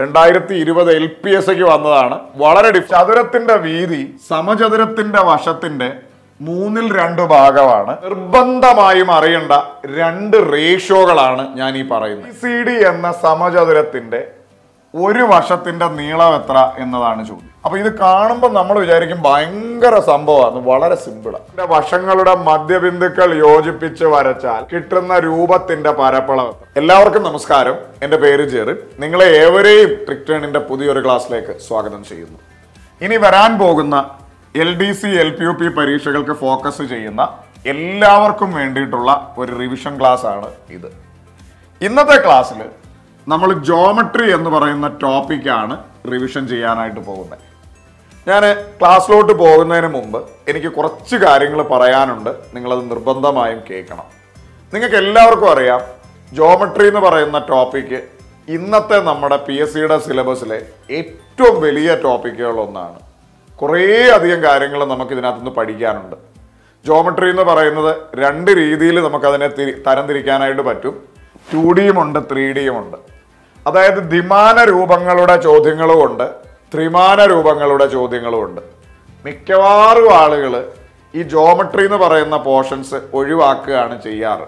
രണ്ടായിരത്തി ഇരുപത് L P S സിക്ക് വന്നതാണ് വളരെ ചതുരത്തിന്റെ വീതി സമചതുരത്തിന്റെ വശത്തിന്റെ മൂന്നിൽ രണ്ട് ഭാഗമാണ് നിർബന്ധമായും അറിയേണ്ട രണ്ട് റേഷ്യോകളാണ് ഞാൻ ഈ പറയുന്നത് സി ഡി എന്ന സമചതുരത്തിന്റെ ഒരു വശത്തിന്റെ നീളം എത്ര എന്നതാണ് ചോദ്യം അപ്പൊ ഇത് കാണുമ്പോൾ നമ്മൾ വിചാരിക്കും ഭയങ്കര സംഭവമാണ് വളരെ സിമ്പിളാണ് വശങ്ങളുടെ മധ്യബിന്ദുക്കൾ യോജിപ്പിച്ച് വരച്ചാൽ കിട്ടുന്ന രൂപത്തിന്റെ പരപ്പളവ് എല്ലാവർക്കും നമസ്കാരം എൻ്റെ പേര് ജെറിൻ നിങ്ങളെ ഏവരെയും ട്രിക്ടേണിന്റെ പുതിയൊരു ക്ലാസ്സിലേക്ക് സ്വാഗതം ചെയ്യുന്നു ഇനി വരാൻ പോകുന്ന L D C L P U P പരീക്ഷകൾക്ക് ഫോക്കസ് ചെയ്യുന്ന എല്ലാവർക്കും വേണ്ടിയിട്ടുള്ള ഒരു റിവിഷൻ ക്ലാസ് ആണ് ഇത് ഇന്നത്തെ ക്ലാസ്സിൽ നമ്മൾ ജോമെട്രി എന്ന് പറയുന്ന ടോപ്പിക്കാണ് റിവിഷൻ ചെയ്യാനായിട്ട് പോകുന്നത് ഞാൻ ക്ലാസ്സിലോട്ട് പോകുന്നതിന് മുമ്പ് എനിക്ക് കുറച്ച് കാര്യങ്ങൾ പറയാനുണ്ട് നിങ്ങളത് നിർബന്ധമായും കേൾക്കണം നിങ്ങൾക്ക് എല്ലാവർക്കും അറിയാം ജോമെട്രി എന്ന് പറയുന്ന ടോപ്പിക്ക് ഇന്നത്തെ നമ്മുടെ പി എസ് സിയുടെ സിലബസിലെ ഏറ്റവും വലിയ ടോപ്പിക്കുകളൊന്നാണ് കുറേ അധികം കാര്യങ്ങൾ നമുക്ക് ഇതിനകത്തുനിന്ന് പഠിക്കാനുണ്ട് ജോമെട്രി എന്ന് പറയുന്നത് രണ്ട് രീതിയിൽ നമുക്കതിനെ തരംതിരിക്കാനായിട്ട് പറ്റും ടു ഡിയും ഉണ്ട് ത്രീ ഡിയും ഉണ്ട് അതായത് ദ്വിമാന രൂപങ്ങളുടെ ചോദ്യങ്ങളും ഉണ്ട് ത്രിമാന രൂപങ്ങളുടെ ചോദ്യങ്ങളും ഉണ്ട് മിക്കവാറും ആളുകൾ ഈ ജോമട്രി എന്ന് പറയുന്ന പോർഷൻസ് ഒഴിവാക്കുകയാണ് ചെയ്യാറ്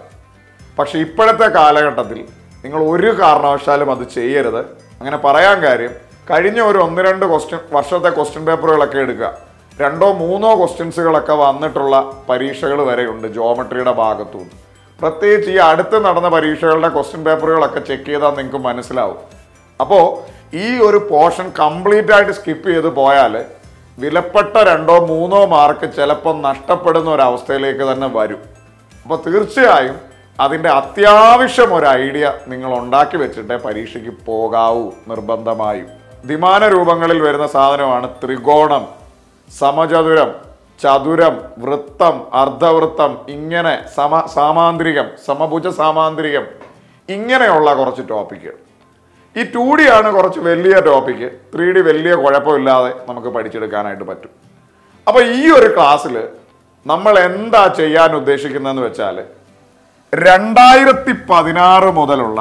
പക്ഷേ ഇപ്പോഴത്തെ കാലഘട്ടത്തിൽ നിങ്ങൾ ഒരു കാരണവശാലും അത് ചെയ്യരുത് അങ്ങനെ പറയാൻ കാര്യം കഴിഞ്ഞ ഒരു ഒന്ന് രണ്ട് ക്വസ്റ്റ്യൻ വർഷത്തെ ക്വസ്റ്റ്യൻ പേപ്പറുകളൊക്കെ എടുക്കുക രണ്ടോ മൂന്നോ ക്വസ്റ്റ്യൻസുകളൊക്കെ വന്നിട്ടുള്ള പരീക്ഷകൾ വരെയുണ്ട് ജോമട്രിയുടെ ഭാഗത്തുനിന്ന് പ്രത്യേകിച്ച് ഈ അടുത്ത് നടന്ന പരീക്ഷകളുടെ ക്വസ്റ്റ്യൻ പേപ്പറുകളൊക്കെ ചെക്ക് ചെയ്താൽ നിങ്ങൾക്ക് മനസ്സിലാവും അപ്പോൾ ഈ ഒരു പോർഷൻ കംപ്ലീറ്റ് ആയിട്ട് സ്കിപ്പ് ചെയ്ത് പോയാൽ വിലപ്പെട്ട രണ്ടോ മൂന്നോ മാർക്ക് ചിലപ്പോൾ നഷ്ടപ്പെടുന്ന ഒരു അവസ്ഥയിലേക്ക് തന്നെ വരും അപ്പോൾ തീർച്ചയായും അതിൻ്റെ അത്യാവശ്യം ഒരു ഐഡിയ നിങ്ങൾ ഉണ്ടാക്കി വെച്ചിട്ടേ പരീക്ഷയ്ക്ക് പോകാവൂ നിർബന്ധമായും ദ്വിമാന രൂപങ്ങളിൽ വരുന്ന സാധനമാണ് ത്രികോണം സമചതുരം ചതുരം വൃത്തം അർദ്ധവൃത്തം ഇങ്ങനെ സമ സാമാന്ത്രികം സമഭുജ സാമാന്ത്രികം ഇങ്ങനെയുള്ള കുറച്ച് ടോപ്പിക്കുകൾ ഈ ടു ഡി ആണ് കുറച്ച് വലിയ ടോപ്പിക്ക് ത്രീ ഡി വലിയ കുഴപ്പമില്ലാതെ നമുക്ക് പഠിച്ചെടുക്കാനായിട്ട് പറ്റും അപ്പോൾ ഈ ഒരു ക്ലാസ്സിൽ നമ്മൾ എന്താ ചെയ്യാൻ ഉദ്ദേശിക്കുന്നതെന്ന് വെച്ചാൽ രണ്ടായിരത്തി പതിനാറ് മുതലുള്ള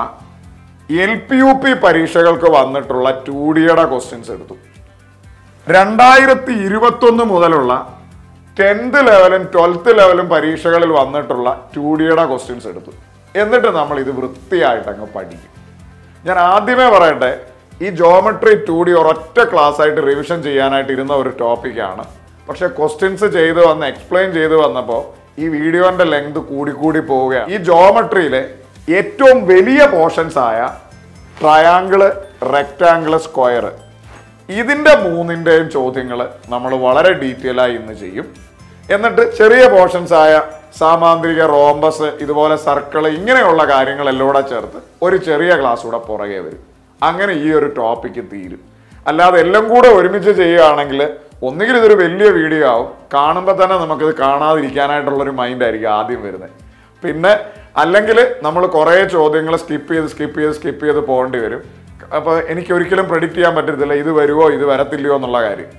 എൽ പി യു പി പരീക്ഷകൾക്ക് വന്നിട്ടുള്ള ടു ഡിയുടെ ക്വസ്റ്റ്യൻസ് എടുത്തു രണ്ടായിരത്തി ഇരുപത്തൊന്ന് മുതലുള്ള ടെൻത്ത് ലെവലും ട്വൽത്ത് ലെവലും പരീക്ഷകളിൽ വന്നിട്ടുള്ള ടു ഡിയുടെ ക്വസ്റ്റ്യൻസ് എടുത്തു എന്നിട്ട് നമ്മൾ ഇത് വൃത്തിയായിട്ട് അങ്ങ് പഠിക്കും ഞാൻ ആദ്യമേ പറയട്ടെ ഈ ജോമെട്രി ടു ഡി ഒരൊറ്റ ക്ലാസ് ആയിട്ട് റിവിഷൻ ചെയ്യാനായിട്ട് ഇരുന്ന ഒരു ടോപ്പിക്കാണ് പക്ഷേ ക്വസ്റ്റ്യൻസ് ചെയ്തു വന്ന് എക്സ്പ്ലെയിൻ ചെയ്തു വന്നപ്പോൾ ഈ വീഡിയോന്റെ ലെങ്ത് കൂടിക്കൂടി പോവുകയാണ് ഈ ജോമെട്രിയിലെ ഏറ്റവും വലിയ പോർഷൻസ് ആയ ട്രയാങ്കിള് റെക്റ്റാങ്കിള് സ്ക്വയർ ഇതിൻ്റെ മൂന്നിൻ്റെയും ചോദ്യങ്ങൾ നമ്മൾ വളരെ ഡീറ്റെയിൽ ആയി ഇന്ന് ചെയ്യും എന്നിട്ട് ചെറിയ പോർഷൻസ് ആയ സാമാന്ത്രിക റോംബസ് ഇതുപോലെ സർക്കിൾ ഇങ്ങനെയുള്ള കാര്യങ്ങളെല്ലാം കൂടെ ചേർത്ത് ഒരു ചെറിയ ക്ലാസ് കൂടെ പുറകെ വരും അങ്ങനെ ഈ ഒരു ടോപ്പിക്ക് തീരും അല്ലാതെ എല്ലാം കൂടെ ഒരുമിച്ച് ചെയ്യുകയാണെങ്കിൽ ഒന്നുകിൽ ഇതൊരു വലിയ വീഡിയോ ആവും കാണുമ്പോൾ തന്നെ നമുക്കിത് കാണാതിരിക്കാനായിട്ടുള്ളൊരു മൈൻഡായിരിക്കും ആദ്യം വരുന്നത് പിന്നെ അല്ലെങ്കിൽ നമ്മൾ കുറേ ചോദ്യങ്ങൾ സ്കിപ്പ് ചെയ്ത് സ്കിപ്പ് ചെയ്ത് സ്കിപ്പ് ചെയ്ത് പോകേണ്ടി വരും അപ്പോൾ എനിക്ക് ഒരിക്കലും പ്രെഡിക്റ്റ് ചെയ്യാൻ പറ്റത്തില്ല ഇത് വരുമോ ഇത് വരത്തില്ലയോ എന്നുള്ള കാര്യം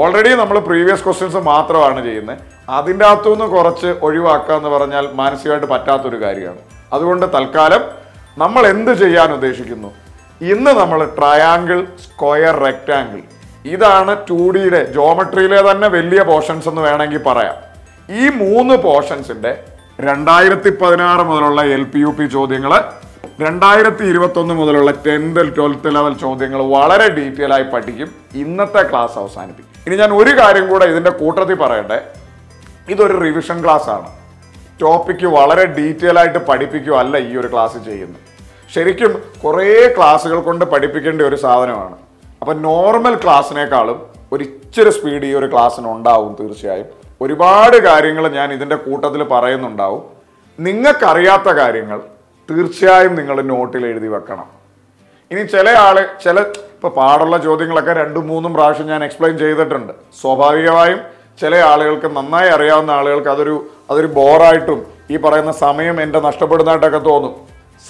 ഓൾറെഡി നമ്മൾ പ്രീവിയസ് ക്വസ്റ്റ്യൻസ് മാത്രമാണ് ചെയ്യുന്നത് അതിൻ്റെ അകത്തുനിന്ന് കുറച്ച് ഒഴിവാക്കുക എന്ന് പറഞ്ഞാൽ മാനസികമായിട്ട് പറ്റാത്തൊരു കാര്യമാണ് അതുകൊണ്ട് തൽക്കാലം നമ്മൾ എന്ത് ചെയ്യാൻ ഉദ്ദേശിക്കുന്നു ഇന്ന് നമ്മൾ ട്രയാങ്കിൾ സ്ക്വയർ റെക്റ്റാങ്കിൾ ഇതാണ് ടു ഡിയുടെ ജോമെട്രിയിലെ തന്നെ വലിയ പോർഷൻസ് എന്ന് വേണമെങ്കിൽ പറയാം ഈ മൂന്ന് പോർഷൻസിൻ്റെ രണ്ടായിരത്തി പതിനാറ് മുതലുള്ള എൽ പി യു പി ചോദ്യങ്ങൾ രണ്ടായിരത്തി ഇരുപത്തൊന്ന് മുതലുള്ള ടെൻത്ത് ട്വൽത്ത് ലെവൽ ചോദ്യങ്ങൾ വളരെ ഡീറ്റെയിൽ ആയി പഠിക്കും ഇന്നത്തെ ക്ലാസ് അവസാനിപ്പിക്കും ഇനി ഞാൻ ഒരു കാര്യം കൂടെ ഇതിൻ്റെ കൂട്ടത്തിൽ പറയട്ടെ ഇതൊരു റിവിഷൻ ക്ലാസ് ആണ് ടോപ്പിക്ക് വളരെ ഡീറ്റെയിൽ ആയിട്ട് പഠിപ്പിക്കുക അല്ല ഈ ഒരു ക്ലാസ് ചെയ്യുന്നത് ശരിക്കും കുറേ ക്ലാസ്സുകൾ കൊണ്ട് പഠിപ്പിക്കേണ്ട ഒരു സാധനമാണ് അപ്പം നോർമൽ ക്ലാസ്സിനേക്കാളും ഒരിച്ചിരി സ്പീഡ് ഈ ഒരു ക്ലാസ്സിന് ഉണ്ടാവും തീർച്ചയായും ഒരുപാട് കാര്യങ്ങൾ ഞാൻ ഇതിൻ്റെ കൂട്ടത്തിൽ പറയുന്നുണ്ടാവും നിങ്ങൾക്കറിയാത്ത കാര്യങ്ങൾ തീർച്ചയായും നിങ്ങൾ നോട്ടിൽ എഴുതി വെക്കണം ഇനി ചില ആൾ ചില ഇപ്പോൾ പാടുള്ള ചോദ്യങ്ങളൊക്കെ രണ്ടും മൂന്നും പ്രാവശ്യം ഞാൻ എക്സ്പ്ലെയിൻ ചെയ്തിട്ടുണ്ട് സ്വാഭാവികമായും ചില ആളുകൾക്ക് നന്നായി അറിയാവുന്ന ആളുകൾക്ക് അതൊരു അതൊരു ബോറായിട്ടും ഈ പറയുന്ന സമയം എൻ്റെ നഷ്ടപ്പെടുന്നതായിട്ടൊക്കെ തോന്നും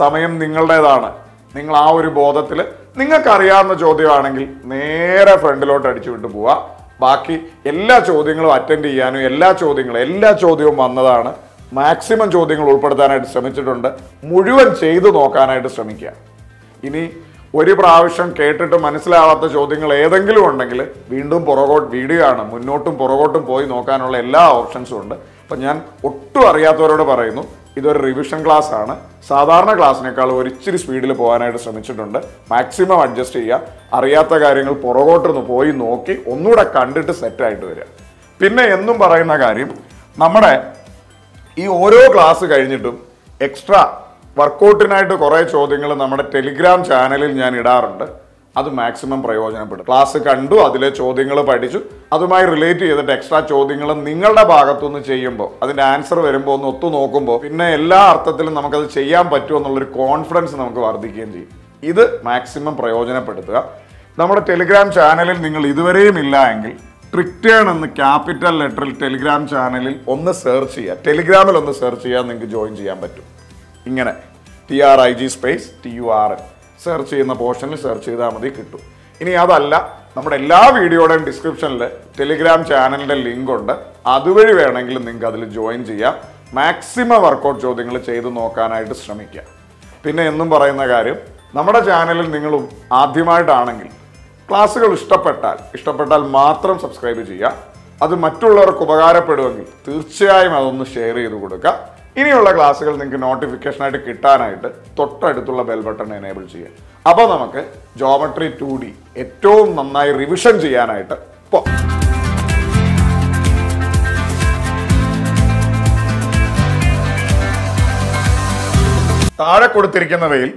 സമയം നിങ്ങളുടേതാണ് നിങ്ങൾ ആ ഒരു ബോധത്തിൽ നിങ്ങൾക്കറിയാവുന്ന ചോദ്യമാണെങ്കിൽ നേരെ ഫ്രണ്ടിലോട്ട് അടിച്ചു വിട്ട് പോവുക ബാക്കി എല്ലാ ചോദ്യങ്ങളും അറ്റൻഡ് ചെയ്യാനും എല്ലാ ചോദ്യങ്ങളും എല്ലാ ചോദ്യവും വന്നതാണ് മാക്സിമം ചോദ്യങ്ങൾ ഉൾപ്പെടുത്താനായിട്ട് ശ്രമിച്ചിട്ടുണ്ട് മുഴുവൻ ചെയ്തു നോക്കാനായിട്ട് ശ്രമിക്കുക ഇനി ഒരു പ്രാവശ്യം കേട്ടിട്ട് മനസ്സിലാവാത്ത ചോദ്യങ്ങൾ ഏതെങ്കിലും ഉണ്ടെങ്കിൽ വീണ്ടും പുറകോട്ട് വീഡിയോ ആണ് മുന്നോട്ടും പുറകോട്ടും പോയി നോക്കാനുള്ള എല്ലാ ഓപ്ഷൻസും ഉണ്ട് അപ്പം ഞാൻ ഒട്ടും അറിയാത്തവരോട് പറയുന്നു ഇതൊരു റിവിഷൻ ക്ലാസ് ആണ് സാധാരണ ക്ലാസ്സിനേക്കാൾ ഒരു ഇച്ചിരി സ്പീഡിൽ പോകാനായിട്ട് ശ്രമിച്ചിട്ടുണ്ട് മാക്സിമം അഡ്ജസ്റ്റ് ചെയ്യുക അറിയാത്ത കാര്യങ്ങൾ പുറകോട്ടൊന്ന് പോയി നോക്കി ഒന്നുകൂടെ കണ്ടിട്ട് സെറ്റായിട്ട് വരിക പിന്നെ എന്നും പറയുന്ന കാര്യം നമ്മുടെ ഈ ഓരോ ക്ലാസ് കഴിഞ്ഞിട്ടും എക്സ്ട്രാ വർക്കൗട്ടിനായിട്ട് കുറേ ചോദ്യങ്ങൾ നമ്മുടെ ടെലിഗ്രാം ചാനലിൽ ഞാൻ ഇടാറുണ്ട് അത് മാക്സിമം പ്രയോജനപ്പെടും ക്ലാസ് കണ്ടു അതിലെ ചോദ്യങ്ങൾ പഠിച്ചു അതുമായി റിലേറ്റ് ചെയ്തിട്ട് എക്സ്ട്രാ ചോദ്യങ്ങൾ നിങ്ങളുടെ ഭാഗത്തുനിന്ന് ചെയ്യുമ്പോൾ അതിൻ്റെ ആൻസർ വരുമ്പോൾ ഒന്ന് ഒത്തു നോക്കുമ്പോൾ പിന്നെ എല്ലാ അർത്ഥത്തിലും നമുക്കത് ചെയ്യാൻ പറ്റുമോ എന്നുള്ളൊരു കോൺഫിഡൻസ് നമുക്ക് വർദ്ധിക്കുകയും ചെയ്യും ഇത് മാക്സിമം പ്രയോജനപ്പെടുത്തുക നമ്മുടെ ടെലിഗ്രാം ചാനലിൽ നിങ്ങൾ ഇതുവരെയും ഇല്ല എങ്കിൽ ട്രിക്റ്റേൺ എന്ന് ക്യാപിറ്റൽ ലെറ്ററിൽ ടെലിഗ്രാം ചാനലിൽ ഒന്ന് സെർച്ച് ചെയ്യുക ടെലിഗ്രാമിൽ ഒന്ന് സെർച്ച് ചെയ്യാൻ നിങ്ങൾക്ക് ജോയിൻ ചെയ്യാൻ പറ്റും ഇങ്ങനെ T R I G space T U R N search ചെയ്യുന്ന പോർഷനിൽ സെർച്ച് ചെയ്താൽ മതി കിട്ടും ഇനി അതല്ല നമ്മുടെ എല്ലാ വീഡിയോയുടെയും ഡിസ്ക്രിപ്ഷനിൽ ടെലിഗ്രാം ചാനലിൻ്റെ ലിങ്ക് ഉണ്ട് അതുവഴി വേണമെങ്കിൽ നിങ്ങൾക്ക് അതിൽ ജോയിൻ ചെയ്യാം മാക്സിമം വർക്കൗട്ട് ചോദ്യങ്ങൾ ചെയ്ത് നോക്കാനായിട്ട് ശ്രമിക്കുക പിന്നെ എന്നും പറയുന്ന കാര്യം നമ്മുടെ ചാനലിൽ നിങ്ങൾ ആദ്യമായിട്ടാണെങ്കിൽ ക്ലാസ്സുകൾ ഇഷ്ടപ്പെട്ടാൽ ഇഷ്ടപ്പെട്ടാൽ മാത്രം സബ്സ്ക്രൈബ് ചെയ്യുക അത് മറ്റുള്ളവർക്ക് ഉപകാരപ്പെടുമെങ്കിൽ തീർച്ചയായും അതൊന്ന് ഷെയർ ചെയ്ത് കൊടുക്കുക ഇനിയുള്ള ക്ലാസ്സുകൾ നിങ്ങൾക്ക് നോട്ടിഫിക്കേഷനായിട്ട് കിട്ടാനായിട്ട് തൊട്ടടുത്തുള്ള ബെൽ ബട്ടൺ എനേബിൾ ചെയ്യാം അപ്പോൾ നമുക്ക് ജോമട്രി ടു ഡി ഏറ്റവും നന്നായി റിവിഷൻ ചെയ്യാനായിട്ട് പോ താഴെ കൊടുത്തിരിക്കുന്നവയിൽ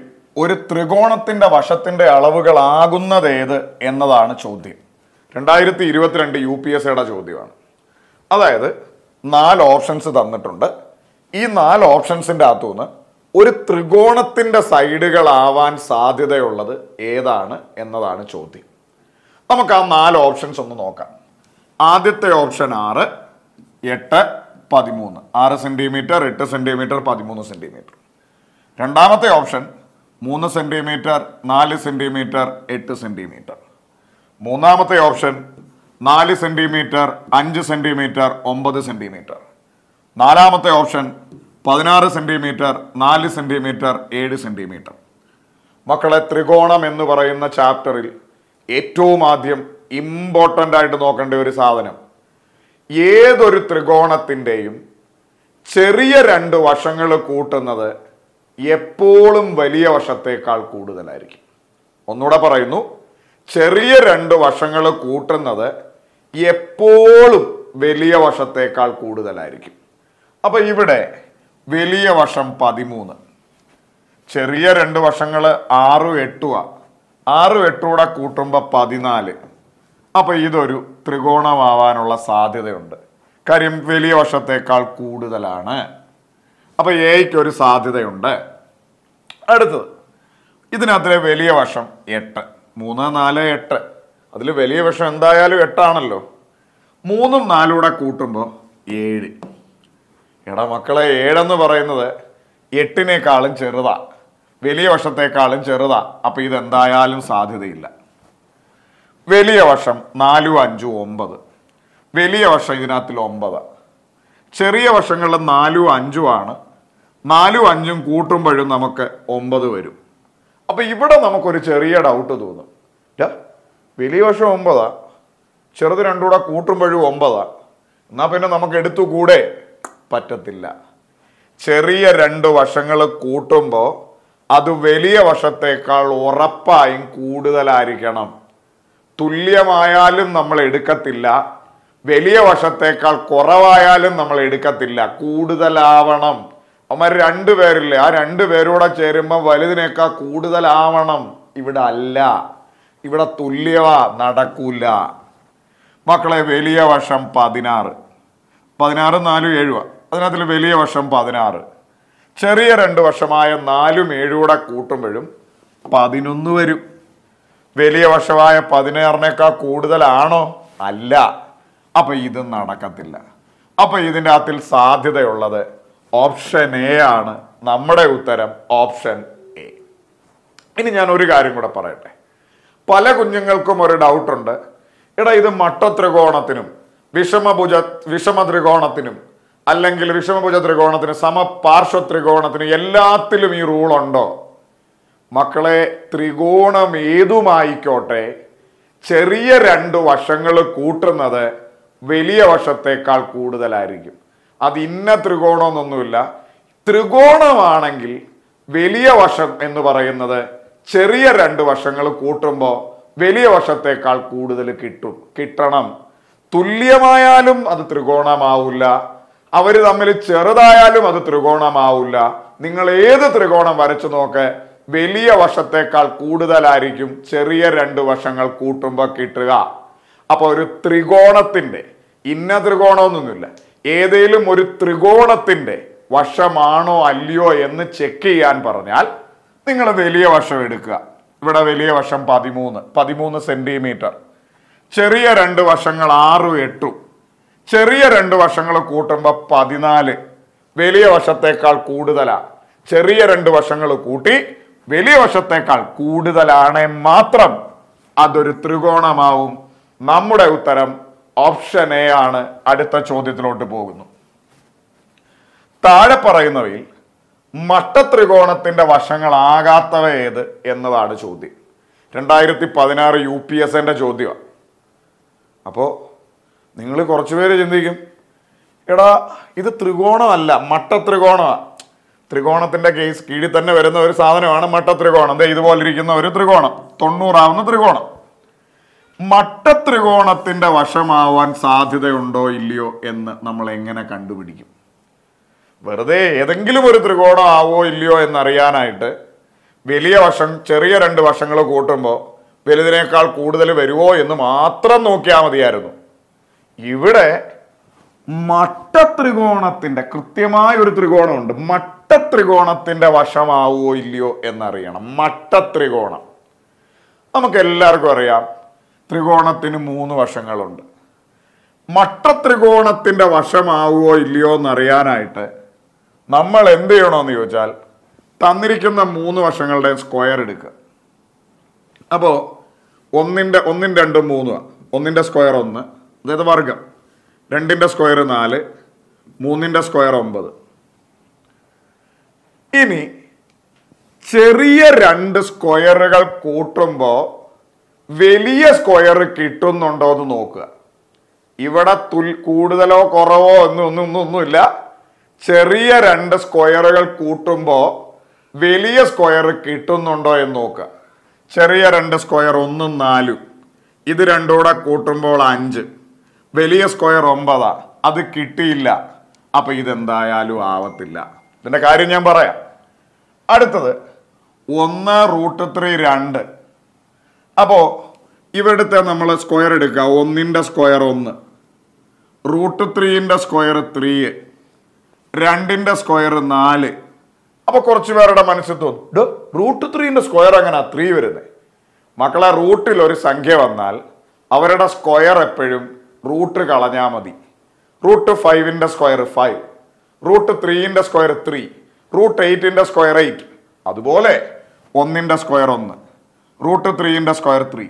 ഒരു ത്രികോണത്തിൻ്റെ വശത്തിൻ്റെ അളവുകളാകുന്നതേത് എന്നതാണ് ചോദ്യം രണ്ടായിരത്തി ഇരുപത്തിരണ്ട് യു പി എസ് സിയുടെ ചോദ്യമാണ് അതായത് നാല് ഓപ്ഷൻസ് തന്നിട്ടുണ്ട് ഈ നാല് ഓപ്ഷൻസിൻ്റെ അകത്തുനിന്ന് ഒരു ത്രികോണത്തിൻ്റെ സൈഡുകളാവാൻ സാധ്യതയുള്ളത് ഏതാണ് എന്നതാണ് ചോദ്യം നമുക്ക് ആ നാല് ഓപ്ഷൻസ് ഒന്ന് നോക്കാം ആദ്യത്തെ ഓപ്ഷൻ ആറ് എട്ട് പതിമൂന്ന് ആറ് സെൻറ്റിമീറ്റർ എട്ട് സെൻറ്റിമീറ്റർ പതിമൂന്ന് സെൻറ്റിമീറ്റർ രണ്ടാമത്തെ ഓപ്ഷൻ മൂന്ന് സെൻറ്റിമീറ്റർ നാല് സെൻറ്റിമീറ്റർ എട്ട് സെൻറ്റിമീറ്റർ മൂന്നാമത്തെ ഓപ്ഷൻ നാല് സെൻറ്റിമീറ്റർ അഞ്ച് സെൻറ്റിമീറ്റർ ഒമ്പത് സെൻറ്റിമീറ്റർ നാലാമത്തെ ഓപ്ഷൻ പതിനാറ് സെൻറ്റിമീറ്റർ നാല് സെൻറ്റിമീറ്റർ ഏഴ് സെൻറ്റിമീറ്റർ മക്കളെ ത്രികോണം എന്ന് പറയുന്ന ചാപ്റ്ററിൽ ഏറ്റവും ആദ്യം ഇമ്പോർട്ടൻ്റ് ആയിട്ട് നോക്കേണ്ട ഒരു സാധനം ഏതൊരു ത്രികോണത്തിൻ്റെയും ചെറിയ രണ്ട് വശങ്ങൾ കൂട്ടുന്നത് എപ്പോഴും വലിയ വശത്തേക്കാൾ കൂടുതലായിരിക്കും ഒന്നുകൂടെ പറയുന്നു ചെറിയ രണ്ട് വശങ്ങൾ കൂട്ടുന്നത് എപ്പോഴും വലിയ വശത്തേക്കാൾ കൂടുതലായിരിക്കും അപ്പോൾ ഇവിടെ വലിയ വർഷം പതിമൂന്ന് ചെറിയ രണ്ട് വർഷങ്ങൾ ആറും എട്ടുമാണ് ആറും എട്ടുകൂടെ കൂട്ടുമ്പോൾ പതിനാല് അപ്പോൾ ഇതൊരു ത്രികോണമാവാനുള്ള സാധ്യതയുണ്ട് കാര്യം വലിയ വർഷത്തേക്കാൾ കൂടുതലാണ് അപ്പോൾ എയ്ക്ക് ഒരു സാധ്യതയുണ്ട് അടുത്തത് ഇതിനകത്തിലെ വലിയ വർഷം എട്ട് മൂന്ന് നാല് എട്ട് അതിൽ വലിയ വർഷം എന്തായാലും എട്ടാണല്ലോ മൂന്നും കൂടെ കൂട്ടുമ്പോൾ ഏഴ് എടാ മക്കളെ ഏഴെന്ന് പറയുന്നത് എട്ടിനേക്കാളും ചെറുതാ വലിയ വർഷത്തേക്കാളും ചെറുതാ അപ്പം ഇതെന്തായാലും സാധ്യതയില്ല വലിയ വർഷം നാലു അഞ്ചും ഒമ്പത് വലിയ വർഷം ഇതിനകത്തിൽ ഒമ്പത് ചെറിയ വർഷങ്ങളിൽ നാലു അഞ്ചു ആണ് നാലു അഞ്ചും കൂട്ടുമ്പോഴും നമുക്ക് ഒമ്പത് വരും അപ്പോൾ ഇവിടെ നമുക്കൊരു ചെറിയ ഡൗട്ട് തോന്നും വലിയ വർഷം ഒമ്പതാ ചെറുത് രണ്ടുകൂടെ കൂട്ടുമ്പോഴും ഒമ്പതാ എന്നാൽ പിന്നെ നമുക്ക് എടുത്തു കൂടെ പറ്റത്തില്ല ചെറിയ രണ്ട് വശങ്ങൾ കൂട്ടുമ്പോൾ അത് വലിയ വശത്തേക്കാൾ ഉറപ്പായും കൂടുതലായിരിക്കണം തുല്യമായാലും നമ്മൾ എടുക്കത്തില്ല വലിയ വശത്തേക്കാൾ കുറവായാലും നമ്മൾ എടുക്കത്തില്ല കൂടുതലാവണം അവന്മാർ രണ്ടു പേരില്ലേ ആ രണ്ടു പേരൂടെ ചേരുമ്പോൾ വലുതിനേക്കാൾ കൂടുതലാവണം ഇവിടെ അല്ല ഇവിടെ തുല്യവാ നടക്കൂല മക്കളെ വലിയ വശം പതിനാറ് പതിനാറ് നാലും ഏഴുവാ അതിനകത്തിൽ വലിയ വർഷം പതിനാറ് ചെറിയ രണ്ട് വർഷമായ നാലും കൂടെ കൂട്ടുമ്പോഴും പതിനൊന്ന് വരും വലിയ വർഷമായ പതിനാറിനേക്കാൾ കൂടുതലാണോ അല്ല അപ്പം ഇത് നടക്കത്തില്ല അപ്പം ഇതിൻ്റെ അകത്തിൽ സാധ്യതയുള്ളത് ഓപ്ഷൻ എ ആണ് നമ്മുടെ ഉത്തരം ഓപ്ഷൻ എ ഇനി ഞാൻ ഒരു കാര്യം കൂടെ പറയട്ടെ പല കുഞ്ഞുങ്ങൾക്കും ഒരു ഡൗട്ടുണ്ട് എടാ ഇത് മട്ട ത്രികോണത്തിനും വിഷമഭുജ വിഷമ ത്രികോണത്തിനും അല്ലെങ്കിൽ ഋഷഭഭുജ ത്രികോണത്തിന് സമപാർശ്വ ത്രികോണത്തിന് എല്ലാത്തിലും ഈ റൂളുണ്ടോ മക്കളെ ത്രികോണം ഏതുമായിക്കോട്ടെ ചെറിയ രണ്ട് വശങ്ങൾ കൂട്ടുന്നത് വലിയ വശത്തേക്കാൾ കൂടുതലായിരിക്കും അത് ഇന്ന ത്രികോണമെന്നൊന്നുമില്ല ത്രികോണമാണെങ്കിൽ വലിയ വശം എന്ന് പറയുന്നത് ചെറിയ രണ്ട് വശങ്ങൾ കൂട്ടുമ്പോൾ വലിയ വശത്തേക്കാൾ കൂടുതൽ കിട്ടും കിട്ടണം തുല്യമായാലും അത് ത്രികോണമാവില്ല അവർ തമ്മിൽ ചെറുതായാലും അത് ത്രികോണമാവില്ല നിങ്ങൾ ഏത് ത്രികോണം വരച്ചു നോക്ക് വലിയ വശത്തേക്കാൾ കൂടുതലായിരിക്കും ചെറിയ രണ്ട് വശങ്ങൾ കൂട്ടുമ്പോൾ കിട്ടുക അപ്പോൾ ഒരു ത്രികോണത്തിൻ്റെ ഇന്ന ത്രികോണമൊന്നുമില്ല ഏതെങ്കിലും ഒരു ത്രികോണത്തിൻ്റെ വശമാണോ അല്ലയോ എന്ന് ചെക്ക് ചെയ്യാൻ പറഞ്ഞാൽ നിങ്ങൾ വലിയ വശം എടുക്കുക ഇവിടെ വലിയ വശം പതിമൂന്ന് പതിമൂന്ന് സെൻറ്റിമീറ്റർ ചെറിയ രണ്ട് വശങ്ങൾ ആറും എട്ടും ചെറിയ രണ്ട് വർഷങ്ങൾ കൂട്ടുമ്പോൾ പതിനാല് വലിയ വർഷത്തേക്കാൾ കൂടുതലാണ് ചെറിയ രണ്ട് വർഷങ്ങൾ കൂട്ടി വലിയ വർഷത്തേക്കാൾ കൂടുതലാണ് മാത്രം അതൊരു ത്രികോണമാവും നമ്മുടെ ഉത്തരം ഓപ്ഷൻ എ ആണ് അടുത്ത ചോദ്യത്തിലോട്ട് പോകുന്നു താഴെ പറയുന്നവയിൽ മട്ടത്രികോണത്തിന്റെ വശങ്ങളാകാത്തവ ഏത് എന്നതാണ് ചോദ്യം രണ്ടായിരത്തി പതിനാറ് യു പി എസ് എന്റെ ചോദ്യമാണ് അപ്പോൾ നിങ്ങൾ കുറച്ച് പേര് ചിന്തിക്കും എടാ ഇത് ത്രികോണമല്ല മട്ട ത്രികോണമാണ് ത്രികോണത്തിൻ്റെ കേസ് കീഴിൽ തന്നെ വരുന്ന ഒരു സാധനമാണ് മട്ട ത്രികോണം ദേ ഇതുപോലെ ഇരിക്കുന്ന ഒരു ത്രികോണം തൊണ്ണൂറാവുന്ന ത്രികോണം മട്ട ത്രികോണത്തിൻ്റെ വശമാവാൻ സാധ്യതയുണ്ടോ ഇല്ലയോ എന്ന് നമ്മൾ എങ്ങനെ കണ്ടുപിടിക്കും വെറുതെ ഏതെങ്കിലും ഒരു ത്രികോണം ആവോ ഇല്ലയോ എന്നറിയാനായിട്ട് വലിയ വശം ചെറിയ രണ്ട് വശങ്ങൾ കൂട്ടുമ്പോൾ വലുതിനേക്കാൾ കൂടുതൽ വരുമോ എന്ന് മാത്രം നോക്കിയാൽ മതിയായിരുന്നു ഇവിടെ മട്ട ത്രികോണത്തിന്റെ കൃത്യമായ ഒരു ത്രികോണമുണ്ട് ത്രികോണത്തിന്റെ വശമാവുമോ ഇല്ലയോ എന്നറിയണം ത്രികോണം നമുക്ക് എല്ലാവർക്കും അറിയാം ത്രികോണത്തിന് മൂന്ന് വശങ്ങളുണ്ട് മട്ട ത്രികോണത്തിന്റെ വശമാവുമോ ഇല്ലയോ എന്നറിയാനായിട്ട് നമ്മൾ എന്ത് ചെയ്യണമെന്ന് ചോദിച്ചാൽ തന്നിരിക്കുന്ന മൂന്ന് വശങ്ങളുടെ സ്ക്വയർ എടുക്കുക അപ്പോൾ ഒന്നിൻ്റെ ഒന്നും രണ്ടും മൂന്നും ഒന്നിന്റെ സ്ക്വയർ ഒന്ന് അതായത് വർഗം രണ്ടിൻ്റെ സ്ക്വയർ നാല് മൂന്നിൻ്റെ സ്ക്വയർ ഒമ്പത് ഇനി ചെറിയ രണ്ട് സ്ക്വയറുകൾ കൂട്ടുമ്പോൾ വലിയ സ്ക്വയർ കിട്ടുന്നുണ്ടോ എന്ന് നോക്കുക ഇവിടെ തുൽ കൂടുതലോ കുറവോ ഒന്നും ഒന്നും ഒന്നുമില്ല ചെറിയ രണ്ട് സ്ക്വയറുകൾ കൂട്ടുമ്പോൾ വലിയ സ്ക്വയർ കിട്ടുന്നുണ്ടോ എന്ന് നോക്കുക ചെറിയ രണ്ട് സ്ക്വയർ ഒന്നും നാലും ഇത് കൂടെ കൂട്ടുമ്പോൾ അഞ്ച് വലിയ സ്ക്വയർ ഒമ്പതാ അത് കിട്ടിയില്ല അപ്പം ഇതെന്തായാലും ആവത്തില്ല ഇതിൻ്റെ കാര്യം ഞാൻ പറയാം അടുത്തത് ഒന്ന് റൂട്ട് ത്രീ രണ്ട് അപ്പോൾ ഇവിടുത്തെ നമ്മൾ സ്ക്വയർ എടുക്കുക ഒന്നിൻ്റെ സ്ക്വയർ ഒന്ന് റൂട്ട് ത്രീൻ്റെ സ്ക്വയർ ത്രീ രണ്ടിൻ്റെ സ്ക്വയർ നാല് അപ്പോൾ കുറച്ച് പേരുടെ മനസ്സിൽ തോന്നും റൂട്ട് ത്രീൻ്റെ സ്ക്വയർ അങ്ങനെ ത്രീ വരുന്നത് മക്കളെ റൂട്ടിൽ ഒരു സംഖ്യ വന്നാൽ അവരുടെ സ്ക്വയർ എപ്പോഴും റൂട്ട് കളഞ്ഞാൽ മതി റൂട്ട് ഫൈവിൻ്റെ സ്ക്വയർ ഫൈവ് റൂട്ട് ത്രീൻ്റെ സ്ക്വയർ ത്രീ റൂട്ട് എയ്റ്റിൻ്റെ സ്ക്വയർ എയ്റ്റ് അതുപോലെ ഒന്നിൻ്റെ സ്ക്വയർ ഒന്ന് റൂട്ട് ത്രീൻ്റെ സ്ക്വയർ ത്രീ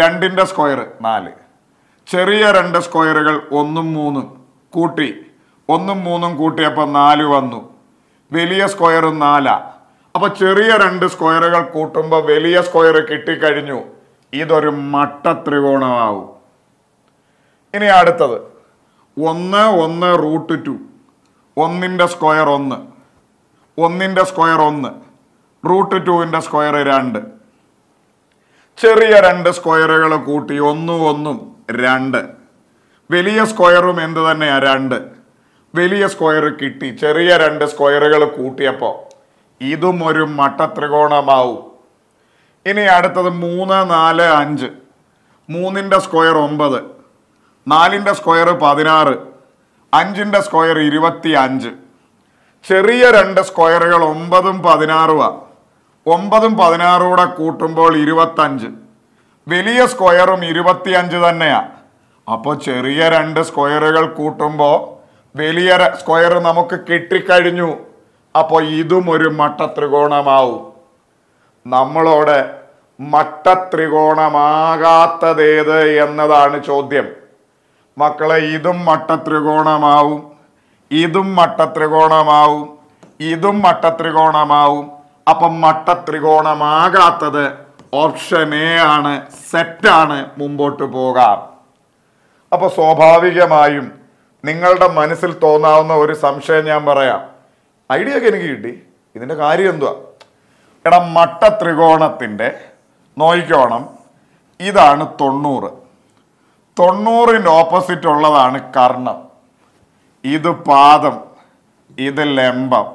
രണ്ടിൻ്റെ സ്ക്വയർ നാല് ചെറിയ രണ്ട് സ്ക്വയറുകൾ ഒന്നും മൂന്നും കൂട്ടി ഒന്നും മൂന്നും കൂട്ടിയപ്പോൾ നാല് വന്നു വലിയ സ്ക്വയർ നാലാ അപ്പോൾ ചെറിയ രണ്ട് സ്ക്വയറുകൾ കൂട്ടുമ്പോൾ വലിയ സ്ക്വയർ കിട്ടിക്കഴിഞ്ഞു ഇതൊരു മട്ട ത്രികോണമാവും ഇനി അടുത്തത് ഒന്ന് ഒന്ന് റൂട്ട് ടു ഒന്നിൻ്റെ സ്ക്വയർ ഒന്ന് ഒന്നിൻ്റെ സ്ക്വയർ ഒന്ന് റൂട്ട് ടുവിൻ്റെ സ്ക്വയർ രണ്ട് ചെറിയ രണ്ട് സ്ക്വയറുകൾ കൂട്ടി ഒന്നും ഒന്നും രണ്ട് വലിയ സ്ക്വയറും എന്ത് തന്നെയാണ് രണ്ട് വലിയ സ്ക്വയർ കിട്ടി ചെറിയ രണ്ട് സ്ക്വയറുകൾ കൂട്ടിയപ്പോൾ ഇതും ഒരു മട്ടത്രികോണമാവും ഇനി അടുത്തത് മൂന്ന് നാല് അഞ്ച് മൂന്നിൻ്റെ സ്ക്വയർ ഒമ്പത് നാലിൻ്റെ സ്ക്വയർ പതിനാറ് അഞ്ചിൻ്റെ സ്ക്വയർ ഇരുപത്തി അഞ്ച് ചെറിയ രണ്ട് സ്ക്വയറുകൾ ഒമ്പതും പതിനാറുമാണ് ഒമ്പതും പതിനാറുകൂടെ കൂട്ടുമ്പോൾ ഇരുപത്തഞ്ച് വലിയ സ്ക്വയറും ഇരുപത്തിയഞ്ച് തന്നെയാണ് അപ്പോൾ ചെറിയ രണ്ട് സ്ക്വയറുകൾ കൂട്ടുമ്പോൾ വലിയ സ്ക്വയർ നമുക്ക് കിട്ടിക്കഴിഞ്ഞു അപ്പോൾ ഇതും ഒരു മട്ടത്രികോണമാവും നമ്മളോട് മട്ടത്രികോണമാകാത്തതേത് എന്നതാണ് ചോദ്യം മക്കളെ ഇതും മട്ടത്രികോണമാവും ഇതും മട്ടത്രികോണമാവും ഇതും മട്ടത്രികോണമാവും അപ്പൊ മട്ടത്രികോണമാകാത്തത് ഓപ്ഷൻ എ ആണ് സെറ്റാണ് മുമ്പോട്ട് പോകാം അപ്പോൾ സ്വാഭാവികമായും നിങ്ങളുടെ മനസ്സിൽ തോന്നാവുന്ന ഒരു സംശയം ഞാൻ പറയാം ഐഡിയ ഒക്കെ എനിക്ക് കിട്ടി ഇതിൻ്റെ കാര്യം എന്തുവാ എടാ മട്ട നോയിക്കോണം ഇതാണ് തൊണ്ണൂറ് തൊണ്ണൂറിൻ്റെ ഓപ്പോസിറ്റ് ഉള്ളതാണ് കർണം ഇത് പാദം ഇത് ലംബം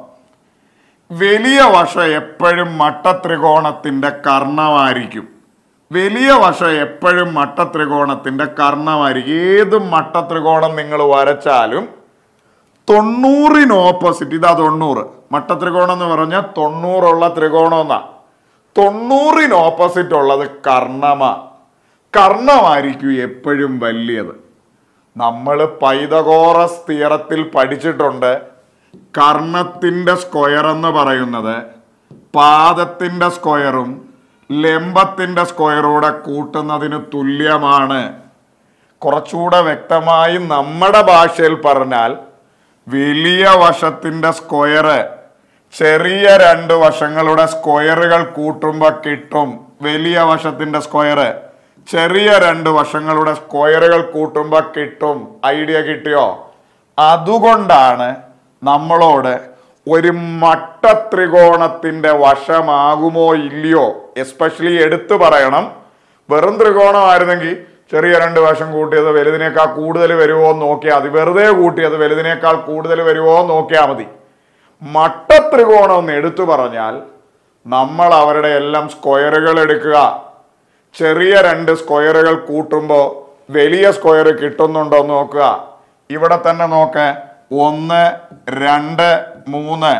വലിയ വശം എപ്പോഴും മട്ടത്രികോണത്തിൻ്റെ കർണമായിരിക്കും വലിയ വശം എപ്പോഴും മട്ടത്രികോണത്തിൻ്റെ കർണമായിരിക്കും ഏത് മട്ടത്രികോണം നിങ്ങൾ വരച്ചാലും തൊണ്ണൂറിന് ഓപ്പോസിറ്റ് ഇതാ തൊണ്ണൂറ് മട്ടത്രികോണം എന്ന് പറഞ്ഞാൽ തൊണ്ണൂറുള്ള എന്നാ തൊണ്ണൂറിന് ഓപ്പോസിറ്റ് ഉള്ളത് കർണമാണ് കർണമായിരിക്കും എപ്പോഴും വലിയത് നമ്മൾ പൈതകോറസ് തിയറത്തിൽ പഠിച്ചിട്ടുണ്ട് കർണത്തിൻ്റെ സ്ക്വയർ എന്ന് പറയുന്നത് പാദത്തിൻ്റെ സ്ക്വയറും ലംബത്തിൻ്റെ സ്ക്വയറൂടെ കൂട്ടുന്നതിന് തുല്യമാണ് കുറച്ചുകൂടെ വ്യക്തമായി നമ്മുടെ ഭാഷയിൽ പറഞ്ഞാൽ വലിയ വശത്തിൻ്റെ സ്ക്വയർ ചെറിയ രണ്ട് വശങ്ങളുടെ സ്ക്വയറുകൾ കൂട്ടുമ്പോൾ കിട്ടും വലിയ വശത്തിൻ്റെ സ്ക്വയർ ചെറിയ രണ്ട് വശങ്ങളുടെ സ്ക്വയറുകൾ കൂട്ടുമ്പോൾ കിട്ടും ഐഡിയ കിട്ടിയോ അതുകൊണ്ടാണ് നമ്മളോട് ഒരു മട്ട ത്രികോണത്തിൻ്റെ വശമാകുമോ ഇല്ലയോ എസ്പെഷ്യലി എടുത്തു പറയണം വെറും ത്രികോണമായിരുന്നെങ്കിൽ ചെറിയ രണ്ട് വശം കൂട്ടിയത് വലുതിനേക്കാൾ കൂടുതൽ വരുമോ എന്ന് നോക്കിയാൽ മതി വെറുതെ കൂട്ടിയത് വലുതിനേക്കാൾ കൂടുതൽ വരുമോ എന്ന് നോക്കിയാൽ മതി മട്ട ത്രികോണം എന്ന് എടുത്തു പറഞ്ഞാൽ നമ്മൾ അവരുടെ എല്ലാം സ്ക്വയറുകൾ എടുക്കുക ചെറിയ രണ്ട് സ്ക്വയറുകൾ കൂട്ടുമ്പോൾ വലിയ സ്ക്വയർ കിട്ടുന്നുണ്ടോ എന്ന് നോക്കുക ഇവിടെ തന്നെ നോക്ക് ഒന്ന് രണ്ട് മൂന്ന്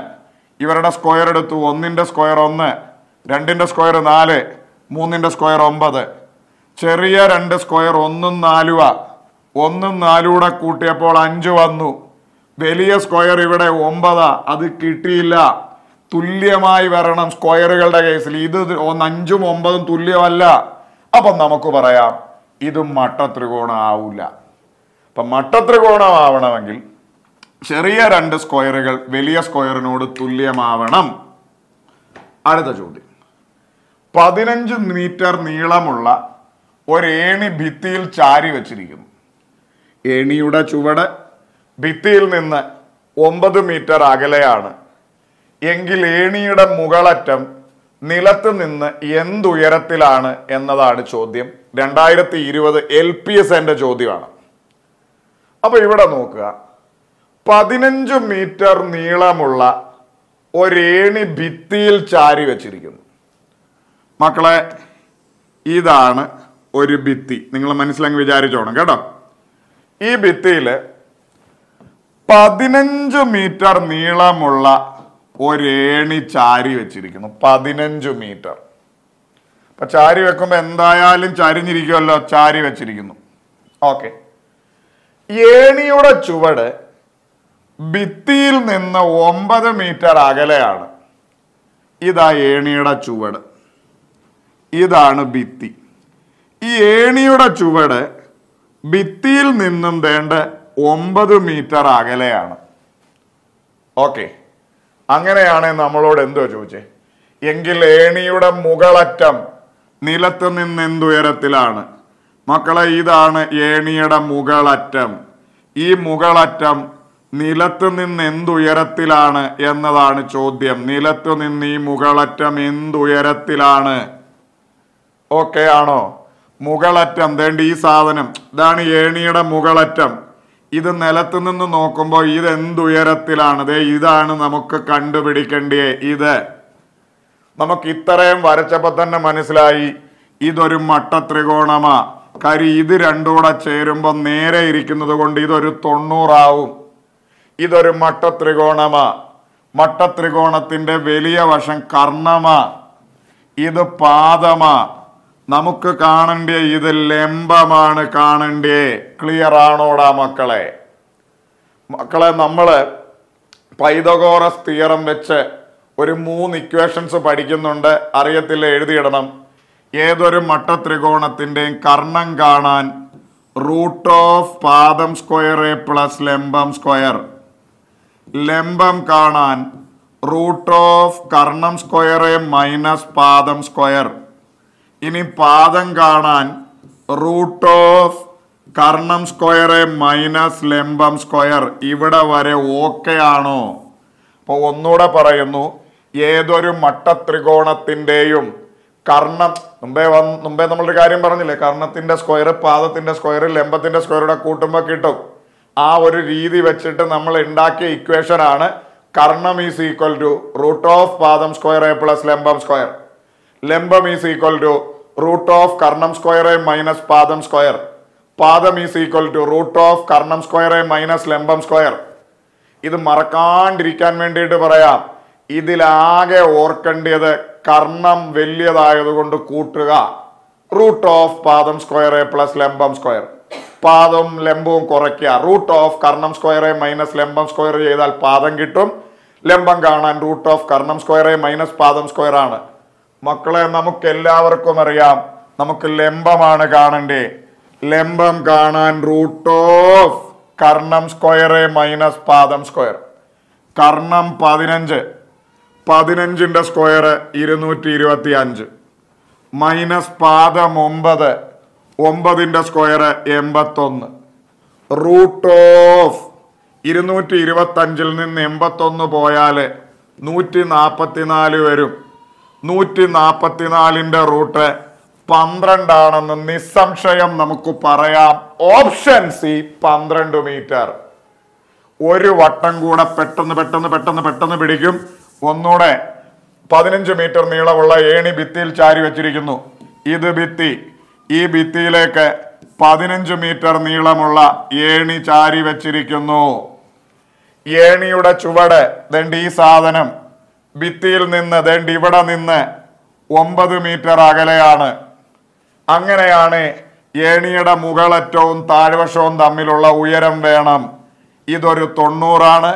ഇവരുടെ സ്ക്വയർ എടുത്തു ഒന്നിൻ്റെ സ്ക്വയർ ഒന്ന് രണ്ടിൻ്റെ സ്ക്വയർ നാല് മൂന്നിൻ്റെ സ്ക്വയർ ഒമ്പത് ചെറിയ രണ്ട് സ്ക്വയർ ഒന്നും നാലുവ ഒന്നും നാലൂടെ കൂട്ടിയപ്പോൾ അഞ്ച് വന്നു വലിയ സ്ക്വയർ ഇവിടെ ഒമ്പതാ അത് കിട്ടിയില്ല തുല്യമായി വരണം സ്ക്വയറുകളുടെ കേസിൽ ഇത് ഒന്ന് അഞ്ചും ഒമ്പതും തുല്യമല്ല അപ്പം നമുക്ക് പറയാം ഇതും മട്ടത്രികോണം ആവില്ല അപ്പം മട്ടത്രികോണം ആവണമെങ്കിൽ ചെറിയ രണ്ട് സ്ക്വയറുകൾ വലിയ സ്ക്വയറിനോട് തുല്യമാവണം അടുത്ത ചോദ്യം പതിനഞ്ച് മീറ്റർ നീളമുള്ള ഒരേണി ഭിത്തിയിൽ ചാരി വച്ചിരിക്കുന്നു ഏണിയുടെ ചുവട് ഭിത്തിയിൽ നിന്ന് ഒമ്പത് മീറ്റർ അകലെയാണ് എങ്കിൽ ഏണിയുടെ മുകളറ്റം നിലത്ത് നിന്ന് എന്തുയരത്തിലാണ് എന്നതാണ് ചോദ്യം രണ്ടായിരത്തി ഇരുപത് എൽ പി എസ് എൻ്റെ ചോദ്യമാണ് അപ്പോൾ ഇവിടെ നോക്കുക പതിനഞ്ച് മീറ്റർ നീളമുള്ള ഒരേണി ഭിത്തിയിൽ ചാരി വച്ചിരിക്കുന്നു മക്കളെ ഇതാണ് ഒരു ഭിത്തി നിങ്ങൾ മനസ്സിലങ്ങ് വിചാരിച്ചോണം കേട്ടോ ഈ ഭിത്തിയിൽ പതിനഞ്ച് മീറ്റർ നീളമുള്ള ഒരേണി ചാരി വെച്ചിരിക്കുന്നു പതിനഞ്ച് മീറ്റർ അപ്പൊ ചാരി വെക്കുമ്പോൾ എന്തായാലും ചരിഞ്ഞിരിക്കുമല്ലോ ചാരി വെച്ചിരിക്കുന്നു ഓക്കെ ഏണിയുടെ ചുവട് ഭിത്തിയിൽ നിന്ന് ഒമ്പത് മീറ്റർ അകലെയാണ് ഇതാ ഏണിയുടെ ചുവട് ഇതാണ് ഭിത്തി ഈ ഏണിയുടെ ചുവട് ഭിത്തിയിൽ നിന്നും വേണ്ട ഒമ്പത് മീറ്റർ അകലെയാണ് ഓക്കേ അങ്ങനെയാണ് നമ്മളോട് എന്തോ ചോദിച്ചേ എങ്കിൽ ഏണിയുടെ മുകളറ്റം നിലത്ത് നിന്ന് എന്തുയരത്തിലാണ് മക്കളെ ഇതാണ് ഏണിയുടെ മുകളറ്റം ഈ മുകളറ്റം നിലത്ത് നിന്ന് എന്തുയരത്തിലാണ് എന്നതാണ് ചോദ്യം നിലത്ത് നിന്ന് ഈ മുകളറ്റം എന്തുയരത്തിലാണ് ഓക്കെ ആണോ മുകളറ്റം തേണ്ട ഈ സാധനം ഇതാണ് ഏണിയുടെ മുകളറ്റം ഇത് നിലത്ത് നിന്ന് നോക്കുമ്പോൾ ഇത് എന്തുയരത്തിലാണ് ദേ ഇതാണ് നമുക്ക് കണ്ടുപിടിക്കേണ്ടേ ഇത് നമുക്ക് ഇത്രയും വരച്ചപ്പോൾ തന്നെ മനസ്സിലായി ഇതൊരു മട്ട ത്രികോണമാ കരി ഇത് രണ്ടുകൂടെ ചേരുമ്പോൾ നേരെ ഇരിക്കുന്നത് കൊണ്ട് ഇതൊരു തൊണ്ണൂറാവും ഇതൊരു മട്ട ത്രികോണമാ മട്ട ത്രികോണത്തിൻ്റെ വലിയ വശം കർണമാ ഇത് പാദമാ നമുക്ക് കാണണ്ടേ ഇത് ലംബമാണ് കാണണ്ടേ ക്ലിയർ ആണോടാ മക്കളെ മക്കളെ നമ്മൾ പൈതഗോറസ് തിയറം വെച്ച് ഒരു മൂന്ന് ഇക്വേഷൻസ് പഠിക്കുന്നുണ്ട് അറിയത്തില്ല എഴുതിയിടണം ഏതൊരു മട്ട ത്രികോണത്തിൻ്റെയും കർണം കാണാൻ റൂട്ട് ഓഫ് പാദം സ്ക്വയർ എ പ്ലസ് ലംബം സ്ക്വയർ ലംബം കാണാൻ റൂട്ട് ഓഫ് കർണം സ്ക്വയർ എ മൈനസ് പാദം സ്ക്വയർ ഇനി പാദം കാണാൻ റൂട്ട് ഓഫ് കർണം സ്ക്വയർ മൈനസ് ലംബം സ്ക്വയർ ഇവിടെ വരെ ഓക്കെ ആണോ അപ്പോൾ ഒന്നുകൂടെ പറയുന്നു ഏതൊരു മട്ടത്രികോണത്തിൻ്റെയും കർണം മുമ്പേ വന്ന് മുമ്പേ നമ്മളൊരു കാര്യം പറഞ്ഞില്ലേ കർണത്തിൻ്റെ സ്ക്വയർ പാദത്തിൻ്റെ സ്ക്വയർ ലംബത്തിൻ്റെ സ്ക്വയറുടെ കൂട്ടുമ്പോൾ കിട്ടും ആ ഒരു രീതി വെച്ചിട്ട് നമ്മൾ ഉണ്ടാക്കിയ ഇക്വേഷനാണ് കർണം is equal to root of പാദം സ്ക്വയർ എ പ്ലസ് ലംബം സ്ക്വയർ ലംബം is equal to root of കർണം സ്ക്വയർ എ മൈനസ് പാദം സ്ക്വയർ പാദം is equal to root of കർണം സ്ക്വയർ എ മൈനസ് ലംബം സ്ക്വയർ ഇത് മറക്കാണ്ടിരിക്കാൻ വേണ്ടിയിട്ട് പറയാം ഇതിലാകെ ഓർക്കേണ്ടത് കർണം വലിയതായതുകൊണ്ട് കൂട്ടുക റൂട്ട് ഓഫ് പാദം സ്ക്വയർ എ പ്ലസ് ലംബം സ്ക്വയർ പാദവും ലംബവും കുറയ്ക്കുക റൂട്ട് ഓഫ് കർണം സ്ക്വയർ എ മൈനസ് ലംബം സ്ക്വയർ ചെയ്താൽ പാദം കിട്ടും ലംബം കാണാൻ റൂട്ട് ഓഫ് കർണം സ്ക്വയർ എ മൈനസ് പാദം സ്ക്വയർ ആണ് മക്കളെ നമുക്ക് എല്ലാവർക്കും അറിയാം നമുക്ക് ലംബമാണ് കാണണ്ടേ ലംബം കാണാൻ റൂട്ട് ഓഫ് കർണം സ്ക്വയർ മൈനസ് പാദം സ്ക്വയർ കർണം പതിനഞ്ച് പതിനഞ്ചിന്റെ സ്ക്വയർ ഇരുന്നൂറ്റി ഇരുപത്തി അഞ്ച് മൈനസ് പാദം ഒമ്പത് ഒമ്പതിന്റെ സ്ക്വയർ എൺപത്തൊന്ന് റൂട്ട് ഓഫ് ഇരുന്നൂറ്റി ഇരുപത്തി അഞ്ചിൽ നിന്ന് എൺപത്തൊന്ന് പോയാൽ നൂറ്റി നാൽപ്പത്തിനാല് വരും നൂറ്റി നാൽപ്പത്തിനാലിൻ്റെ റൂട്ട് പന്ത്രണ്ടാണെന്ന് നിസ്സംശയം നമുക്ക് പറയാം ഓപ്ഷൻ സി പന്ത്രണ്ട് മീറ്റർ ഒരു വട്ടം കൂടെ പെട്ടെന്ന് പെട്ടെന്ന് പെട്ടെന്ന് പെട്ടെന്ന് പിടിക്കും ഒന്നുകൂടെ പതിനഞ്ച് മീറ്റർ നീളമുള്ള ഏണി ഭിത്തിയിൽ ചാരി വെച്ചിരിക്കുന്നു ഇത് ഭിത്തി ഈ ഭിത്തിയിലേക്ക് പതിനഞ്ച് മീറ്റർ നീളമുള്ള ഏണി ചാരി വെച്ചിരിക്കുന്നു ഏണിയുടെ ചുവട് ദണ്ട് ഈ സാധനം ഭിത്തിയിൽ നിന്ന് ദേണ്ട് ഇവിടെ നിന്ന് ഒമ്പത് മീറ്റർ അകലെയാണ് അങ്ങനെയാണ് ഏണിയുടെ മുകളറ്റവും താഴ്വശവും തമ്മിലുള്ള ഉയരം വേണം ഇതൊരു തൊണ്ണൂറാണ്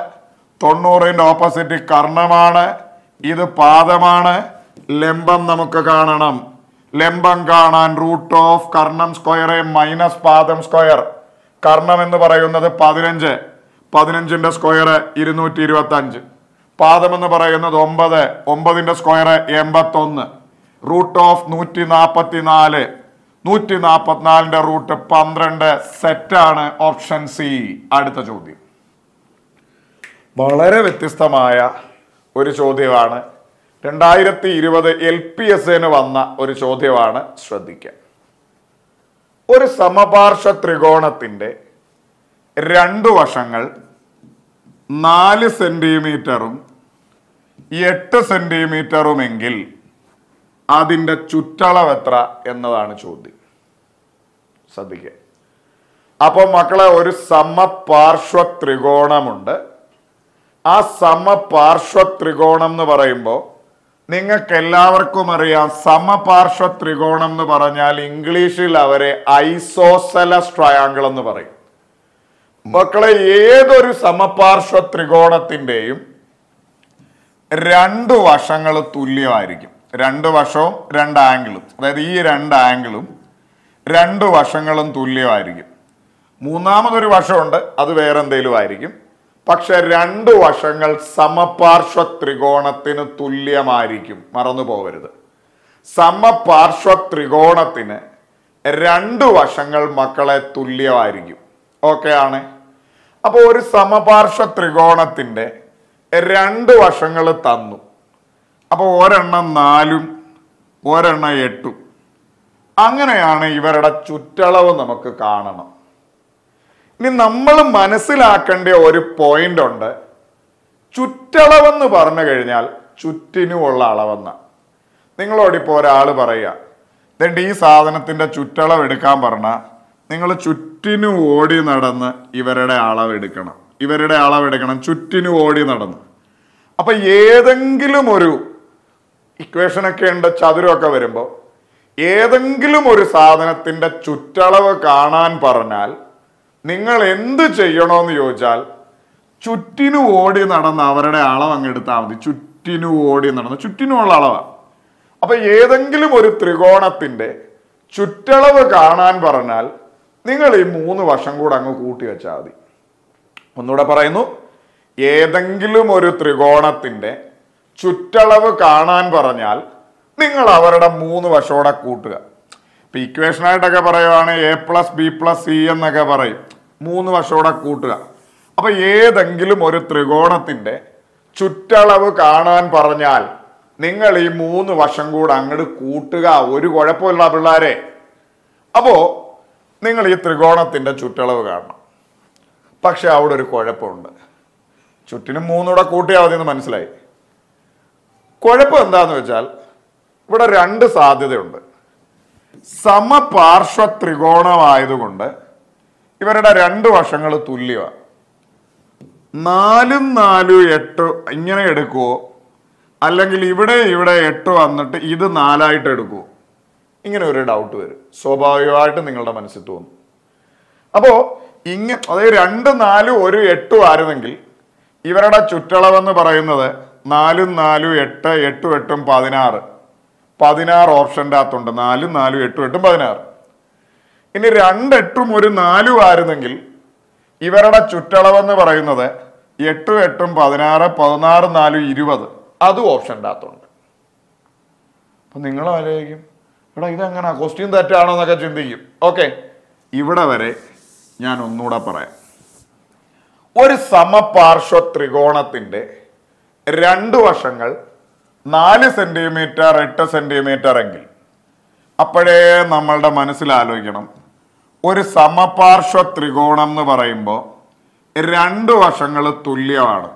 തൊണ്ണൂറിൻ്റെ ഓപ്പോസിറ്റ് കർണമാണ് ഇത് പാദമാണ് ലംബം നമുക്ക് കാണണം ലംബം കാണാൻ റൂട്ട് ഓഫ് കർണം സ്ക്വയർ മൈനസ് പാദം സ്ക്വയർ കർണം എന്ന് പറയുന്നത് പതിനഞ്ച് പതിനഞ്ചിൻ്റെ സ്ക്വയർ ഇരുന്നൂറ്റി ഇരുപത്തഞ്ച് പാദമെന്ന് പറയുന്നത് ഒമ്പത് ഒമ്പതിന്റെ സ്ക്വയർ എൺപത്തൊന്ന് റൂട്ട് ഓഫ് നൂറ്റി നാൽപ്പത്തി നാല് നൂറ്റി നാൽപ്പത്തിനാലിൻ്റെ റൂട്ട് പന്ത്രണ്ട് സെറ്റാണ് ഓപ്ഷൻ സി അടുത്ത ചോദ്യം വളരെ വ്യത്യസ്തമായ ഒരു ചോദ്യമാണ് രണ്ടായിരത്തി ഇരുപത് എൽ പി എസിന് വന്ന ഒരു ചോദ്യമാണ് ശ്രദ്ധിക്കുക ഒരു സമപാർശ്വ ത്രികോണത്തിൻ്റെ രണ്ടു വശങ്ങൾ നാല് സെൻറ്റിമീറ്ററും എട്ട് സെൻറ്റിമീറ്ററുമെങ്കിൽ അതിൻ്റെ ചുറ്റളവ് എത്ര എന്നതാണ് ചോദ്യം ശ്രദ്ധിക്കുക അപ്പോൾ മക്കളെ ഒരു സമപാർശ്വ ത്രികോണമുണ്ട് ആ സമപാർശ്വ ത്രികോണം എന്ന് പറയുമ്പോൾ നിങ്ങൾക്ക് എല്ലാവർക്കും അറിയാം സമപാർശ്വ ത്രികോണം എന്ന് പറഞ്ഞാൽ ഇംഗ്ലീഷിൽ അവരെ ഐസോസലസ് ട്രയാങ്കിൾ എന്ന് പറയും മക്കളെ ഏതൊരു സമപാർശ്വ ത്രികോണത്തിൻ്റെയും രണ്ട് വശങ്ങൾ തുല്യമായിരിക്കും രണ്ട് വശവും രണ്ട് ആംഗിളും അതായത് ഈ രണ്ട് ആംഗിളും രണ്ട് വശങ്ങളും തുല്യമായിരിക്കും മൂന്നാമതൊരു വശമുണ്ട് അത് വേറെ എന്തെങ്കിലും ആയിരിക്കും പക്ഷെ രണ്ട് വശങ്ങൾ സമപാർശ്വ ത്രികോണത്തിന് തുല്യമായിരിക്കും മറന്നു പോകരുത് സമപാർശ്വ ത്രികോണത്തിന് രണ്ട് വശങ്ങൾ മക്കളെ തുല്യമായിരിക്കും ഓക്കെ ആണ് അപ്പോൾ ഒരു സമപാർശ്വ ത്രികോണത്തിൻ്റെ രണ്ട് വശങ്ങൾ തന്നു അപ്പോൾ ഒരെണ്ണം നാലും ഒരെണ്ണം എട്ടും അങ്ങനെയാണ് ഇവരുടെ ചുറ്റളവ് നമുക്ക് കാണണം ഇനി നമ്മൾ മനസ്സിലാക്കേണ്ട ഒരു പോയിന്റ് ഉണ്ട് ചുറ്റളവെന്ന് പറഞ്ഞു കഴിഞ്ഞാൽ ചുറ്റിനുമുള്ള അളവെന്ന നിങ്ങളോടിപ്പോൾ ഒരാൾ പറയുക എന്നിട്ട് ഈ സാധനത്തിൻ്റെ ചുറ്റളവ് എടുക്കാൻ പറഞ്ഞാൽ നിങ്ങൾ ചുറ്റിനു ഓടി നടന്ന് ഇവരുടെ അളവെടുക്കണം ഇവരുടെ അളവെടുക്കണം ചുറ്റിനു ഓടി നടന്ന് അപ്പം ഏതെങ്കിലും ഒരു ഇക്വേഷനൊക്കെ ഉണ്ട് ചതുരമൊക്കെ വരുമ്പോൾ ഏതെങ്കിലും ഒരു സാധനത്തിൻ്റെ ചുറ്റളവ് കാണാൻ പറഞ്ഞാൽ നിങ്ങൾ എന്ത് ചെയ്യണമെന്ന് ചോദിച്ചാൽ ചുറ്റിനു ഓടി നടന്ന് അവരുടെ അളവ് അങ്ങ് എടുത്താൽ മതി ചുറ്റിനു ഓടി നടന്ന് ചുറ്റിനുമുള്ള അളവാണ് അപ്പം ഏതെങ്കിലും ഒരു ത്രികോണത്തിൻ്റെ ചുറ്റളവ് കാണാൻ പറഞ്ഞാൽ നിങ്ങൾ ഈ മൂന്ന് വർഷം കൂടെ അങ്ങ് കൂട്ടി വെച്ചാൽ മതി ഒന്നുകൂടെ പറയുന്നു ഏതെങ്കിലും ഒരു ത്രികോണത്തിൻ്റെ ചുറ്റളവ് കാണാൻ പറഞ്ഞാൽ നിങ്ങൾ അവരുടെ മൂന്ന് വർഷമോടെ കൂട്ടുക ഇപ്പം ഇക്വേഷനായിട്ടൊക്കെ പറയുവാണ് A plus B plus C എന്നൊക്കെ പറയും മൂന്ന് വർഷമോടെ കൂട്ടുക അപ്പം ഏതെങ്കിലും ഒരു ത്രികോണത്തിൻ്റെ ചുറ്റളവ് കാണാൻ പറഞ്ഞാൽ നിങ്ങൾ ഈ മൂന്ന് വർഷം കൂടെ അങ്ങോട്ട് കൂട്ടുക ഒരു കുഴപ്പമില്ല പിള്ളേരെ അപ്പോൾ നിങ്ങൾ ഈ ത്രികോണത്തിൻ്റെ ചുറ്റളവ് കാണണം പക്ഷെ അവിടെ ഒരു കുഴപ്പമുണ്ട് ചുറ്റിന് മൂന്നൂടെ കൂട്ടിയാൽ മതി എന്ന് മനസ്സിലായി കുഴപ്പം എന്താണെന്ന് വെച്ചാൽ ഇവിടെ രണ്ട് സാധ്യതയുണ്ട് സമപാർശ്വ ത്രികോണമായതുകൊണ്ട് ഇവരുടെ രണ്ട് വശങ്ങൾ തുല്യമാണ് നാലും നാലും എട്ട് ഇങ്ങനെ എടുക്കുവോ അല്ലെങ്കിൽ ഇവിടെ ഇവിടെ എട്ട് വന്നിട്ട് ഇത് നാലായിട്ട് എടുക്കുവോ ഇങ്ങനെ ഒരു ഡൗട്ട് വരും സ്വാഭാവികമായിട്ടും നിങ്ങളുടെ മനസ്സിൽ തോന്നും അപ്പോൾ ഇങ്ങനെ അതായത് രണ്ട് നാലും ഒരു എട്ടും ആയിരുന്നെങ്കിൽ ഇവരുടെ ചുറ്റളവെന്ന് പറയുന്നത് നാലും നാലും എട്ട് എട്ടും എട്ടും പതിനാറ് പതിനാറ് ഓപ്ഷൻ്റെ അകത്തുണ്ട് നാലും നാലും എട്ടും എട്ടും പതിനാറ് ഇനി രണ്ടെട്ടും ഒരു നാലും ആയിരുന്നെങ്കിൽ ഇവരുടെ ചുറ്റളവെന്ന് പറയുന്നത് എട്ടും എട്ടും പതിനാറ് പതിനാറ് നാലും ഇരുപത് അതും ഓപ്ഷൻ്റെ അകത്തുണ്ട് അപ്പം നിങ്ങൾ എടാ ഇതെങ്ങനെ ക്വസ്റ്റ്യൻ തെറ്റാണോ എന്നൊക്കെ ചിന്തിക്കും ഓക്കെ ഇവിടെ വരെ ഞാൻ ഒന്നുകൂടെ പറയാം ഒരു സമപാർശ്വ ത്രികോണത്തിൻ്റെ രണ്ട് വശങ്ങൾ നാല് സെൻറ്റിമീറ്റർ എട്ട് സെൻറ്റിമീറ്റർ എങ്കിൽ അപ്പോഴേ നമ്മളുടെ മനസ്സിൽ ആലോചിക്കണം ഒരു സമപാർശ്വ ത്രികോണം എന്ന് പറയുമ്പോൾ രണ്ട് വശങ്ങൾ തുല്യമാണ്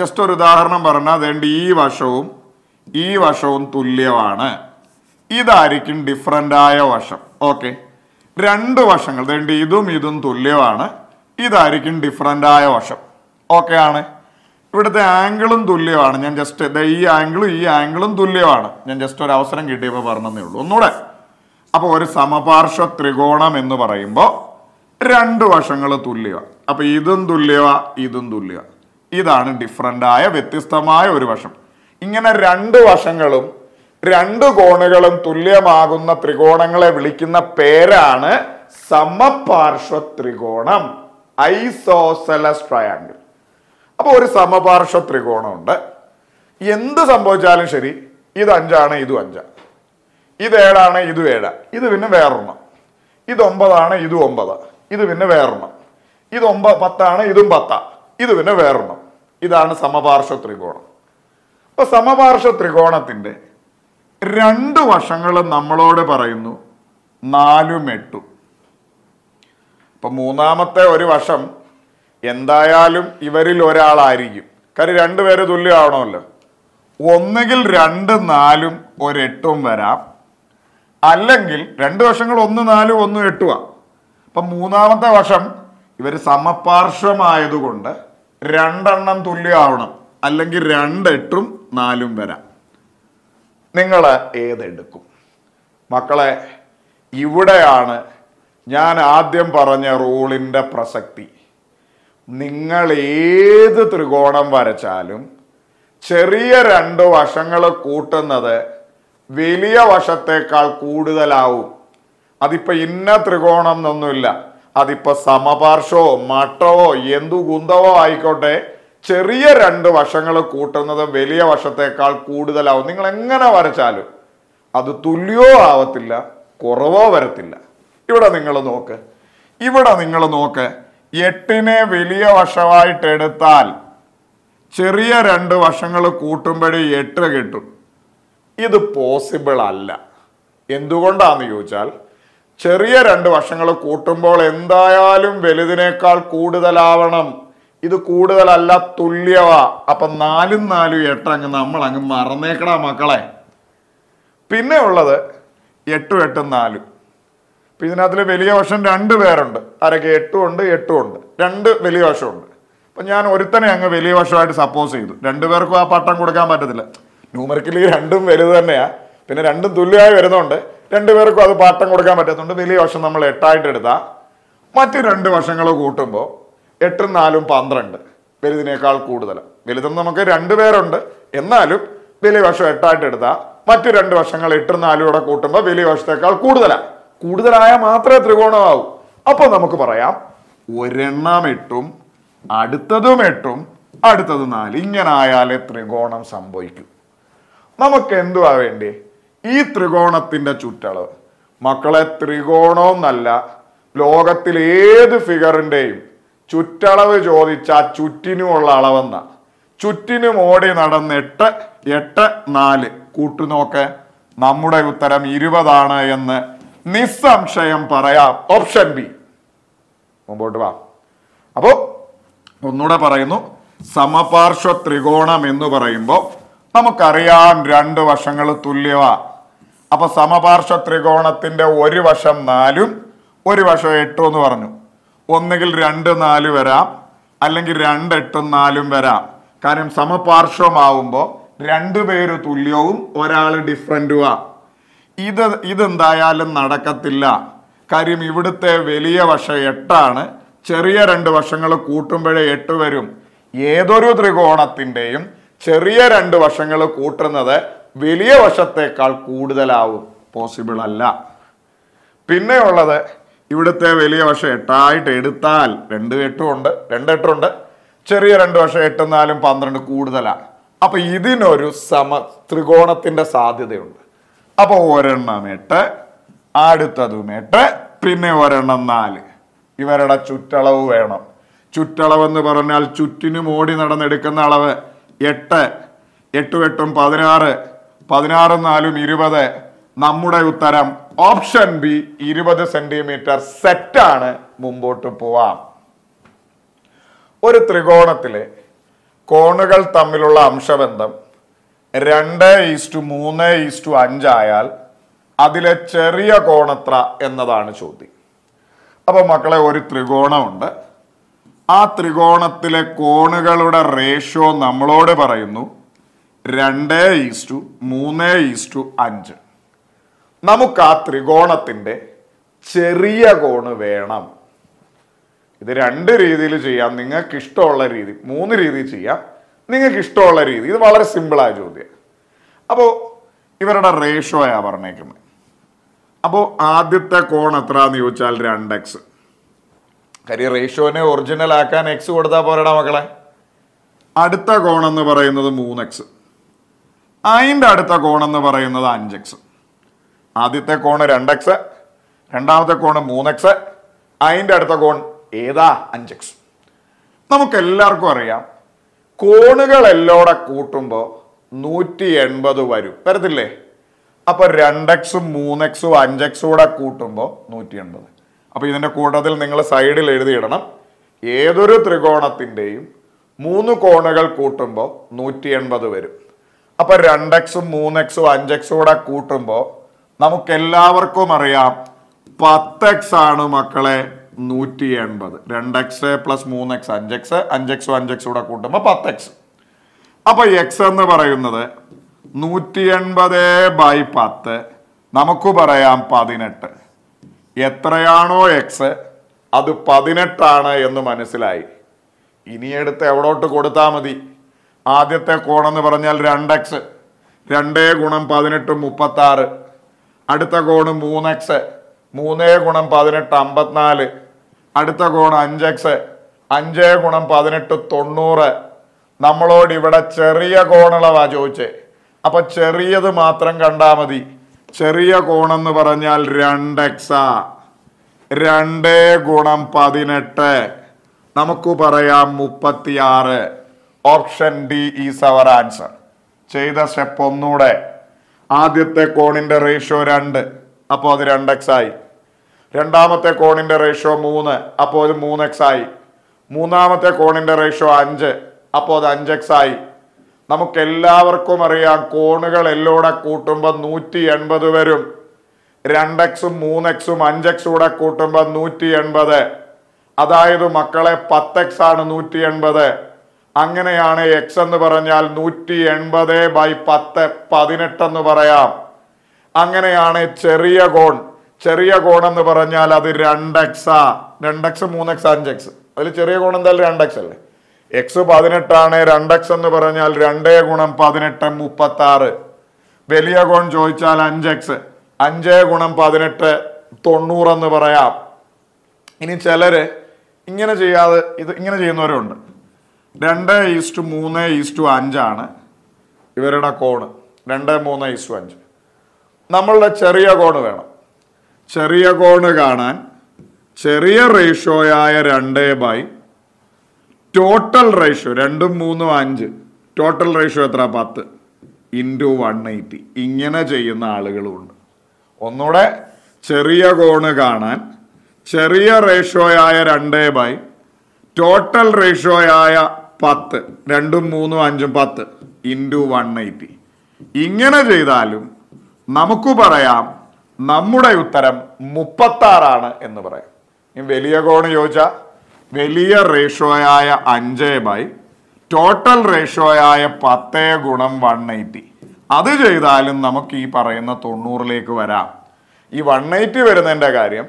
ജസ്റ്റ് ഒരു ഉദാഹരണം പറഞ്ഞാൽ അതുകൊണ്ട് ഈ വശവും ഈ വശവും തുല്യമാണ് ഇതായിരിക്കും ഡിഫറൻ്റ് ആയ വശം ഓക്കെ രണ്ട് വശങ്ങൾ രണ്ട് ഇതും ഇതും തുല്യമാണ് ഇതായിരിക്കും ഡിഫറൻ്റ് ആയ വശം ഓക്കെ ആണ് ഇവിടുത്തെ ആംഗിളും തുല്യമാണ് ഞാൻ ജസ്റ്റ് ഈ ആംഗിളും ഈ ആംഗിളും തുല്യമാണ് ഞാൻ ജസ്റ്റ് ഒരു അവസരം കിട്ടിയപ്പോൾ പറഞ്ഞതേ ഉള്ളൂ ഒന്നുകൂടെ അപ്പോൾ ഒരു സമപാർശ്വ ത്രികോണം എന്ന് പറയുമ്പോൾ രണ്ട് വശങ്ങൾ തുല്യമാണ് അപ്പോൾ ഇതും തുല്യമാണ് ഇതും തുല്യമാണ് ഇതാണ് ആയ വ്യത്യസ്തമായ ഒരു വശം ഇങ്ങനെ രണ്ട് വശങ്ങളും രണ്ട് കോണുകളും തുല്യമാകുന്ന ത്രികോണങ്ങളെ വിളിക്കുന്ന പേരാണ് സമപാർശ്വ ത്രികോണം ഐസോസെലസ് ട്രയാങ്കിൾ അപ്പോൾ ഒരു സമപാർശ്വ ത്രികോണമുണ്ട് എന്ത് സംഭവിച്ചാലും ശരി ഇത് അഞ്ചാണ് ഇതും അഞ്ചാണ് ഇത് ഏഴാണ് ഇത് ഏഴാണ് ഇത് പിന്നെ വേറൊരെണ്ണം ഇത് ഒമ്പതാണ് ഇതും ഒമ്പത് ഇത് പിന്നെ വേറൊരെണ്ണം ഇത് ഒമ്പ പത്താണ് ഇതും പത്താ ഇത് പിന്നെ വേറൊരെണ്ണം ഇതാണ് സമപാർശ്വ ത്രികോണം അപ്പൊ സമപാർശ്വ ത്രികോണത്തിന്റെ രണ്ട് വശങ്ങൾ നമ്മളോട് പറയുന്നു നാലും എട്ടും അപ്പം മൂന്നാമത്തെ ഒരു വശം എന്തായാലും ഇവരിൽ ഒരാളായിരിക്കും കാര്യം രണ്ടുപേര് തുല്യമാവണമല്ലോ ഒന്നുകിൽ രണ്ട് നാലും ഒരെട്ടും വരാം അല്ലെങ്കിൽ രണ്ട് വശങ്ങൾ ഒന്ന് നാലും ഒന്ന് ആ അപ്പൊ മൂന്നാമത്തെ വശം ഇവർ സമപാർശ്വമായതുകൊണ്ട് രണ്ടെണ്ണം തുല്യമാവണം അല്ലെങ്കിൽ രണ്ടെട്ടും നാലും വരാം നിങ്ങൾ ഏതെടുക്കും മക്കളെ ഇവിടെയാണ് ഞാൻ ആദ്യം പറഞ്ഞ റൂളിൻ്റെ പ്രസക്തി നിങ്ങൾ ഏത് ത്രികോണം വരച്ചാലും ചെറിയ രണ്ട് വശങ്ങൾ കൂട്ടുന്നത് വലിയ വശത്തേക്കാൾ കൂടുതലാവും അതിപ്പോൾ ഇന്ന ത്രികോണം എന്നൊന്നുമില്ല അതിപ്പോൾ സമപാർശ്വമോ മട്ടവോ എന്തു ഗുന്തവോ ആയിക്കോട്ടെ ചെറിയ രണ്ട് വശങ്ങൾ കൂട്ടുന്നത് വലിയ വശത്തേക്കാൾ കൂടുതലാവും നിങ്ങൾ എങ്ങനെ വരച്ചാലും അത് തുല്യോ ആവത്തില്ല കുറവോ വരത്തില്ല ഇവിടെ നിങ്ങൾ നോക്ക് ഇവിടെ നിങ്ങൾ നോക്ക് എട്ടിനെ വലിയ വശമായിട്ട് എടുത്താൽ ചെറിയ രണ്ട് വശങ്ങൾ കൂട്ടുമ്പോഴേ എട്ട് കിട്ടും ഇത് പോസിബിൾ അല്ല എന്തുകൊണ്ടാന്ന് ചോദിച്ചാൽ ചെറിയ രണ്ട് വശങ്ങൾ കൂട്ടുമ്പോൾ എന്തായാലും വലുതിനേക്കാൾ കൂടുതലാവണം ഇത് കൂടുതലല്ല തുല്യവാ അപ്പം നാലും നാലും എട്ട് അങ്ങ് നമ്മൾ അങ്ങ് മറന്നേക്കടാ മക്കളെ പിന്നെ ഉള്ളത് എട്ടും എട്ടും നാലും അപ്പം ഇതിനകത്തിൽ വലിയ വശം രണ്ട് പേരുണ്ട് ആരൊക്കെ എട്ടും ഉണ്ട് എട്ടും ഉണ്ട് രണ്ട് വലിയ വശമുണ്ട് അപ്പം ഞാൻ ഒരുത്തനെ അങ്ങ് വലിയ വശമായിട്ട് സപ്പോസ് ചെയ്തു രണ്ടുപേർക്കും ആ പട്ടം കൊടുക്കാൻ പറ്റത്തില്ല ന്യൂമറിക്കലി രണ്ടും വലുത് തന്നെയാണ് പിന്നെ രണ്ടും തുല്യമായി വരുന്നുണ്ട് രണ്ടുപേർക്കും അത് പാട്ടം കൊടുക്കാൻ പറ്റത്തുണ്ട് വലിയ വശം നമ്മൾ എട്ടായിട്ട് എടുത്താൽ മറ്റ് രണ്ട് വശങ്ങൾ കൂട്ടുമ്പോൾ എട്ടും നാലും പന്ത്രണ്ട് വലുതിനേക്കാൾ കൂടുതൽ വലുതെന്ന് നമുക്ക് രണ്ട് പേരുണ്ട് എന്നാലും വലിയ വർഷം എട്ടായിട്ട് എടുത്താൽ മറ്റു രണ്ട് വർഷങ്ങൾ എട്ടും നാലും കൂടെ കൂട്ടുമ്പോൾ വലിയ വർഷത്തേക്കാൾ കൂടുതലാണ് കൂടുതലായ മാത്രമേ ത്രികോണമാവൂ അപ്പോൾ നമുക്ക് പറയാം ഒരെണ്ണം എട്ടും അടുത്തതും എട്ടും അടുത്തത് നാല് ഇങ്ങനെ ആയാലേ ത്രികോണം സംഭവിക്കൂ നമുക്ക് എന്തുവാ വേണ്ടേ ഈ ത്രികോണത്തിൻ്റെ ചുറ്റളവ് മക്കളെ ത്രികോണമെന്നല്ല ലോകത്തിലേത് ഏത് ഫിഗറിൻ്റെയും ചുറ്റളവ് ചോദിച്ച ചുറ്റിനുമുള്ള അളവെന്ന ചുറ്റിനു മോടി നടന്നിട്ട് എട്ട് നാല് കൂട്ടുനോക്ക് നമ്മുടെ ഉത്തരം ഇരുപതാണ് എന്ന് നിസ്സംശയം പറയാം ഓപ്ഷൻ ബി മുമ്പോട്ട് വാ അപ്പോൾ ഒന്നുകൂടെ പറയുന്നു സമപാർശ്വ ത്രികോണം എന്ന് പറയുമ്പോൾ നമുക്കറിയാം രണ്ട് വശങ്ങൾ തുല്യവാ അപ്പൊ സമപാർശ്വ ത്രികോണത്തിന്റെ ഒരു വശം നാലും ഒരു വശം എട്ടും എന്ന് പറഞ്ഞു ഒന്നുകിൽ രണ്ട് നാല് വരാം അല്ലെങ്കിൽ രണ്ട് എട്ടും നാലും വരാം കാരണം സമപാർശ്വമാവുമ്പോൾ രണ്ടു പേര് തുല്യവും ഒരാൾ ഡിഫറൻറ്റുമാ ഇത് ഇതെന്തായാലും നടക്കത്തില്ല കാര്യം ഇവിടുത്തെ വലിയ വശം എട്ടാണ് ചെറിയ രണ്ട് വശങ്ങൾ കൂട്ടുമ്പോഴേ എട്ട് വരും ഏതൊരു ത്രികോണത്തിൻ്റെയും ചെറിയ രണ്ട് വശങ്ങൾ കൂട്ടുന്നത് വലിയ വശത്തേക്കാൾ കൂടുതലാവും പോസിബിൾ അല്ല പിന്നെയുള്ളത് ഇവിടുത്തെ വലിയ വശം എട്ടായിട്ട് എടുത്താൽ രണ്ട് എട്ടും ഉണ്ട് രണ്ട് എട്ടുണ്ട് ചെറിയ രണ്ട് വശം എട്ടും നാലും പന്ത്രണ്ട് കൂടുതലാണ് അപ്പൊ ഇതിനൊരു സമ ത്രികോണത്തിന്റെ സാധ്യതയുണ്ട് അപ്പൊ ഒരെണ്ണം എട്ട് അടുത്തതും എട്ട് പിന്നെ ഒരെണ്ണം നാല് ഇവരുടെ ചുറ്റളവ് വേണം ചുറ്റളവ് എന്ന് പറഞ്ഞാൽ ചുറ്റിനു മോടി നടന്നെടുക്കുന്ന അളവ് എട്ട് എട്ടും എട്ടും പതിനാറ് പതിനാറും നാലും ഇരുപത് നമ്മുടെ ഉത്തരം ഓപ്ഷൻ ബി ഇരുപത് സെന്റിമീറ്റർ സെറ്റാണ് മുമ്പോട്ട് പോവാം ഒരു ത്രികോണത്തിലെ കോണുകൾ തമ്മിലുള്ള അംശബന്ധം രണ്ട് ഈസ്റ്റു മൂന്ന് ഈസ്റ്റു അഞ്ചായാൽ അതിലെ ചെറിയ കോണത്ര എന്നതാണ് ചോദ്യം അപ്പോൾ മക്കളെ ഒരു ത്രികോണമുണ്ട് ആ ത്രികോണത്തിലെ കോണുകളുടെ റേഷ്യോ നമ്മളോട് പറയുന്നു രണ്ട് ഈസ്റ്റു മൂന്ന് ഈസ്റ്റു അഞ്ച് നമുക്ക് ആ ത്രികോണത്തിൻ്റെ ചെറിയ കോണ് വേണം ഇത് രണ്ട് രീതിയിൽ ചെയ്യാം നിങ്ങൾക്ക് ഇഷ്ടമുള്ള രീതി മൂന്ന് രീതി ചെയ്യാം നിങ്ങൾക്ക് ഇഷ്ടമുള്ള രീതി ഇത് വളരെ സിമ്പിളായ ചോദ്യം അപ്പോൾ ഇവരുടെ റേഷ്യോയാണ് പറഞ്ഞേക്കുന്നത് അപ്പോൾ ആദ്യത്തെ കോൺ എത്ര എന്ന് ചോദിച്ചാൽ രണ്ട് എക്സ് കാര്യം റേഷ്യോനെ ഒറിജിനൽ ആക്കാൻ എക്സ് കൊടുത്താൽ പോരടാ മക്കളെ അടുത്ത കോൺ എന്ന് പറയുന്നത് മൂന്ന് എക്സ് അതിൻ്റെ അടുത്ത കോൺ എന്ന് പറയുന്നത് അഞ്ച് എക്സ് ആദ്യത്തെ കോണ് രണ്ട് എക്സ് രണ്ടാമത്തെ കോണ് മൂന്ന് എക്സ് അതിൻ്റെ അടുത്ത കോൺ ഏതാ അഞ്ച് എക്സ് നമുക്ക് എല്ലാവർക്കും അറിയാം കോണുകൾ എല്ലോടെ കൂട്ടുമ്പോൾ നൂറ്റി എൺപത് വരും വരത്തില്ലേ അപ്പോൾ രണ്ട് എക്സും മൂന്ന് എക്സും അഞ്ച് എക്സും കൂടെ കൂട്ടുമ്പോൾ നൂറ്റി എൺപത് അപ്പോൾ ഇതിൻ്റെ കൂട്ടത്തിൽ നിങ്ങൾ സൈഡിൽ എഴുതിയിടണം ഏതൊരു ത്രികോണത്തിൻ്റെയും മൂന്ന് കോണുകൾ കൂട്ടുമ്പോൾ നൂറ്റി എൺപത് വരും അപ്പോൾ രണ്ട് എക്സും മൂന്ന് എക്സും അഞ്ച് എക്സും കൂടെ കൂട്ടുമ്പോൾ നമുക്കെല്ലാവർക്കും അറിയാം പത്ത് എക്സ് ആണ് മക്കളെ നൂറ്റി എൺപത് രണ്ട് എക്സ് പ്ലസ് മൂന്ന് എക്സ് അഞ്ച് എക്സ് അഞ്ച് എക്സ് അഞ്ച് എക്സ് കൂടെ കൂട്ടുമ്പോൾ പത്ത് എക്സ് അപ്പൊ എക്സ് എന്ന് പറയുന്നത് നൂറ്റി എൺപത് ബൈ പത്ത് നമുക്ക് പറയാം പതിനെട്ട് എത്രയാണോ എക്സ് അത് പതിനെട്ടാണ് എന്ന് മനസ്സിലായി ഇനി എടുത്ത് എവിടോട്ട് കൊടുത്താൽ മതി ആദ്യത്തെ കോണെന്ന് പറഞ്ഞാൽ രണ്ട് എക്സ് രണ്ടേ ഗുണം പതിനെട്ട് മുപ്പത്താറ് അടുത്ത കോണ് മൂന്ന് എക്സ് മൂന്ന് ഗുണം പതിനെട്ട് അമ്പത്തിനാല് അടുത്ത കോണ് അഞ്ച് എക്സ് അഞ്ച് ഗുണം പതിനെട്ട് തൊണ്ണൂറ് നമ്മളോട് ഇവിടെ ചെറിയ കോണുള്ളവാ ചോദിച്ചേ അപ്പൊ ചെറിയത് മാത്രം കണ്ടാ മതി ചെറിയ കോണെന്ന് പറഞ്ഞാൽ രണ്ട് എക്സാ രണ്ട് ഗുണം പതിനെട്ട് നമുക്ക് പറയാം മുപ്പത്തിയാറ് option D is our answer ചെയ്ത സ്റ്റെപ്പ് ഒന്നുകൂടെ ആദ്യത്തെ കോണിൻ്റെ റേഷ്യോ രണ്ട് അപ്പോൾ അത് രണ്ട് എക്സ് ആയി രണ്ടാമത്തെ കോണിൻ്റെ റേഷ്യോ മൂന്ന് അപ്പോൾ അത് മൂന്ന് എക്സ് ആയി മൂന്നാമത്തെ കോണിൻ്റെ റേഷ്യോ അഞ്ച് അപ്പോൾ അത് അഞ്ച് എക്സ് ആയി നമുക്ക് എല്ലാവർക്കും അറിയാം കോണുകൾ എല്ലോടെ കൂട്ടുമ്പോൾ നൂറ്റി എൺപത് വരും രണ്ട് എക്സും മൂന്ന് എക്സും അഞ്ച് എക്സും കൂടെ കൂട്ടുമ്പോൾ നൂറ്റി എൺപത് അതായത് മക്കളെ പത്ത് എക്സ് ആണ് നൂറ്റി എൺപത് അങ്ങനെയാണ് എക്സ് എന്ന് പറഞ്ഞാൽ നൂറ്റി എൺപത് ബൈ പത്ത് പതിനെട്ടെന്ന് പറയാം അങ്ങനെയാണ് ചെറിയ കോൺ ചെറിയ കോൺ എന്ന് പറഞ്ഞാൽ അത് രണ്ട് എക്സാ രണ്ട് എക്സ് മൂന്ന് എക്സ് അഞ്ച് എക്സ് അതിൽ ചെറിയ കോൺ എന്തായാലും രണ്ട് എക്സ് അല്ലേ എക്സ് പതിനെട്ടാണ് രണ്ട് എക്സ് എന്ന് പറഞ്ഞാൽ രണ്ടേ ഗുണം പതിനെട്ട് മുപ്പത്തി ആറ് വലിയ കോൺ ചോദിച്ചാൽ അഞ്ച് എക്സ് അഞ്ചേ ഗുണം പതിനെട്ട് തൊണ്ണൂറെന്ന് പറയാം ഇനി ചിലര് ഇങ്ങനെ ചെയ്യാതെ ഇത് ഇങ്ങനെ ചെയ്യുന്നവരുണ്ട് രണ്ട് ഈസ്റ്റു മൂന്ന് ഈസ്റ്റു അഞ്ചാണ് ഇവരുടെ കോണ് രണ്ട് മൂന്ന് ഈസ്റ്റു അഞ്ച് നമ്മളുടെ ചെറിയ കോണ് വേണം ചെറിയ കോണ് കാണാൻ ചെറിയ റേഷ്യോയായ രണ്ട് ബൈ ടോട്ടൽ റേഷ്യോ രണ്ടും മൂന്നും അഞ്ച് ടോട്ടൽ റേഷ്യോ എത്ര പത്ത് ഇൻറ്റു വൺ എയ്റ്റി ഇങ്ങനെ ചെയ്യുന്ന ആളുകളുമുണ്ട് ഒന്നുകൂടെ ചെറിയ കോണ് കാണാൻ ചെറിയ റേഷ്യോയായ രണ്ട് ബൈ ടോട്ടൽ റേഷ്യോയായ പത്ത് രണ്ടും മൂന്നും അഞ്ചും പത്ത് ഇൻറ്റു വൺ എയ്റ്റി ഇങ്ങനെ ചെയ്താലും നമുക്ക് പറയാം നമ്മുടെ ഉത്തരം മുപ്പത്താറാണ് എന്ന് പറയാം വലിയ കോണ് ചോദിച്ചാൽ വലിയ റേഷ്യോയായ അഞ്ച് ബൈ ടോട്ടൽ റേഷ്യോയായ പത്ത് ഗുണം വൺ എയ്റ്റി അത് ചെയ്താലും നമുക്ക് ഈ പറയുന്ന തൊണ്ണൂറിലേക്ക് വരാം ഈ വൺ എയ്റ്റി വരുന്നതിൻ്റെ കാര്യം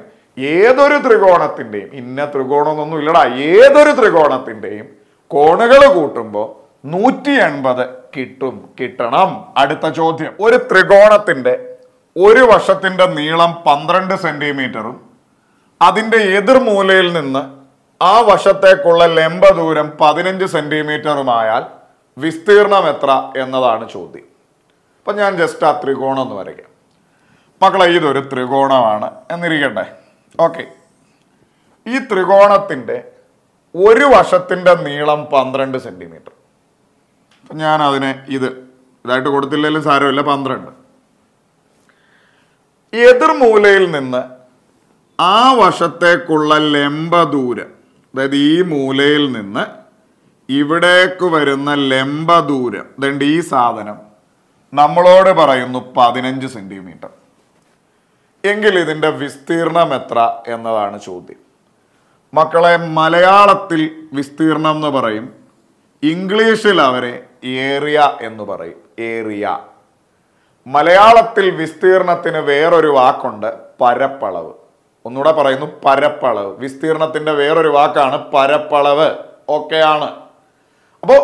ഏതൊരു ത്രികോണത്തിൻ്റെയും ഇന്ന ത്രികോണമൊന്നും ഇല്ലടാ ഏതൊരു ത്രികോണത്തിൻ്റെയും കോണുകൾ കൂട്ടുമ്പോൾ നൂറ്റി എൺപത് കിട്ടും കിട്ടണം അടുത്ത ചോദ്യം ഒരു ത്രികോണത്തിന്റെ ഒരു വശത്തിന്റെ നീളം പന്ത്രണ്ട് സെന്റിമീറ്ററും അതിന്റെ എതിർമൂലയിൽ നിന്ന് ആ വശത്തേക്കുള്ള ലംബ ദൂരം പതിനഞ്ച് സെന്റിമീറ്ററുമായാൽ വിസ്തീർണം എത്ര എന്നതാണ് ചോദ്യം അപ്പം ഞാൻ ജസ്റ്റ് ആ ത്രികോണം ഒന്ന് വരയ്ക്കാം മക്കളെ ഇതൊരു ത്രികോണമാണ് എന്നിരിക്കട്ടെ ഓക്കെ ഈ ത്രികോണത്തിൻ്റെ ഒരു വശത്തിൻ്റെ നീളം പന്ത്രണ്ട് സെൻറ്റിമീറ്റർ ഞാൻ അതിനെ ഇത് ഇതായിട്ട് കൊടുത്തില്ലെങ്കിലും സാരമില്ല പന്ത്രണ്ട് എതിർമൂലയിൽ നിന്ന് ആ വശത്തേക്കുള്ള ലംബ ദൂരം അതായത് ഈ മൂലയിൽ നിന്ന് ഇവിടേക്ക് വരുന്ന ലംബ ദൂരം ഇതുണ്ട് ഈ സാധനം നമ്മളോട് പറയുന്നു പതിനഞ്ച് സെൻറ്റിമീറ്റർ എങ്കിൽ ഇതിൻ്റെ വിസ്തീർണം എത്ര എന്നതാണ് ചോദ്യം മക്കളെ മലയാളത്തിൽ വിസ്തീർണം എന്ന് പറയും ഇംഗ്ലീഷിൽ അവരെ ഏറിയ എന്ന് പറയും ഏറിയ മലയാളത്തിൽ വിസ്തീർണത്തിന് വേറൊരു വാക്കുണ്ട് പരപ്പളവ് ഒന്നുകൂടെ പറയുന്നു പരപ്പളവ് വിസ്തീർണത്തിൻ്റെ വേറൊരു വാക്കാണ് പരപ്പളവ് ഒക്കെയാണ് അപ്പോൾ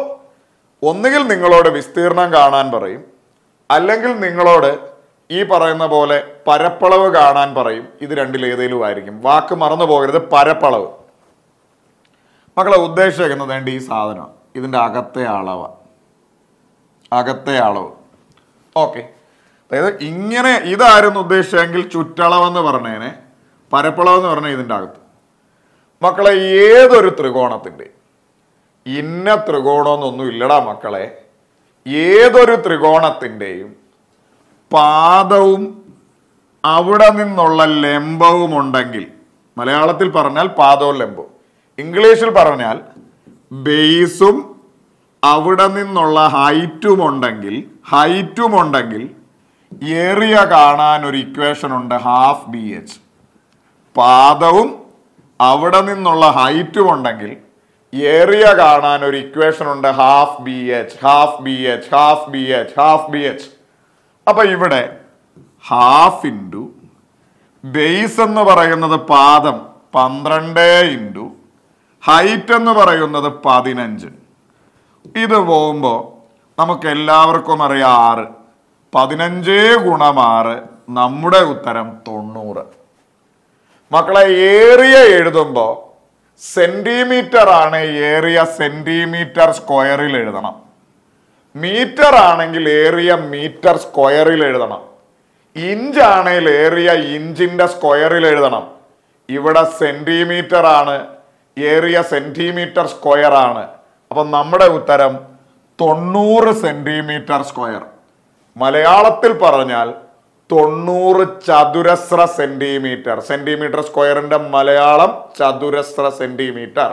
ഒന്നുകിൽ നിങ്ങളോട് വിസ്തീർണം കാണാൻ പറയും അല്ലെങ്കിൽ നിങ്ങളോട് ഈ പറയുന്ന പോലെ പരപ്പളവ് കാണാൻ പറയും ഇത് രണ്ടിലേതേലും ആയിരിക്കും വാക്ക് മറന്നു പോകരുത് പരപ്പളവ് മക്കളെ ഉദ്ദേശിക്കുന്നത് വേണ്ടി ഈ സാധനം ഇതിൻ്റെ അകത്തെ അളവ് അകത്തെ അളവ് ഓക്കെ അതായത് ഇങ്ങനെ ഇതായിരുന്നു ഉദ്ദേശിച്ചെങ്കിൽ ചുറ്റളവെന്ന് പറഞ്ഞേനെ പരപ്പളവെന്ന് പറഞ്ഞാൽ ഇതിൻ്റെ അകത്ത് മക്കളെ ഏതൊരു ത്രികോണത്തിൻ്റെ ഇന്ന ത്രികോണമെന്നൊന്നും ഇല്ലടാ മക്കളെ ഏതൊരു ത്രികോണത്തിൻ്റെയും പാദവും അവിടെ നിന്നുള്ള ലംബവും ഉണ്ടെങ്കിൽ മലയാളത്തിൽ പറഞ്ഞാൽ പാദവും ലംബവും ഇംഗ്ലീഷിൽ പറഞ്ഞാൽ ബേസും അവിടെ നിന്നുള്ള ഹൈറ്റും ഉണ്ടെങ്കിൽ ഹൈറ്റും ഉണ്ടെങ്കിൽ ഏറിയ കാണാൻ ഒരു ഇക്വേഷൻ ഉണ്ട് ഹാഫ് ബി എച്ച് പാദവും അവിടെ നിന്നുള്ള ഹൈറ്റും ഉണ്ടെങ്കിൽ ഏറിയ കാണാൻ ഒരു ഇക്വേഷൻ ഉണ്ട് half B H half B H half B H half B H അപ്പൊ ഇവിടെ ഹാഫ് ഇൻഡു ബേസ് എന്ന് പറയുന്നത് പാദം പന്ത്രണ്ട് ഇൻഡു ഹൈറ്റ് എന്ന് പറയുന്നത് പതിനഞ്ച് ഇത് പോകുമ്പോൾ നമുക്ക് എല്ലാവർക്കും അറിയാം ആറ് പതിനഞ്ച് ഗുണം ആറ് നമ്മുടെ ഉത്തരം തൊണ്ണൂറ് മക്കളെ ഏറിയ എഴുതുമ്പോൾ സെൻറ്റിമീറ്റർ ആണ് ഏറിയ സെൻറ്റിമീറ്റർ സ്ക്വയറിൽ എഴുതണം മീറ്റർ ആണെങ്കിൽ ഏറിയ മീറ്റർ സ്ക്വയറിൽ എഴുതണം ഇഞ്ച് ആണെങ്കിൽ ഏറിയ ഇഞ്ചിന്റെ സ്ക്വയറിൽ എഴുതണം ഇവിടെ സെന്റിമീറ്റർ ആണ് ഏറിയ സെന്റിമീറ്റർ സ്ക്വയർ ആണ് അപ്പം നമ്മുടെ ഉത്തരം തൊണ്ണൂറ് സെന്റിമീറ്റർ സ്ക്വയർ മലയാളത്തിൽ പറഞ്ഞാൽ തൊണ്ണൂറ് ചതുരശ്ര സെന്റിമീറ്റർ സെന്റിമീറ്റർ സ്ക്വയറിന്റെ മലയാളം ചതുരശ്ര സെന്റിമീറ്റർ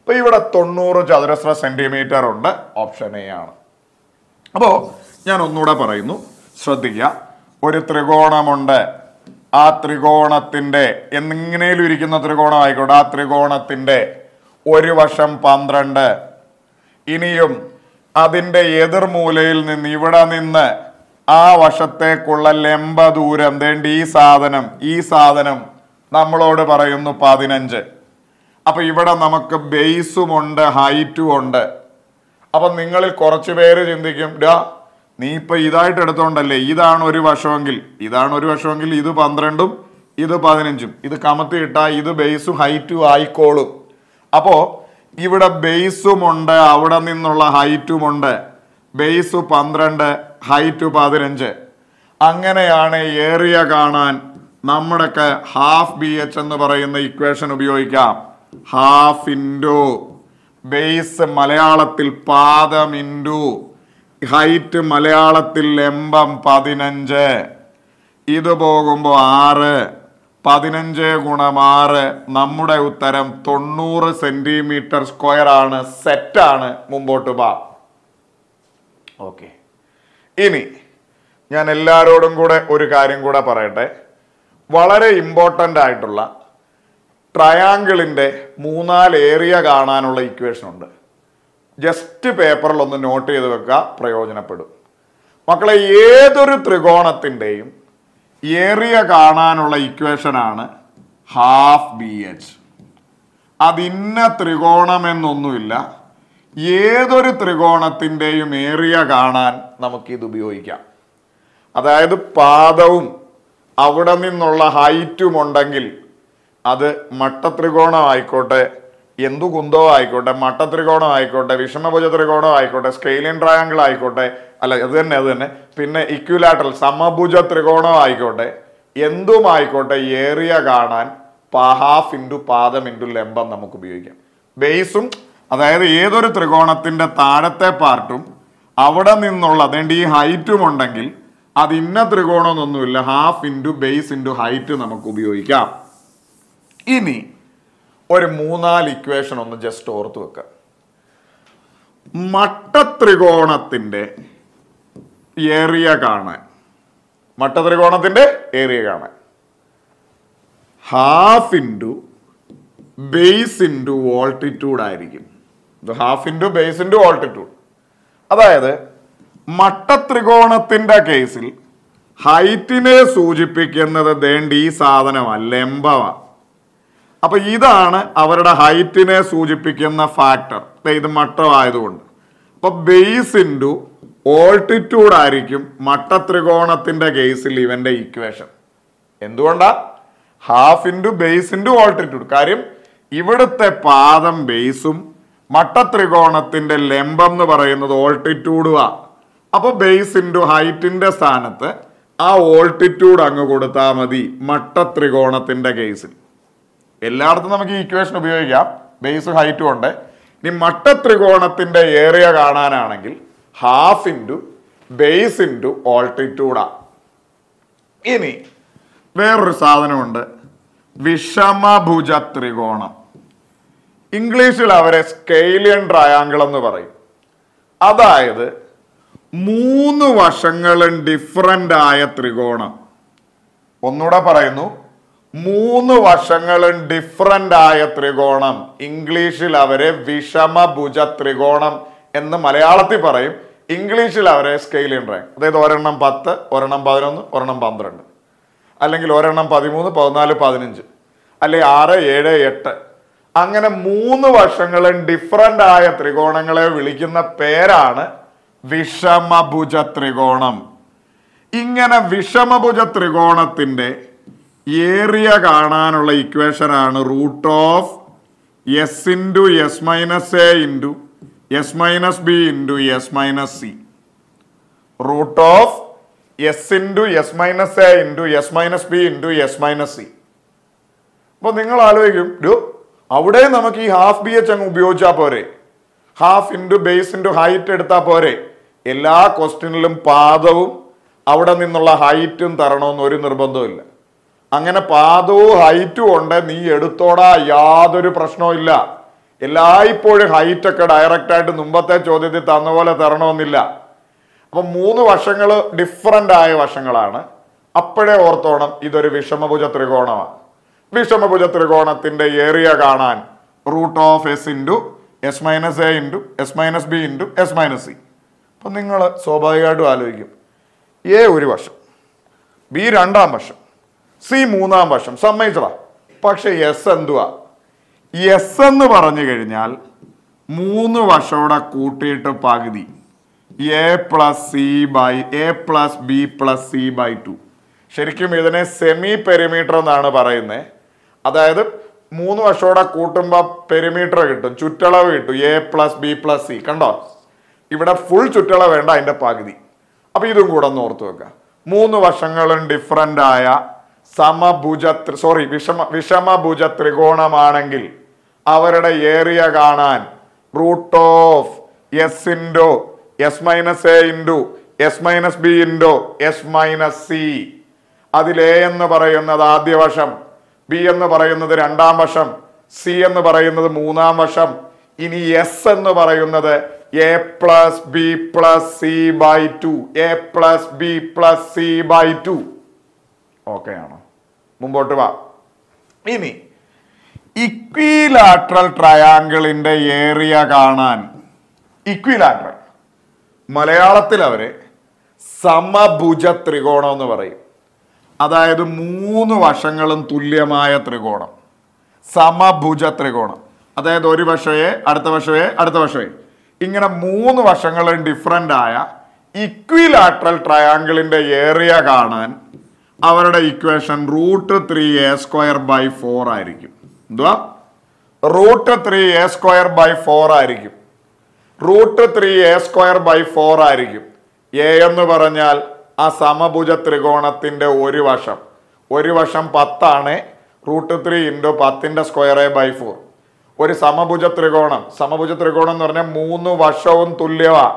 അപ്പൊ ഇവിടെ തൊണ്ണൂറ് ചതുരശ്ര സെന്റിമീറ്റർ ഉണ്ട് ഓപ്ഷൻ എ ആണ് അപ്പോൾ ഞാൻ ഒന്നുകൂടെ പറയുന്നു ശ്രദ്ധിക്കുക ഒരു ത്രികോണമുണ്ട് ആ ത്രികോണത്തിന്റെ എന്നിങ്ങനെയും ഇരിക്കുന്ന ത്രികോണം ആയിക്കോട്ടെ ആ ത്രികോണത്തിന്റെ ഒരു വശം പന്ത്രണ്ട് ഇനിയും അതിൻ്റെ എതിർമൂലയിൽ നിന്ന് ഇവിടെ നിന്ന് ആ വശത്തേക്കുള്ള ലംബ ദൂരം വേണ്ടി ഈ സാധനം ഈ സാധനം നമ്മളോട് പറയുന്നു പതിനഞ്ച് അപ്പൊ ഇവിടെ നമുക്ക് ബേസുമുണ്ട് ഹൈറ്റും ഉണ്ട് അപ്പം നിങ്ങളിൽ കുറച്ച് പേര് ചിന്തിക്കും ഡാ നീ ഇപ്പം ഇതായിട്ട് എടുത്തോണ്ടല്ലേ ഇതാണ് ഒരു വശമെങ്കിൽ ഇതാണ് ഒരു വശമെങ്കിൽ ഇത് പന്ത്രണ്ടും ഇത് പതിനഞ്ചും ഇത് കമത്തി ഇട്ടാൽ ഇത് ബേസും ഹൈറ്റും ആയിക്കോളും അപ്പോൾ ഇവിടെ ബേസുമുണ്ട് അവിടെ നിന്നുള്ള ഹൈറ്റുമുണ്ട് ബേസ് പന്ത്രണ്ട് ഹൈറ്റ് പതിനഞ്ച് അങ്ങനെയാണ് ഏറിയ കാണാൻ നമ്മുടെയൊക്കെ ഹാഫ് ബി എച്ച് എന്ന് പറയുന്ന ഇക്വേഷൻ ഉപയോഗിക്കാം ഹാഫ് ഇൻഡോ ബേസ് മലയാളത്തിൽ പാദം ഇൻഡു ഹൈറ്റ് മലയാളത്തിൽ എംബം പതിനഞ്ച് ഇത് പോകുമ്പോൾ ആറ് പതിനഞ്ച് ഗുണം ആറ് നമ്മുടെ ഉത്തരം തൊണ്ണൂറ് സെന്റിമീറ്റർ സ്ക്വയർ ആണ് സെറ്റാണ് മുമ്പോട്ട് പാ ഓക്കെ ഇനി ഞാൻ എല്ലാവരോടും കൂടെ ഒരു കാര്യം കൂടെ പറയട്ടെ വളരെ ഇമ്പോർട്ടൻ്റ് ആയിട്ടുള്ള ട്രയാങ്കിളിൻ്റെ മൂന്നാല് ഏരിയ കാണാനുള്ള ഇക്വേഷൻ ഉണ്ട് ജസ്റ്റ് പേപ്പറിൽ ഒന്ന് നോട്ട് ചെയ്ത് വെക്കുക പ്രയോജനപ്പെടും മക്കളെ ഏതൊരു ത്രികോണത്തിൻ്റെയും ഏറിയ കാണാനുള്ള ഇക്വേഷനാണ് ഹാഫ് ബി എച്ച് അതിന്ന ത്രികോണമെന്നൊന്നുമില്ല ഏതൊരു ത്രികോണത്തിൻ്റെയും ഏറിയ കാണാൻ നമുക്കിത് ഉപയോഗിക്കാം അതായത് പാദവും അവിടെ നിന്നുള്ള ഹൈറ്റും ഉണ്ടെങ്കിൽ അത് മട്ടത്രികോണം ആയിക്കോട്ടെ എന്തു കുന്തോ ആയിക്കോട്ടെ മട്ടത്രികോണം ആയിക്കോട്ടെ വിഷമഭുജ ത്രികോണം ആയിക്കോട്ടെ സ്കെയിലിൻ ട്രയാങ്കിൾ ആയിക്കോട്ടെ അല്ല അത് തന്നെ അത് തന്നെ പിന്നെ ഇക്വിലാറ്ററൽ സമഭുജ ത്രികോണം ആയിക്കോട്ടെ എന്തും ആയിക്കോട്ടെ ഏറിയ കാണാൻ ഹാഫ് ഇൻറ്റു പാദം ഇൻറ്റു ലംബം നമുക്ക് ഉപയോഗിക്കാം ബേസും അതായത് ഏതൊരു ത്രികോണത്തിൻ്റെ താഴത്തെ പാർട്ടും അവിടെ നിന്നുള്ള അതേണ്ട ഈ ഹൈറ്റും ഉണ്ടെങ്കിൽ അത് ഇന്ന ത്രികോണമൊന്നുമില്ല half into base into height നമുക്ക് ഉപയോഗിക്കാം ഇനി ഒരു മൂന്നാല് ഇക്വേഷൻ ഒന്ന് ജസ്റ്റ് ഓർത്ത് വെക്കുക മട്ടത്രികോണത്തിൻ്റെ ഏറിയ കാണാൻ മട്ടത്രികോണത്തിൻ്റെ ഏറിയ കാണാൻ half into base into altitude ആയിരിക്കും ഇത് half into base into altitude അതായത് മട്ടത്രികോണത്തിൻ്റെ കേസിൽ ഹൈറ്റിനെ സൂചിപ്പിക്കുന്നത് ദേണ്ടി ഈ സാധനമല്ല ലംബമാണ് അപ്പോൾ ഇതാണ് അവരുടെ ഹൈറ്റിനെ സൂചിപ്പിക്കുന്ന ഫാക്ടർ ഇത് മട്ടമായതുകൊണ്ട് അപ്പോൾ ബേസ് ഇൻഡു ഓൾട്ടിറ്റ്യൂഡ് ആയിരിക്കും മട്ട ത്രികോണത്തിന്റെ കേസിൽ ഇവന്റെ ഇക്വേഷൻ എന്തുകൊണ്ടാണ് half into base into altitude കാര്യം ഇവിടുത്തെ പാദം ബേസും മട്ട ത്രികോണത്തിന്റെ ലംബം എന്ന് പറയുന്നത് ഓൾട്ടിറ്റ്യൂഡുമാണ് അപ്പോൾ ബേസ് ഇൻഡു ഹൈറ്റിന്റെ സ്ഥാനത്ത് ആ ഓൾട്ടിറ്റ്യൂഡ് അങ്ങ് കൊടുത്താൽ മതി മട്ട ത്രികോണത്തിന്റെ കേസിൽ എല്ലായിടത്തും നമുക്ക് ഈ ഇക്വേഷൻ ഉപയോഗിക്കാം ബേസ് ഹൈറ്റും ഉണ്ട് ഇനി മട്ട ത്രികോണത്തിൻ്റെ ഏരിയ കാണാനാണെങ്കിൽ ഹാഫ് ഇൻറ്റു ബേസ് ഇൻറ്റു ഓൾട്ടിറ്റ്യൂഡാ ഇനി വേറൊരു സാധനമുണ്ട് വിഷമഭുജ ത്രികോണം ഇംഗ്ലീഷിൽ അവരെ സ്കെയിലിയൻ ട്രയാങ്കിൾ എന്ന് പറയും അതായത് മൂന്ന് വശങ്ങളും ഡിഫറൻ്റ് ആയ ത്രികോണം ഒന്നുകൂടെ പറയുന്നു മൂന്ന് വശങ്ങളും ഡിഫറൻ്റ് ആയ ത്രികോണം ഇംഗ്ലീഷിൽ അവരെ വിഷമഭുജ ത്രികോണം എന്ന് മലയാളത്തിൽ പറയും ഇംഗ്ലീഷിൽ അവരെ സ്കെയിലിൻ റാങ്ക് അതായത് ഒരെണ്ണം പത്ത് ഒരെണ്ണം പതിനൊന്ന് ഒരെണ്ണം പന്ത്രണ്ട് അല്ലെങ്കിൽ ഒരെണ്ണം പതിമൂന്ന് പതിനാല് പതിനഞ്ച് അല്ലെങ്കിൽ ആറ് ഏഴ് എട്ട് അങ്ങനെ മൂന്ന് വശങ്ങളും ഡിഫറൻ്റ് ആയ ത്രികോണങ്ങളെ വിളിക്കുന്ന പേരാണ് വിഷമഭുജ ത്രികോണം ഇങ്ങനെ വിഷമഭുജ ത്രികോണത്തിൻ്റെ ഏറിയ കാണാനുള്ള ഇക്വേഷനാണ് root of S into S minus A into S minus B into S minus C root of S into S minus A into S minus B into S minus C അപ്പോൾ നിങ്ങൾ ആലോചിക്കും do അവിടെ നമുക്ക് ഈ half B H അങ്ങ് ഉപയോഗിച്ചാൽ പോരെ half into base into height എടുത്താൽ പോരെ എല്ലാ ക്വസ്റ്റ്യനിലും പാദവും അവിടെ നിന്നുള്ള ഹൈറ്റും തരണമെന്ന് ഒരു ഇല്ല അങ്ങനെ പാദവും ഹൈറ്റും ഉണ്ട് നീ എടുത്തോടാ യാതൊരു പ്രശ്നവും എല്ലായ്പ്പോഴും ഹൈറ്റൊക്കെ ഡയറക്റ്റായിട്ട് മുമ്പത്തെ ചോദ്യത്തിൽ തന്ന പോലെ തരണമെന്നില്ല അപ്പം മൂന്ന് വശങ്ങൾ ഡിഫറൻ്റ് ആയ വശങ്ങളാണ് അപ്പോഴേ ഓർത്തോണം ഇതൊരു വിഷമഭുജ ത്രികോണമാണ് വിഷമഭുജ ത്രികോണത്തിൻ്റെ ഏരിയ കാണാൻ root of S into S minus A into S minus B into S minus C അപ്പം നിങ്ങൾ സ്വാഭാവികമായിട്ടും ആലോചിക്കും എ ഒരു വശം ബി രണ്ടാം വശം സി മൂന്നാം വർഷം സമ്മതിച്ചതാ പക്ഷെ എസ് എന്തുവാ എസ് എന്ന് പറഞ്ഞു കഴിഞ്ഞാൽ മൂന്ന് വർഷമൂടെ കൂട്ടിയിട്ട് പകുതി A plus C by A plus B plus C by two ശരിക്കും ഇതിനെ സെമി പെരിമീറ്റർ എന്നാണ് പറയുന്നത് അതായത് മൂന്ന് വർഷമൂടെ കൂട്ടുമ്പോൾ പെരിമീറ്റർ കിട്ടും ചുറ്റളവ് കിട്ടും A plus B plus C കണ്ടോ ഇവിടെ ഫുൾ ചുറ്റളവ് വേണ്ട അതിൻ്റെ പകുതി അപ്പോൾ ഇതും കൂടെ ഒന്ന് ഓർത്ത് വെക്കുക മൂന്ന് വർഷങ്ങളും ഡിഫറൻ്റ് ആയ സമഭുജ സോറി വിഷമ വിഷമഭുജ ത്രികോണമാണെങ്കിൽ അവരുടെ ഏരിയ കാണാൻ root of S into S minus A into S minus B into S minus C അതിൽ എ എന്ന് പറയുന്നത് ആദ്യ വശം ബി എന്ന് പറയുന്നത് രണ്ടാം വശം സി എന്ന് പറയുന്നത് മൂന്നാം വശം ഇനി എസ് എന്ന് പറയുന്നത് A plus B plus C by two A plus B plus C by two okay ആണോ മുമ്പോട്ട് വാ ഇനി ഇക്വിലാട്രൽ ട്രയാങ്കിളിന്റെ ഏറിയ കാണാൻ ഇക്വിലാട്രൽ മലയാളത്തിൽ അവര് സമഭുജ ത്രികോണം എന്ന് പറയും അതായത് മൂന്ന് വശങ്ങളും തുല്യമായ ത്രികോണം സമഭുജ ത്രികോണം അതായത് ഒരു വശയെ അടുത്ത വശയെ അടുത്ത വശയെ ഇങ്ങനെ മൂന്ന് വശങ്ങളും ഡിഫറൻ്റ് ആയ ഇക്വിലാട്രൽ ട്രയാങ്കിളിൻ്റെ ഏറിയ കാണാൻ അവരുടെ equation root three A square by four ആയിരിക്കും എന്തുവാ root three A square by four ആയിരിക്കും root three A square by four ആയിരിക്കും എ എന്ന് പറഞ്ഞാൽ ആ സമഭുജ ത്രികോണത്തിൻ്റെ ഒരു വശം ഒരു വശം പത്താണ് റൂട്ട് ത്രീ ഇൻറ്റു പത്തിൻ്റെ സ്ക്വയർ എ ബൈ ഫോർ ഒരു സമഭുജ ത്രികോണം സമഭുജ ത്രികോണം എന്ന് പറഞ്ഞാൽ മൂന്ന് വശവും തുല്യമാണ്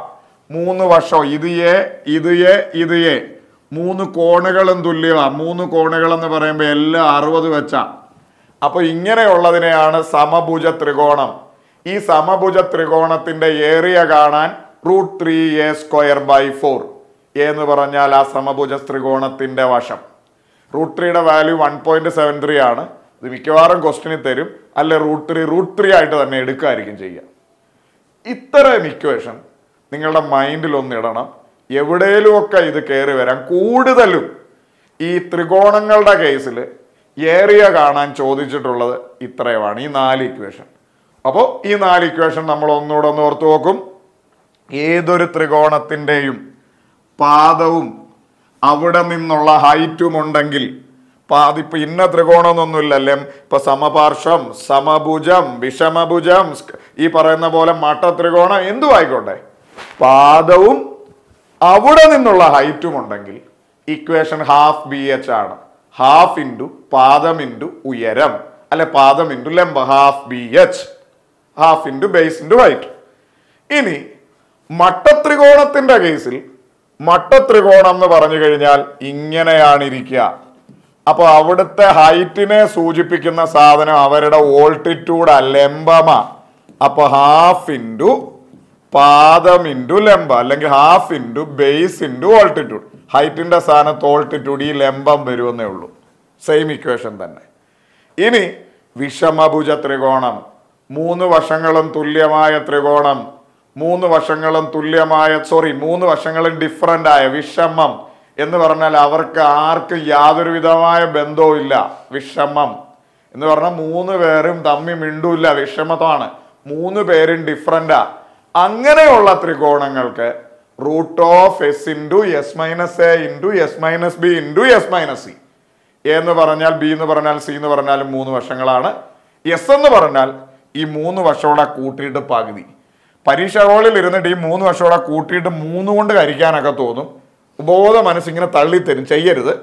മൂന്ന് വശവും ഇത് എ ഇത് എ ഇത് എ മൂന്ന് കോണുകളും തുല്യമാണ് മൂന്ന് കോണുകളെന്ന് പറയുമ്പോൾ എല്ലാം അറുപത് വെച്ചാ അപ്പോൾ ഇങ്ങനെയുള്ളതിനെയാണ് സമഭുജ ത്രികോണം ഈ സമഭുജ ത്രികോണത്തിൻ്റെ ഏറിയ കാണാൻ root three A square by four എന്ന് പറഞ്ഞാൽ ആ സമഭുജ ത്രികോണത്തിൻ്റെ വശം റൂട്ട് ത്രീയുടെ value one point seven three ആണ് ഇത് മിക്കവാറും ക്വസ്റ്റിനിൽ തരും അല്ലെ റൂട്ട് ത്രീ റൂട്ട് ത്രീ ആയിട്ട് തന്നെ എടുക്കുമായിരിക്കും ചെയ്യുക ഇത്തരം ഇക്വേഷൻ നിങ്ങളുടെ മൈൻഡിൽ ഒന്നിടണം എവിടെയെങ്കിലുമൊക്കെ ഇത് കയറി വരാം കൂടുതലും ഈ ത്രികോണങ്ങളുടെ കേസിൽ ഏറിയ കാണാൻ ചോദിച്ചിട്ടുള്ളത് ഇത്രയുമാണ് ഈ നാല് ഇക്വേഷൻ അപ്പോൾ ഈ നാല് ഇക്വേഷൻ നമ്മൾ ഒന്നുകൂടെ ഒന്ന് ഓർത്തു നോക്കും ഏതൊരു ത്രികോണത്തിൻ്റെയും പാദവും അവിടെ നിന്നുള്ള ഹൈറ്റും ഉണ്ടെങ്കിൽ ഇപ്പം ഇന്ന ത്രികോണമൊന്നുമില്ലല്ലേ ഇപ്പം സമപാർശ്വം സമഭുജം വിഷമഭുജം ഈ പറയുന്ന പോലെ മട്ട ത്രികോണം എന്തുമായിക്കോട്ടെ പാദവും അവിടെ നിന്നുള്ള ഹൈറ്റും ഉണ്ടെങ്കിൽ ഇക്വേഷൻ ഹാഫ് ബി എച്ച് ആണ് ഹാഫ് ഇൻറ്റു പാദം ഇൻറ്റു ഉയരം അല്ലെ പാദം ഇൻറ്റു ലംബ half B H half into base into height ഇനി മട്ടത്രികോണത്തിൻ്റെ കേസിൽ മട്ടത്രികോണം എന്ന് പറഞ്ഞു കഴിഞ്ഞാൽ ഇങ്ങനെയാണ് ഇരിക്കുക അപ്പോൾ അവിടുത്തെ ഹൈറ്റിനെ സൂചിപ്പിക്കുന്ന സാധനം അവരുടെ ഓൾട്ടിറ്റ്യൂഡാ അല്ലെമ്പമാ അപ്പോൾ ഹാഫ് ഇൻറ്റു പാദം ഇൻറ്റു ലംബ അല്ലെങ്കിൽ half into base into altitude ഹൈറ്റിൻ്റെ സ്ഥാനത്ത് ഓൾട്ടിറ്റ്യൂഡ് ഈ ലംബം വരുമെന്നേ ഉള്ളൂ സെയിം ഇക്വേഷൻ തന്നെ ഇനി വിഷമഭുജ ത്രികോണം മൂന്ന് വശങ്ങളും തുല്യമായ ത്രികോണം മൂന്ന് വശങ്ങളും തുല്യമായ സോറി മൂന്ന് വശങ്ങളും ഡിഫറൻ്റ് ആയ വിഷമം എന്ന് പറഞ്ഞാൽ അവർക്ക് ആർക്കും യാതൊരു വിധമായ ബന്ധവും ഇല്ല വിഷമം എന്ന് പറഞ്ഞാൽ മൂന്ന് പേരും തമ്മി മിണ്ടൂല്ല വിഷമത്താണ് മൂന്ന് പേരും ഡിഫറൻറ്റാ അങ്ങനെയുള്ള ത്രികോണങ്ങൾക്ക് root of S into S minus A into S minus B into S minus C A എന്ന് പറഞ്ഞാൽ ബി എന്ന് പറഞ്ഞാൽ സി എന്ന് പറഞ്ഞാലും മൂന്ന് വശങ്ങളാണ് എസ് എന്ന് പറഞ്ഞാൽ ഈ മൂന്ന് വശമോടെ കൂട്ടിയിട്ട് പകുതി പരീക്ഷ ഹോളിൽ ഇരുന്നിട്ട് ഈ മൂന്ന് വശമോടെ കൂട്ടിയിട്ട് മൂന്ന് കൊണ്ട് കരിക്കാനൊക്കെ തോന്നും ഉപബോധ മനസ്സിങ്ങനെ തള്ളിത്തരും ചെയ്യരുത്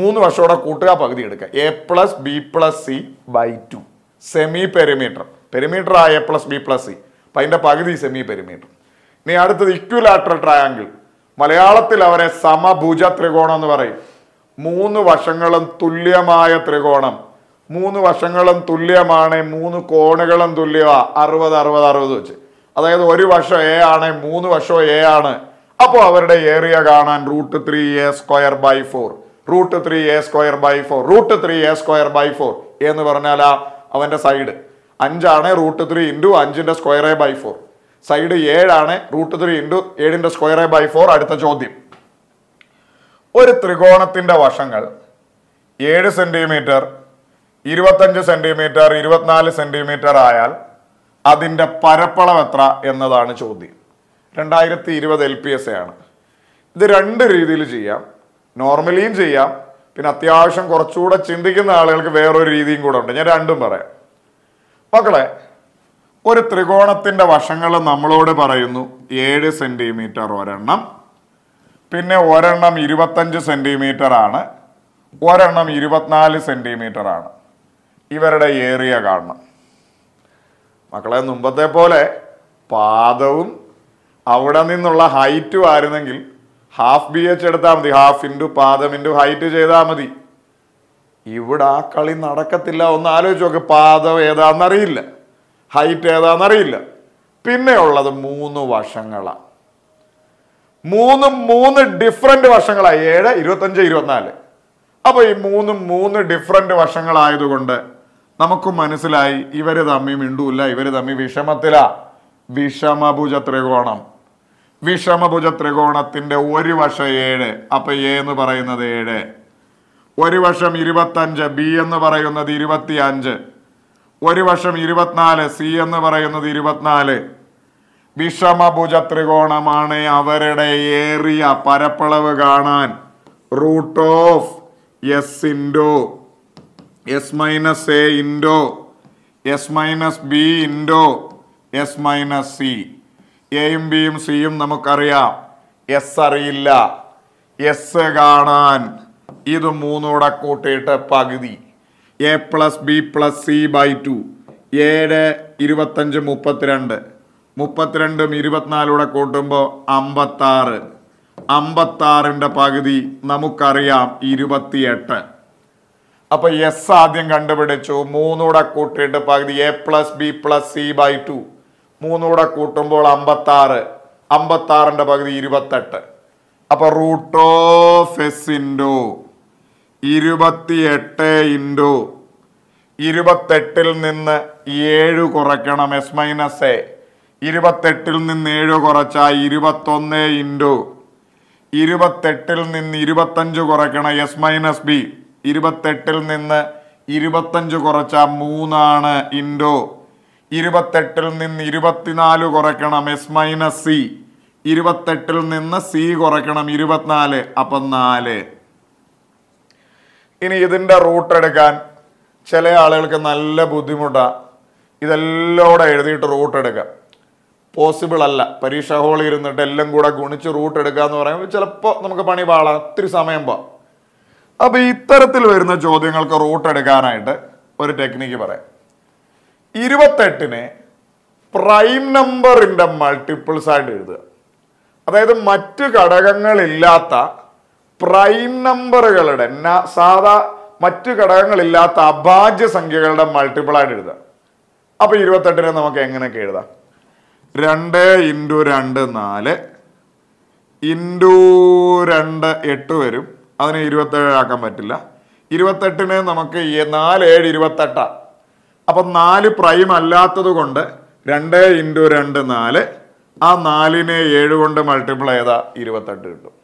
മൂന്ന് വശമോടെ കൂട്ടുക പകുതി എടുക്കുക A plus B plus C by two semi perimeter perimeter ആ A plus B plus C അപ്പം അതിൻ്റെ പകുതി സെമി പെരിമീറ്റർ ഇനി അടുത്തത് ഇക്വിലാട്രൽ ട്രയാങ്കിൾ മലയാളത്തിൽ അവരെ സമഭുജ ത്രികോണം എന്ന് പറയും മൂന്ന് വശങ്ങളും തുല്യമായ ത്രികോണം മൂന്ന് വശങ്ങളും തുല്യമാണ് മൂന്ന് കോണുകളും തുല്യമാണ് അറുപത് അറുപത് അറുപത് വെച്ച് അതായത് ഒരു വശം എ ആണ് മൂന്ന് വശം എ ആണ് അപ്പോൾ അവരുടെ ഏരിയ കാണാൻ root three A square by four root three A square by four root three A square by four എന്ന് പറഞ്ഞാൽ അവൻ്റെ സൈഡ് അഞ്ചാണ് റൂട്ട് ത്രീ ഇൻറ്റു അഞ്ചിൻ്റെ square A by four side ഏഴാണ് റൂട്ട് ത്രീ ഇൻറ്റു ഏഴിൻ്റെ square A by four അടുത്ത ചോദ്യം ഒരു ത്രികോണത്തിൻ്റെ വശങ്ങൾ ഏഴ് സെൻറ്റിമീറ്റർ ഇരുപത്തഞ്ച് സെൻറ്റിമീറ്റർ ഇരുപത്തിനാല് സെൻറ്റിമീറ്റർ ആയാൽ അതിൻ്റെ പരപ്പളവ് എത്ര എന്നതാണ് ചോദ്യം രണ്ടായിരത്തി ഇരുപത് എൽ പി എസ് എ ആണ് ഇത് രണ്ട് രീതിയിൽ ചെയ്യാം നോർമലിയും ചെയ്യാം പിന്നെ അത്യാവശ്യം കുറച്ചുകൂടെ ചിന്തിക്കുന്ന ആളുകൾക്ക് വേറൊരു രീതിയും കൂടെ ഉണ്ട് ഞാൻ രണ്ടും പറയാം മക്കളെ ഒരു ത്രികോണത്തിൻ്റെ വശങ്ങൾ നമ്മളോട് പറയുന്നു ഏഴ് സെൻറ്റിമീറ്റർ ഒരെണ്ണം പിന്നെ ഒരെണ്ണം ഇരുപത്തഞ്ച് സെൻറ്റിമീറ്റർ ആണ് ഒരെണ്ണം ഇരുപത്തിനാല് സെൻറ്റിമീറ്റർ ആണ് ഇവരുടെ ഏറിയ കാണണം മക്കളെ മുമ്പത്തെ പോലെ പാദവും അവിടെ നിന്നുള്ള ഹൈറ്റും ആയിരുന്നെങ്കിൽ ഹാഫ് ബി എച്ച് എടുത്താൽ മതി ഹാഫ് ഇൻറ്റു പാദം ഇൻറ്റു ഹൈറ്റ് ചെയ്താൽ മതി ഇവിടെ ആ കളി നടക്കത്തില്ല ഒന്ന് ആലോചിച്ച് നോക്ക് പാദം ഏതാണെന്നറിയില്ല ഹൈറ്റ് ഏതാണെന്നറിയില്ല പിന്നെ ഉള്ളത് മൂന്ന് വശങ്ങളാണ് മൂന്ന് മൂന്ന് ഡിഫറെൻ്റ് വശങ്ങളാണ് ഏഴ് ഇരുപത്തഞ്ച് ഇരുപത്തിനാല് അപ്പോൾ ഈ മൂന്നും മൂന്ന് ഡിഫറെൻ്റ് വശങ്ങളായതുകൊണ്ട് നമുക്ക് മനസ്സിലായി ഇവർ തമ്മി മിണ്ടൂല്ല ഇവർ തമ്മി വിഷമത്തില വിഷമഭുജ ത്രികോണം വിഷമഭുജ ത്രികോണത്തിൻ്റെ ഒരു വശം ഏഴ് അപ്പം എ എന്ന് പറയുന്നത് ഏഴ് ഒരു വർഷം ഇരുപത്തഞ്ച് ബി എന്ന് പറയുന്നത് ഇരുപത്തി അഞ്ച് ഒരു വർഷം ഇരുപത്തിനാല് സി എന്ന് പറയുന്നത് ഇരുപത്തിനാല് വിഷമഭുജ ത്രികോണമാണ് അവരുടെ ഏറിയ പരപ്പളവ് കാണാൻ root of S into S minus A into S minus B into S minus C എയും ബിയും സിയും നമുക്കറിയാം എസ് അറിയില്ല എസ് കാണാൻ ഇത് മൂന്നൂടെ കൂട്ടിയിട്ട് പകുതി A plus B plus C by two ഏഴ് ഇരുപത്തഞ്ച് മുപ്പത്തിരണ്ട് മുപ്പത്തിരണ്ടും ഇരുപത്തിനാലൂടെ കൂട്ടുമ്പോൾ അമ്പത്താറ് അമ്പത്താറിൻ്റെ പകുതി നമുക്കറിയാം ഇരുപത്തിയെട്ട് അപ്പൊ എസ് ആദ്യം കണ്ടുപിടിച്ചു മൂന്നൂടെ കൂട്ടിയിട്ട് പകുതി A plus B plus C by two മൂന്നൂടെ കൂട്ടുമ്പോൾ അമ്പത്താറ് അമ്പത്താറിൻ്റെ പകുതി ഇരുപത്തെട്ട് അപ്പൊ റൂട്ട് ഓഫ് എസിൻഡോ ഇരുപത്തിയെട്ട് ഇൻറ്റു ഇരുപത്തെട്ടിൽ നിന്ന് ഏഴ് കുറയ്ക്കണം എസ് മൈനസ് എ ഇരുപത്തെട്ടിൽ നിന്ന് ഏഴ് കുറച്ചാൽ ഇരുപത്തൊന്ന് ഇൻറ്റു ഇരുപത്തെട്ടിൽ നിന്ന് ഇരുപത്തഞ്ച് കുറയ്ക്കണം എസ് മൈനസ് ബി ഇരുപത്തെട്ടിൽ നിന്ന് ഇരുപത്തഞ്ച് കുറച്ചാൽ മൂന്നാണ് ഇൻറ്റു ഇരുപത്തെട്ടിൽ നിന്ന് ഇരുപത്തിനാല് കുറയ്ക്കണം എസ് മൈനസ് സി ഇരുപത്തെട്ടിൽ നിന്ന് സി കുറയ്ക്കണം ഇരുപത്തിനാല് അപ്പം നാല് ഇനി ഇതിൻ്റെ റൂട്ട് എടുക്കാൻ ചില ആളുകൾക്ക് നല്ല ബുദ്ധിമുട്ടാണ് ഇതെല്ലോടെ എഴുതിയിട്ട് റൂട്ട് എടുക്കുക പോസിബിൾ അല്ല പരീക്ഷാ ഹോളിൽ ഇരുന്നിട്ട് എല്ലാം കൂടെ ഗുണിച്ച് റൂട്ട് എടുക്കുക എന്ന് പറയുമ്പോൾ ചിലപ്പോൾ നമുക്ക് പണി പാളാം ഒത്തിരി സമയം പോവാം അപ്പോൾ ഇത്തരത്തിൽ വരുന്ന ചോദ്യങ്ങൾക്ക് റൂട്ട് എടുക്കാനായിട്ട് ഒരു ടെക്നിക്ക് പറയാം ഇരുപത്തെട്ടിന് പ്രൈം നമ്പറിൻ്റെ മൾട്ടിപ്പിൾസ് ആയിട്ട് എഴുതുക അതായത് മറ്റ് ഘടകങ്ങളില്ലാത്ത പ്രൈം നമ്പറുകളുടെ സാധാ മറ്റു ഘടകങ്ങളില്ലാത്ത അഭാജ്യ സംഖ്യകളുടെ മൾട്ടിപ്പിൾ ആയിട്ട് എഴുതാം അപ്പൊ ഇരുപത്തെട്ടിനെ നമുക്ക് എങ്ങനെയൊക്കെ എഴുതാം രണ്ട് ഇൻറ്റു രണ്ട് നാല് ഇൻറ്റു രണ്ട് എട്ട് വരും അതിനെ ഇരുപത്തേഴാക്കാൻ പറ്റില്ല ഇരുപത്തെട്ടിന് നമുക്ക് നാല് ഏഴ് ഇരുപത്തെട്ടാണ് അപ്പം നാല് പ്രൈം അല്ലാത്തത് കൊണ്ട് രണ്ട് ഇൻറ്റു രണ്ട് നാല് ആ നാലിനെ ഏഴ് കൊണ്ട് മൾട്ടിപ്ലൈ ചെയ്താൽ ഇരുപത്തെട്ട് കിട്ടും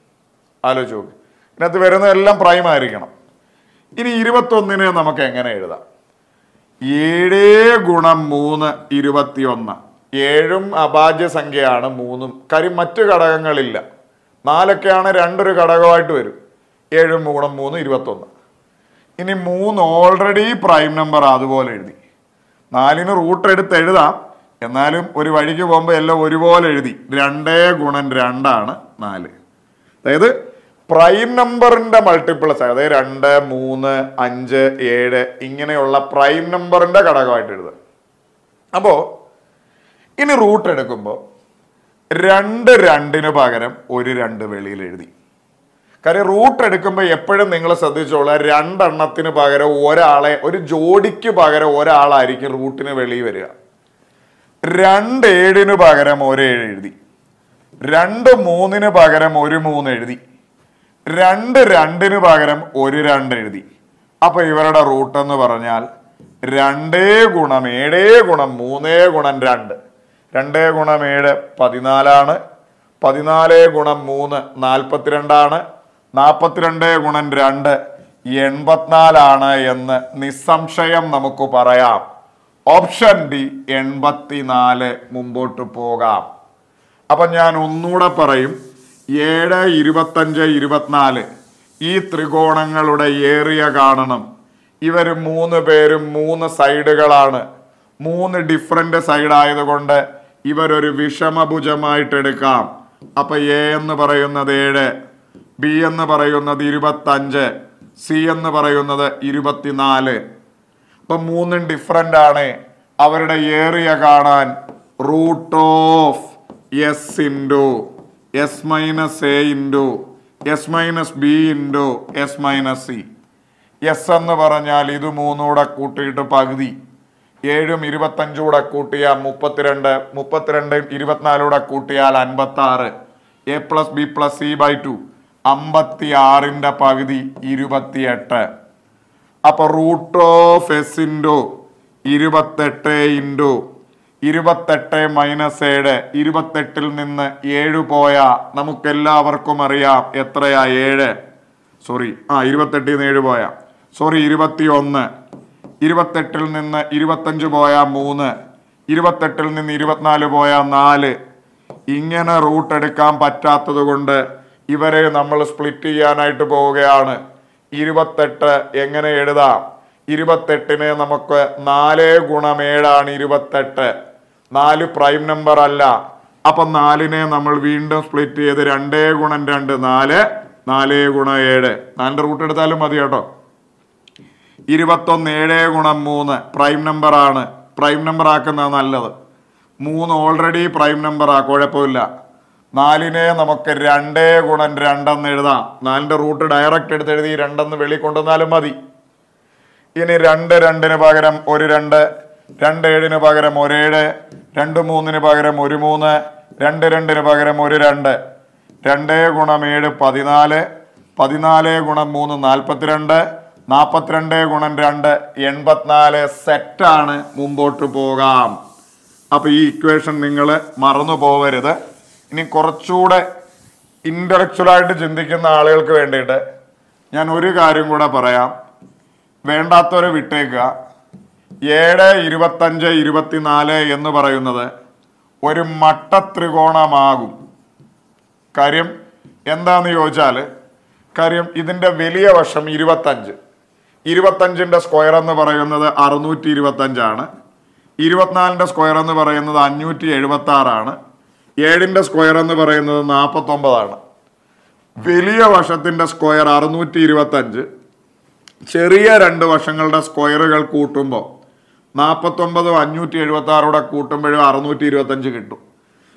ആലോചിച്ച് നോക്കി ഇതിനകത്ത് വരുന്നതെല്ലാം പ്രൈം ആയിരിക്കണം ഇനി ഇരുപത്തൊന്നിന് നമുക്ക് എങ്ങനെ എഴുതാം ഏഴ് ഗുണം മൂന്ന് ഇരുപത്തിയൊന്ന് ഏഴും അഭാജ്യ സംഖ്യയാണ് മൂന്നും കാര്യം മറ്റു ഘടകങ്ങളില്ല നാലൊക്കെയാണ് രണ്ടൊരു ഘടകമായിട്ട് വരും ഏഴും ഗുണം മൂന്ന് ഇരുപത്തൊന്ന് ഇനി മൂന്ന് ഓൾറെഡി പ്രൈം നമ്പർ അതുപോലെ എഴുതി നാലിന് റൂട്ട് എടുത്ത് എഴുതാം എന്നാലും ഒരു വഴിക്ക് പോകുമ്പോൾ എല്ലാം ഒരുപോലെ എഴുതി രണ്ടേ ഗുണം രണ്ടാണ് നാല് അതായത് പ്രൈം നമ്പറിന്റെ മൾട്ടിപ്പിൾസ് അതായത് രണ്ട് മൂന്ന് അഞ്ച് ഏഴ് ഇങ്ങനെയുള്ള പ്രൈം നമ്പറിന്റെ ഘടകമായിട്ട് എഴുതുക അപ്പോൾ ഇനി റൂട്ട് എടുക്കുമ്പോൾ രണ്ട് രണ്ടിന് പകരം ഒരു രണ്ട് വെളിയിൽ എഴുതി കാര്യം റൂട്ട് എടുക്കുമ്പോൾ എപ്പോഴും നിങ്ങൾ ശ്രദ്ധിച്ചോളാം രണ്ടെണ്ണത്തിന് പകരം ഒരാളെ ഒരു ജോഡിക്ക് പകരം ഒരാളായിരിക്കും റൂട്ടിന് വെളിയിൽ വരിക രണ്ട് ഏഴിന് പകരം ഒരേഴ് എഴുതി രണ്ട് മൂന്നിന് പകരം ഒരു മൂന്ന് എഴുതി രണ്ട് രണ്ടിന് പകരം ഒരു രണ്ട് എഴുതി അപ്പൊ ഇവരുടെ റൂട്ട് എന്ന് പറഞ്ഞാൽ രണ്ടേ ഗുണം ഏഴേ ഗുണം മൂന്നേ ഗുണം രണ്ട് രണ്ടേ ഗുണം ഏഴ് പതിനാലാണ് പതിനാല് ഗുണം മൂന്ന് നാൽപ്പത്തിരണ്ടാണ് നാൽപ്പത്തിരണ്ട് ഗുണം രണ്ട് എൺപത്തിനാലാണ് എന്ന് നിസ്സംശയം നമുക്ക് പറയാം ഓപ്ഷൻ ഡി എൺപത്തിനാല് മുമ്പോട്ട് പോകാം അപ്പം ഞാൻ ഒന്നുകൂടെ പറയും ഏഴ് ഇരുപത്തഞ്ച് ഇരുപത്തിനാല് ഈ ത്രികോണങ്ങളുടെ ഏറിയ കാണണം ഇവർ മൂന്ന് പേരും മൂന്ന് സൈഡുകളാണ് മൂന്ന് ഡിഫറെൻ്റ് സൈഡായതുകൊണ്ട് ഇവരൊരു വിഷമഭുജമായിട്ടെടുക്കാം അപ്പൊ എ എന്ന് പറയുന്നത് ഏഴ് ബി എന്ന് പറയുന്നത് ഇരുപത്തഞ്ച് സി എന്ന് പറയുന്നത് ഇരുപത്തിനാല് അപ്പൊ മൂന്നും ഡിഫറെൻ്റ് ആണ് അവരുടെ ഏറിയ കാണാൻ root of S into S minus A into S minus B into S minus C S എന്ന് പറഞ്ഞാൽ ഇത് മൂന്നൂടെ കൂട്ടിയിട്ട് പകുതി ഏഴും ഇരുപത്തഞ്ചൂടെ കൂട്ടിയ മുപ്പത്തിരണ്ട് മുപ്പത്തിരണ്ട് ഇരുപത്തിനാലൂടെ കൂട്ടിയാൽ അൻപത്തി ആറ് A plus B plus C by two അമ്പത്തി ആറിൻ്റെ പകുതി ഇരുപത്തിയെട്ട് അപ്പൊ റൂട്ട് ഓഫ് എസ് ഇൻറ്റു ഇരുപത്തെട്ട് ഇൻറ്റു ഇരുപത്തെട്ട് മൈനസ് ഏഴ് ഇരുപത്തെട്ടിൽ നിന്ന് ഏഴ് പോയ നമുക്കെല്ലാവർക്കും അറിയാം എത്രയാ ഏഴ് സോറി ആ ഇരുപത്തെട്ടിൽ നിന്ന് ഏഴ് പോയ സോറി ഇരുപത്തി ഒന്ന് ഇരുപത്തെട്ടിൽ നിന്ന് ഇരുപത്തഞ്ച് പോയ മൂന്ന് ഇരുപത്തെട്ടിൽ നിന്ന് ഇരുപത്തിനാല് പോയ നാല് ഇങ്ങനെ റൂട്ട് എടുക്കാൻ പറ്റാത്തത് കൊണ്ട് ഇവരെ നമ്മൾ സ്പ്ലിറ്റ് ചെയ്യാനായിട്ട് പോവുകയാണ് ഇരുപത്തെട്ട് എങ്ങനെ എഴുതാം ഇരുപത്തെട്ടിനെ നമുക്ക് നാല് ഗുണം ഏഴാണ് ഇരുപത്തെട്ട് നാല് പ്രൈം നമ്പർ അല്ല അപ്പൊ നാലിനെ നമ്മൾ വീണ്ടും സ്പ്ലിറ്റ് ചെയ്ത് രണ്ടേ ഗുണം രണ്ട് നാല് നാല് ഗുണം ഏഴ് നാലിന്റെ റൂട്ട് എടുത്താലും മതി കേട്ടോ ഇരുപത്തൊന്ന് ഏഴ് ഗുണം മൂന്ന് പ്രൈം നമ്പർ ആണ് പ്രൈം നമ്പർ ആക്കുന്നത് നല്ലത് മൂന്ന് ഓൾറെഡി പ്രൈം നമ്പർ ആ കുഴപ്പമില്ല നാലിനെ നമുക്ക് രണ്ടേ ഗുണം രണ്ടെന്ന് എഴുതാം നാലിൻ്റെ റൂട്ട് ഡയറക്റ്റ് എടുത്ത് എഴുതി രണ്ടെന്ന് വെളി കൊണ്ടുവന്നാലും മതി ഇനി രണ്ട് രണ്ടിന് പകരം ഒരു രണ്ട് രണ്ട് ഏഴിന് പകരം ഒരേഴ് രണ്ട് മൂന്നിന് പകരം ഒരു മൂന്ന് രണ്ട് രണ്ടിന് പകരം ഒരു രണ്ട് രണ്ട് ഗുണം ഏഴ് പതിനാല് പതിനാല് ഗുണം മൂന്ന് നാൽപ്പത്തിരണ്ട് നാൽപ്പത്തിരണ്ട് ഗുണം രണ്ട് എൺപത്തിനാല് സെറ്റാണ് മുമ്പോട്ട് പോകാം അപ്പോൾ ഈ ഇക്വേഷൻ നിങ്ങൾ മറന്നു പോകരുത് ഇനി കുറച്ചുകൂടെ ഇൻ്റലക്ച്വലായിട്ട് ചിന്തിക്കുന്ന ആളുകൾക്ക് വേണ്ടിയിട്ട് ഞാൻ ഒരു കാര്യം കൂടെ പറയാം വേണ്ടാത്തവരെ വിട്ടേക്കുക ഏഴ് ഇരുപത്തഞ്ച് ഇരുപത്തിനാല് എന്ന് പറയുന്നത് ഒരു മട്ട ത്രികോണമാകും കാര്യം എന്താണെന്ന് ചോദിച്ചാൽ കാര്യം ഇതിൻ്റെ വലിയ വശം ഇരുപത്തഞ്ച് ഇരുപത്തഞ്ചിൻ്റെ സ്ക്വയർ എന്ന് പറയുന്നത് അറുന്നൂറ്റി ഇരുപത്തഞ്ചാണ് ഇരുപത്തിനാലിൻ്റെ സ്ക്വയർ എന്ന് പറയുന്നത് അഞ്ഞൂറ്റി എഴുപത്തി ആറാണ് ഏഴിൻ്റെ സ്ക്വയർ എന്ന് പറയുന്നത് നാൽപ്പത്തൊമ്പതാണ് വലിയ വശത്തിൻ്റെ സ്ക്വയർ അറുന്നൂറ്റി ഇരുപത്തഞ്ച് ചെറിയ രണ്ട് വശങ്ങളുടെ സ്ക്വയറുകൾ കൂട്ടുമ്പോൾ നാൽപ്പത്തൊമ്പതും അഞ്ഞൂറ്റി എഴുപത്തി ആറോടെ കൂട്ടുമ്പോഴും അറുന്നൂറ്റി ഇരുപത്തഞ്ച് കിട്ടും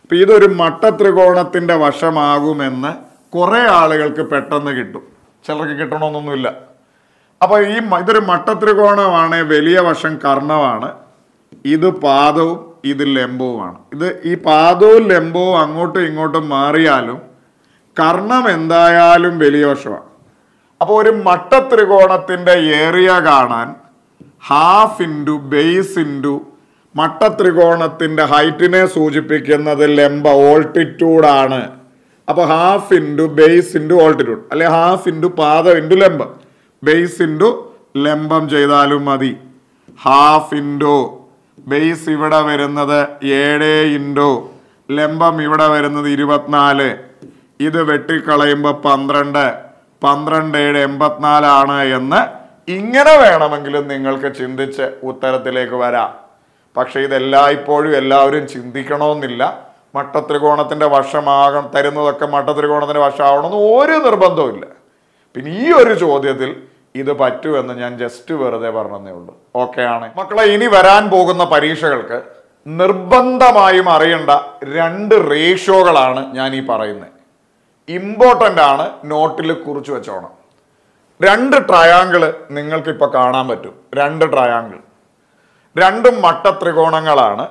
അപ്പം ഇതൊരു മട്ട ത്രികോണത്തിൻ്റെ വശമാകുമെന്ന് കുറേ ആളുകൾക്ക് പെട്ടെന്ന് കിട്ടും ചിലർക്ക് കിട്ടണമെന്നൊന്നുമില്ല അപ്പോൾ ഈ ഇതൊരു മട്ട ത്രികോണമാണ് വലിയ വശം കർണമാണ് ഇത് പാദവും ഇത് ലംബവുമാണ് ഇത് ഈ പാദവും ലംബവും അങ്ങോട്ടും ഇങ്ങോട്ടും മാറിയാലും കർണം എന്തായാലും വലിയ വശമാണ് അപ്പോൾ ഒരു മട്ട ത്രികോണത്തിൻ്റെ ഏറിയ കാണാൻ ഹാഫ് ഇൻറ്റു ബേസ് ഇൻറ്റു മട്ട ത്രികോണത്തിൻ്റെ ഹൈറ്റിനെ സൂചിപ്പിക്കുന്നത് ലെമ്പ ഓൾട്ടിറ്റ്യൂഡാണ് അപ്പോൾ half into base into altitude അല്ലെ ഹാഫ് ഇൻറ്റു പാദം ഇൻറ്റു ലംബം ബേസ് ഇൻറ്റു ലെമ്പം ചെയ്താലും മതി ഹാഫ് ഇൻറ്റു ബേസ് ഇവിടെ വരുന്നത് ഏഴ് ഇൻറ്റു ലെമ്പം ഇവിടെ വരുന്നത് ഇരുപത്തിനാല് ഇത് വെട്ടിക്കളയുമ്പോൾ പന്ത്രണ്ട് പന്ത്രണ്ട് ഏഴ് എൺപത്തിനാലാണ് എന്ന് ഇങ്ങനെ വേണമെങ്കിലും നിങ്ങൾക്ക് ചിന്തിച്ച് ഉത്തരത്തിലേക്ക് വരാം പക്ഷേ ഇതെല്ലായ്പ്പോഴും എല്ലാവരും ചിന്തിക്കണമെന്നില്ല മട്ടത്രികോണത്തിൻ്റെ വശമാകണം തരുന്നതൊക്കെ മട്ടത്രികോണത്തിൻ്റെ വശമാവണമെന്ന് ഒരു നിർബന്ധവുമില്ല പിന്നെ ഈ ഒരു ചോദ്യത്തിൽ ഇത് പറ്റുമെന്ന് ഞാൻ ജസ്റ്റ് വെറുതെ പറഞ്ഞതേ ഉള്ളൂ ഓക്കെ ആണ് മക്കളെ ഇനി വരാൻ പോകുന്ന പരീക്ഷകൾക്ക് നിർബന്ധമായും അറിയേണ്ട രണ്ട് റേഷ്യോകളാണ് ഞാൻ ഈ പറയുന്നത് ഇമ്പോർട്ടൻ്റ് ആണ് നോട്ടിൽ കുറിച്ച് വെച്ചോണം രണ്ട് ട്രയാങ്കിള് നിങ്ങൾക്ക് ഇപ്പോൾ കാണാൻ പറ്റും രണ്ട് ട്രയാങ്കിൾ രണ്ടും മട്ട ത്രികോണങ്ങളാണ്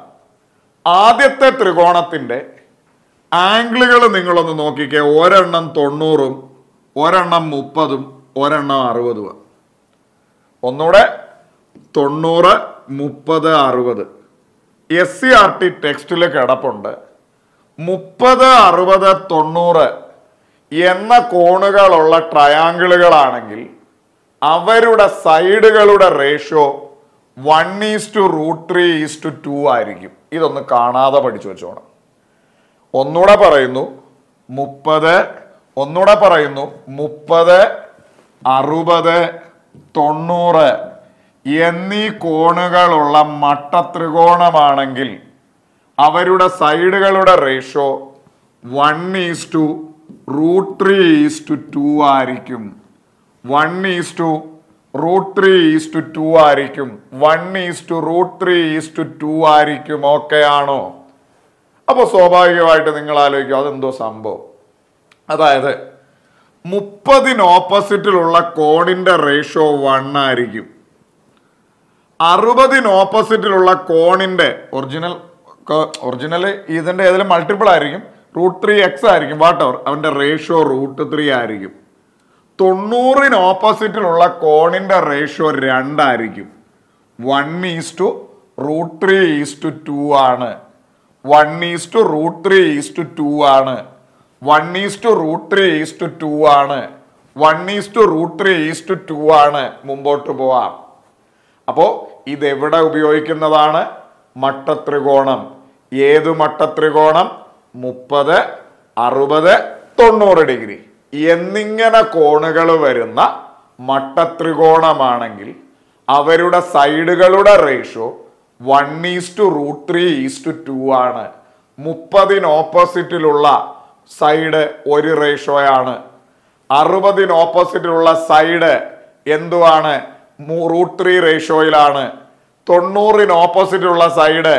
ആദ്യത്തെ ത്രികോണത്തിൻ്റെ ആംഗിളുകൾ നിങ്ങളൊന്ന് നോക്കിക്കേ ഒരെണ്ണം തൊണ്ണൂറും ഒരെണ്ണം മുപ്പതും ഒരെണ്ണം അറുപതുമാണ് ഒന്നുകൂടെ തൊണ്ണൂറ് മുപ്പത് അറുപത് എസ് സി ആർ ടി ടെക്സ്റ്റിൽ കിടപ്പുണ്ട് മുപ്പത് അറുപത് തൊണ്ണൂറ് എന്ന കോണുകളുള്ള ട്രയാങ്കിളുകളാണെങ്കിൽ അവരുടെ സൈഡുകളുടെ ratio one is to root three is to two ആയിരിക്കും ഇതൊന്ന് കാണാതെ പഠിച്ചു വെച്ചോണം ഒന്നുകൂടെ പറയുന്നു മുപ്പത് ഒന്നുകൂടെ പറയുന്നു മുപ്പത് അറുപത് തൊണ്ണൂറ് എന്നീ കോണുകളുള്ള മട്ട ത്രികോണമാണെങ്കിൽ അവരുടെ സൈഡുകളുടെ ratio one is to root three is to two ആയിരിക്കും one is to root three is to two ആയിരിക്കും one is to root three is to two ആയിരിക്കും ഓക്കെ ആണോ അപ്പോൾ സ്വാഭാവികമായിട്ട് നിങ്ങൾ ആലോചിക്കും അതെന്തോ സംഭവം അതായത് മുപ്പതിന് ഓപ്പോസിറ്റിലുള്ള കോണിൻ്റെ റേഷ്യോ വൺ ആയിരിക്കും അറുപതിന് ഓപ്പോസിറ്റിലുള്ള കോണിൻ്റെ ഒറിജിനൽ ഒറിജിനൽ ഇതിൻ്റെ ഏതെങ്കിലും മൾട്ടിപ്പിൾ ആയിരിക്കും റൂട്ട് ത്രീ എക്സ് ആയിരിക്കും വാട്ട് അവർ അവൻ്റെ റേഷ്യോ റൂട്ട് ത്രീ ആയിരിക്കും തൊണ്ണൂറിന് ഓപ്പോസിറ്റിലുള്ള കോണിൻ്റെ റേഷ്യോ രണ്ടായിരിക്കും one is to root three is to two ആണ് one is to root three is to two ആണ് one is to root three is to two ആണ് one is to root three is to two ആണ് മുമ്പോട്ട് പോവാം അപ്പോൾ ഇതെവിടെ ഉപയോഗിക്കുന്നതാണ് മട്ടത്രികോണം ഏത് മട്ടത്രികോണം മുപ്പത് അറുപത് തൊണ്ണൂറ് ഡിഗ്രി എന്നിങ്ങനെ കോണുകൾ വരുന്ന മട്ടത്രികോണമാണെങ്കിൽ അവരുടെ സൈഡുകളുടെ ratio one to root three is two ആണ് മുപ്പതിന് ഓപ്പോസിറ്റിലുള്ള സൈഡ് ഒരു റേഷ്യോയാണ് അറുപതിന് ഓപ്പോസിറ്റിലുള്ള സൈഡ് എന്തുവാണ് റൂട്ട് ത്രീ റേഷ്യോയിലാണ് തൊണ്ണൂറിന് ഓപ്പോസിറ്റുള്ള സൈഡ്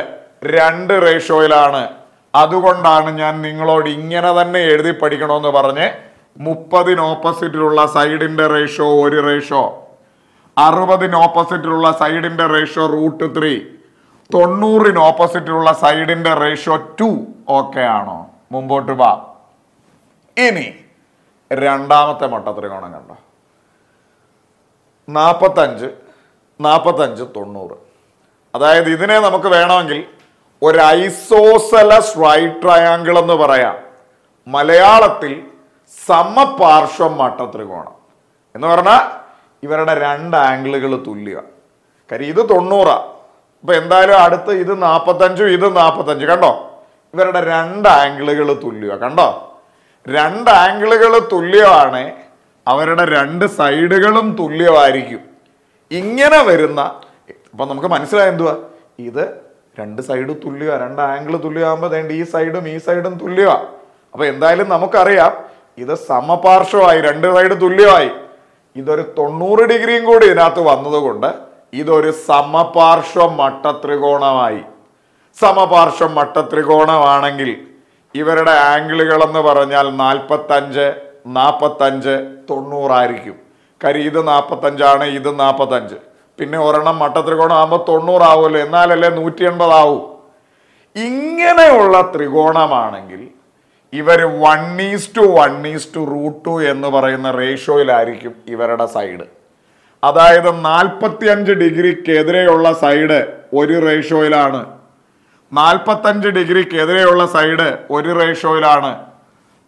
രണ്ട് റേഷ്യോയിലാണ് അതുകൊണ്ടാണ് ഞാൻ നിങ്ങളോട് ഇങ്ങനെ തന്നെ എഴുതി പഠിക്കണമെന്ന് പറഞ്ഞ് മുപ്പതിന് ഓപ്പോസിറ്റിലുള്ള സൈഡിൻ്റെ റേഷ്യോ ഒരു റേഷ്യോ അറുപതിന് ഓപ്പോസിറ്റിലുള്ള സൈഡിൻ്റെ റേഷ്യോ റൂട്ട് ത്രീ തൊണ്ണൂറിന് ഓപ്പോസിറ്റിലുള്ള സൈഡിൻ്റെ റേഷ്യോ ടു ഓക്കെ ആണോ മുമ്പോട്ട് വാ ഇനി രണ്ടാമത്തെ മട്ട ത്രികോണം കണ്ടോ നാൽപ്പത്തഞ്ച് നാൽപ്പത്തഞ്ച് തൊണ്ണൂറ് അതായത് ഇതിനെ നമുക്ക് വേണമെങ്കിൽ ഒരു ഐസോസലസ് റൈറ്റ് ട്രയാങ്കിൾ എന്ന് പറയാം മലയാളത്തിൽ സമപാർശ്വം ത്രികോണം എന്ന് പറഞ്ഞാൽ ഇവരുടെ രണ്ട് ആംഗിളുകൾ തുല്യ കാര്യം ഇത് തൊണ്ണൂറാണ് അപ്പോൾ എന്തായാലും അടുത്ത് ഇത് നാൽപ്പത്തഞ്ചും ഇത് നാൽപ്പത്തഞ്ചും കണ്ടോ ഇവരുടെ രണ്ട് ആംഗിളുകൾ തുല്യ കണ്ടോ രണ്ട് ആംഗിളുകൾ തുല്യമാണ് അവരുടെ രണ്ട് സൈഡുകളും തുല്യമായിരിക്കും ഇങ്ങനെ വരുന്ന അപ്പം നമുക്ക് മനസ്സിലായ എന്തുവാ ഇത് രണ്ട് സൈഡും തുല്യ രണ്ട് ആംഗിൾ തുല്യമാകുമ്പോൾ വേണ്ട ഈ സൈഡും ഈ സൈഡും തുല്യമാണ് അപ്പൊ എന്തായാലും നമുക്കറിയാം ഇത് സമപാർശ്വമായി രണ്ട് സൈഡ് തുല്യമായി ഇതൊരു തൊണ്ണൂറ് ഡിഗ്രിയും കൂടി ഇതിനകത്ത് വന്നതുകൊണ്ട് ഇതൊരു സമപാർശ്വ സമപാർശ്വം മട്ട ത്രികോണമാണെങ്കിൽ ഇവരുടെ ആംഗിളുകൾ എന്ന് പറഞ്ഞാൽ നാൽപ്പത്തഞ്ച് നാൽപ്പത്തഞ്ച് തൊണ്ണൂറായിരിക്കും കാര്യം ഇത് നാൽപ്പത്തഞ്ചാണ് ഇത് നാൽപ്പത്തഞ്ച് പിന്നെ ഒരെണ്ണം മട്ടത്രികോണം ആകുമ്പോൾ തൊണ്ണൂറാവുമല്ലോ എന്നാലല്ലേ നൂറ്റി എൺപതാവും ഇങ്ങനെയുള്ള ത്രികോണമാണെങ്കിൽ ഇവർ one is to one is to root two എന്ന് പറയുന്ന റേഷ്യോയിലായിരിക്കും ഇവരുടെ സൈഡ് അതായത് അഞ്ച് ഡിഗ്രിക്കെതിരെയുള്ള സൈഡ് ഒരു റേഷ്യോയിലാണ് നാൽപ്പത്തഞ്ച് ഡിഗ്രിക്കെതിരെയുള്ള സൈഡ് ഒരു റേഷ്യോയിലാണ്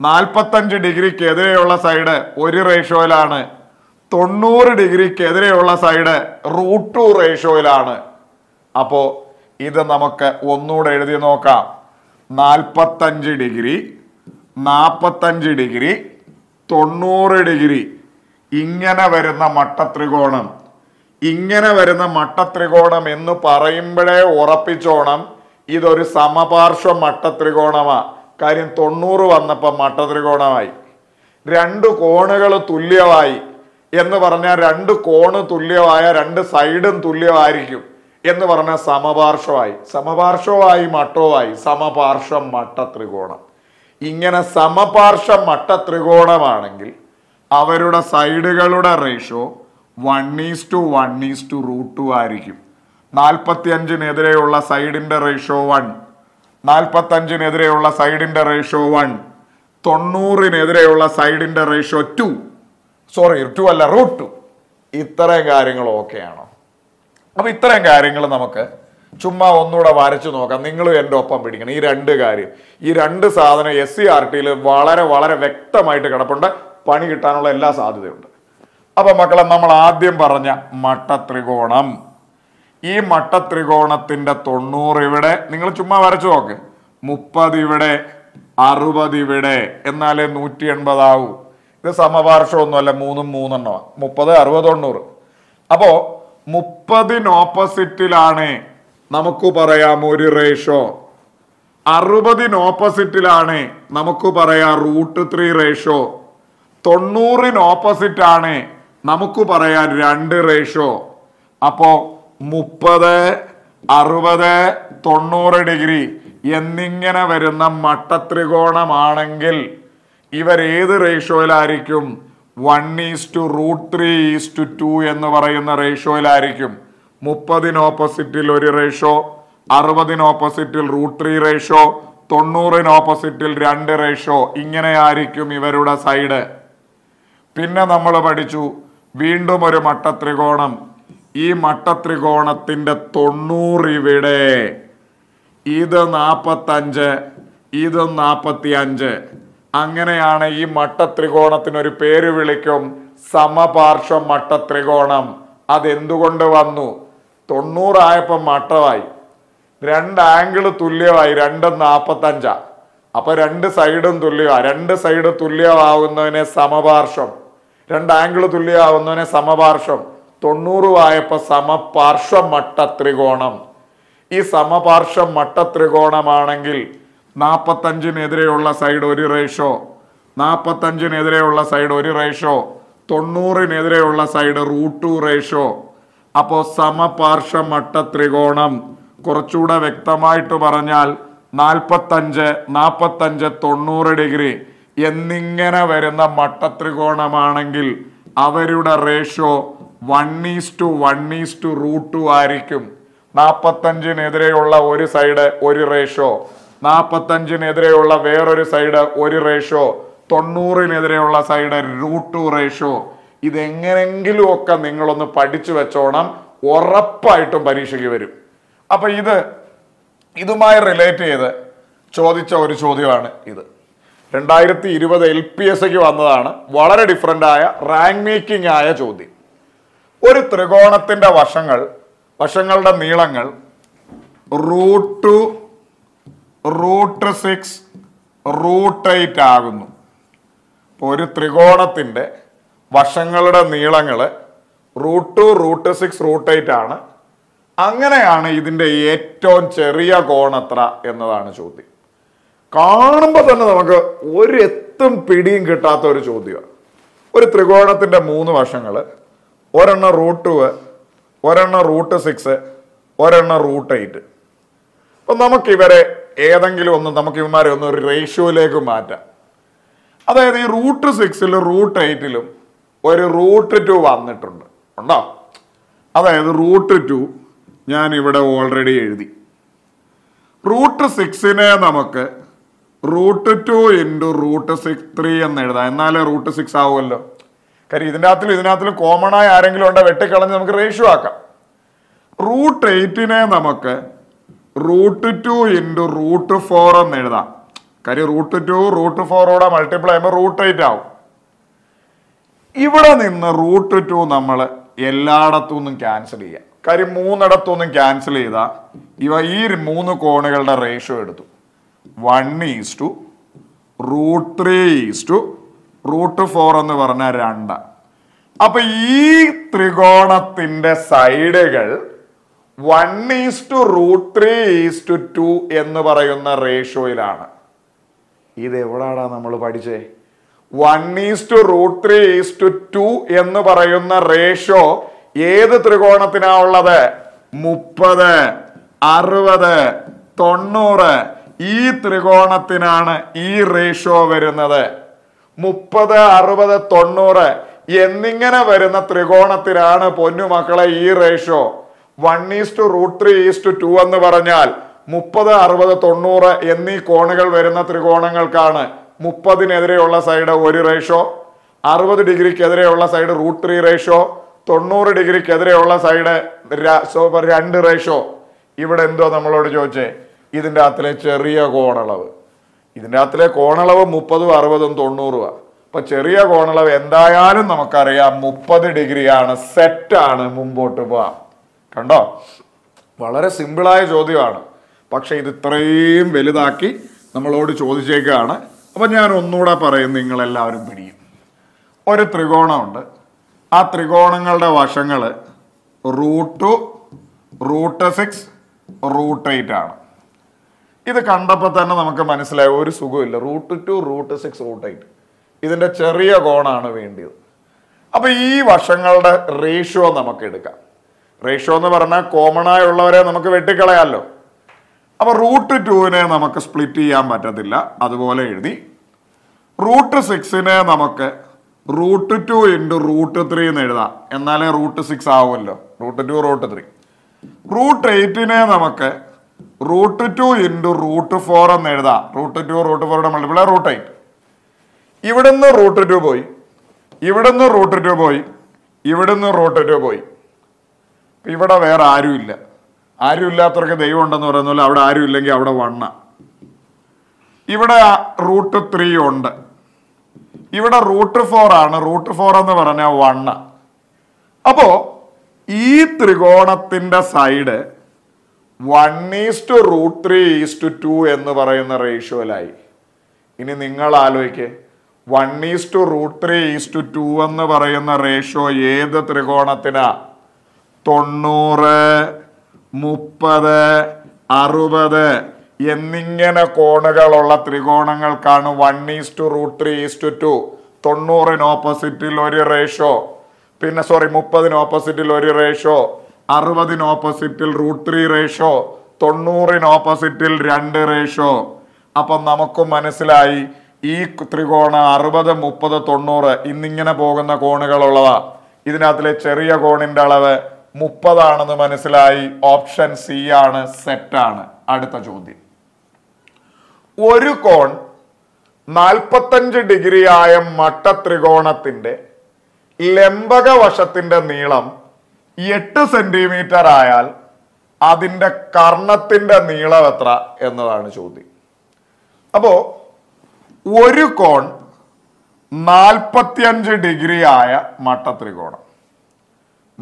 നാൽപ്പത്തഞ്ച് ഡിഗ്രിക്കെതിരെയുള്ള സൈഡ് ഒരു റേഷ്യോയിലാണ് തൊണ്ണൂറ് ഡിഗ്രിക്കെതിരെയുള്ള എതിരെയുള്ള സൈഡ് റൂട്ട് ടു റേഷ്യോയിലാണ് അപ്പോൾ ഇത് നമുക്ക് ഒന്നുകൂടെ എഴുതി നോക്കാം നാൽപ്പത്തഞ്ച് ഡിഗ്രി നാൽപ്പത്തഞ്ച് ഡിഗ്രി തൊണ്ണൂറ് ഡിഗ്രി ഇങ്ങനെ വരുന്ന മട്ടത്രികോണം ഇങ്ങനെ വരുന്ന മട്ടത്രികോണം എന്ന് പറയുമ്പോഴേ ഉറപ്പിച്ചോണം ഇതൊരു സമപാർശ്വ മട്ടത്രികോണമാ കാര്യം തൊണ്ണൂറ് വന്നപ്പോൾ മട്ടത്രികോണമായി രണ്ട് കോണുകൾ തുല്യമായി എന്ന് പറഞ്ഞാൽ രണ്ട് കോണ് തുല്യമായ രണ്ട് സൈഡും തുല്യമായിരിക്കും എന്ന് പറഞ്ഞാൽ സമപാർശ്വമായി സമപാർശ്വമായി മട്ടവുമായി സമപാർശ്വം മട്ട ത്രികോണം ഇങ്ങനെ സമപാർശ്വം മട്ട ത്രികോണമാണെങ്കിൽ അവരുടെ സൈഡുകളുടെ ratio one is to one is to root two ആയിരിക്കും അഞ്ചിനെതിരെയുള്ള സൈഡിൻ്റെ റേഷ്യോ വൺ അഞ്ചിനെതിരെയുള്ള സൈഡിൻ്റെ റേഷ്യോ വൺ തൊണ്ണൂറിനെതിരെയുള്ള സൈഡിൻ്റെ റേഷ്യോ ടു സോറി ടു അല്ല റൂട്ട് ടു ഇത്രയും കാര്യങ്ങളൊക്കെയാണോ അപ്പം ഇത്രയും കാര്യങ്ങൾ നമുക്ക് ചുമ്മാ ഒന്നുകൂടെ വരച്ചു നോക്കാം നിങ്ങളും എൻ്റെ ഒപ്പം പിടിക്കണം ഈ രണ്ട് കാര്യം ഈ രണ്ട് സാധനം എസ് സി ആർ ടിയിൽ വളരെ വളരെ വ്യക്തമായിട്ട് കിടപ്പുണ്ട് പണി കിട്ടാനുള്ള എല്ലാ സാധ്യതയുണ്ട് അപ്പൊ മക്കളെ നമ്മൾ ആദ്യം പറഞ്ഞ മട്ടത്രികോണം ഈ മട്ടത്രികോണത്തിൻ്റെ തൊണ്ണൂറ് ഇവിടെ നിങ്ങൾ ചുമ്മാ വരച്ചു നോക്ക് മുപ്പത് ഇവിടെ അറുപത് ഇവിടെ എന്നാലേ നൂറ്റി എൺപതാവൂ ഇത് സമപാർശ്വമൊന്നുമല്ല മൂന്നും മൂന്നെണ്ണമാണ് മുപ്പത് അറുപത് തൊണ്ണൂറ് അപ്പോൾ ഓപ്പോസിറ്റിലാണ് നമുക്ക് പറയാം ഒരു റേഷ്യോ ഓപ്പോസിറ്റിലാണ് നമുക്ക് പറയാം റൂട്ട് ത്രീ റേഷ്യോ ആണ് നമുക്ക് പറയാം രണ്ട് റേഷ്യോ അപ്പോ മുപ്പത് അറുപത് തൊണ്ണൂറ് ഡിഗ്രി എന്നിങ്ങനെ വരുന്ന മട്ടത്രികോണമാണെങ്കിൽ ഇവർ ഏത് റേഷ്യോയിലായിരിക്കും one is to root three is to two എന്ന് പറയുന്ന റേഷ്യോയിലായിരിക്കും മുപ്പതിന് ഓപ്പോസിറ്റിൽ ഒരു റേഷ്യോ അറുപതിന് ഓപ്പോസിറ്റിൽ റൂട്ട് ത്രീ റേഷ്യോ തൊണ്ണൂറിന് ഓപ്പോസിറ്റിൽ രണ്ട് റേഷ്യോ ഇങ്ങനെയായിരിക്കും ഇവരുടെ സൈഡ് പിന്നെ നമ്മൾ പഠിച്ചു വീണ്ടും ഒരു മട്ടത്രികോണം ഈ മട്ടത്രികോണത്തിൻ്റെ തൊണ്ണൂറ് ഇവിടെ ഇത് നാൽപ്പത്തഞ്ച് ഇത് നാൽപ്പത്തി അഞ്ച് അങ്ങനെയാണ് ഈ മട്ടത്രികോണത്തിനൊരു പേര് വിളിക്കും സമപാർശ്വ മട്ടത്രികോണം അതെന്തുകൊണ്ട് വന്നു തൊണ്ണൂറായപ്പം മട്ടമായി രണ്ട് ആംഗിൾ തുല്യമായി രണ്ടും നാൽപ്പത്തഞ്ചാ അപ്പൊ രണ്ട് സൈഡും തുല്യമാണ് രണ്ട് സൈഡ് തുല്യമാവുന്നതിനെ സമപാർശ്വം രണ്ട് ആംഗിൾ തുല്യമാവുന്നതിനെ സമപാർശ്വം തൊണ്ണൂറുമായപ്പോൾ സമപാർശ്വ മട്ട ത്രികോണം ഈ സമപാർശ്വ മട്ട ത്രികോണമാണെങ്കിൽ നാൽപ്പത്തഞ്ചിനെതിരെയുള്ള സൈഡ് ഒരു റേഷോ നാൽപ്പത്തഞ്ചിനെതിരെയുള്ള സൈഡ് ഒരു റേഷോ തൊണ്ണൂറിനെതിരെയുള്ള സൈഡ് റൂട്ട് ടു റേഷോ അപ്പോൾ സമപാർശ്വ മട്ട ത്രികോണം കുറച്ചുകൂടെ വ്യക്തമായിട്ട് പറഞ്ഞാൽ നാൽപ്പത്തഞ്ച് നാൽപ്പത്തഞ്ച് തൊണ്ണൂറ് ഡിഗ്രി എന്നിങ്ങനെ വരുന്ന മട്ടത്രികോണമാണെങ്കിൽ അവരുടെ ratio one is to one is to root two ആയിരിക്കും നാൽപ്പത്തഞ്ചിനെതിരെയുള്ള ഒരു സൈഡ് ഒരു റേഷ്യോ നാൽപ്പത്തഞ്ചിനെതിരെയുള്ള വേറൊരു സൈഡ് ഒരു റേഷ്യോ തൊണ്ണൂറിനെതിരെയുള്ള സൈഡ് റൂട്ട് ടു റേഷ്യോ ഇതെങ്ങനെങ്കിലും ഒക്കെ നിങ്ങളൊന്ന് പഠിച്ചു വെച്ചോണം ഉറപ്പായിട്ടും പരീക്ഷയ്ക്ക് വരും അപ്പൊ ഇത് ഇതുമായി റിലേറ്റ് ചെയ്ത് ചോദിച്ച ഒരു ചോദ്യമാണ് ഇത് രണ്ടായിരത്തി ഇരുപത് എൽ പി എസ് സിക്ക് വന്നതാണ് വളരെ ഡിഫറെൻ്റ് ആയ റാങ്ക് മേക്കിംഗ് ആയ ചോദ്യം ഒരു ത്രികോണത്തിൻ്റെ വശങ്ങൾ വശങ്ങളുടെ നീളങ്ങൾ root two root six root eight ആകുന്നു അപ്പോൾ ഒരു ത്രികോണത്തിൻ്റെ വശങ്ങളുടെ നീളങ്ങൾ root two root six root eight ആണ് അങ്ങനെയാണ് ഇതിൻ്റെ ഏറ്റവും ചെറിയ കോൺ എത്ര എന്നതാണ് ചോദ്യം കാണുമ്പോൾ തന്നെ നമുക്ക് ഒരു എത്തും പിടിയും കിട്ടാത്ത ഒരു ചോദ്യമാണ് ഒരു ത്രികോണത്തിൻ്റെ മൂന്ന് വശങ്ങൾ ഒരെണ്ണം റൂട്ട് ടു ഒരെണ്ണം റൂട്ട് സിക്സ് ഒരെണ്ണം റൂട്ട് എയ്റ്റ് അപ്പം നമുക്കിവരെ ഏതെങ്കിലും ഒന്ന് നമുക്ക് ഇവന്മാരെ ഒന്ന് ഒരു റേഷ്യോയിലേക്ക് മാറ്റാം അതായത് ഈ റൂട്ട് സിക്സിലും റൂട്ട് എയ്റ്റിലും ഒരു റൂട്ട് ടു വന്നിട്ടുണ്ട് ഉണ്ടോ അതായത് റൂട്ട് ടു ഞാൻ ഇവിടെ ഓൾറെഡി എഴുതി റൂട്ട് സിക്സിനെ നമുക്ക് root two into root six three എന്ന് എഴുതാം എന്നാലേ റൂട്ട് സിക്സ് ആവുമല്ലോ കാര്യം ഇതിൻ്റെ അകത്തിലും ഇതിനകത്തിലും കോമൺ ആയ ആരെങ്കിലും ഉണ്ടോ വെട്ടിക്കളഞ്ഞ് നമുക്ക് റേഷ്യോ ആക്കാം റൂട്ട് എയ്റ്റിനെ നമുക്ക് root two into root four എന്ന് എഴുതാം കാര്യം റൂട്ട് ടു റൂട്ട് ഫോറോടെ മൾട്ടിപ്ലൈ ചെയ്യുമ്പോൾ റൂട്ട് എയ്റ്റ് ആവും ഇവിടെ നിന്ന് റൂട്ട് ടു നമ്മൾ എല്ലായിടത്തു നിന്നും ക്യാൻസൽ ചെയ്യാം കാര്യം മൂന്നിടത്തുനിന്നും ക്യാൻസൽ ചെയ്താൽ ഇവ ഈ മൂന്ന് കോണുകളുടെ റേഷ്യോ എടുത്തു one is to root three is to root four എന്ന് പറഞ്ഞാൽ രണ്ടാണ് അപ്പൊ ഈ ത്രികോണത്തിന്റെ സൈഡുകൾ one is to root three is to two എന്ന് പറയുന്ന റേഷ്യോയിലാണ് ഇത് എവിടാടാ നമ്മൾ പഠിച്ചേ one is to root three is to two എന്ന് പറയുന്ന റേഷ്യോ ഏത് ത്രികോണത്തിനാ ഉള്ളത് മുപ്പത് അറുപത് തൊണ്ണൂറ് ഈ ത്രികോണത്തിനാണ് ഈ റേഷ്യോ വരുന്നത് മുപ്പത് അറുപത് തൊണ്ണൂറ് എന്നിങ്ങനെ വരുന്ന ത്രികോണത്തിലാണ് പൊന്നുമക്കളെ ഈ ratio one is to root three is to two എന്ന് പറഞ്ഞാൽ മുപ്പത് അറുപത് തൊണ്ണൂറ് എന്നീ കോണുകൾ വരുന്ന ത്രികോണങ്ങൾക്കാണ് മുപ്പതിനെതിരെയുള്ള സൈഡ് ഒരു റേഷ്യോ അറുപത് ഡിഗ്രിക്കെതിരെയുള്ള സൈഡ് റൂട്ട് ത്രീ റേഷ്യോ തൊണ്ണൂറ് ഡിഗ്രിക്കെതിരെയുള്ള സൈഡ് രണ്ട് റേഷ്യോ ഇവിടെ എന്തോ നമ്മളോട് ചോദിച്ചേ ഇതിൻ്റെ അകത്തിലെ ചെറിയ കോണളവ് ഇതിൻ്റെ അകത്തിലെ കോണളവ് മുപ്പതും അറുപതും തൊണ്ണൂറുമാണ് അപ്പോൾ ചെറിയ കോണളവ് എന്തായാലും നമുക്കറിയാം മുപ്പത് ഡിഗ്രിയാണ് സെറ്റാണ് മുമ്പോട്ട് പോവാം കണ്ടോ വളരെ സിമ്പിളായ ചോദ്യമാണ് പക്ഷേ ഇത് ഇത്രയും വലുതാക്കി നമ്മളോട് ചോദിച്ചേക്കാണ് അപ്പം ഞാൻ ഒന്നുകൂടെ പറയും നിങ്ങളെല്ലാവരും പിടിയും ഒരു ത്രികോണമുണ്ട് ആ ത്രികോണങ്ങളുടെ വശങ്ങൾ root two root six root eight ആണ് ഇത് കണ്ടപ്പോൾ തന്നെ നമുക്ക് മനസ്സിലായ ഒരു സുഖമില്ല root two root six root eight ഇതിൻ്റെ ചെറിയ കോണാണ് വേണ്ടിയത് അപ്പോൾ ഈ വശങ്ങളുടെ റേഷ്യോ നമുക്ക് എടുക്കാം റേഷ്യോ എന്ന് പറഞ്ഞാൽ കോമൺ ആയുള്ളവരെ നമുക്ക് വെട്ടിക്കളയാമല്ലോ അപ്പൊ റൂട്ട് ടുവിനെ നമുക്ക് സ്പ്ലിറ്റ് ചെയ്യാൻ പറ്റത്തില്ല അതുപോലെ എഴുതി റൂട്ട് സിക്സിനെ നമുക്ക് root two into root three എന്ന് എഴുതാം എന്നാലേ റൂട്ട് സിക്സ് ആവുമല്ലോ root two root three root എയ്റ്റിനെ നമുക്ക് root two into root four എന്ന് എഴുതാം റൂട്ട് ടു റൂട്ട് ഫോറുടെ മൾട്ടിപ്ലൈ റൂട്ട് എയ്റ്റ് ഇവിടുന്ന് റൂട്ട് ടു പോയി ഇവിടുന്ന് റൂട്ട് ടു പോയി ഇവിടുന്ന് റൂട്ട് ടു പോയി ഇപ്പം ഇവിടെ വേറെ ആരുമില്ല ആരുമില്ലാത്തവർക്ക് ദൈവം ഉണ്ടെന്ന് പറയുന്ന പോലെ അവിടെ ഇല്ലെങ്കിൽ അവിടെ വണ്ണ ഇവിടെ റൂട്ട് ത്രീ ഉണ്ട് ഇവിടെ റൂട്ട് ഫോർ ആണ് റൂട്ട് ഫോർ എന്ന് പറഞ്ഞ വണ്ണ അപ്പോൾ ഈ ത്രികോണത്തിൻ്റെ side one is to root three is to two എന്ന് പറയുന്ന റേഷ്യോയിലായി ഇനി നിങ്ങൾ ആലോചിക്കേ one is to root three is to two എന്ന് പറയുന്ന റേഷ്യോ ഏത് ത്രികോണത്തിനാ തൊണ്ണൂറ് മുപ്പത് അറുപത് എന്നിങ്ങനെ കോണുകളുള്ള ത്രികോണങ്ങൾക്കാണ് one is to root three is to two തൊണ്ണൂറിന് ഓപ്പോസിറ്റിൽ ഒരു റേഷോ പിന്നെ സോറി മുപ്പതിന് ഓപ്പോസിറ്റിൽ ഒരു റേഷോ അറുപതിന് ഓപ്പോസിറ്റിൽ റൂട്ട് ത്രീ റേഷോ തൊണ്ണൂറിന് ഓപ്പോസിറ്റിൽ രണ്ട് റേഷോ അപ്പം നമുക്ക് മനസ്സിലായി ഈ ത്രികോണം അറുപത് മുപ്പത് തൊണ്ണൂറ് ഇന്നിങ്ങനെ പോകുന്ന കോണുകളുള്ളതാ ഇതിനകത്തിലെ ചെറിയ കോണിൻ്റെ അളവ് മുപ്പതാണെന്ന് മനസ്സിലായി ഓപ്ഷൻ സി ആണ് സെറ്റാണ് അടുത്ത ചോദ്യം ഒരു കോൺ നാൽപ്പത്തഞ്ച് ഡിഗ്രിയായ മട്ട ലംബക വശത്തിന്റെ നീളം എട്ട് സെന്റിമീറ്റർ ആയാൽ അതിൻ്റെ കർണത്തിന്റെ നീളം എത്ര എന്നതാണ് ചോദ്യം അപ്പോൾ ഒരു കോൺ നാൽപ്പത്തിയഞ്ച് ഡിഗ്രി ആയ ത്രികോണം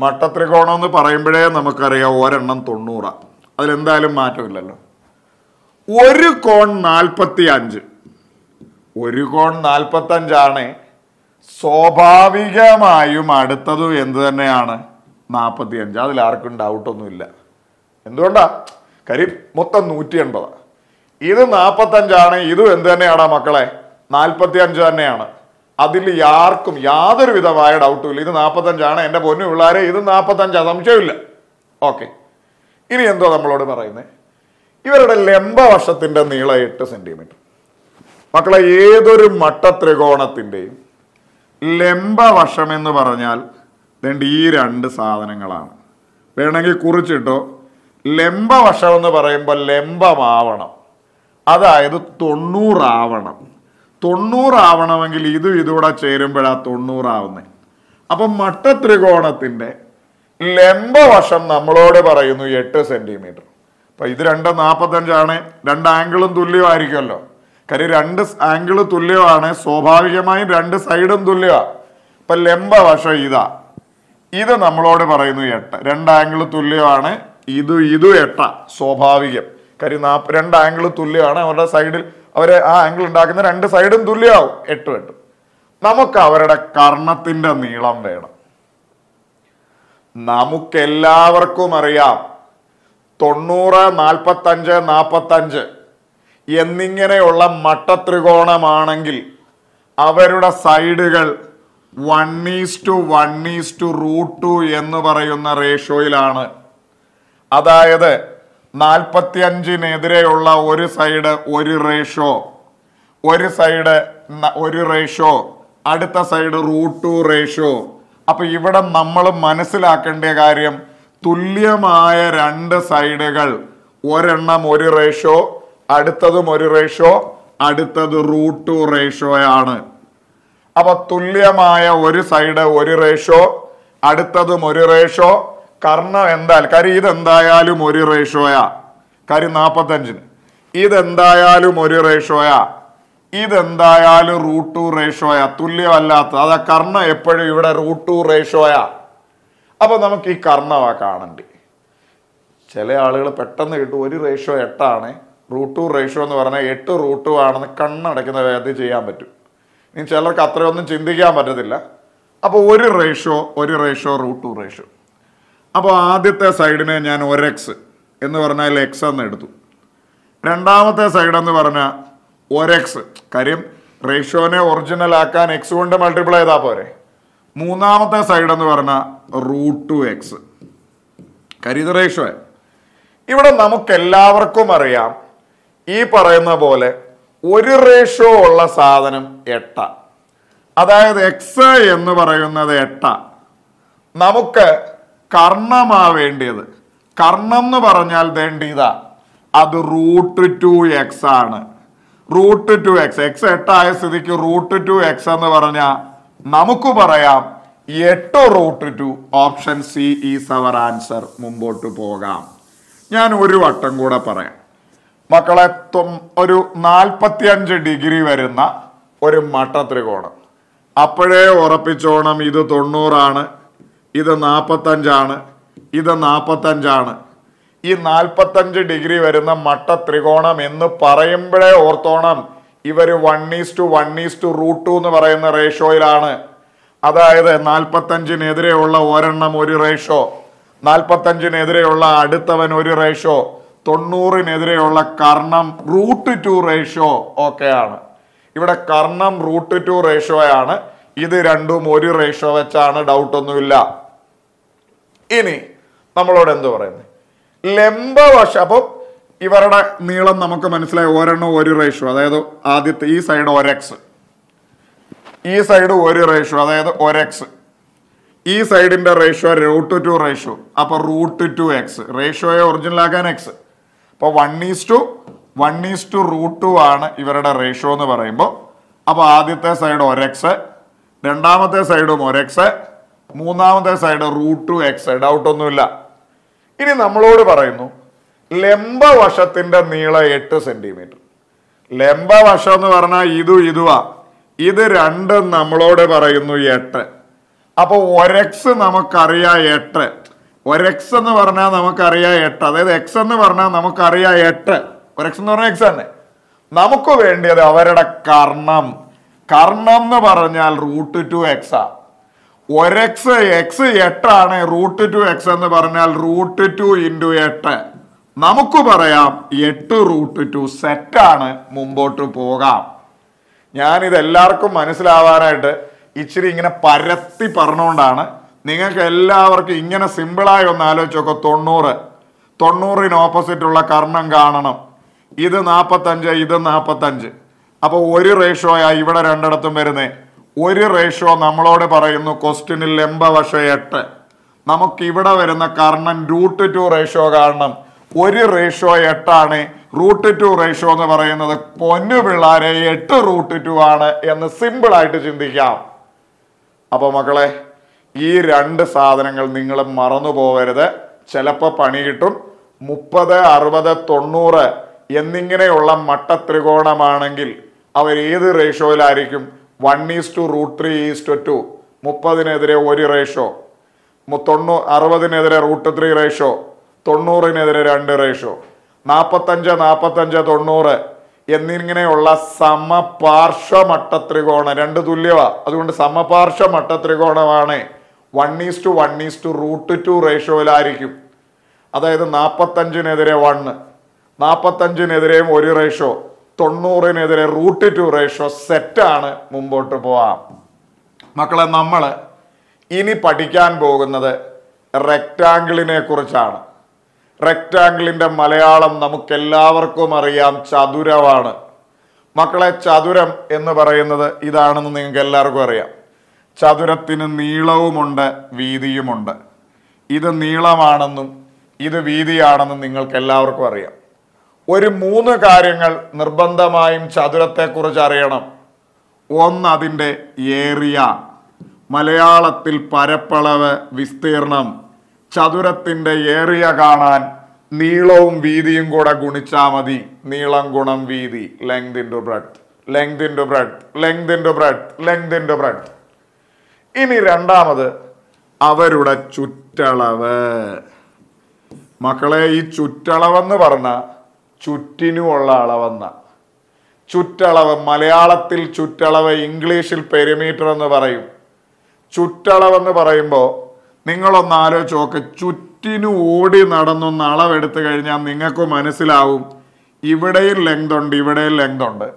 മട്ടത്രികോണം എന്ന് പറയുമ്പോഴേ നമുക്കറിയാം ഒരെണ്ണം തൊണ്ണൂറാണ് അതിലെന്തായാലും മാറ്റമില്ലല്ലോ ഒരു കോൺ നാൽപ്പത്തി അഞ്ച് ഒരു കോൺ നാൽപ്പത്തഞ്ചാണ് സ്വാഭാവികമായും അടുത്തതും എന്ത് തന്നെയാണ് നാൽപ്പത്തി അഞ്ച് അതിൽ ആർക്കും ഡൗട്ടൊന്നുമില്ല എന്തുകൊണ്ടാ കരി മൊത്തം നൂറ്റി എൺപതാണ് ഇത് നാൽപ്പത്തഞ്ചാണ് ഇതും എന്ത് തന്നെയാണ് മക്കളെ നാൽപ്പത്തി അഞ്ച് തന്നെയാണ് അതിൽ ആർക്കും യാതൊരു വിധമായ ഡൗട്ടും ഇല്ല ഇത് നാൽപ്പത്തഞ്ചാണ് എൻ്റെ പൊന്നു പിള്ളേരെ ഇത് നാൽപ്പത്തഞ്ചാണ് സംശയമില്ല ഓക്കെ ഇനി എന്തോ നമ്മളോട് പറയുന്നത് ഇവരുടെ ലംബവശത്തിൻ്റെ നീളം എട്ട് സെൻറ്റിമീറ്റർ മക്കളെ ഏതൊരു മട്ട ത്രികോണത്തിൻ്റെയും ലംബവശം എന്ന് പറഞ്ഞാൽ വേണ്ട ഈ രണ്ട് സാധനങ്ങളാണ് വേണമെങ്കിൽ കുറിച്ചിട്ടോ ലംബവശം എന്ന് പറയുമ്പോൾ ലംബമാവണം അതായത് തൊണ്ണൂറാവണം തൊണ്ണൂറാവണമെങ്കിൽ ഇതും ഇതുകൂടെ ചേരുമ്പോഴാണ് തൊണ്ണൂറാവുന്നത് അപ്പം ത്രികോണത്തിൻ്റെ ലംബവശം നമ്മളോട് പറയുന്നു എട്ട് സെൻറ്റിമീറ്റർ അപ്പം ഇത് രണ്ട് നാൽപ്പത്തഞ്ചാണ് രണ്ട് ആംഗിളും തുല്യമായിരിക്കുമല്ലോ കാര്യം രണ്ട് ആംഗിൾ തുല്യമാണ് സ്വാഭാവികമായും രണ്ട് സൈഡും തുല്യമാണ് അപ്പം ലംബവശം ഇതാ ഇത് നമ്മളോട് പറയുന്നു എട്ട് രണ്ട് ആംഗിൾ തുല്യമാണ് ഇത് ഇതും എട്ടാ സ്വാഭാവികം കാര്യം നാൽപ്പ രണ്ട് ആംഗിൾ തുല്യമാണ് അവരുടെ സൈഡിൽ അവർ ആ ആംഗിൾ ഉണ്ടാക്കുന്ന രണ്ട് സൈഡും തുല്യമാവും എട്ടും എട്ടും നമുക്ക് അവരുടെ കർണത്തിൻ്റെ നീളം വേണം നമുക്കെല്ലാവർക്കും അറിയാം തൊണ്ണൂറ് നാൽപ്പത്തഞ്ച് നാൽപ്പത്തഞ്ച് എന്നിങ്ങനെയുള്ള മട്ടത്രികോണമാണെങ്കിൽ അവരുടെ സൈഡുകൾ one is to one is to root two എന്ന് പറയുന്ന റേഷ്യോയിലാണ് അതായത് അഞ്ചിനെതിരെയുള്ള ഒരു സൈഡ് ഒരു റേഷ്യോ ഒരു സൈഡ് ഒരു റേഷ്യോ അടുത്ത സൈഡ് റൂട്ട് ടു റേഷ്യോ അപ്പൊ ഇവിടെ നമ്മൾ മനസ്സിലാക്കേണ്ട കാര്യം തുല്യമായ രണ്ട് സൈഡുകൾ ഒരെണ്ണം ഒരു റേഷ്യോ അടുത്തതും ഒരു റേഷ്യോ അടുത്തത് റൂട്ട് ടു ആണ് അപ്പൊ തുല്യമായ ഒരു സൈഡ് ഒരു റേഷ്യോ അടുത്തതും ഒരു റേഷ്യോ കർണം എന്തായാലും കാര്യം ഇതെന്തായാലും ഒരു റേഷോയാ കാര്യം നാൽപ്പത്തഞ്ചിന് ഇതെന്തായാലും ഒരു റേഷോയാ ഇതെന്തായാലും റൂട്ട് ടു റേഷോയാ തുല്യമല്ലാത്ത അതാ കർണം എപ്പോഴും ഇവിടെ റൂട്ട് ടു റേഷോയാ അപ്പൊ നമുക്ക് ഈ കർണവ കാണണ്ടി ചില ആളുകൾ പെട്ടെന്ന് കിട്ടും ഒരു റേഷോ എട്ടാണ് റൂട്ട് ടു റേഷോ എന്ന് പറഞ്ഞാൽ എട്ട് റൂട്ട് ടു ആണെന്ന് കണ്ണടയ്ക്കുന്ന വേദി ചെയ്യാൻ പറ്റും ഇനി ചിലർക്ക് അത്രയൊന്നും ചിന്തിക്കാൻ പറ്റത്തില്ല അപ്പോൾ ഒരു റേഷോ ഒരു റേഷോ റൂട്ട് ടു റേഷോ അപ്പോൾ ആദ്യത്തെ സൈഡിനെ ഞാൻ ഒരെക്സ് എന്ന് പറഞ്ഞാൽ എക്സ് എന്ന് എടുത്തു രണ്ടാമത്തെ സൈഡ് എന്ന് പറഞ്ഞാൽ ഒരെക്സ് കാര്യം റേഷ്യോനെ ഒറിജിനൽ ആക്കാൻ എക്സ് കൊണ്ട് മൾട്ടിപ്ലൈ ചെയ്താൽ പോരെ മൂന്നാമത്തെ സൈഡ് എന്ന് പറഞ്ഞാൽ റൂട്ട് ടു എക്സ് കാര്യം റേഷ്യോ ഇവിടെ നമുക്കെല്ലാവർക്കും അറിയാം ഈ പറയുന്ന പോലെ ഒരു റേഷ്യോ ഉള്ള സാധനം എട്ട അതായത് എക്സ് എന്ന് പറയുന്നത് എട്ട നമുക്ക് കർണമാവേണ്ടത് കർണം എന്ന് പറഞ്ഞാൽ വേണ്ടീത അത് റൂട്ട് ടു എക്സ് ആണ് റൂട്ട് ടു എക്സ് എക്സ് എട്ടായ സ്ഥിതിക്ക് റൂട്ട് ടു എക്സ് എന്ന് പറഞ്ഞാൽ നമുക്ക് പറയാം എട്ട് root two option C is our answer മുമ്പോട്ട് പോകാം ഞാൻ ഒരു വട്ടം കൂടെ പറയാം മക്കളെ ഒരു നാൽപ്പത്തി അഞ്ച് ഡിഗ്രി വരുന്ന ഒരു മട്ട ത്രികോണം അപ്പോഴേ ഉറപ്പിച്ചോണം ഇത് തൊണ്ണൂറാണ് ഇത് നാൽപ്പത്തഞ്ചാണ് ഇത് നാൽപ്പത്തഞ്ചാണ് ഈ നാൽപ്പത്തഞ്ച് ഡിഗ്രി വരുന്ന മട്ട ത്രികോണം എന്ന് പറയുമ്പോഴേ ഓർത്തോണം ഇവർ one is to one is to root two എന്ന് പറയുന്ന റേഷോയിലാണ് അതായത് നാൽപ്പത്തഞ്ചിനെതിരെയുള്ള ഒരെണ്ണം ഒരു റേഷോ നാൽപ്പത്തഞ്ചിനെതിരെയുള്ള അടുത്തവൻ ഒരു റേഷോ തൊണ്ണൂറിനെതിരെയുള്ള കർണം റൂട്ട് ടു റേഷോ ഒക്കെയാണ് ഇവിടെ കർണം റൂട്ട് ടു റേഷോയാണ് ഇത് രണ്ടും ഒരു റേഷോ വെച്ചാണ് ഡൗട്ടൊന്നുമില്ല ഇനി നമ്മളോട് എന്തു പറയുന്നത് ലംബവശ അപ്പം ഇവരുടെ നീളം നമുക്ക് മനസ്സിലായി ഒരെണ്ണം ഒരു റേഷ്യോ അതായത് ആദ്യത്തെ ഈ സൈഡ് ഒരക്സ് ഈ സൈഡ് ഒരു റേഷ്യോ അതായത് ഒരക്സ് ഈ സൈഡിന്റെ റേഷ്യോ റൂട്ട് ടു റേഷ്യോ അപ്പൊ റൂട്ട് ടു എക്സ് റേഷ്യോയെ ആക്കാൻ എക്സ് അപ്പോൾ one is to one is to root two ആണ് ഇവരുടെ റേഷ്യോ എന്ന് പറയുമ്പോൾ അപ്പോൾ ആദ്യത്തെ സൈഡ് ഒരക്സ് രണ്ടാമത്തെ സൈഡും ഒരക്സ് മൂന്നാമത്തെ side root two x doubt ഒന്നുമില്ല ഇനി നമ്മളോട് പറയുന്നു ലംബവശത്തിന്റെ നീളം എട്ട് സെന്റിമീറ്റർ ലംബവശം എന്ന് പറഞ്ഞാൽ ഇതു ഇതുവാ ഇത് രണ്ടും നമ്മളോട് പറയുന്നു എട്ട് അപ്പോൾ ഒരക്സ് നമുക്കറിയാം എട്ട് ഒരക്സ് എന്ന് പറഞ്ഞാൽ നമുക്കറിയാം എട്ട് അതായത് എക്സ് എന്ന് പറഞ്ഞാൽ നമുക്കറിയാം എട്ട് ഒരക്സ് എന്ന് പറഞ്ഞാൽ എക്സ് തന്നെ നമുക്ക് വേണ്ടിയത് അവരുടെ കർണം കർണം എന്ന് പറഞ്ഞാൽ റൂട്ട് ടു ആണ് ഒരക്സ് എക്സ് എട്ടാണ് റൂട്ട് ടു എക്സ് എന്ന് പറഞ്ഞാൽ റൂട്ട് ടു ഇൻറ്റു എട്ട് നമുക്ക് പറയാം എട്ട് റൂട്ട് ടു സെറ്റാണ് മുമ്പോട്ട് പോകാം ഞാനിത് എല്ലാവർക്കും മനസ്സിലാവാനായിട്ട് ഇച്ചിരി ഇങ്ങനെ പരത്തി പറഞ്ഞുകൊണ്ടാണ് നിങ്ങൾക്ക് എല്ലാവർക്കും ഇങ്ങനെ സിമ്പിളായി ഒന്ന് ആലോചിച്ചൊക്കെ തൊണ്ണൂറ് തൊണ്ണൂറിന് ഓപ്പോസിറ്റുള്ള കർണം കാണണം ഇത് നാൽപ്പത്തഞ്ച് ഇത് നാൽപ്പത്തഞ്ച് അപ്പോൾ ഒരു റേഷ്യോയാണ് ഇവിടെ രണ്ടിടത്തും വരുന്നത് ഒരു റേഷ്യോ നമ്മളോട് പറയുന്നു ക്വസ്റ്റ്യനിൽ ലംബവശ എട്ട് നമുക്ക് ഇവിടെ വരുന്ന കർണൻ റൂട്ട് ടു റേഷ്യോ കാരണം ഒരു റേഷ്യോ എട്ടാണ് റൂട്ട് ടു റേഷ്യോ എന്ന് പറയുന്നത് പൊന്നു പിള്ളാരെ എട്ട് റൂട്ട് ടു ആണ് എന്ന് സിമ്പിളായിട്ട് ചിന്തിക്കാം അപ്പോൾ മക്കളെ ഈ രണ്ട് സാധനങ്ങൾ നിങ്ങൾ മറന്നു പോകരുത് ചിലപ്പോൾ പണി കിട്ടും മുപ്പത് അറുപത് തൊണ്ണൂറ് എന്നിങ്ങനെയുള്ള മട്ടത്രികോണമാണെങ്കിൽ അവർ ഏത് റേഷ്യോയിലായിരിക്കും one is to root three is to two മുപ്പതിനെതിരെ ഒരു റേഷോ തൊണ്ണൂ അറുപതിനെതിരെ റൂട്ട് ത്രീ റേഷോ തൊണ്ണൂറിനെതിരെ രണ്ട് റേഷോ നാൽപ്പത്തഞ്ച് നാൽപ്പത്തഞ്ച് തൊണ്ണൂറ് എന്നിങ്ങനെയുള്ള സമപാർശ്വമട്ട മട്ട ത്രികോണം രണ്ട് തുല്യമാണ് അതുകൊണ്ട് സമപാർശ്വമട്ട ത്രികോണമാണ് one is to one is to root two റേഷോയിലായിരിക്കും അതായത് നാൽപ്പത്തഞ്ചിനെതിരെ വണ് നാൽപ്പത്തഞ്ചിനെതിരെയും ഒരു റേഷോ തൊണ്ണൂറിനെതിരെ റൂട്ട് ടു റേഷ്യോ സെറ്റാണ് മുമ്പോട്ട് പോവാം മക്കളെ നമ്മൾ ഇനി പഠിക്കാൻ പോകുന്നത് റെക്റ്റാങ്കിളിനെ കുറിച്ചാണ് റെക്റ്റാങ്കിളിൻ്റെ മലയാളം നമുക്കെല്ലാവർക്കും അറിയാം ചതുരമാണ് മക്കളെ ചതുരം എന്ന് പറയുന്നത് ഇതാണെന്ന് നിങ്ങൾക്ക് എല്ലാവർക്കും അറിയാം ചതുരത്തിന് നീളവുമുണ്ട് വീതിയുമുണ്ട് ഇത് നീളമാണെന്നും ഇത് വീതിയാണെന്നും നിങ്ങൾക്ക് എല്ലാവർക്കും അറിയാം ഒരു മൂന്ന് കാര്യങ്ങൾ നിർബന്ധമായും ചതുരത്തെക്കുറിച്ച് അറിയണം ഒന്ന് അതിൻ്റെ ഏറിയ മലയാളത്തിൽ പരപ്പളവ് വിസ്തീർണം ചതുരത്തിൻ്റെ ഏറിയ കാണാൻ നീളവും വീതിയും കൂടെ ഗുണിച്ചാൽ മതി നീളം ഗുണം വീതി length into breadth length into breadth length into breadth length into breadth ഇനി രണ്ടാമത് അവരുടെ ചുറ്റളവ് മക്കളെ ഈ ചുറ്റളവെന്ന് പറഞ്ഞാൽ ചുറ്റിനുമുള്ള അളവെന്ന ചുറ്റളവ് മലയാളത്തിൽ ചുറ്റളവ് ഇംഗ്ലീഷിൽ പെരിമീറ്റർ എന്ന് പറയും ചുറ്റളവെന്ന് പറയുമ്പോൾ നിങ്ങളൊന്ന് ആലോചിച്ച് നോക്ക് ചുറ്റിനു ഓടി നടന്നൊന്ന് അളവെടുത്ത് കഴിഞ്ഞാൽ നിങ്ങൾക്ക് മനസ്സിലാവും ഇവിടെയും ലെങ്ത് ഉണ്ട് ഇവിടെയും ലെങ്ത് ഉണ്ട്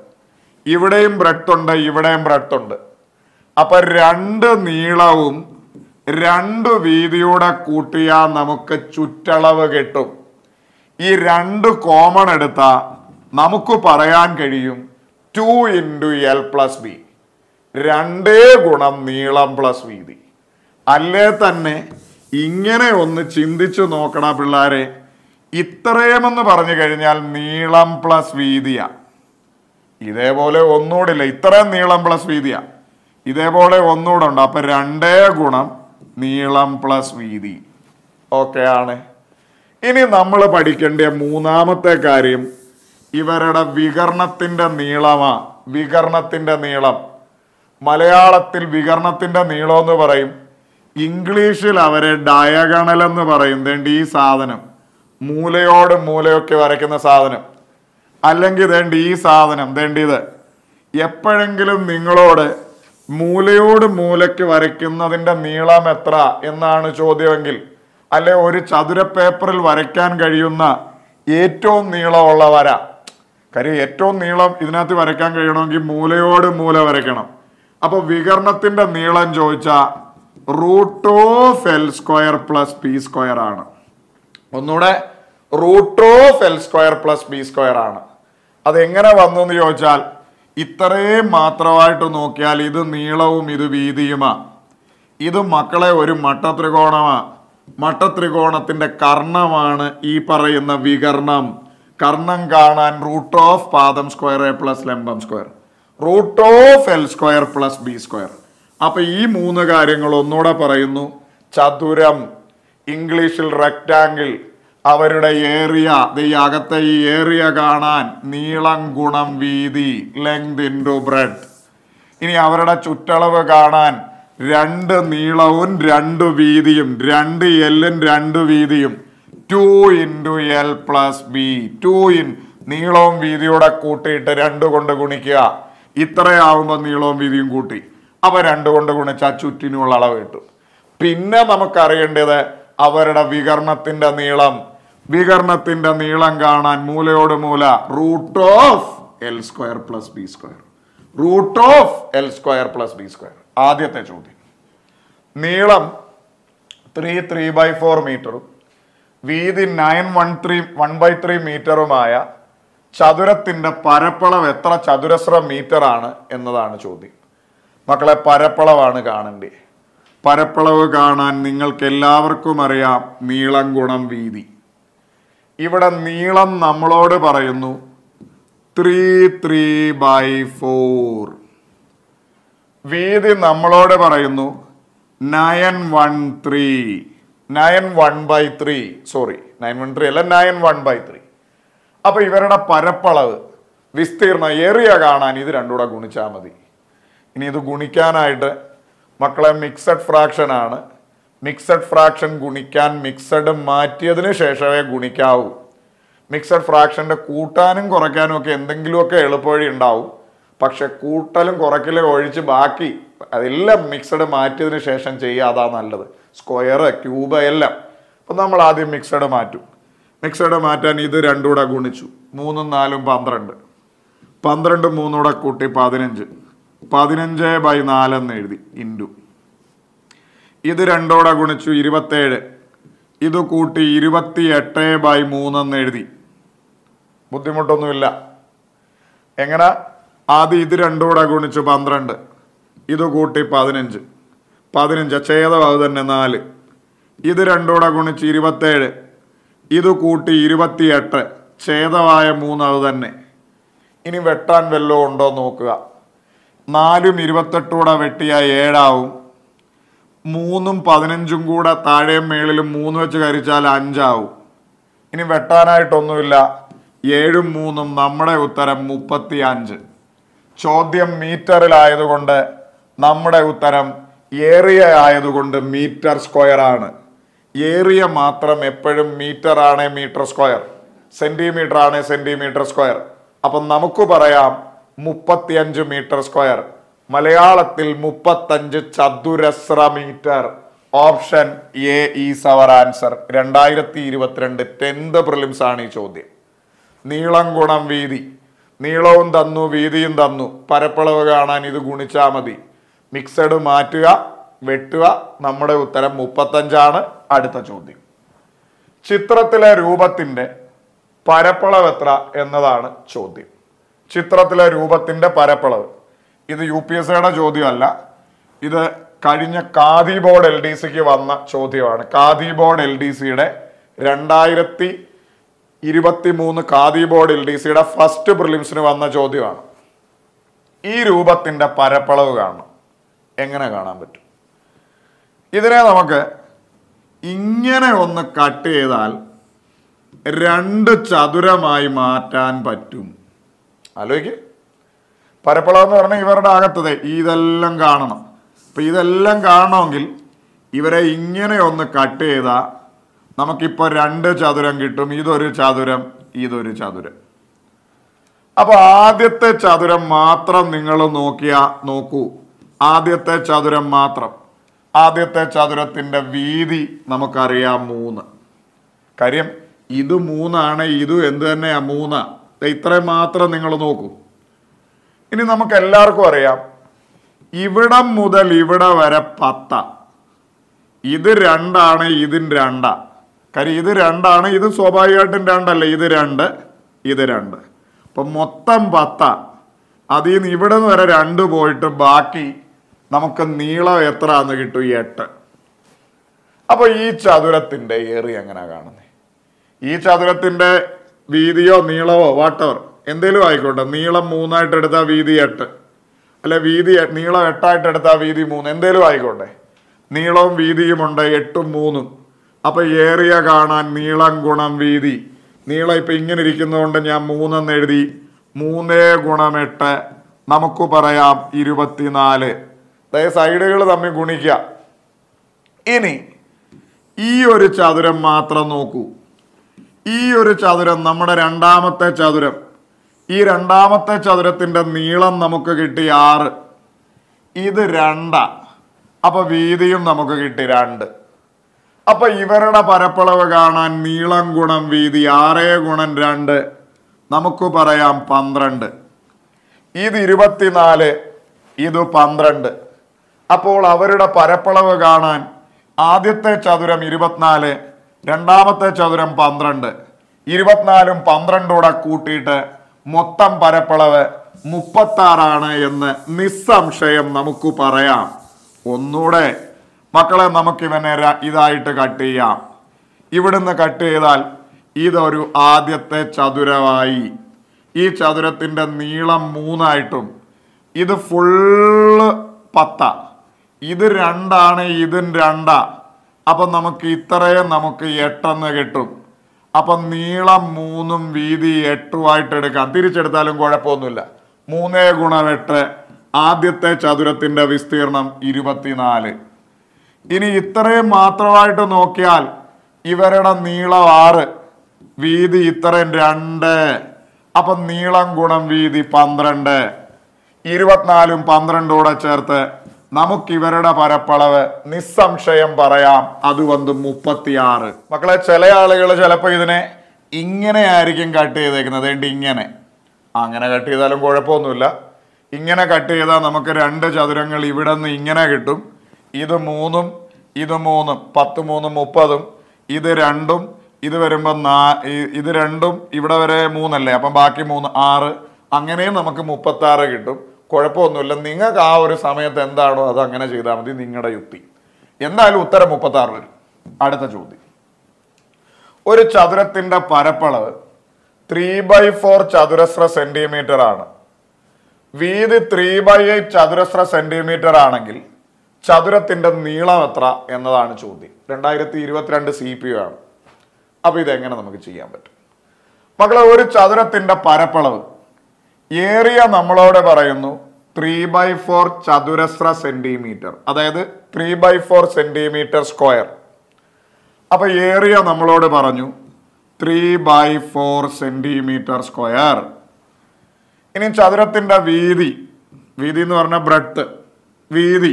ഇവിടെയും ബ്രെഡ് ഉണ്ട് ഇവിടെയും ബ്രെഡ് ഉണ്ട് അപ്പം രണ്ട് നീളവും രണ്ട് വീതിയൂടെ കൂട്ടിയാൽ നമുക്ക് ചുറ്റളവ് കിട്ടും ഈ രണ്ട് കോമൺ എടുത്ത നമുക്ക് പറയാൻ കഴിയും two into L plus B രണ്ടേ ഗുണം നീളം പ്ലസ് വീതി അല്ലേ തന്നെ ഇങ്ങനെ ഒന്ന് ചിന്തിച്ചു നോക്കണ പിള്ളേരെ ഇത്രയുമെന്ന് പറഞ്ഞു കഴിഞ്ഞാൽ നീളം പ്ലസ് വീതിയ ഇതേപോലെ ഒന്നുകൂടില്ല ഇത്രയും നീളം പ്ലസ് വീതിയ ഇതേപോലെ ഒന്നുകൂടെ ഉണ്ട് അപ്പൊ രണ്ടേ ഗുണം നീളം പ്ലസ് വീതി ഓക്കെ ആണ് ഇനി നമ്മൾ പഠിക്കേണ്ട മൂന്നാമത്തെ കാര്യം ഇവരുടെ വികരണത്തിൻ്റെ നീളമാ വികരണത്തിൻ്റെ നീളം മലയാളത്തിൽ വികരണത്തിൻ്റെ നീളം എന്ന് പറയും ഇംഗ്ലീഷിൽ അവരെ ഡയഗണൽ എന്ന് പറയുന്നുണ്ട് ഈ സാധനം മൂലയോട് മൂലയൊക്കെ വരയ്ക്കുന്ന സാധനം അല്ലെങ്കിൽ ഇതേണ്ട ഈ സാധനം ഇതേണ്ട ഇത് എപ്പോഴെങ്കിലും നിങ്ങളോട് മൂലയോട് മൂലയ്ക്ക് വരയ്ക്കുന്നതിൻ്റെ നീളം എത്ര എന്നാണ് ചോദ്യമെങ്കിൽ അല്ലെ ഒരു ചതുര പേപ്പറിൽ വരയ്ക്കാൻ കഴിയുന്ന ഏറ്റവും നീളമുള്ള വര കാര്യം ഏറ്റവും നീളം ഇതിനകത്ത് വരയ്ക്കാൻ കഴിയണമെങ്കിൽ മൂലയോട് മൂല വരയ്ക്കണം അപ്പോൾ വികരണത്തിന്റെ നീളം ചോദിച്ചാൽ root of L square plus P square ആണ് ഒന്നുകൂടെ root of L square plus B square ആണ് അതെങ്ങനെ വന്നു എന്ന് ചോദിച്ചാൽ ഇത്രയും മാത്രമായിട്ട് നോക്കിയാൽ ഇത് നീളവും ഇത് വീതിയുമാ ഇത് മക്കളെ ഒരു മട്ടത്രികോണമാണ് മട്ടത്രികോണത്തിൻ്റെ കർണമാണ് ഈ പറയുന്ന വികർണം കർണം കാണാൻ റൂട്ട് ഓഫ് പാദം സ്ക്വയർ എ പ്ലസ് ലംബം square root of L square plus B square അപ്പൊ ഈ മൂന്ന് കാര്യങ്ങൾ ഒന്നുകൂടെ പറയുന്നു ചതുരം ഇംഗ്ലീഷിൽ റെക്റ്റാങ്കിൾ അവരുടെ ഏറിയ ഈ അകത്തെ ഈ ഏറിയ കാണാൻ നീളം ഗുണം വീതി ലെങ്ത് ഇൻ ടു ബ്രെഡ് ഇനി അവരുടെ ചുറ്റളവ് കാണാൻ രണ്ട് നീളവും രണ്ട് വീതിയും രണ്ട് എല്ലും രണ്ട് വീതിയും two into L plus B two in നീളവും വീതിയോടെ കൂട്ടിയിട്ട് രണ്ട് കൊണ്ട് ഗുണിക്കുക ഇത്രയാവുമ്പോൾ നീളവും വീതിയും കൂട്ടി അവ രണ്ട് കൊണ്ട് ഗുണിച്ച ചുറ്റിനുള്ള അളവ് കിട്ടും പിന്നെ നമുക്കറിയേണ്ടത് അവരുടെ വികരണത്തിന്റെ നീളം വികരണത്തിന്റെ നീളം കാണാൻ മൂലയോട് മൂല root of L square plus B square root of L square plus B square ആദ്യത്തെ ചോദ്യം നീളം ത്രീ ത്രീ ബൈ ഫോർ മീറ്ററും വീതി nine one three one by three മീറ്ററുമായ ചതുരത്തിൻ്റെ പരപ്പളവ് എത്ര ചതുരശ്ര മീറ്ററാണ് എന്നതാണ് ചോദ്യം മക്കളെ പരപ്പളവാണ് കാണണ്ടേ പരപ്പളവ് കാണാൻ നിങ്ങൾക്ക് എല്ലാവർക്കും അറിയാം നീളം ഗുണം വീതി ഇവിടെ നീളം നമ്മളോട് പറയുന്നു ത്രീ ത്രീ ബൈ ഫോർ വീതി നമ്മളോട് പറയുന്നു nine one three nine one by three sorry nine one three അല്ല നയൻ വൺ ബൈ ത്രീ അപ്പൊ ഇവരുടെ പരപ്പളവ് വിസ്തീർണ ഏറിയ കാണാൻ ഇത് രണ്ടുകൂടെ ഗുണിച്ചാൽ മതി ഇനി ഇത് ഗുണിക്കാനായിട്ട് മക്കളെ മിക്സഡ് ഫ്രാക്ഷൻ ആണ് മിക്സഡ് ഫ്രാക്ഷൻ ഗുണിക്കാൻ മിക്സഡ് മാറ്റിയതിന് ശേഷമേ ഗുണിക്കാവൂ മിക്സഡ് ഫ്രാക്ഷൻ്റെ കൂട്ടാനും കുറയ്ക്കാനും ഒക്കെ എന്തെങ്കിലുമൊക്കെ എളുപ്പവഴി ഉണ്ടാവും പക്ഷെ കൂട്ടലും കുറയ്ക്കലും ഒഴിച്ച് ബാക്കി അതെല്ലാം മിക്സഡ് മാറ്റിയതിന് ശേഷം ചെയ്യുക അതാ നല്ലത് സ്ക്വയർ ക്യൂബ് എല്ലാം അപ്പം നമ്മൾ ആദ്യം മിക്സഡ് മാറ്റും മിക്സഡ് മാറ്റാൻ ഇത് കൂടെ ഗുണിച്ചു മൂന്നും നാലും പന്ത്രണ്ട് പന്ത്രണ്ട് മൂന്നൂടെ കൂട്ടി പതിനഞ്ച് പതിനഞ്ച് ബൈ നാലെന്ന് എഴുതി ഇൻറ്റു ഇത് രണ്ടോടെ ഗുണിച്ചു ഇരുപത്തേഴ് ഇത് കൂട്ടി ഇരുപത്തി എട്ട് ബൈ മൂന്നെന്ന് എഴുതി ബുദ്ധിമുട്ടൊന്നുമില്ല എങ്ങനെ ആദ്യം ഇത് രണ്ടും കൂടെ ഗുണിച്ചു പന്ത്രണ്ട് ഇത് കൂട്ടി പതിനഞ്ച് പതിനഞ്ച് ഛേദമാവ് തന്നെ നാല് ഇത് രണ്ടും കൂടെ ഗുണിച്ച് ഇരുപത്തേഴ് ഇത് കൂട്ടി ഇരുപത്തിയെട്ട് ഛേദമായ മൂന്നത് തന്നെ ഇനി വെട്ടാൻ വല്ലതും ഉണ്ടോ നോക്കുക നാലും ഇരുപത്തെട്ടൂടെ വെട്ടിയാൽ ഏഴാവും മൂന്നും പതിനഞ്ചും കൂടെ താഴെയും മേളിലും മൂന്ന് വെച്ച് കരിച്ചാൽ അഞ്ചാവും ഇനി വെട്ടാനായിട്ടൊന്നുമില്ല ഏഴും മൂന്നും നമ്മുടെ ഉത്തരം മുപ്പത്തി അഞ്ച് ചോദ്യം മീറ്ററിലായതുകൊണ്ട് നമ്മുടെ ഉത്തരം ഏറിയ ആയതുകൊണ്ട് മീറ്റർ സ്ക്വയർ ആണ് ഏറിയ മാത്രം എപ്പോഴും മീറ്റർ ആണ് മീറ്റർ സ്ക്വയർ സെന്റിമീറ്റർ ആണ് സെന്റിമീറ്റർ സ്ക്വയർ അപ്പം നമുക്ക് പറയാം മുപ്പത്തിയഞ്ച് മീറ്റർ സ്ക്വയർ മലയാളത്തിൽ മുപ്പത്തഞ്ച് ചതുരശ്ര metre option A is our answer രണ്ടായിരത്തി ഇരുപത്തിരണ്ട് ടെൻത് പ്രിലിംസ് ആണ് ഈ ചോദ്യം നീളം ഗുണം വീതി നീളവും തന്നു വീതിയും തന്നു പരപ്പളവ് കാണാൻ ഇത് ഗുണിച്ചാൽ മതി മിക്സഡ് മാറ്റുക വെട്ടുക നമ്മുടെ ഉത്തരം മുപ്പത്തഞ്ചാണ് അടുത്ത ചോദ്യം ചിത്രത്തിലെ രൂപത്തിൻ്റെ പരപ്പളവ് എത്ര എന്നതാണ് ചോദ്യം ചിത്രത്തിലെ രൂപത്തിൻ്റെ പരപ്പളവ് ഇത് യു പി എസ് സിയുടെ ചോദ്യമല്ല ഇത് കഴിഞ്ഞ കാതി ബോർഡ് എൽ ഡി സിക്ക് വന്ന ചോദ്യമാണ് കാതി ബോർഡ് എൽ ഡി സിയുടെ രണ്ടായിരത്തി ഇരുപത്തിമൂന്ന് കാതി ബോർഡിൽ ഡി സിയുടെ ഫസ്റ്റ് പ്രിലിംസിന് വന്ന ചോദ്യമാണ് ഈ രൂപത്തിൻ്റെ പരപ്പളവ് കാണണം എങ്ങനെ കാണാൻ പറ്റും ഇതിനെ നമുക്ക് ഇങ്ങനെ ഒന്ന് കട്ട് ചെയ്താൽ രണ്ട് ചതുരമായി മാറ്റാൻ പറ്റും ആലോചിക്ക് പരപ്പളവ് എന്ന് പറഞ്ഞാൽ ഇവരുടെ അകത്തത് ഇതെല്ലാം കാണണം അപ്പം ഇതെല്ലാം കാണണമെങ്കിൽ ഇവരെ ഇങ്ങനെ ഒന്ന് കട്ട് ചെയ്താൽ നമുക്കിപ്പോൾ രണ്ട് ചതുരം കിട്ടും ഇതൊരു ചതുരം ഇതൊരു ചതുരം അപ്പോൾ ആദ്യത്തെ ചതുരം മാത്രം നിങ്ങൾ നോക്കിയാ നോക്കൂ ആദ്യത്തെ ചതുരം മാത്രം ആദ്യത്തെ ചതുരത്തിൻ്റെ വീതി നമുക്കറിയാം മൂന്ന് കാര്യം ഇത് മൂന്നാണ് ഇത് എന്ത് തന്നെയാണ് മൂന്നാണ് ഇത്രയും മാത്രം നിങ്ങൾ നോക്കൂ ഇനി നമുക്ക് എല്ലാവർക്കും അറിയാം ഇവിടം മുതൽ ഇവിടെ വരെ പത്ത ഇത് രണ്ടാണ് ഇതിൻ രണ്ടാണ് കാര്യം ഇത് രണ്ടാണ് ഇത് സ്വാഭാവികമായിട്ടും രണ്ടല്ല ഇത് രണ്ട് ഇത് രണ്ട് അപ്പം മൊത്തം പത്ത അതിൽ നിന്ന് ഇവിടെ നിന്ന് വരെ രണ്ട് പോയിട്ട് ബാക്കി നമുക്ക് നീളം എത്ര എന്ന് കിട്ടും എട്ട് അപ്പോൾ ഈ ചതുരത്തിൻ്റെ ഏറി എങ്ങനെ കാണുന്നത് ഈ ചതുരത്തിൻ്റെ വീതിയോ നീളമോ വാട്ടവർ എന്തേലും ആയിക്കോട്ടെ നീളം മൂന്നായിട്ട് എടുത്താൽ വീതി എട്ട് അല്ലെ വീതി നീളം എട്ടായിട്ട് എടുത്താൽ വീതി മൂന്ന് എന്തേലും ആയിക്കോട്ടെ നീളവും വീതിയും ഉണ്ട് എട്ടും മൂന്നും അപ്പോൾ ഏറിയ കാണാൻ നീളം ഗുണം വീതി നീളം ഇപ്പൊ ഇങ്ങനെ ഇരിക്കുന്നതുകൊണ്ട് ഞാൻ മൂന്നെന്ന് എഴുതി മൂന്നേ ഗുണം എട്ട് നമുക്ക് പറയാം ഇരുപത്തിനാല് അതായത് സൈഡുകൾ തമ്മിൽ ഗുണിക്ക ഇനി ഈ ഒരു ചതുരം മാത്രം നോക്കൂ ഈ ഒരു ചതുരം നമ്മുടെ രണ്ടാമത്തെ ചതുരം ഈ രണ്ടാമത്തെ ചതുരത്തിൻ്റെ നീളം നമുക്ക് കിട്ടി ആറ് ഇത് രണ്ട അപ്പോൾ വീതിയും നമുക്ക് കിട്ടി രണ്ട് അപ്പൊ ഇവരുടെ പരപ്പളവ് കാണാൻ നീളം ഗുണം വീതി ആറേ ഗുണം രണ്ട് നമുക്ക് പറയാം പന്ത്രണ്ട് ഇത് ഇരുപത്തിനാല് ഇത് പന്ത്രണ്ട് അപ്പോൾ അവരുടെ പരപ്പളവ് കാണാൻ ആദ്യത്തെ ചതുരം ഇരുപത്തിനാല് രണ്ടാമത്തെ ചതുരം പന്ത്രണ്ട് ഇരുപത്തിനാലും പന്ത്രണ്ടൂടെ കൂട്ടിയിട്ട് മൊത്തം പരപ്പളവ് മുപ്പത്താറാണ് എന്ന് നിസ്സംശയം നമുക്ക് പറയാം ഒന്നുകൂടെ മക്കളെ നമുക്ക് ഇവനെ ഇതായിട്ട് കട്ട് ചെയ്യാം ഇവിടുന്ന് കട്ട് ചെയ്താൽ ഇതൊരു ആദ്യത്തെ ചതുരമായി ഈ ചതുരത്തിൻ്റെ നീളം മൂന്നായിട്ടും ഇത് ഫുള്ള് പത്ത ഇത് രണ്ടാണ് ഇതും രണ്ടാ അപ്പം നമുക്ക് ഇത്രയും നമുക്ക് എട്ടെന്ന് കിട്ടും അപ്പം നീളം മൂന്നും വീതി എട്ടുമായിട്ട് എടുക്കാം തിരിച്ചെടുത്താലും കുഴപ്പമൊന്നുമില്ല മൂന്നേ ഗുണം എട്ട് ആദ്യത്തെ ചതുരത്തിൻ്റെ വിസ്തീർണം ഇരുപത്തിനാല് ഇനി ഇത്രയും മാത്രമായിട്ട് നോക്കിയാൽ ഇവരുടെ നീളം ആറ് വീതി ഇത്രയും രണ്ട് അപ്പൊ നീളം ഗുണം വീതി പന്ത്രണ്ട് ഇരുപത്തിനാലും പന്ത്രണ്ടൂടെ ചേർത്ത് ഇവരുടെ പരപ്പളവ് നിസ്സംശയം പറയാം അത് വന്ന് മുപ്പത്തിയാറ് മക്കളെ ചില ആളുകൾ ചിലപ്പോൾ ഇതിനെ ഇങ്ങനെ ആയിരിക്കും കട്ട് ചെയ്തേക്കുന്നത് എൻ്റെ ഇങ്ങനെ അങ്ങനെ കട്ട് ചെയ്താലും കുഴപ്പമൊന്നുമില്ല ഇങ്ങനെ കട്ട് ചെയ്താൽ നമുക്ക് രണ്ട് ചതുരങ്ങൾ ഇവിടെ നിന്ന് ഇങ്ങനെ കിട്ടും ഇത് മൂന്നും ഇത് മൂന്നും പത്ത് മൂന്നും മുപ്പതും ഇത് രണ്ടും ഇത് വരുമ്പോൾ നാ ഇത് രണ്ടും ഇവിടെ വരെ മൂന്നല്ലേ അപ്പം ബാക്കി മൂന്ന് ആറ് അങ്ങനെയും നമുക്ക് മുപ്പത്താറ് കിട്ടും കുഴപ്പമൊന്നുമില്ല നിങ്ങൾക്ക് ആ ഒരു സമയത്ത് എന്താണോ അത് അങ്ങനെ ചെയ്താൽ മതി നിങ്ങളുടെ യുക്തി എന്തായാലും ഉത്തരം മുപ്പത്താറ് വരും അടുത്ത ചോദ്യം ഒരു ചതുരത്തിൻ്റെ പരപ്പളവ് ത്രീ ബൈ ഫോർ ചതുരശ്ര സെൻറ്റിമീറ്റർ ആണ് വീതി ത്രീ ബൈ എയ്റ്റ് ചതുരശ്ര സെൻറ്റിമീറ്റർ ആണെങ്കിൽ ചതുരത്തിൻ്റെ നീളം എത്ര എന്നതാണ് ചോദ്യം രണ്ടായിരത്തി ഇരുപത്തിരണ്ട് സി പി യു ആണ് അപ്പോൾ ഇതെങ്ങനെ നമുക്ക് ചെയ്യാൻ പറ്റും മക്കളെ ഒരു ചതുരത്തിൻ്റെ പരപ്പളവ് ഏറിയ നമ്മളോട് പറയുന്നു ത്രീ ബൈ ഫോർ ചതുരശ്ര സെൻറ്റിമീറ്റർ അതായത് three by four centimetre square അപ്പോൾ ഏറിയ നമ്മളോട് പറഞ്ഞു three by four centimetre square ഇനി ചതുരത്തിൻ്റെ വീതി വീതി എന്ന് പറഞ്ഞാൽ ബ്രെഡ്ത്ത് വീതി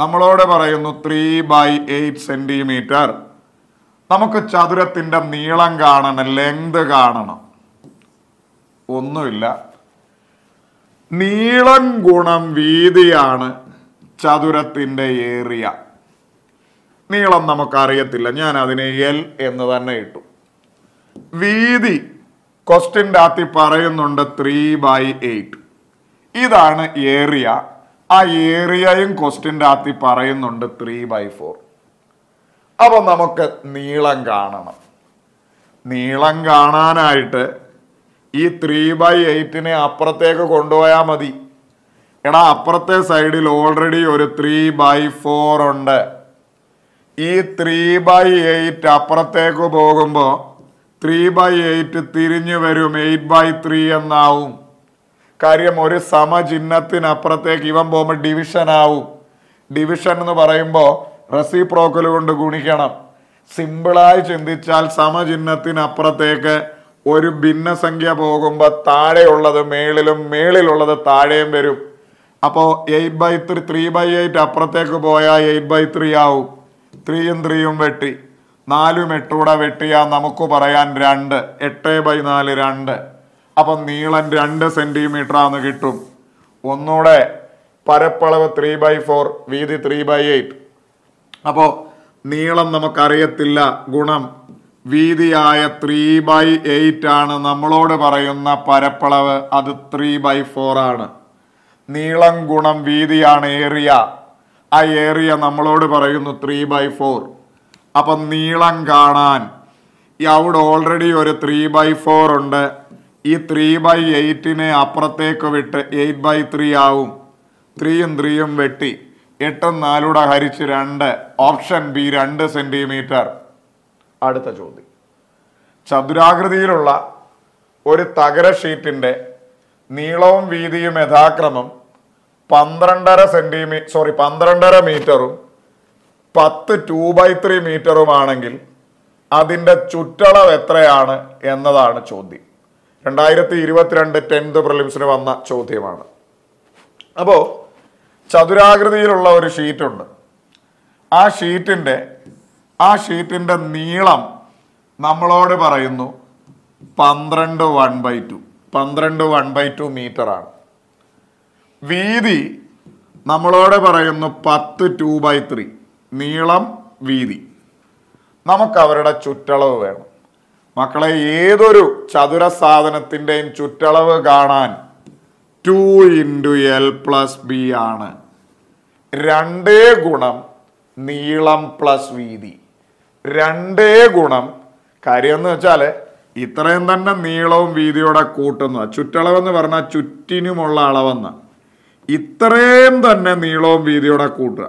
നമ്മളോട് പറയുന്നു ത്രീ ബൈ എയ്റ്റ് സെൻറ്റിമീറ്റർ നമുക്ക് ചതുരത്തിൻ്റെ നീളം കാണണം ലെങ്ത് കാണണം ഒന്നുമില്ല നീളം ഗുണം വീതിയാണ് ചതുരത്തിൻ്റെ ഏറിയ നീളം നമുക്കറിയത്തില്ല ഞാൻ അതിനെ എൽ എന്ന് തന്നെ ഇട്ടു വീതി ക്വസ്റ്റിൻ്റെ അകത്തി പറയുന്നുണ്ട് ത്രീ ബൈ എയ്റ്റ് ഇതാണ് ഏറിയ ആ ഏറിയയും ക്വസ്റ്റിൻ്റെ അകത്ത് പറയുന്നുണ്ട് ത്രീ ബൈ ഫോർ അപ്പം നമുക്ക് നീളം കാണണം നീളം കാണാനായിട്ട് ഈ ത്രീ ബൈ എയ്റ്റിനെ അപ്പുറത്തേക്ക് കൊണ്ടുപോയാൽ മതി എടാ അപ്പുറത്തെ സൈഡിൽ ഓൾറെഡി ഒരു ത്രീ ബൈ ഫോർ ഉണ്ട് ഈ ത്രീ ബൈ എയ്റ്റ് അപ്പുറത്തേക്ക് പോകുമ്പോൾ ത്രീ ബൈ എയ്റ്റ് തിരിഞ്ഞു വരും എയ്റ്റ് ബൈ ത്രീ എന്നാവും കാര്യം ഒരു ചിഹ്നത്തിനപ്പുറത്തേക്ക് ഇവൻ പോകുമ്പോൾ ഡിവിഷൻ ആവും ഡിവിഷൻ എന്ന് പറയുമ്പോൾ റെസിപ്രോക്കൽ കൊണ്ട് ഗുണിക്കണം സിമ്പിളായി ചിന്തിച്ചാൽ സമചിഹ്നത്തിനപ്പുറത്തേക്ക് ഒരു ഭിന്നസംഖ്യ പോകുമ്പോൾ താഴെയുള്ളത് മേളിലും മേളിലുള്ളത് താഴെയും വരും അപ്പോൾ eight by three three by eight അപ്പുറത്തേക്ക് പോയാൽ എയ്റ്റ് ബൈ ത്രീ ആവും ത്രീയും ത്രീയും വെട്ടി നാലും എട്ടൂടെ വെട്ടിയാൽ നമുക്ക് പറയാൻ രണ്ട് എട്ട് ബൈ നാല് രണ്ട് അപ്പം നീളം രണ്ട് സെൻറ്റിമീറ്റർ ആണ് കിട്ടും ഒന്നുകൂടെ പരപ്പളവ് ത്രീ ബൈ ഫോർ വീതി ത്രീ ബൈ എയ്റ്റ് അപ്പോൾ നീളം നമുക്കറിയത്തില്ല ഗുണം വീതിയായ ത്രീ ബൈ എയ്റ്റ് ആണ് നമ്മളോട് പറയുന്ന പരപ്പളവ് അത് ത്രീ ബൈ ഫോർ ആണ് നീളം ഗുണം വീതിയാണ് ഏരിയ ആ ഏരിയ നമ്മളോട് പറയുന്നു ത്രീ ബൈ ഫോർ അപ്പം നീളം കാണാൻ അവിടെ ഓൾറെഡി ഒരു ത്രീ ബൈ ഫോർ ഉണ്ട് ഈ ത്രീ ബൈ എയ്റ്റിനെ അപ്പുറത്തേക്ക് വിട്ട് എയ്റ്റ് ബൈ ത്രീ ആവും ത്രീയും ത്രീയും വെട്ടി എട്ടും നാലൂടെ ഹരിച്ച് രണ്ട് ഓപ്ഷൻ ബി രണ്ട് സെൻറ്റിമീറ്റർ അടുത്ത ചോദ്യം ചതുരാകൃതിയിലുള്ള ഒരു തകര ഷീറ്റിൻ്റെ നീളവും വീതിയും യഥാക്രമം പന്ത്രണ്ടര സെൻറ്റിമീ സോറി പന്ത്രണ്ടര മീറ്ററും പത്ത് ടു ബൈ ത്രീ മീറ്ററുമാണെങ്കിൽ അതിൻ്റെ ചുറ്റളവ് എത്രയാണ് എന്നതാണ് ചോദ്യം രണ്ടായിരത്തി ഇരുപത്തിരണ്ട് ടെൻത്ത് പ്രിലിംസിന് വന്ന ചോദ്യമാണ് അപ്പോൾ ചതുരാകൃതിയിലുള്ള ഒരു ഷീറ്റുണ്ട് ആ ഷീറ്റിൻ്റെ ആ ഷീറ്റിൻ്റെ നീളം നമ്മളോട് പറയുന്നു പന്ത്രണ്ട് വൺ ബൈ ടു പന്ത്രണ്ട് വൺ ബൈ ടു മീറ്ററാണ് വീതി നമ്മളോട് പറയുന്നു പത്ത് ടു ബൈ ത്രീ നീളം വീതി നമുക്ക് അവരുടെ ചുറ്റളവ് വേണം മക്കളെ ഏതൊരു ചതുര സാധനത്തിൻ്റെയും ചുറ്റളവ് കാണാൻ two into L plus B ആണ് രണ്ടേ ഗുണം നീളം പ്ലസ് വീതി രണ്ടേ ഗുണം കാര്യം എന്ന് വെച്ചാൽ ഇത്രയും തന്നെ നീളവും വീതിയോടെ കൂട്ടുന്ന ചുറ്റളവെന്ന് പറഞ്ഞാൽ ചുറ്റിനുമുള്ള അളവെന്ന് ഇത്രയും തന്നെ നീളവും വീതിയോടെ കൂട്ടുക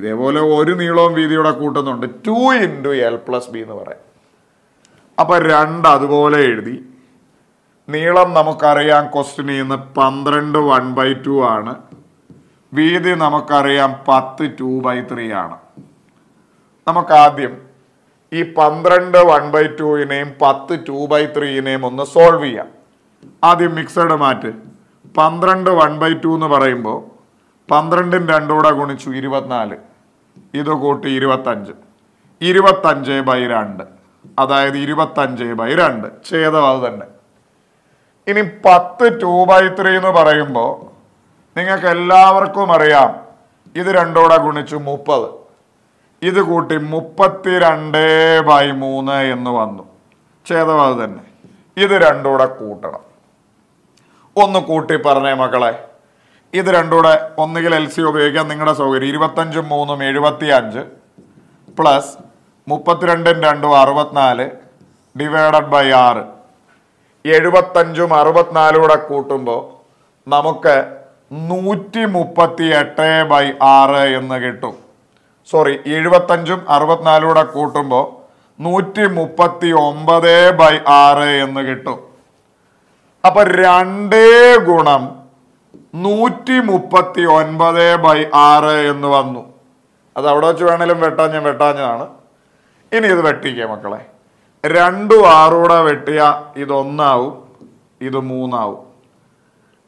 ഇതേപോലെ ഒരു നീളവും വീതിയോടെ കൂട്ടുന്നുണ്ട് two into L plus B എന്ന് പറയും അപ്പൊ രണ്ട് അതുപോലെ എഴുതി നീളം നമുക്കറിയാം ക്വസ്റ്റിനിൽ നിന്ന് പന്ത്രണ്ട് വൺ ബൈ ടു ആണ് വീതി നമുക്കറിയാം പത്ത് ടു ബൈ ത്രീ ആണ് നമുക്കാദ്യം ഈ പന്ത്രണ്ട് വൺ ബൈ ടുവിനെയും പത്ത് ടു ബൈ ത്രീനെയും ഒന്ന് സോൾവ് ചെയ്യാം ആദ്യം മിക്സഡ് മാറ്റ് പന്ത്രണ്ട് വൺ ബൈ ടു എന്ന് പറയുമ്പോൾ പന്ത്രണ്ടും രണ്ടുകൂടെ ഗുണിച്ചു ഇരുപത്തിനാല് ഇത് കൂട്ടി ഇരുപത്തഞ്ച് ഇരുപത്തഞ്ച് ബൈ രണ്ട് അതായത് ഇരുപത്തഞ്ച് ബൈ രണ്ട് ഛേദം അത് തന്നെ ഇനി പത്ത് ടു ബൈ ത്രീ എന്ന് പറയുമ്പോൾ നിങ്ങൾക്ക് എല്ലാവർക്കും അറിയാം ഇത് രണ്ടോടെ ഗുണിച്ചു മുപ്പത് ഇത് കൂട്ടി മുപ്പത്തിരണ്ട് ബൈ മൂന്ന് എന്ന് വന്നു ഛേദം അത് തന്നെ ഇത് രണ്ടൂടെ കൂട്ടണം ഒന്ന് കൂട്ടി പറഞ്ഞേ മക്കളെ ഇത് രണ്ടൂടെ ഒന്നുകിൽ എൽ സി ഉപയോഗിക്കാം നിങ്ങളുടെ സൗകര്യം ഇരുപത്തഞ്ചും മൂന്നും എഴുപത്തി അഞ്ച് പ്ലസ് മുപ്പത്തിരണ്ടും രണ്ടും അറുപത്തിനാല് ഡിവൈഡഡ് ബൈ ആറ് എഴുപത്തഞ്ചും അറുപത്തിനാലും കൂടെ കൂട്ടുമ്പോൾ നമുക്ക് നൂറ്റി മുപ്പത്തി എട്ട് ബൈ ആറ് എന്ന് കിട്ടും സോറി എഴുപത്തഞ്ചും അറുപത്തിനാലും കൂടെ കൂട്ടുമ്പോൾ നൂറ്റി മുപ്പത്തി ഒമ്പത് ബൈ ആറ് എന്ന് കിട്ടും അപ്പൊ രണ്ടേ ഗുണം നൂറ്റി മുപ്പത്തി ഒൻപത് ബൈ ആറ് എന്ന് വന്നു അത് അവിടെ വെച്ച് വേണേലും വെട്ടാഞ്ഞ വെട്ടാഞ്ഞതാണ് ഇനി ഇത് വെട്ടിക്കുക മക്കളെ രണ്ടും ആറൂടെ വെട്ടിയ ഇതൊന്നാവും ഇത് മൂന്നാവും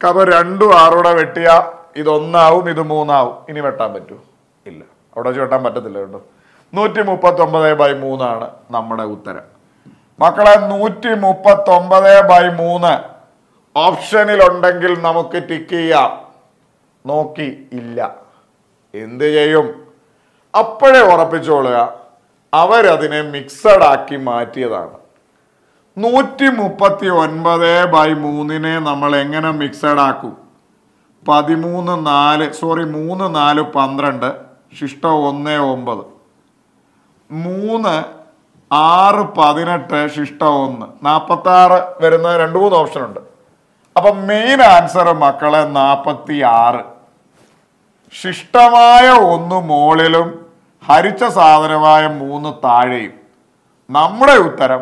അപ്പോൾ രണ്ടും ആറൂടെ വെട്ടിയ ഇതൊന്നാവും ഇത് മൂന്നാവും ഇനി വെട്ടാൻ പറ്റൂ ഇല്ല അവിടെ വെച്ച് വെട്ടാൻ പറ്റത്തില്ല കേട്ടോ നൂറ്റി മുപ്പത്തൊമ്പത് ബൈ മൂന്നാണ് നമ്മുടെ ഉത്തരം മക്കളെ നൂറ്റി മുപ്പത്തൊമ്പത് ബൈ മൂന്ന് ഉണ്ടെങ്കിൽ നമുക്ക് ടിക്ക് ചെയ്യാം നോക്കി ഇല്ല എന്ത് ചെയ്യും അപ്പോഴേ ഉറപ്പിച്ചുകൊള്ളുക അവരതിനെ മിക്സഡ് ആക്കി മാറ്റിയതാണ് നൂറ്റി മുപ്പത്തി ഒൻപത് ബൈ മൂന്നിനെ നമ്മൾ എങ്ങനെ മിക്സഡ് ആക്കും പതിമൂന്ന് നാല് സോറി മൂന്ന് നാല് പന്ത്രണ്ട് ശിഷ്ട ഒന്ന് ഒമ്പത് മൂന്ന് ആറ് പതിനെട്ട് ശിഷ്ട ഒന്ന് നാൽപ്പത്താറ് വരുന്ന രണ്ട് മൂന്ന് ഓപ്ഷൻ ഉണ്ട് അപ്പം മെയിൻ ആൻസർ മക്കളെ നാൽപ്പത്തി ആറ് ശിഷ്ടമായ ഒന്ന് മുകളിലും ഹരിച്ച സാധനമായ മൂന്ന് താഴെയും നമ്മുടെ ഉത്തരം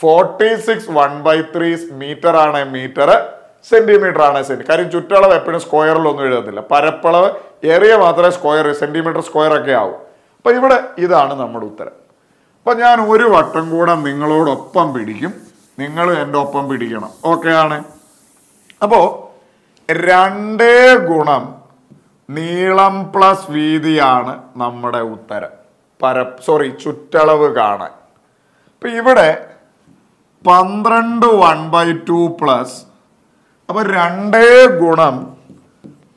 forty six one by three metre ആണ് മീറ്റർ സെന്റിമീറ്റർ ആണ് സെന്റി കാര്യം ചുറ്റളവ് എപ്പോഴും സ്ക്വയറിലൊന്നും എഴുതത്തില്ല പരപ്പളവ് ഏറിയ മാത്രമേ സ്ക്വയർ സെന്റിമീറ്റർ സ്ക്വയർ ഒക്കെ ആവും അപ്പൊ ഇവിടെ ഇതാണ് നമ്മുടെ ഉത്തരം അപ്പൊ ഞാൻ ഒരു വട്ടം കൂടെ നിങ്ങളോടൊപ്പം പിടിക്കും നിങ്ങൾ എൻ്റെ ഒപ്പം പിടിക്കണം ഓക്കെ ആണ് അപ്പോ രണ്ടേ ഗുണം നീളം പ്ലസ് വീതിയാണ് നമ്മുടെ ഉത്തരം പര സോറി ചുറ്റളവ് കാണാൻ അപ്പം ഇവിടെ പന്ത്രണ്ട് വൺ ബൈ ടു പ്ലസ് അപ്പോൾ രണ്ടേ ഗുണം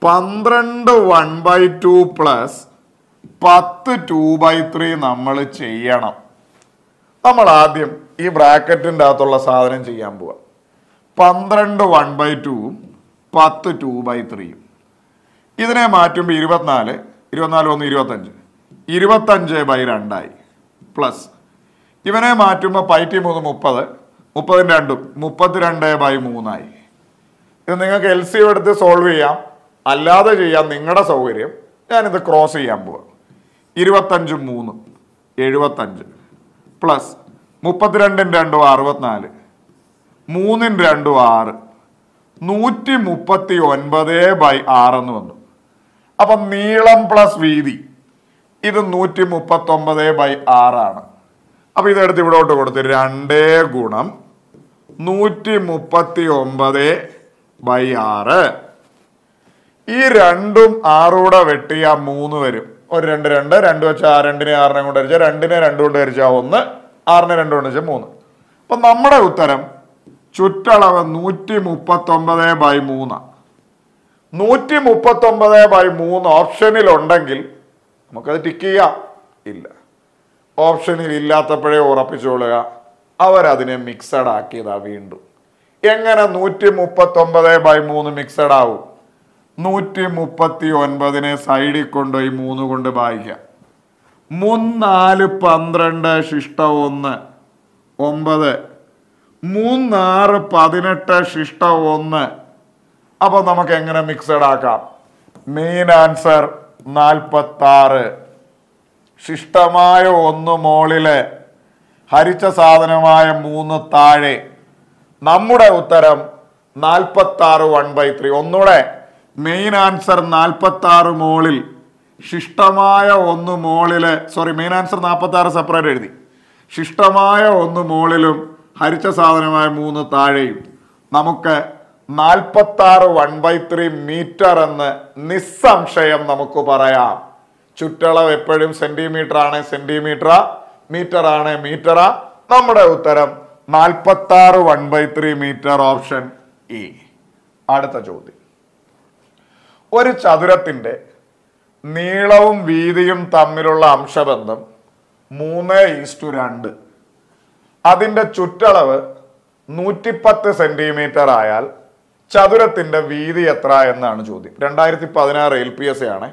പന്ത്രണ്ട് വൺ ബൈ ടു പ്ലസ് പത്ത് ടു ബൈ ത്രീ നമ്മൾ ചെയ്യണം നമ്മൾ ആദ്യം ഈ ബ്രാക്കറ്റിൻ്റെ അകത്തുള്ള സാധനം ചെയ്യാൻ പോവാം പന്ത്രണ്ട് വൺ ബൈ ടു പത്ത് ടു ബൈ ത്രീയും ഇതിനെ മാറ്റുമ്പോൾ ഇരുപത്തിനാല് ഇരുപത്തിനാല് ഒന്ന് ഇരുപത്തഞ്ച് ഇരുപത്തഞ്ച് ബൈ രണ്ടായി പ്ലസ് ഇവനെ മാറ്റുമ്പോൾ പൈറ്റി മൂന്ന് മുപ്പത് മുപ്പതിന് രണ്ടും മുപ്പത്തിരണ്ട് ബൈ മൂന്നായി ഇത് നിങ്ങൾക്ക് എൽ സി എടുത്ത് സോൾവ് ചെയ്യാം അല്ലാതെ ചെയ്യാം നിങ്ങളുടെ സൗകര്യം ഞാനിത് ക്രോസ് ചെയ്യാൻ പോവാം ഇരുപത്തഞ്ചും മൂന്ന് എഴുപത്തഞ്ച് പ്ലസ് മുപ്പത്തിരണ്ടും രണ്ടും അറുപത്തിനാല് മൂന്നിന് രണ്ടും ആറ് നൂറ്റി മുപ്പത്തി ഒൻപത് ബൈ ആറെന്ന് വന്നു അപ്പം നീളം പ്ലസ് വീതി ഇത് നൂറ്റി മുപ്പത്തൊമ്പത് ബൈ ആറാണ് അപ്പം ഇതെടുത്ത് ഇവിടോട്ട് കൊടുത്ത് രണ്ടേ ഗുണം നൂറ്റി മുപ്പത്തി ഒമ്പത് ബൈ ആറ് ഈ രണ്ടും ആറൂടെ വെട്ടിയ മൂന്ന് വരും ഒരു രണ്ട് രണ്ട് രണ്ട് വെച്ച ആ രണ്ടിനെ ആറിനെ കൊണ്ട് വരച്ച രണ്ടിനെ രണ്ടു കൊണ്ട് വരച്ച ഒന്ന് ആറിനെ രണ്ട് കൊണ്ട് വെച്ചാൽ മൂന്ന് അപ്പം നമ്മുടെ ഉത്തരം ചുറ്റളവ് നൂറ്റി മുപ്പത്തൊമ്പത് ബൈ മൂന്നാണ് നൂറ്റി മുപ്പത്തൊമ്പത് ബൈ മൂന്ന് ഓപ്ഷനിലുണ്ടെങ്കിൽ നമുക്കത് ടിക്ക് ചെയ്യാം ഇല്ല ഓപ്ഷനിൽ ഇല്ലാത്തപ്പോഴേ ഉറപ്പിച്ചുകൊള്ളുക അവരതിനെ മിക്സഡ് ആക്കിയതാ വീണ്ടും എങ്ങനെ നൂറ്റി മുപ്പത്തൊമ്പത് ബൈ മൂന്ന് മിക്സഡ് ആവും നൂറ്റി മുപ്പത്തി ഒൻപതിനെ സൈഡിൽ കൊണ്ടുപോയി മൂന്ന് കൊണ്ട് ഭാഗിക്കാം മൂന്നാല് പന്ത്രണ്ട് ശിഷ്ട ഒന്ന് ഒമ്പത് മൂന്നാറ് പതിനെട്ട് ശിഷ്ട ഒന്ന് അപ്പോൾ നമുക്ക് എങ്ങനെ മിക്സഡ് ആക്കാം മെയിൻ ആൻസർ ആറ് ശിഷ്ടമായ ഒന്ന് മോളിലെ ഹരിച്ച സാധനമായ മൂന്ന് താഴെ നമ്മുടെ ഉത്തരം ആറ് വൺ ബൈ ത്രീ ഒന്നുകൂടെ മെയിൻ ആൻസർ ആറ് മോളിൽ ശിഷ്ടമായ ഒന്ന് മോളിലെ സോറി മെയിൻ ആൻസർ ആറ് സെപ്പറേറ്റ് എഴുതി ശിഷ്ടമായ ഒന്ന് മോളിലും ഹരിച്ച സാധനമായ മൂന്ന് താഴെയും നമുക്ക് ആറ് വൺ ബൈ ത്രീ മീറ്റർ എന്ന് നിസ്സംശയം നമുക്ക് പറയാം ചുറ്റളവ് എപ്പോഴും സെന്റിമീറ്റർ ആണ് സെന്റിമീറ്റർ മീറ്റർ ആണ് മീറ്റർ നമ്മുടെ ഉത്തരം ആറ് one by three metre option E അടുത്ത ചോദ്യം ഒരു ചതുരത്തിന്റെ നീളവും വീതിയും തമ്മിലുള്ള അംശബന്ധം മൂന്ന് ഈസ്റ്റു രണ്ട് അതിന്റെ ചുറ്റളവ് നൂറ്റിപ്പത്ത് സെന്റിമീറ്റർ ആയാൽ ചതുരത്തിന്റെ വീതി എത്ര എന്നാണ് ചോദ്യം രണ്ടായിരത്തി പതിനാറ് എൽ പി എസ് ആണ്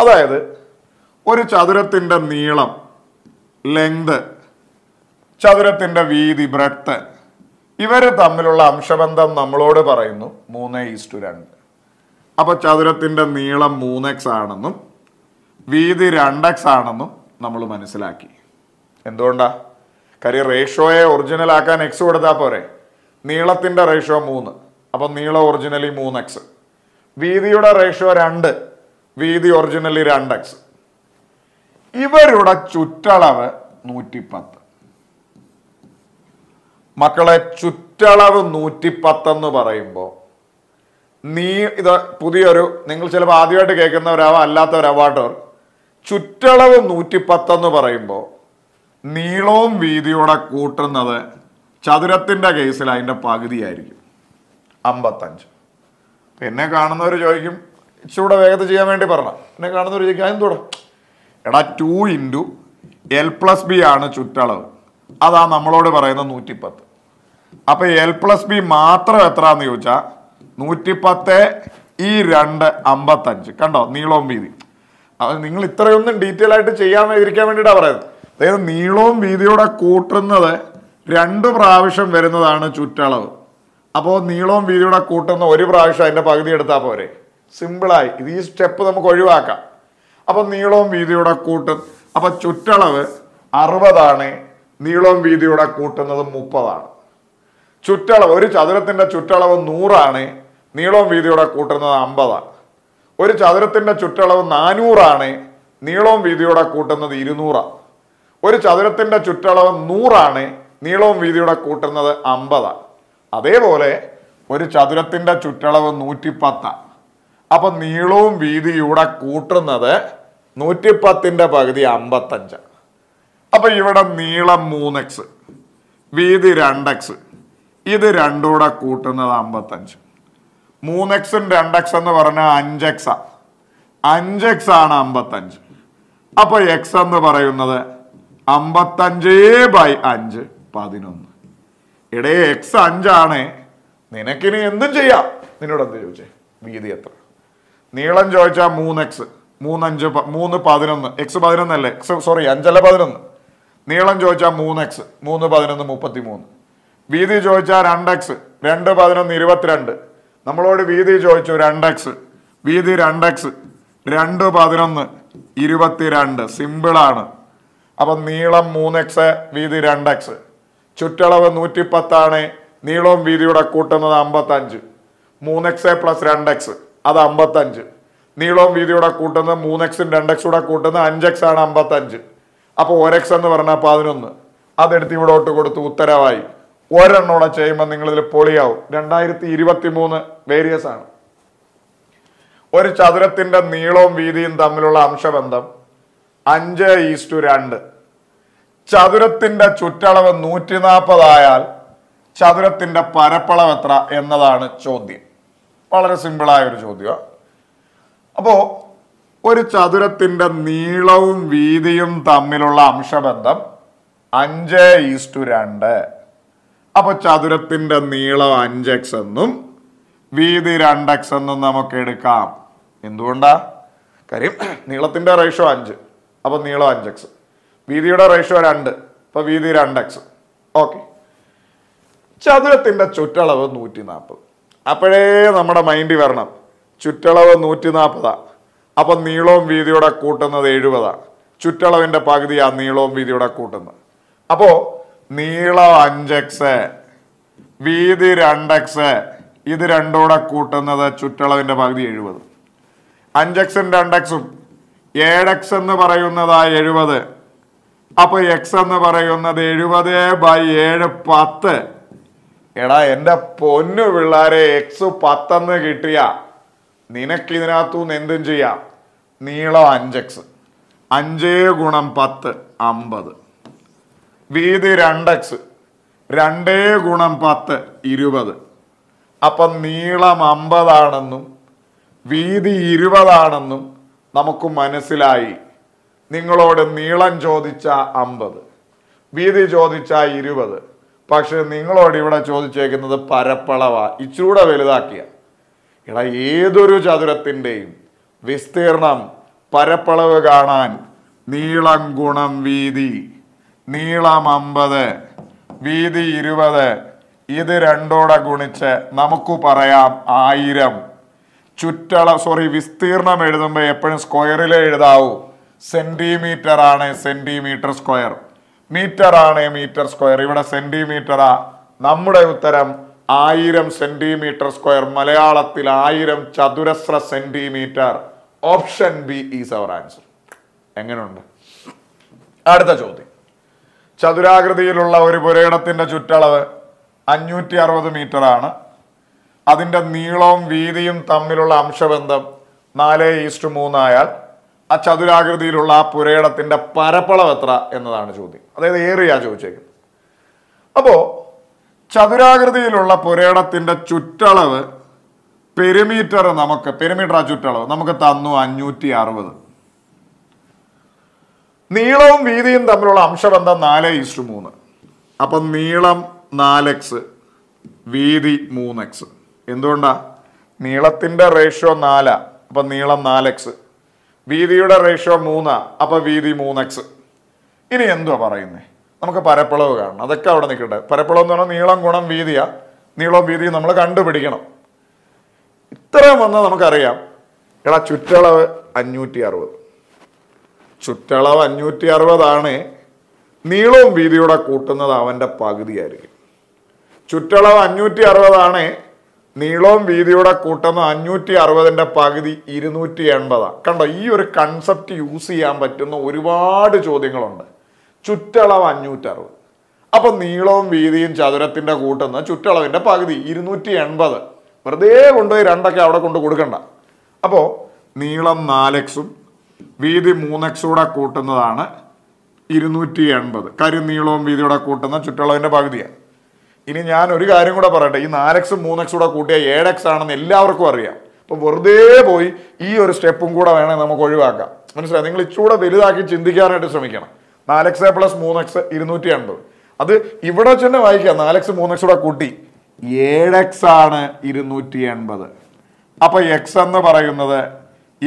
അതായത് ഒരു ചതുരത്തിന്റെ നീളം ലെങ്ത് ചതുരത്തിന്റെ വീതി ബ്രത്ത് ഇവർ തമ്മിലുള്ള അംശബന്ധം നമ്മളോട് പറയുന്നു മൂന്ന് ടു രണ്ട് അപ്പോൾ ചതുരത്തിന്റെ നീളം മൂന്ന് എക്സ് ആണെന്നും വീതി രണ്ട് എക്സ് ആണെന്നും നമ്മൾ മനസ്സിലാക്കി എന്തുകൊണ്ടാ കാര്യം റേഷ്യോയെ ഒറിജിനൽ ആക്കാൻ എക്സ് കൊടുത്താൽ പോരെ നീളത്തിന്റെ റേഷ്യോ മൂന്ന് അപ്പം നീളം ഒറിജിനലി മൂന്ന് എക്സ് വീതിയുടെ റേഷ്യോ രണ്ട് വീതി ഒറിജിനലി രണ്ട് എക്സ് ഇവരുടെ ചുറ്റളവ് നൂറ്റിപ്പത്ത് മക്കളെ ചുറ്റളവ് നൂറ്റിപ്പത്ത് എന്ന് പറയുമ്പോൾ നീ ഇത് പുതിയൊരു നിങ്ങൾ ചിലപ്പോൾ ആദ്യമായിട്ട് കേൾക്കുന്നവരാവാം അല്ലാത്തവരാവാട്ടവർ ചുറ്റളവ് നൂറ്റിപ്പത്തെന്ന് പറയുമ്പോൾ നീളവും വീതിയോടെ കൂട്ടുന്നത് ചതുരത്തിൻ്റെ കേസിൽ അതിൻ്റെ പകുതിയായിരിക്കും അമ്പത്തഞ്ച് പിന്നെ കാണുന്നവർ ചോദിക്കും ഇച്ചിരൂടെ വേഗത്തിൽ ചെയ്യാൻ വേണ്ടി പറഞ്ഞ പിന്നെ കാണുന്നവർ ചോദിക്കും അതെന്തൂടെ എടാ two into L plus B ആണ് ചുറ്റളവ് അതാ നമ്മളോട് പറയുന്ന നൂറ്റിപ്പത്ത് അപ്പോൾ എൽ പ്ലസ് ബി മാത്രം എത്രയാണെന്ന് ചോദിച്ചാൽ നൂറ്റിപ്പത്ത് ഈ രണ്ട് അമ്പത്തഞ്ച് കണ്ടോ നീളവും വീതി അത് നിങ്ങൾ ഇത്രയൊന്നും ഡീറ്റെയിൽ ആയിട്ട് ചെയ്യാൻ ഇരിക്കാൻ വേണ്ടിയിട്ടാണ് പറയുന്നത് അതായത് നീളവും വീതിയോടെ കൂട്ടുന്നത് രണ്ട് പ്രാവശ്യം വരുന്നതാണ് ചുറ്റളവ് അപ്പോൾ നീളവും വീതിയുടെ കൂട്ടുന്ന ഒരു പ്രാവശ്യം അതിൻ്റെ പകുതി എടുത്താൽ പോരെ സിമ്പിളായി ഇത് ഈ സ്റ്റെപ്പ് നമുക്ക് ഒഴിവാക്കാം അപ്പം നീളവും വീതിയുടെ കൂട്ടും അപ്പം ചുറ്റളവ് അറുപതാണ് നീളവും വീതിയുടെ കൂട്ടുന്നത് മുപ്പതാണ് ചുറ്റളവ് ഒരു ചതുരത്തിൻ്റെ ചുറ്റളവ് നൂറാണ് നീളവും വീതിയുടെ കൂട്ടുന്നത് അമ്പതാണ് ഒരു ചതുരത്തിൻ്റെ ചുറ്റളവ് നാനൂറാണ് നീളവും വീതിയുടെ കൂട്ടുന്നത് ഇരുന്നൂറാണ് ഒരു ചതുരത്തിൻ്റെ ചുറ്റളവ് നൂറാണ് നീളവും വീതിയുടെ കൂട്ടുന്നത് അമ്പതാണ് അതേപോലെ ഒരു ചതുരത്തിൻ്റെ ചുറ്റളവ് നൂറ്റിപ്പത്ത അപ്പൊ നീളവും ഇവിടെ കൂട്ടുന്നത് നൂറ്റിപ്പത്തിൻ്റെ പകുതി അമ്പത്തഞ്ച് അപ്പൊ ഇവിടെ നീളം മൂന്ന് എക്സ് വീതി രണ്ട് എക്സ് ഇത് രണ്ടും കൂടെ കൂട്ടുന്നത് അമ്പത്തഞ്ച് മൂന്ന് എക്സും രണ്ട് എക്സ് എന്ന് പറഞ്ഞാൽ അഞ്ച് എക്സാ അഞ്ച് എക്സ് ആണ് അമ്പത്തഞ്ച് അപ്പൊ എക്സ് എന്ന് പറയുന്നത് അമ്പത്തഞ്ച് ബൈ അഞ്ച് പതിനൊന്ന് എടേ എക്സ് അഞ്ചാണ് നിനക്കിനി എന്തും ചെയ്യാം നിന്നോട് എന്ത് ചോദിച്ചേ വീതി എത്ര നീളം ചോദിച്ചാൽ മൂന്ന് എക്സ് മൂന്നഞ്ച് മൂന്ന് പതിനൊന്ന് എക്സ് പതിനൊന്നല്ലേ എക്സ് സോറി അഞ്ചല്ല പതിനൊന്ന് നീളം ചോദിച്ചാൽ മൂന്ന് എക്സ് മൂന്ന് പതിനൊന്ന് മുപ്പത്തി മൂന്ന് വീതി ചോദിച്ചാൽ രണ്ട് എക്സ് രണ്ട് പതിനൊന്ന് ഇരുപത്തിരണ്ട് നമ്മളോട് വീതി ചോദിച്ചു രണ്ട് എക്സ് വീതി രണ്ട് എക്സ് രണ്ട് പതിനൊന്ന് ഇരുപത്തിരണ്ട് സിമ്പിളാണ് അപ്പം നീളം മൂന്ന് എക്സ് വീതി രണ്ട് എക്സ് ചുറ്റളവ് നൂറ്റി പത്താണ് നീളവും വീതിയുടെ കൂട്ടുന്നത് അമ്പത്തഞ്ച് മൂന്ന് എക്സ് പ്ലസ് രണ്ട് എക്സ് അത് അമ്പത്തഞ്ച് നീളവും വീതിയുടെ കൂട്ടുന്നത് മൂന്ന് എക്സും രണ്ട് എക്സും കൂടെ കൂട്ടുന്നത് അഞ്ച് എക്സ് ആണ് അമ്പത്തഞ്ച് അപ്പോൾ ഒരെക്സ് എന്ന് പറഞ്ഞാൽ പതിനൊന്ന് അതെടുത്ത് ഇവിടോട്ട് കൊടുത്ത് ഉത്തരവായി ഒരെണ്ണോടെ ചെയ്യുമ്പോൾ നിങ്ങളിതിൽ പൊളിയാവും രണ്ടായിരത്തി ഇരുപത്തി മൂന്ന് വേരിയസ് ആണ് ഒരു ചതുരത്തിന്റെ നീളവും വീതിയും തമ്മിലുള്ള അംശബന്ധം അഞ്ച് ഈസ്റ്റു രണ്ട് ചതുരത്തിന്റെ ചുറ്റളവ് നൂറ്റി നാൽപ്പതായാൽ ചതുരത്തിന്റെ പരപ്പളവ് എത്ര എന്നതാണ് ചോദ്യം വളരെ സിമ്പിളായ ഒരു ചോദ്യം അപ്പോൾ ഒരു ചതുരത്തിന്റെ നീളവും വീതിയും തമ്മിലുള്ള അംശബന്ധം അഞ്ച് ഈസ്റ്റു രണ്ട് അപ്പോൾ ചതുരത്തിന്റെ നീളം അഞ്ച് എക്സ് എന്നും വീതി രണ്ട് എക്സ് എന്നും നമുക്ക് എടുക്കാം എന്തുകൊണ്ടാ കാര്യം നീളത്തിന്റെ റേഷ്യോ അഞ്ച് അപ്പോൾ നീളം അഞ്ച് എക്സ് വീതിയുടെ റേഷ്യോ രണ്ട് അപ്പോൾ വീതി രണ്ട് എക്സ് ഓക്കെ ചതുരത്തിന്റെ ചുറ്റളവ് നൂറ്റി നാൽപ്പത് അപ്പോഴേ നമ്മുടെ മൈൻഡിൽ വരണം ചുറ്റളവ് നൂറ്റി നാൽപ്പതാ അപ്പൊ നീളവും വീതിയുടെ കൂട്ടുന്നത് എഴുപതാ ചുറ്റളവിന്റെ പകുതിയാ നീളവും വീതിയുടെ കൂട്ടുന്നത് അപ്പോ നീളം അഞ്ച് എക്സ് വീതി രണ്ട് എക്സ് ഇത് രണ്ടൂടെ കൂട്ടുന്നത് ചുറ്റളവിന്റെ പകുതി എഴുപത് അഞ്ച് എക്സും രണ്ട് എക്സും ഏഴ് എക്സ് എന്ന് പറയുന്നതാ എഴുപത് അപ്പൊ എക്സ് എന്ന് പറയുന്നത് എഴുപത് ബൈ ഏഴ് പത്ത് എടാ എന്റെ പൊന്നു പിള്ളേരെ എക്സ് പത്തെന്ന് കിട്ടിയ നിനക്ക് ഇതിനകത്തുനിന്ന് എന്തും ചെയ്യാം നീളം അഞ്ച് എക്സ് അഞ്ച് ഗുണം പത്ത് അമ്പത് വീതി രണ്ട് എക്സ് രണ്ടേ ഗുണം പത്ത് ഇരുപത് അപ്പം നീളം അമ്പതാണെന്നും വീതി ഇരുപതാണെന്നും നമുക്ക് മനസ്സിലായി നിങ്ങളോട് നീളം ചോദിച്ച അമ്പത് വീതി ചോദിച്ച ഇരുപത് പക്ഷെ നിങ്ങളോട് ഇവിടെ ചോദിച്ചേക്കുന്നത് പരപ്പളവ ഇച്ചിരൂടെ വലുതാക്കിയ ഇട ഏതൊരു ചതുരത്തിൻ്റെയും വിസ്തീർണം പരപ്പളവ് കാണാൻ നീളം ഗുണം വീതി നീളം അമ്പത് വീതി ഇരുപത് ഇത് രണ്ടോടെ ഗുണിച്ച് നമുക്ക് പറയാം ആയിരം ചുറ്റള സോറി വിസ്തീർണം എഴുതുമ്പോൾ എപ്പോഴും സ്ക്വയറിലെ എഴുതാവൂ സെന്റിമീറ്റർ ആണ് സെന്റിമീറ്റർ സ്ക്വയർ മീറ്റർ ആണ് മീറ്റർ സ്ക്വയർ ഇവിടെ സെന്റിമീറ്ററാ നമ്മുടെ ഉത്തരം ആയിരം സെന്റിമീറ്റർ സ്ക്വയർ മലയാളത്തിൽ ആയിരം ചതുരശ്ര centimetre option B is our answer എങ്ങനെയുണ്ട് അടുത്ത ചോദ്യം ചതുരാകൃതിയിലുള്ള ഒരു പുരയിടത്തിന്റെ ചുറ്റളവ് അഞ്ഞൂറ്റി അറുപത് മീറ്റർ ആണ് അതിൻ്റെ നീളവും വീതിയും തമ്മിലുള്ള അംശബന്ധം നാല് ഈസ്റ്റ് മൂന്നായാൽ ആ ചതുരാകൃതിയിലുള്ള ആ പുരയിടത്തിൻ്റെ പരപ്പളം എത്ര എന്നതാണ് ചോദ്യം അതായത് ഏറിയ ചോദിച്ചേക്കുന്നത് അപ്പോൾ ചതുരാകൃതിയിലുള്ള പുരയിടത്തിൻ്റെ ചുറ്റളവ് പെരിമീറ്റർ നമുക്ക് പെരിമീറ്റർ ആ ചുറ്റളവ് നമുക്ക് തന്നു അഞ്ഞൂറ്റി അറുപത് നീളവും വീതിയും തമ്മിലുള്ള അംശബന്ധം നാല് ഈസ്റ്റു മൂന്ന് അപ്പം നീളം നാല് എക്സ് വീതി മൂന്ന് എക്സ് എന്തുകൊണ്ടാ നീളത്തിൻ്റെ റേഷ്യോ നാലാ അപ്പം നീളം നാല് എക്സ് വീതിയുടെ റേഷ്യോ മൂന്നാ അപ്പം വീതി മൂന്ന് എക്സ് ഇനി എന്തുവാ പറയുന്നേ നമുക്ക് പരപ്പളവ് കാണണം അതൊക്കെ അവിടെ നിൽക്കട്ടെ പരപ്പളവ് എന്ന് പറഞ്ഞാൽ നീളം ഗുണം വീതിയാ നീളവും വീതിയും നമ്മൾ കണ്ടുപിടിക്കണം ഇത്രയും വന്നാൽ നമുക്കറിയാം എടാ ചുറ്റളവ് അഞ്ഞൂറ്റി അറുപത് ചുറ്റളവ് അഞ്ഞൂറ്റി അറുപതാണ് നീളവും വീതിയുടെ കൂട്ടുന്നത് അവൻ്റെ പകുതിയായിരിക്കും ചുറ്റളവ് അഞ്ഞൂറ്റി അറുപതാണ് നീളവും വീതിയുടെ കൂട്ടുന്ന അഞ്ഞൂറ്റി അറുപതിൻ്റെ പകുതി ഇരുന്നൂറ്റി എൺപതാണ് കണ്ടോ ഈ ഒരു കൺസെപ്റ്റ് യൂസ് ചെയ്യാൻ പറ്റുന്ന ഒരുപാട് ചോദ്യങ്ങളുണ്ട് ചുറ്റളവ് അഞ്ഞൂറ്റി അറുപത് അപ്പം നീളവും വീതിയും ചതുരത്തിൻ്റെ കൂട്ടുന്ന ചുറ്റളവിൻ്റെ പകുതി ഇരുന്നൂറ്റി എൺപത് വെറുതെ കൊണ്ടുപോയി രണ്ടൊക്കെ അവിടെ കൊണ്ട് കൊടുക്കണ്ട അപ്പോൾ നീളം നാലെക്സും വീതി കൂടെ കൂട്ടുന്നതാണ് ഇരുന്നൂറ്റി എൺപത് കാര്യം നീളവും വീതിയുടെ കൂട്ടുന്ന ചുറ്റളവിൻ്റെ പകുതിയാണ് ഇനി ഞാൻ ഒരു കാര്യം കൂടെ പറയട്ടെ ഈ നാലക്സും മൂന്നക്സും കൂടെ കൂട്ടിയ ഏഴ് ആണെന്ന് എല്ലാവർക്കും അറിയാം അപ്പൊ വെറുതെ പോയി ഈ ഒരു സ്റ്റെപ്പും കൂടെ വേണേൽ നമുക്ക് ഒഴിവാക്കാം മനസ്സിലായി നിങ്ങൾ ഇച്ചൂടെ വലുതാക്കി ചിന്തിക്കാനായിട്ട് ശ്രമിക്കണം നാലക്സ് പ്ലസ് മൂന്നക്സ് ഇരുന്നൂറ്റി അൻപത് അത് ഇവിടെ തന്നെ വായിക്കാം നാലക്സ് മൂന്നക്സ് കൂടെ കൂട്ടി ഏഴക്സ് ആണ് ഇരുന്നൂറ്റി എൺപത് അപ്പൊ എക്സ് എന്ന് പറയുന്നത്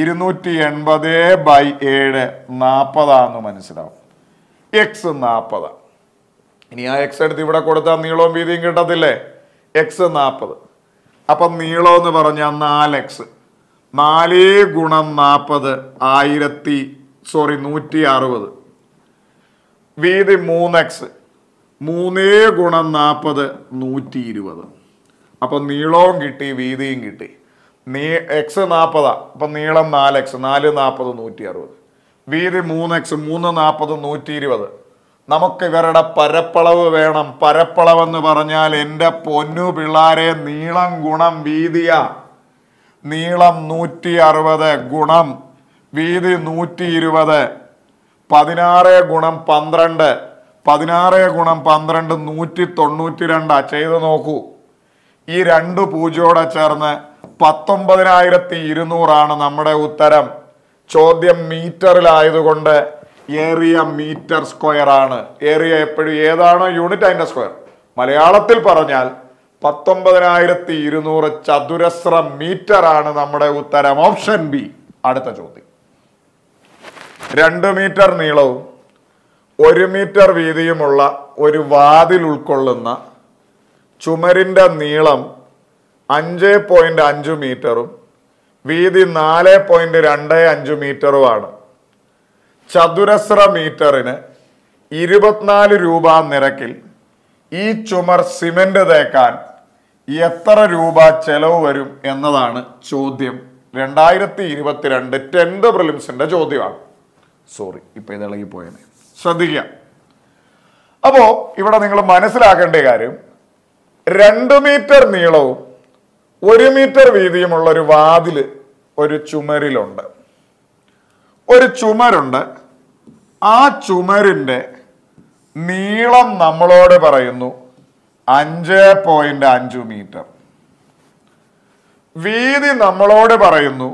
ഇരുന്നൂറ്റി എൺപത് ബൈ ഏഴ് നാൽപ്പതാന്ന് മനസ്സിലാവും എക്സ് നാൽപ്പതാണ് ഇനി ആ എക്സ് എടുത്ത് ഇവിടെ കൊടുത്താൽ നീളവും വീതിയും കിട്ടത്തില്ലേ എക്സ് നാൽപ്പത് അപ്പം നീളം എന്ന് പറഞ്ഞാൽ നാല് എക്സ് നാല് ഗുണം നാൽപ്പത് ആയിരത്തി സോറി നൂറ്റി അറുപത് വീതി മൂന്ന് എക്സ് മൂന്നേ ഗുണം നാൽപ്പത് നൂറ്റി ഇരുപത് അപ്പം നീളവും കിട്ടി വീതിയും കിട്ടി നീ എക്സ് നാൽപ്പതാ അപ്പം നീളം നാല് എക്സ് നാല് നാൽപ്പത് നൂറ്റി അറുപത് വീതി മൂന്ന് എക്സ് മൂന്ന് നാൽപ്പത് നൂറ്റി ഇരുപത് നമുക്ക് ഇവരുടെ പരപ്പളവ് വേണം പരപ്പളവെന്ന് പറഞ്ഞാൽ എൻ്റെ പൊന്നു പിള്ളാരെ നീളം ഗുണം വീതിയ നീളം നൂറ്റി അറുപത് ഗുണം വീതി നൂറ്റി ഇരുപത് പതിനാറ് ഗുണം പന്ത്രണ്ട് പതിനാറ് ഗുണം പന്ത്രണ്ട് നൂറ്റി തൊണ്ണൂറ്റി രണ്ടാ ചെയ്ത് നോക്കൂ ഈ രണ്ട് പൂജയോടെ ചേർന്ന് പത്തൊമ്പതിനായിരത്തി ഇരുന്നൂറാണ് നമ്മുടെ ഉത്തരം ചോദ്യം മീറ്ററിലായതുകൊണ്ട് ഏറിയ മീറ്റർ സ്ക്വയർ ആണ് ഏറിയ എപ്പോഴും ഏതാണ് യൂണിറ്റ് അതിൻ്റെ സ്ക്വയർ മലയാളത്തിൽ പറഞ്ഞാൽ പത്തൊമ്പതിനായിരത്തി ഇരുന്നൂറ് ചതുരശ്ര മീറ്റർ ആണ് നമ്മുടെ ഉത്തരം ഓപ്ഷൻ ബി അടുത്ത ചോദ്യം രണ്ട് മീറ്റർ നീളവും ഒരു മീറ്റർ വീതിയുമുള്ള ഒരു വാതിൽ ഉൾക്കൊള്ളുന്ന ചുമരിൻ്റെ നീളം അഞ്ച് പോയിൻ്റ് അഞ്ച് മീറ്ററും വീതി നാല് പോയിൻ്റ് രണ്ട് അഞ്ച് മീറ്ററുമാണ് ചതുരശ്ര മീറ്ററിന് ഇരുപത്തിനാല് രൂപ നിരക്കിൽ ഈ ചുമർ സിമെന്റ് തേക്കാൻ എത്ര രൂപ ചെലവ് വരും എന്നതാണ് ചോദ്യം രണ്ടായിരത്തി ഇരുപത്തിരണ്ട് ടെൻത് പ്രിലിംസിന്റെ ചോദ്യമാണ് സോറി ഇപ്പൊ ഇത് ഇളകി പോയത് ശ്രദ്ധിക്കുക അപ്പോ ഇവിടെ നിങ്ങൾ മനസ്സിലാക്കേണ്ട കാര്യം രണ്ട് മീറ്റർ നീളവും ഒരു മീറ്റർ വീതിയുമുള്ള ഒരു വാതില് ഒരു ചുമരിലുണ്ട് ഒരു ചുമരുണ്ട് ആ ചുമരിൻ്റെ നീളം നമ്മളോട് പറയുന്നു അഞ്ച് പോയിന്റ് അഞ്ച് മീറ്റർ വീതി നമ്മളോട് പറയുന്നു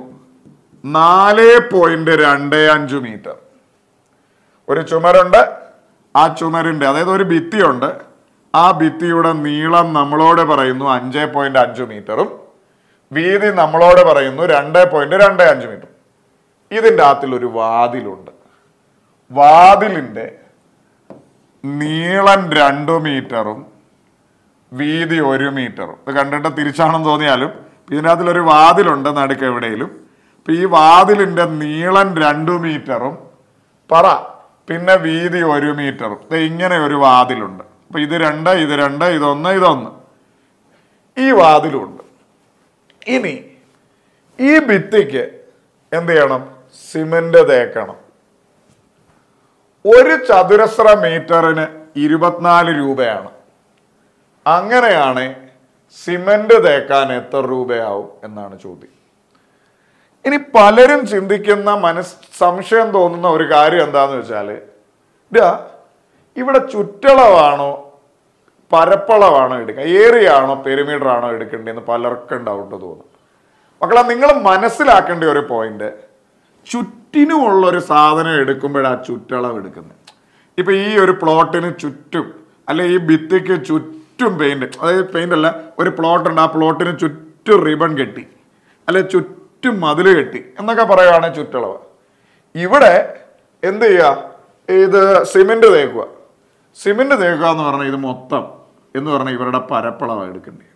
നാല് പോയിന്റ് രണ്ട് അഞ്ച് മീറ്റർ ഒരു ചുമരുണ്ട് ആ ചുമരിൻ്റെ അതായത് ഒരു ഭിത്തിയുണ്ട് ആ ഭിത്തിയുടെ നീളം നമ്മളോട് പറയുന്നു അഞ്ച് പോയിന്റ് അഞ്ച് മീറ്ററും വീതി നമ്മളോട് പറയുന്നു രണ്ട് പോയിന്റ് രണ്ട് അഞ്ച് മീറ്റർ ഇതിൻ്റെ അകത്തിലൊരു വാതിലുണ്ട് വാതിലിൻ്റെ നീളം രണ്ടു മീറ്ററും വീതി ഒരു മീറ്ററും ഇത് കണ്ടിട്ട് തിരിച്ചാണെന്ന് തോന്നിയാലും ഇതിനകത്തിലൊരു വാതിലുണ്ട് നടുക്ക് എവിടെയും അപ്പം ഈ വാതിലിൻ്റെ നീളം രണ്ടു മീറ്ററും പറ പിന്നെ വീതി ഒരു മീറ്ററും ഇത് ഇങ്ങനെ ഒരു വാതിലുണ്ട് അപ്പം ഇത് രണ്ട് ഇത് രണ്ട് ഇതൊന്ന് ഇതൊന്ന് ഈ വാതിലുണ്ട് ഇനി ഈ ഭിത്തിക്ക് എന്ത് ചെയ്യണം സിമെന്റ് തേക്കണം ഒരു ചതുരശ്ര മീറ്ററിന് ഇരുപത്തിനാല് രൂപയാണ് അങ്ങനെയാണ് സിമെന്റ് തേക്കാൻ എത്ര രൂപയാവും എന്നാണ് ചോദ്യം ഇനി പലരും ചിന്തിക്കുന്ന മനസ് സംശയം തോന്നുന്ന ഒരു കാര്യം എന്താണെന്ന് വെച്ചാൽ ഇവിടെ ചുറ്റളവാണോ പരപ്പളവാണോ എടുക്കുക ഏരിയ ആണോ പെരിമീറ്റർ ആണോ എടുക്കേണ്ടതെന്ന് പലർക്കും ഡൗട്ട് തോന്നും മക്കളെ നിങ്ങൾ മനസ്സിലാക്കേണ്ട ഒരു പോയിന്റ് ചുറ്റിനുമുള്ളൊരു സാധനം എടുക്കുമ്പോഴാണ് ചുറ്റളവ് എടുക്കുന്നത് ഇപ്പൊ ഈ ഒരു പ്ലോട്ടിന് ചുറ്റും അല്ലെ ഈ ഭിത്തിക്ക് ചുറ്റും പെയിന്റ് അതായത് പെയിന്റ് അല്ല ഒരു പ്ലോട്ട് ഉണ്ട് ആ പ്ലോട്ടിന് ചുറ്റും റിബൺ കെട്ടി അല്ലെ ചുറ്റും മതിൽ കെട്ടി എന്നൊക്കെ പറയുകയാണെങ്കിൽ ചുറ്റളവ് ഇവിടെ എന്ത് ചെയ്യുക ഇത് സിമെന്റ് തേക്കുക സിമെന്റ് തേക്കുക എന്ന് പറഞ്ഞാൽ ഇത് മൊത്തം എന്ന് പറഞ്ഞാൽ ഇവരുടെ പരപ്പളവ് എടുക്കേണ്ടി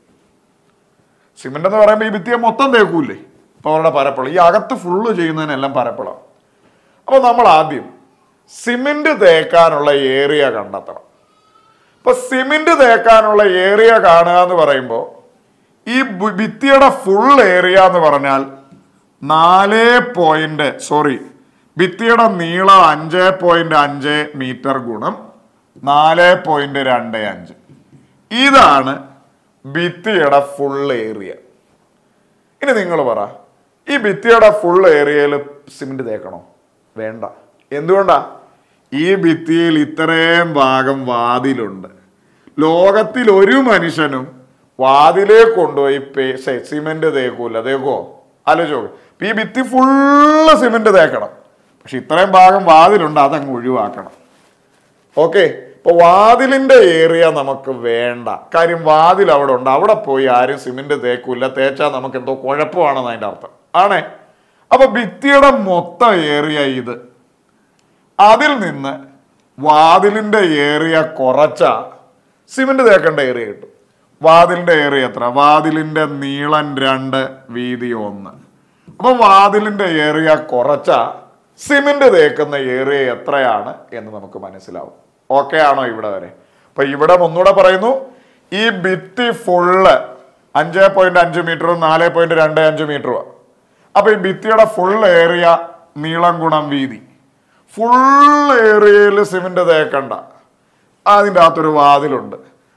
സിമെന്റ് എന്ന് പറയുമ്പോൾ ഈ ഭിത്തിയെ മൊത്തം തേക്കൂല്ലേ അപ്പോൾ അവരുടെ പരപ്പളം ഈ അകത്ത് ഫുള്ള് ചെയ്യുന്നതിനെല്ലാം പരപ്പളം അപ്പോൾ നമ്മൾ ആദ്യം സിമെൻറ്റ് തേക്കാനുള്ള ഏരിയ കണ്ടെത്തണം അപ്പോൾ സിമെൻറ്റ് തേക്കാനുള്ള ഏരിയ കാണുക എന്ന് പറയുമ്പോൾ ഈ ഭിത്തിയുടെ ഫുൾ ഏരിയ എന്ന് പറഞ്ഞാൽ നാല് പോയിൻ്റ് സോറി ഭിത്തിയുടെ നീളം അഞ്ച് പോയിൻ്റ് അഞ്ച് മീറ്റർ ഗുണം നാല് പോയിൻ്റ് രണ്ട് അഞ്ച് ഇതാണ് ഭിത്തിയുടെ ഫുൾ ഏരിയ ഇനി നിങ്ങൾ പറ ഈ ഭിത്തിയുടെ ഫുൾ ഏരിയയിൽ സിമെന്റ് തേക്കണോ വേണ്ട എന്തുകൊണ്ടാ ഈ ഭിത്തിയിൽ ഇത്രയും ഭാഗം വാതിലുണ്ട് ലോകത്തിൽ ഒരു മനുഷ്യനും വാതിലേ കൊണ്ടുപോയി സിമെന്റ് തേക്കൂല തേക്കോ ആലോചിച്ചോ ഈ ഭിത്തി ഫുള്ള് സിമെന്റ് തേക്കണം പക്ഷെ ഇത്രയും ഭാഗം വാതിലുണ്ട് അതങ്ങ് ഒഴിവാക്കണം ഓക്കെ ഇപ്പൊ വാതിലിന്റെ ഏരിയ നമുക്ക് വേണ്ട കാര്യം വാതിൽ അവിടെ ഉണ്ട് അവിടെ പോയി ആരും സിമെന്റ് തേക്കൂല തേച്ചാൽ നമുക്ക് എന്തോ കുഴപ്പമാണെന്ന് അതിന്റെ അർത്ഥം ആണേ അപ്പൊ ഭിത്തിയുടെ മൊത്തം ഏറിയ ഇത് അതിൽ നിന്ന് വാതിലിന്റെ ഏറിയ കുറച്ച സിമെന്റ് തേക്കേണ്ട ഏറിയ കിട്ടും വാതിലിന്റെ ഏറിയ എത്ര വാതിലിന്റെ നീളം രണ്ട് വീതി ഒന്ന് അപ്പൊ വാതിലിന്റെ ഏറിയ കുറച്ച സിമെന്റ് തേക്കുന്ന ഏറിയ എത്രയാണ് എന്ന് നമുക്ക് മനസ്സിലാവും ഓക്കെ ആണോ ഇവിടെ വരെ അപ്പൊ ഇവിടെ ഒന്നുകൂടെ പറയുന്നു ഈ ഭിത്തി ഫുള്ള് അഞ്ച് പോയിന്റ് അഞ്ച് മീറ്ററും നാല് പോയിന്റ് രണ്ട് അഞ്ച് മീറ്ററും അപ്പോൾ ഈ ഭിത്തിയുടെ ഫുൾ ഏരിയ നീളം ഗുണം വീതി ഫുൾ ഏരിയയിൽ സിമെന്റ് തേക്കണ്ട അതിൻ്റെ അകത്തൊരു വാതിലുണ്ട്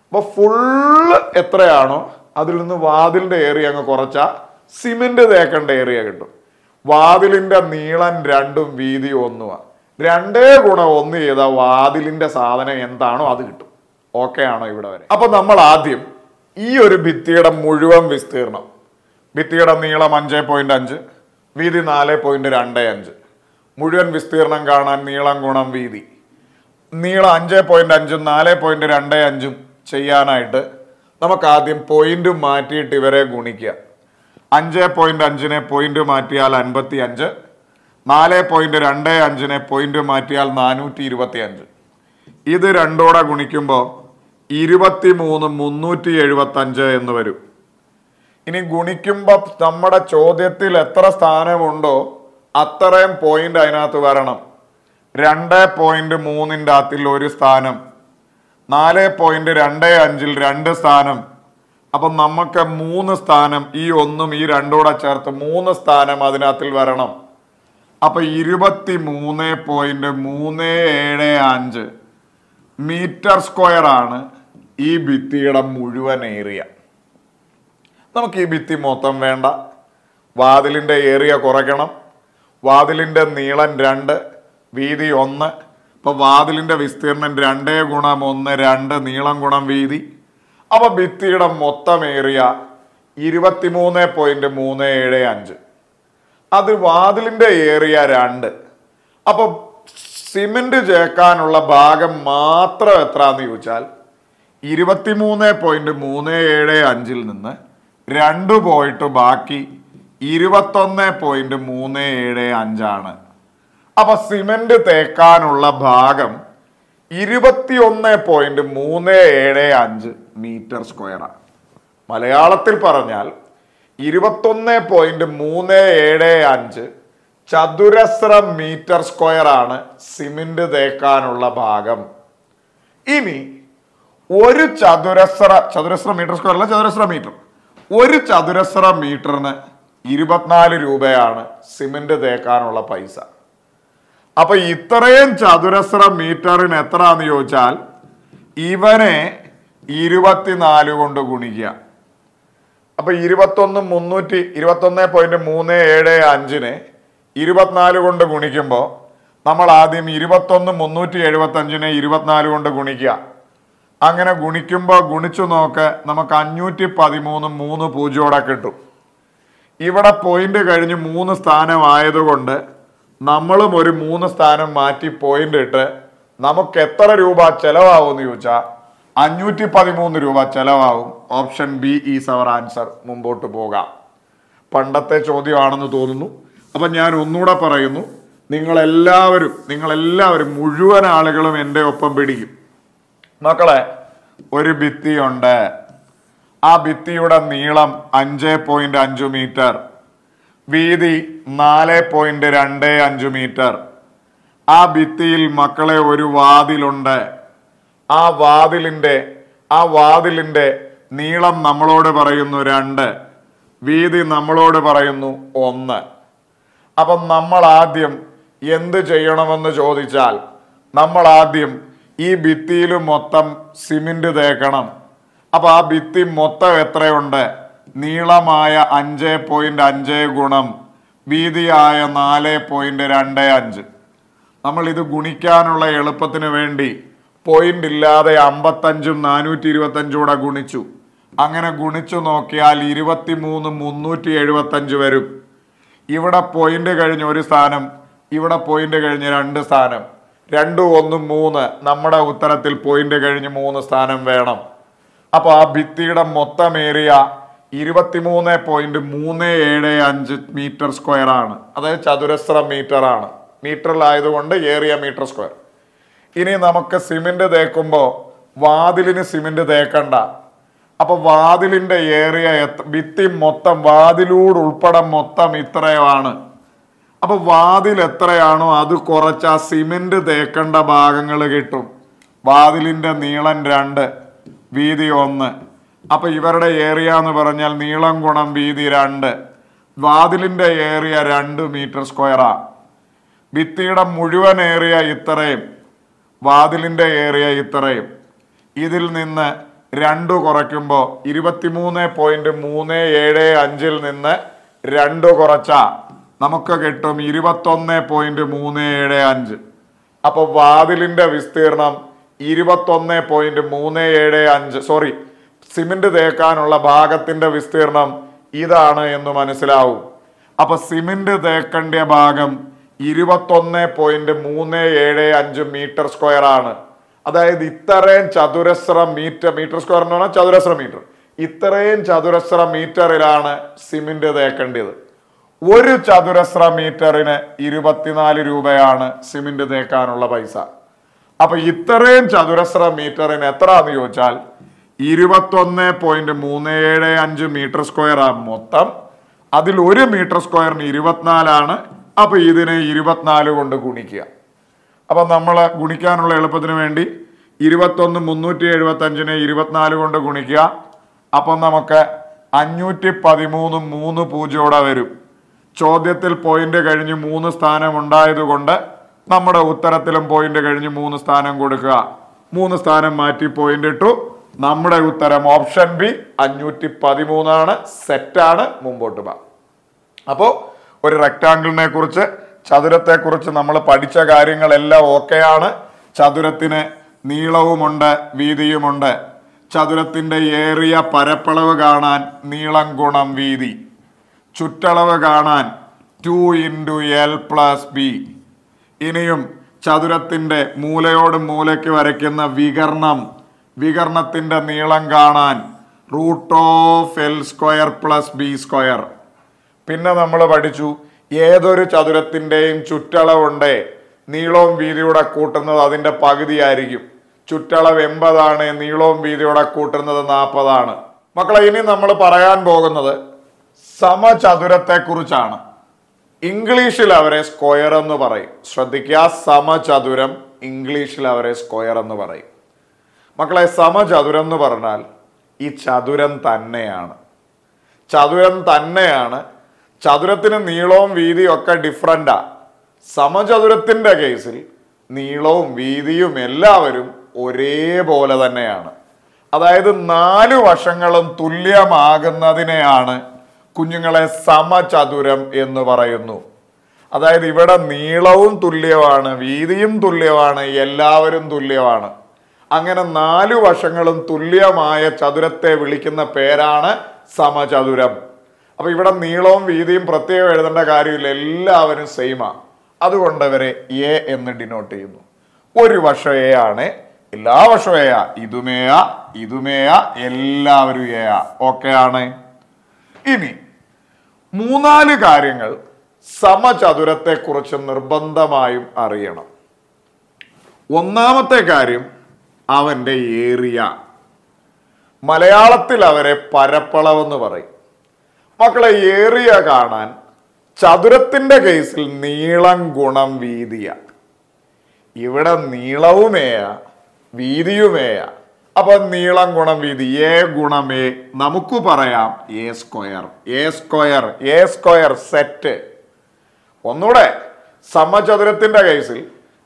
അപ്പോൾ ഫുള്ള് എത്രയാണോ അതിൽ നിന്ന് വാതിലിന്റെ ഏരിയ അങ്ങ് കുറച്ചാൽ സിമെന്റ് തേക്കേണ്ട ഏരിയ കിട്ടും വാതിലിന്റെ നീളം രണ്ടും വീതി ഒന്നുമാണ് രണ്ടേ ഗുണം ഒന്ന് ചെയ്ത വാതിലിന്റെ സാധനം എന്താണോ അത് കിട്ടും ഓക്കെ ആണോ ഇവിടെ വരെ അപ്പൊ നമ്മൾ ആദ്യം ഈ ഒരു ഭിത്തിയുടെ മുഴുവൻ വിസ്തീർണം ഭിത്തിയുടെ നീളം അഞ്ച് പോയിന്റ് അഞ്ച് വീതി നാല് പോയിന്റ് രണ്ട് അഞ്ച് മുഴുവൻ വിസ്തീർണം കാണാൻ നീളം ഗുണം വീതി നീളം അഞ്ച് പോയിന്റ് അഞ്ചും നാല് പോയിന്റ് രണ്ട് അഞ്ചും ചെയ്യാനായിട്ട് നമുക്ക് ആദ്യം പോയിന്റ് മാറ്റിയിട്ട് ഇവരെ ഗുണിക്കുക അഞ്ച് പോയിന്റ് അഞ്ചിനെ പോയിന്റ് മാറ്റിയാൽ അൻപത്തി അഞ്ച് നാല് പോയിന്റ് രണ്ട് അഞ്ചിനെ പോയിന്റ് മാറ്റിയാൽ നാനൂറ്റി ഇരുപത്തി അഞ്ച് ഇത് രണ്ടോടെ ഗുണിക്കുമ്പോൾ ഇരുപത്തി മൂന്ന് മുന്നൂറ്റി എഴുപത്തി അഞ്ച് എന്ന് വരും ഇനി ഗുണിക്കുമ്പോൾ നമ്മുടെ ചോദ്യത്തിൽ എത്ര സ്ഥാനമുണ്ടോ അത്രയും പോയിന്റ് അതിനകത്ത് വരണം രണ്ട് പോയിന്റ് മൂന്നിൻ്റെ അകത്തിൽ ഒരു സ്ഥാനം നാല് പോയിന്റ് രണ്ട് അഞ്ചിൽ രണ്ട് സ്ഥാനം അപ്പൊ നമുക്ക് മൂന്ന് സ്ഥാനം ഈ ഒന്നും ഈ രണ്ടൂടെ ചേർത്ത് മൂന്ന് സ്ഥാനം അതിനകത്തിൽ വരണം അപ്പൊ ഇരുപത്തി മൂന്ന് പോയിന്റ് മൂന്ന് ഏഴ് അഞ്ച് മീറ്റർ സ്ക്വയർ ആണ് ഈ ഭിത്തിയുടെ മുഴുവൻ ഏരിയ നമുക്ക് ഈ ഭിത്തി മൊത്തം വേണ്ട വാതിലിൻ്റെ ഏരിയ കുറയ്ക്കണം വാതിലിൻ്റെ നീളം രണ്ട് വീതി ഒന്ന് അപ്പോൾ വാതിലിൻ്റെ വിസ്തീർണം രണ്ടേ ഗുണം ഒന്ന് രണ്ട് നീളം ഗുണം വീതി അപ്പോൾ ഭിത്തിയുടെ മൊത്തം ഏരിയ ഇരുപത്തി മൂന്ന് പോയിൻറ്റ് മൂന്ന് ഏഴ് അഞ്ച് അത് വാതിലിൻ്റെ ഏരിയ രണ്ട് അപ്പോൾ സിമെൻറ്റ് ചേർക്കാനുള്ള ഭാഗം മാത്രം എത്രയാണെന്ന് ചോദിച്ചാൽ ഇരുപത്തി മൂന്ന് പോയിൻറ്റ് മൂന്ന് ഏഴ് അഞ്ചിൽ നിന്ന് രണ്ട് പോയിട്ട് ബാക്കി ഇരുപത്തൊന്ന് പോയിന്റ് മൂന്ന് ഏഴ് അഞ്ചാണ് അപ്പൊ സിമെന്റ് തേക്കാനുള്ള ഭാഗം ഇരുപത്തിയൊന്ന് പോയിന്റ് മൂന്ന് ഏഴ് അഞ്ച് മീറ്റർ സ്ക്വയറാണ് മലയാളത്തിൽ പറഞ്ഞാൽ ഇരുപത്തൊന്ന് പോയിന്റ് മൂന്ന് ഏഴ് അഞ്ച് ചതുരശ്ര മീറ്റർ സ്ക്വയറാണ് സിമെന്റ് തേക്കാനുള്ള ഭാഗം ഇനി ഒരു ചതുരശ്ര ചതുരശ്ര മീറ്റർ സ്ക്വയർ അല്ല ചതുരശ്ര മീറ്റർ ഒരു ചതുരശ്ര മീറ്ററിന് ഇരുപത്തിനാല് രൂപയാണ് സിമെന്റ് തേക്കാനുള്ള പൈസ അപ്പൊ ഇത്രയും ചതുരശ്ര മീറ്ററിന് എത്ര എന്ന് ചോദിച്ചാൽ ഇവനെ ഇരുപത്തിനാല് കൊണ്ട് ഗുണിക്കുക അപ്പൊ ഇരുപത്തൊന്ന് മുന്നൂറ്റി ഇരുപത്തൊന്ന് പോയിന്റ് മൂന്ന് ഏഴ് അഞ്ചിന് ഇരുപത്തിനാല് കൊണ്ട് ഗുണിക്കുമ്പോൾ നമ്മൾ ആദ്യം ഇരുപത്തൊന്ന് മുന്നൂറ്റി എഴുപത്തി അഞ്ചിനെ ഇരുപത്തിനാല് കൊണ്ട് ഗുണിക്കുക അങ്ങനെ ഗുണിക്കുമ്പോൾ ഗുണിച്ചു നോക്ക് നമുക്ക് അഞ്ഞൂറ്റി പതിമൂന്ന് മൂന്ന് പൂജ്യോടെ കിട്ടും ഇവിടെ പോയിന്റ് കഴിഞ്ഞ് മൂന്ന് സ്ഥാനമായതുകൊണ്ട് നമ്മളും ഒരു മൂന്ന് സ്ഥാനം മാറ്റി പോയിന്റ് ഇട്ട് നമുക്ക് എത്ര രൂപ ചെലവാകും എന്ന് ചോദിച്ചാൽ അഞ്ഞൂറ്റി പതിമൂന്ന് രൂപ ചെലവാകും option B is our answer മുമ്പോട്ട് പോകാം പണ്ടത്തെ ചോദ്യമാണെന്ന് തോന്നുന്നു അപ്പം ഞാൻ ഒന്നുകൂടെ പറയുന്നു നിങ്ങളെല്ലാവരും നിങ്ങളെല്ലാവരും മുഴുവൻ ആളുകളും എൻ്റെ ഒപ്പം പിടിക്കും മക്കളെ ഒരു ഭിത്തിയുണ്ട് ആ ഭിത്തിയുടെ നീളം അഞ്ച് പോയിന്റ് അഞ്ചു മീറ്റർ വീതി നാല് പോയിന്റ് രണ്ട് അഞ്ചു മീറ്റർ ആ ഭിത്തിയിൽ മക്കളെ ഒരു വാതിലുണ്ട് ആ വാതിലിൻ്റെ ആ വാതിലിൻ്റെ നീളം നമ്മളോട് പറയുന്നു രണ്ട് വീതി നമ്മളോട് പറയുന്നു ഒന്ന് അപ്പം നമ്മൾ ആദ്യം എന്ത് ചെയ്യണമെന്ന് ചോദിച്ചാൽ നമ്മൾ ആദ്യം ഈ ഭിത്തിയിൽ മൊത്തം സിമെന്റ് തേക്കണം അപ്പോൾ ആ ഭിത്തി മൊത്തം എത്രയുണ്ട് നീളമായ അഞ്ച് പോയിന്റ് അഞ്ച് ഗുണം വീതിയായ നാല് പോയിന്റ് രണ്ട് അഞ്ച് നമ്മൾ ഇത് ഗുണിക്കാനുള്ള എളുപ്പത്തിന് വേണ്ടി പോയിന്റ് ഇല്ലാതെ അമ്പത്തഞ്ചും നാനൂറ്റി ഇരുപത്തഞ്ചും കൂടെ ഗുണിച്ചു അങ്ങനെ ഗുണിച്ചു നോക്കിയാൽ ഇരുപത്തി മൂന്ന് മുന്നൂറ്റി എഴുപത്തഞ്ച് വരും ഇവിടെ പോയിന്റ് കഴിഞ്ഞ് ഒരു സ്ഥാനം ഇവിടെ പോയിന്റ് കഴിഞ്ഞ് രണ്ട് സ്ഥാനം രണ്ട് ഒന്ന് മൂന്ന് നമ്മുടെ ഉത്തരത്തിൽ പോയിന്റ് കഴിഞ്ഞ് മൂന്ന് സ്ഥാനം വേണം അപ്പോൾ ആ ഭിത്തിയുടെ മൊത്തം ഏരിയ ഇരുപത്തിമൂന്ന് പോയിന്റ് മൂന്ന് ഏഴ് അഞ്ച് മീറ്റർ സ്ക്വയർ ആണ് അതായത് ചതുരശ്ര മീറ്റർ ആണ് മീറ്ററിലായതുകൊണ്ട് ഏറിയ മീറ്റർ സ്ക്വയർ ഇനി നമുക്ക് സിമെന്റ് തേക്കുമ്പോൾ വാതിലിന് സിമെന്റ് തേക്കണ്ട അപ്പൊ വാതിലിന്റെ ഏറിയ ഭിത്തി മൊത്തം വാതിലൂടുൾപ്പെടെ ഉൾപ്പെടെ മൊത്തം ഇത്രയാണ് അപ്പോൾ വാതിൽ എത്രയാണോ അത് കുറച്ച് ആ സിമെന്റ് തേക്കേണ്ട ഭാഗങ്ങൾ കിട്ടും വാതിലിന്റെ നീളം രണ്ട് വീതി ഒന്ന് അപ്പോൾ ഇവരുടെ ഏരിയ എന്ന് പറഞ്ഞാൽ നീളം ഗുണം വീതി രണ്ട് വാതിലിന്റെ ഏരിയ രണ്ട് മീറ്റർ സ്ക്വയറാ ഭിത്തിയുടെ മുഴുവൻ ഏരിയ ഇത്രയും വാതിലിന്റെ ഏരിയ ഇത്രയും ഇതിൽ നിന്ന് രണ്ടു കുറയ്ക്കുമ്പോൾ ഇരുപത്തിമൂന്ന് പോയിന്റ് മൂന്ന് ഏഴ് അഞ്ചിൽ നിന്ന് രണ്ടു കുറച്ചാ നമുക്ക് കിട്ടും ഇരുപത്തൊന്ന് പോയിന്റ് മൂന്ന് ഏഴ് അഞ്ച് അപ്പൊ വാതിലിന്റെ വിസ്തീർണം ഇരുപത്തൊന്ന് പോയിന്റ് മൂന്ന് ഏഴ് അഞ്ച് സോറി സിമെന്റ് തേക്കാനുള്ള ഭാഗത്തിന്റെ വിസ്തീർണം ഇതാണ് എന്ന് മനസ്സിലാവും അപ്പൊ സിമെന്റ് തേക്കേണ്ട ഭാഗം ഇരുപത്തൊന്ന് പോയിന്റ് മൂന്ന് ഏഴ് അഞ്ച് മീറ്റർ സ്ക്വയർ ആണ് അതായത് ഇത്രയും ചതുരശ്ര മീറ്റർ മീറ്റർ സ്ക്വയർ എന്ന് പറഞ്ഞാൽ ചതുരശ്ര മീറ്റർ ഇത്രയും ചതുരശ്ര മീറ്ററിലാണ് സിമെന്റ് തേക്കേണ്ടത് ഒരു ചതുരശ്ര മീറ്ററിന് ഇരുപത്തിനാല് രൂപയാണ് സിമെന്റ് തേക്കാനുള്ള പൈസ അപ്പൊ ഇത്രയും ചതുരശ്ര മീറ്ററിന് എത്രയാന്ന് ചോദിച്ചാൽ ഇരുപത്തൊന്ന് പോയിന്റ് മൂന്ന് ഏഴ് അഞ്ച് മീറ്റർ സ്ക്വയർ ആ മൊത്തം അതിൽ ഒരു മീറ്റർ സ്ക്വയറിന് ഇരുപത്തിനാലാണ് അപ്പൊ ഇതിനെ ഇരുപത്തിനാല് കൊണ്ട് ഗുണിക്കുക അപ്പൊ നമ്മൾ ഗുണിക്കാനുള്ള എളുപ്പത്തിന് വേണ്ടി ഇരുപത്തൊന്ന് മുന്നൂറ്റി എഴുപത്തി അഞ്ചിനെ ഇരുപത്തിനാല് കൊണ്ട് ഗുണിക്കുക അപ്പം നമുക്ക് അഞ്ഞൂറ്റി പതിമൂന്ന് മൂന്ന് പൂജ്യോടെ വരും ചോദ്യത്തിൽ പോയിന്റ് കഴിഞ്ഞ് മൂന്ന് സ്ഥാനം ഉണ്ടായതുകൊണ്ട് നമ്മുടെ ഉത്തരത്തിലും പോയിന്റ് കഴിഞ്ഞ് മൂന്ന് സ്ഥാനം കൊടുക്കുക മൂന്ന് സ്ഥാനം മാറ്റി പോയിന്റ് ഇട്ടു നമ്മുടെ ഉത്തരം ഓപ്ഷൻ ബി അഞ്ഞൂറ്റി പതിമൂന്നാണ് സെറ്റാണ് മുമ്പോട്ട് പോ അപ്പോൾ ഒരു റെക്റ്റാങ്കിളിനെ കുറിച്ച് ചതുരത്തെക്കുറിച്ച് നമ്മൾ പഠിച്ച കാര്യങ്ങളെല്ലാം ഓക്കെയാണ് ചതുരത്തിന് നീളവുമുണ്ട് വീതിയുമുണ്ട് ചതുരത്തിന്റെ ഏറിയ പരപ്പളവ് കാണാൻ നീളം ഗുണം വീതി ചുറ്റളവ് കാണാൻ two into L plus B ഇനിയും ചതുരത്തിൻ്റെ മൂലയോട് മൂലയ്ക്ക് വരയ്ക്കുന്ന വികർണം വികർണത്തിൻ്റെ നീളം കാണാൻ root of L square plus B square പിന്നെ നമ്മൾ പഠിച്ചു ഏതൊരു ചതുരത്തിൻ്റെയും ചുറ്റളവുണ്ട് നീളവും വീതിയുടെ കൂട്ടുന്നത് അതിൻ്റെ പകുതിയായിരിക്കും ചുറ്റളവ് എൺപതാണ് നീളവും വീതിയുടെ കൂട്ടുന്നത് നാൽപ്പതാണ് മക്കളെ ഇനി നമ്മൾ പറയാൻ പോകുന്നത് സമചതുരത്തെക്കുറിച്ചാണ് ഇംഗ്ലീഷിൽ അവരെ സ്ക്വയർ എന്ന് പറയും ശ്രദ്ധിക്കുക സമചതുരം ഇംഗ്ലീഷിൽ അവരെ സ്ക്വയർ എന്ന് പറയും മക്കളെ സമചതുരം എന്ന് പറഞ്ഞാൽ ഈ ചതുരം തന്നെയാണ് ചതുരം തന്നെയാണ് ചതുരത്തിന് നീളവും വീതിയും ഒക്കെ ഡിഫറൻ്റാ സമചതുരത്തിൻ്റെ കേസിൽ നീളവും വീതിയും എല്ലാവരും ഒരേപോലെ തന്നെയാണ് അതായത് നാല് വശങ്ങളും തുല്യമാകുന്നതിനെയാണ് കുഞ്ഞുങ്ങളെ സമചതുരം എന്ന് പറയുന്നു അതായത് ഇവിടെ നീളവും തുല്യമാണ് വീതിയും തുല്യമാണ് എല്ലാവരും തുല്യമാണ് അങ്ങനെ നാലു വശങ്ങളും തുല്യമായ ചതുരത്തെ വിളിക്കുന്ന പേരാണ് സമചതുരം അപ്പൊ ഇവിടെ നീളവും വീതിയും പ്രത്യേകം എഴുതേണ്ട കാര്യമില്ല എല്ലാവരും സെയിമാ അതുകൊണ്ട് അവരെ എ എന്ന് ഡിനോട്ട് ചെയ്യുന്നു ഒരു വശം എ ആണ് എല്ലാ വശവും എ ആ ഇതുമേയ ഇതുമേയ എല്ലാവരും എ ആ ഓക്കെ ആണ് ഇനി മൂന്നാല് കാര്യങ്ങൾ സമചതുരത്തെക്കുറിച്ച് നിർബന്ധമായും അറിയണം ഒന്നാമത്തെ കാര്യം അവന്റെ ഏരിയ മലയാളത്തിൽ അവരെ പരപ്പളവെന്ന് പറയും മക്കളെ ഏറിയ കാണാൻ ചതുരത്തിൻ്റെ കേസിൽ നീളം ഗുണം വീതിയ ഇവിടെ നീളവുമേയ വീതിയുമേയാ അപ്പൊ നീളം ഗുണം വീതി എ ഗുണം എ നമുക്ക് പറയാം A square A square A square set ഒന്നുകൂടെ സമചതുരത്തിന്റെ കേസിൽ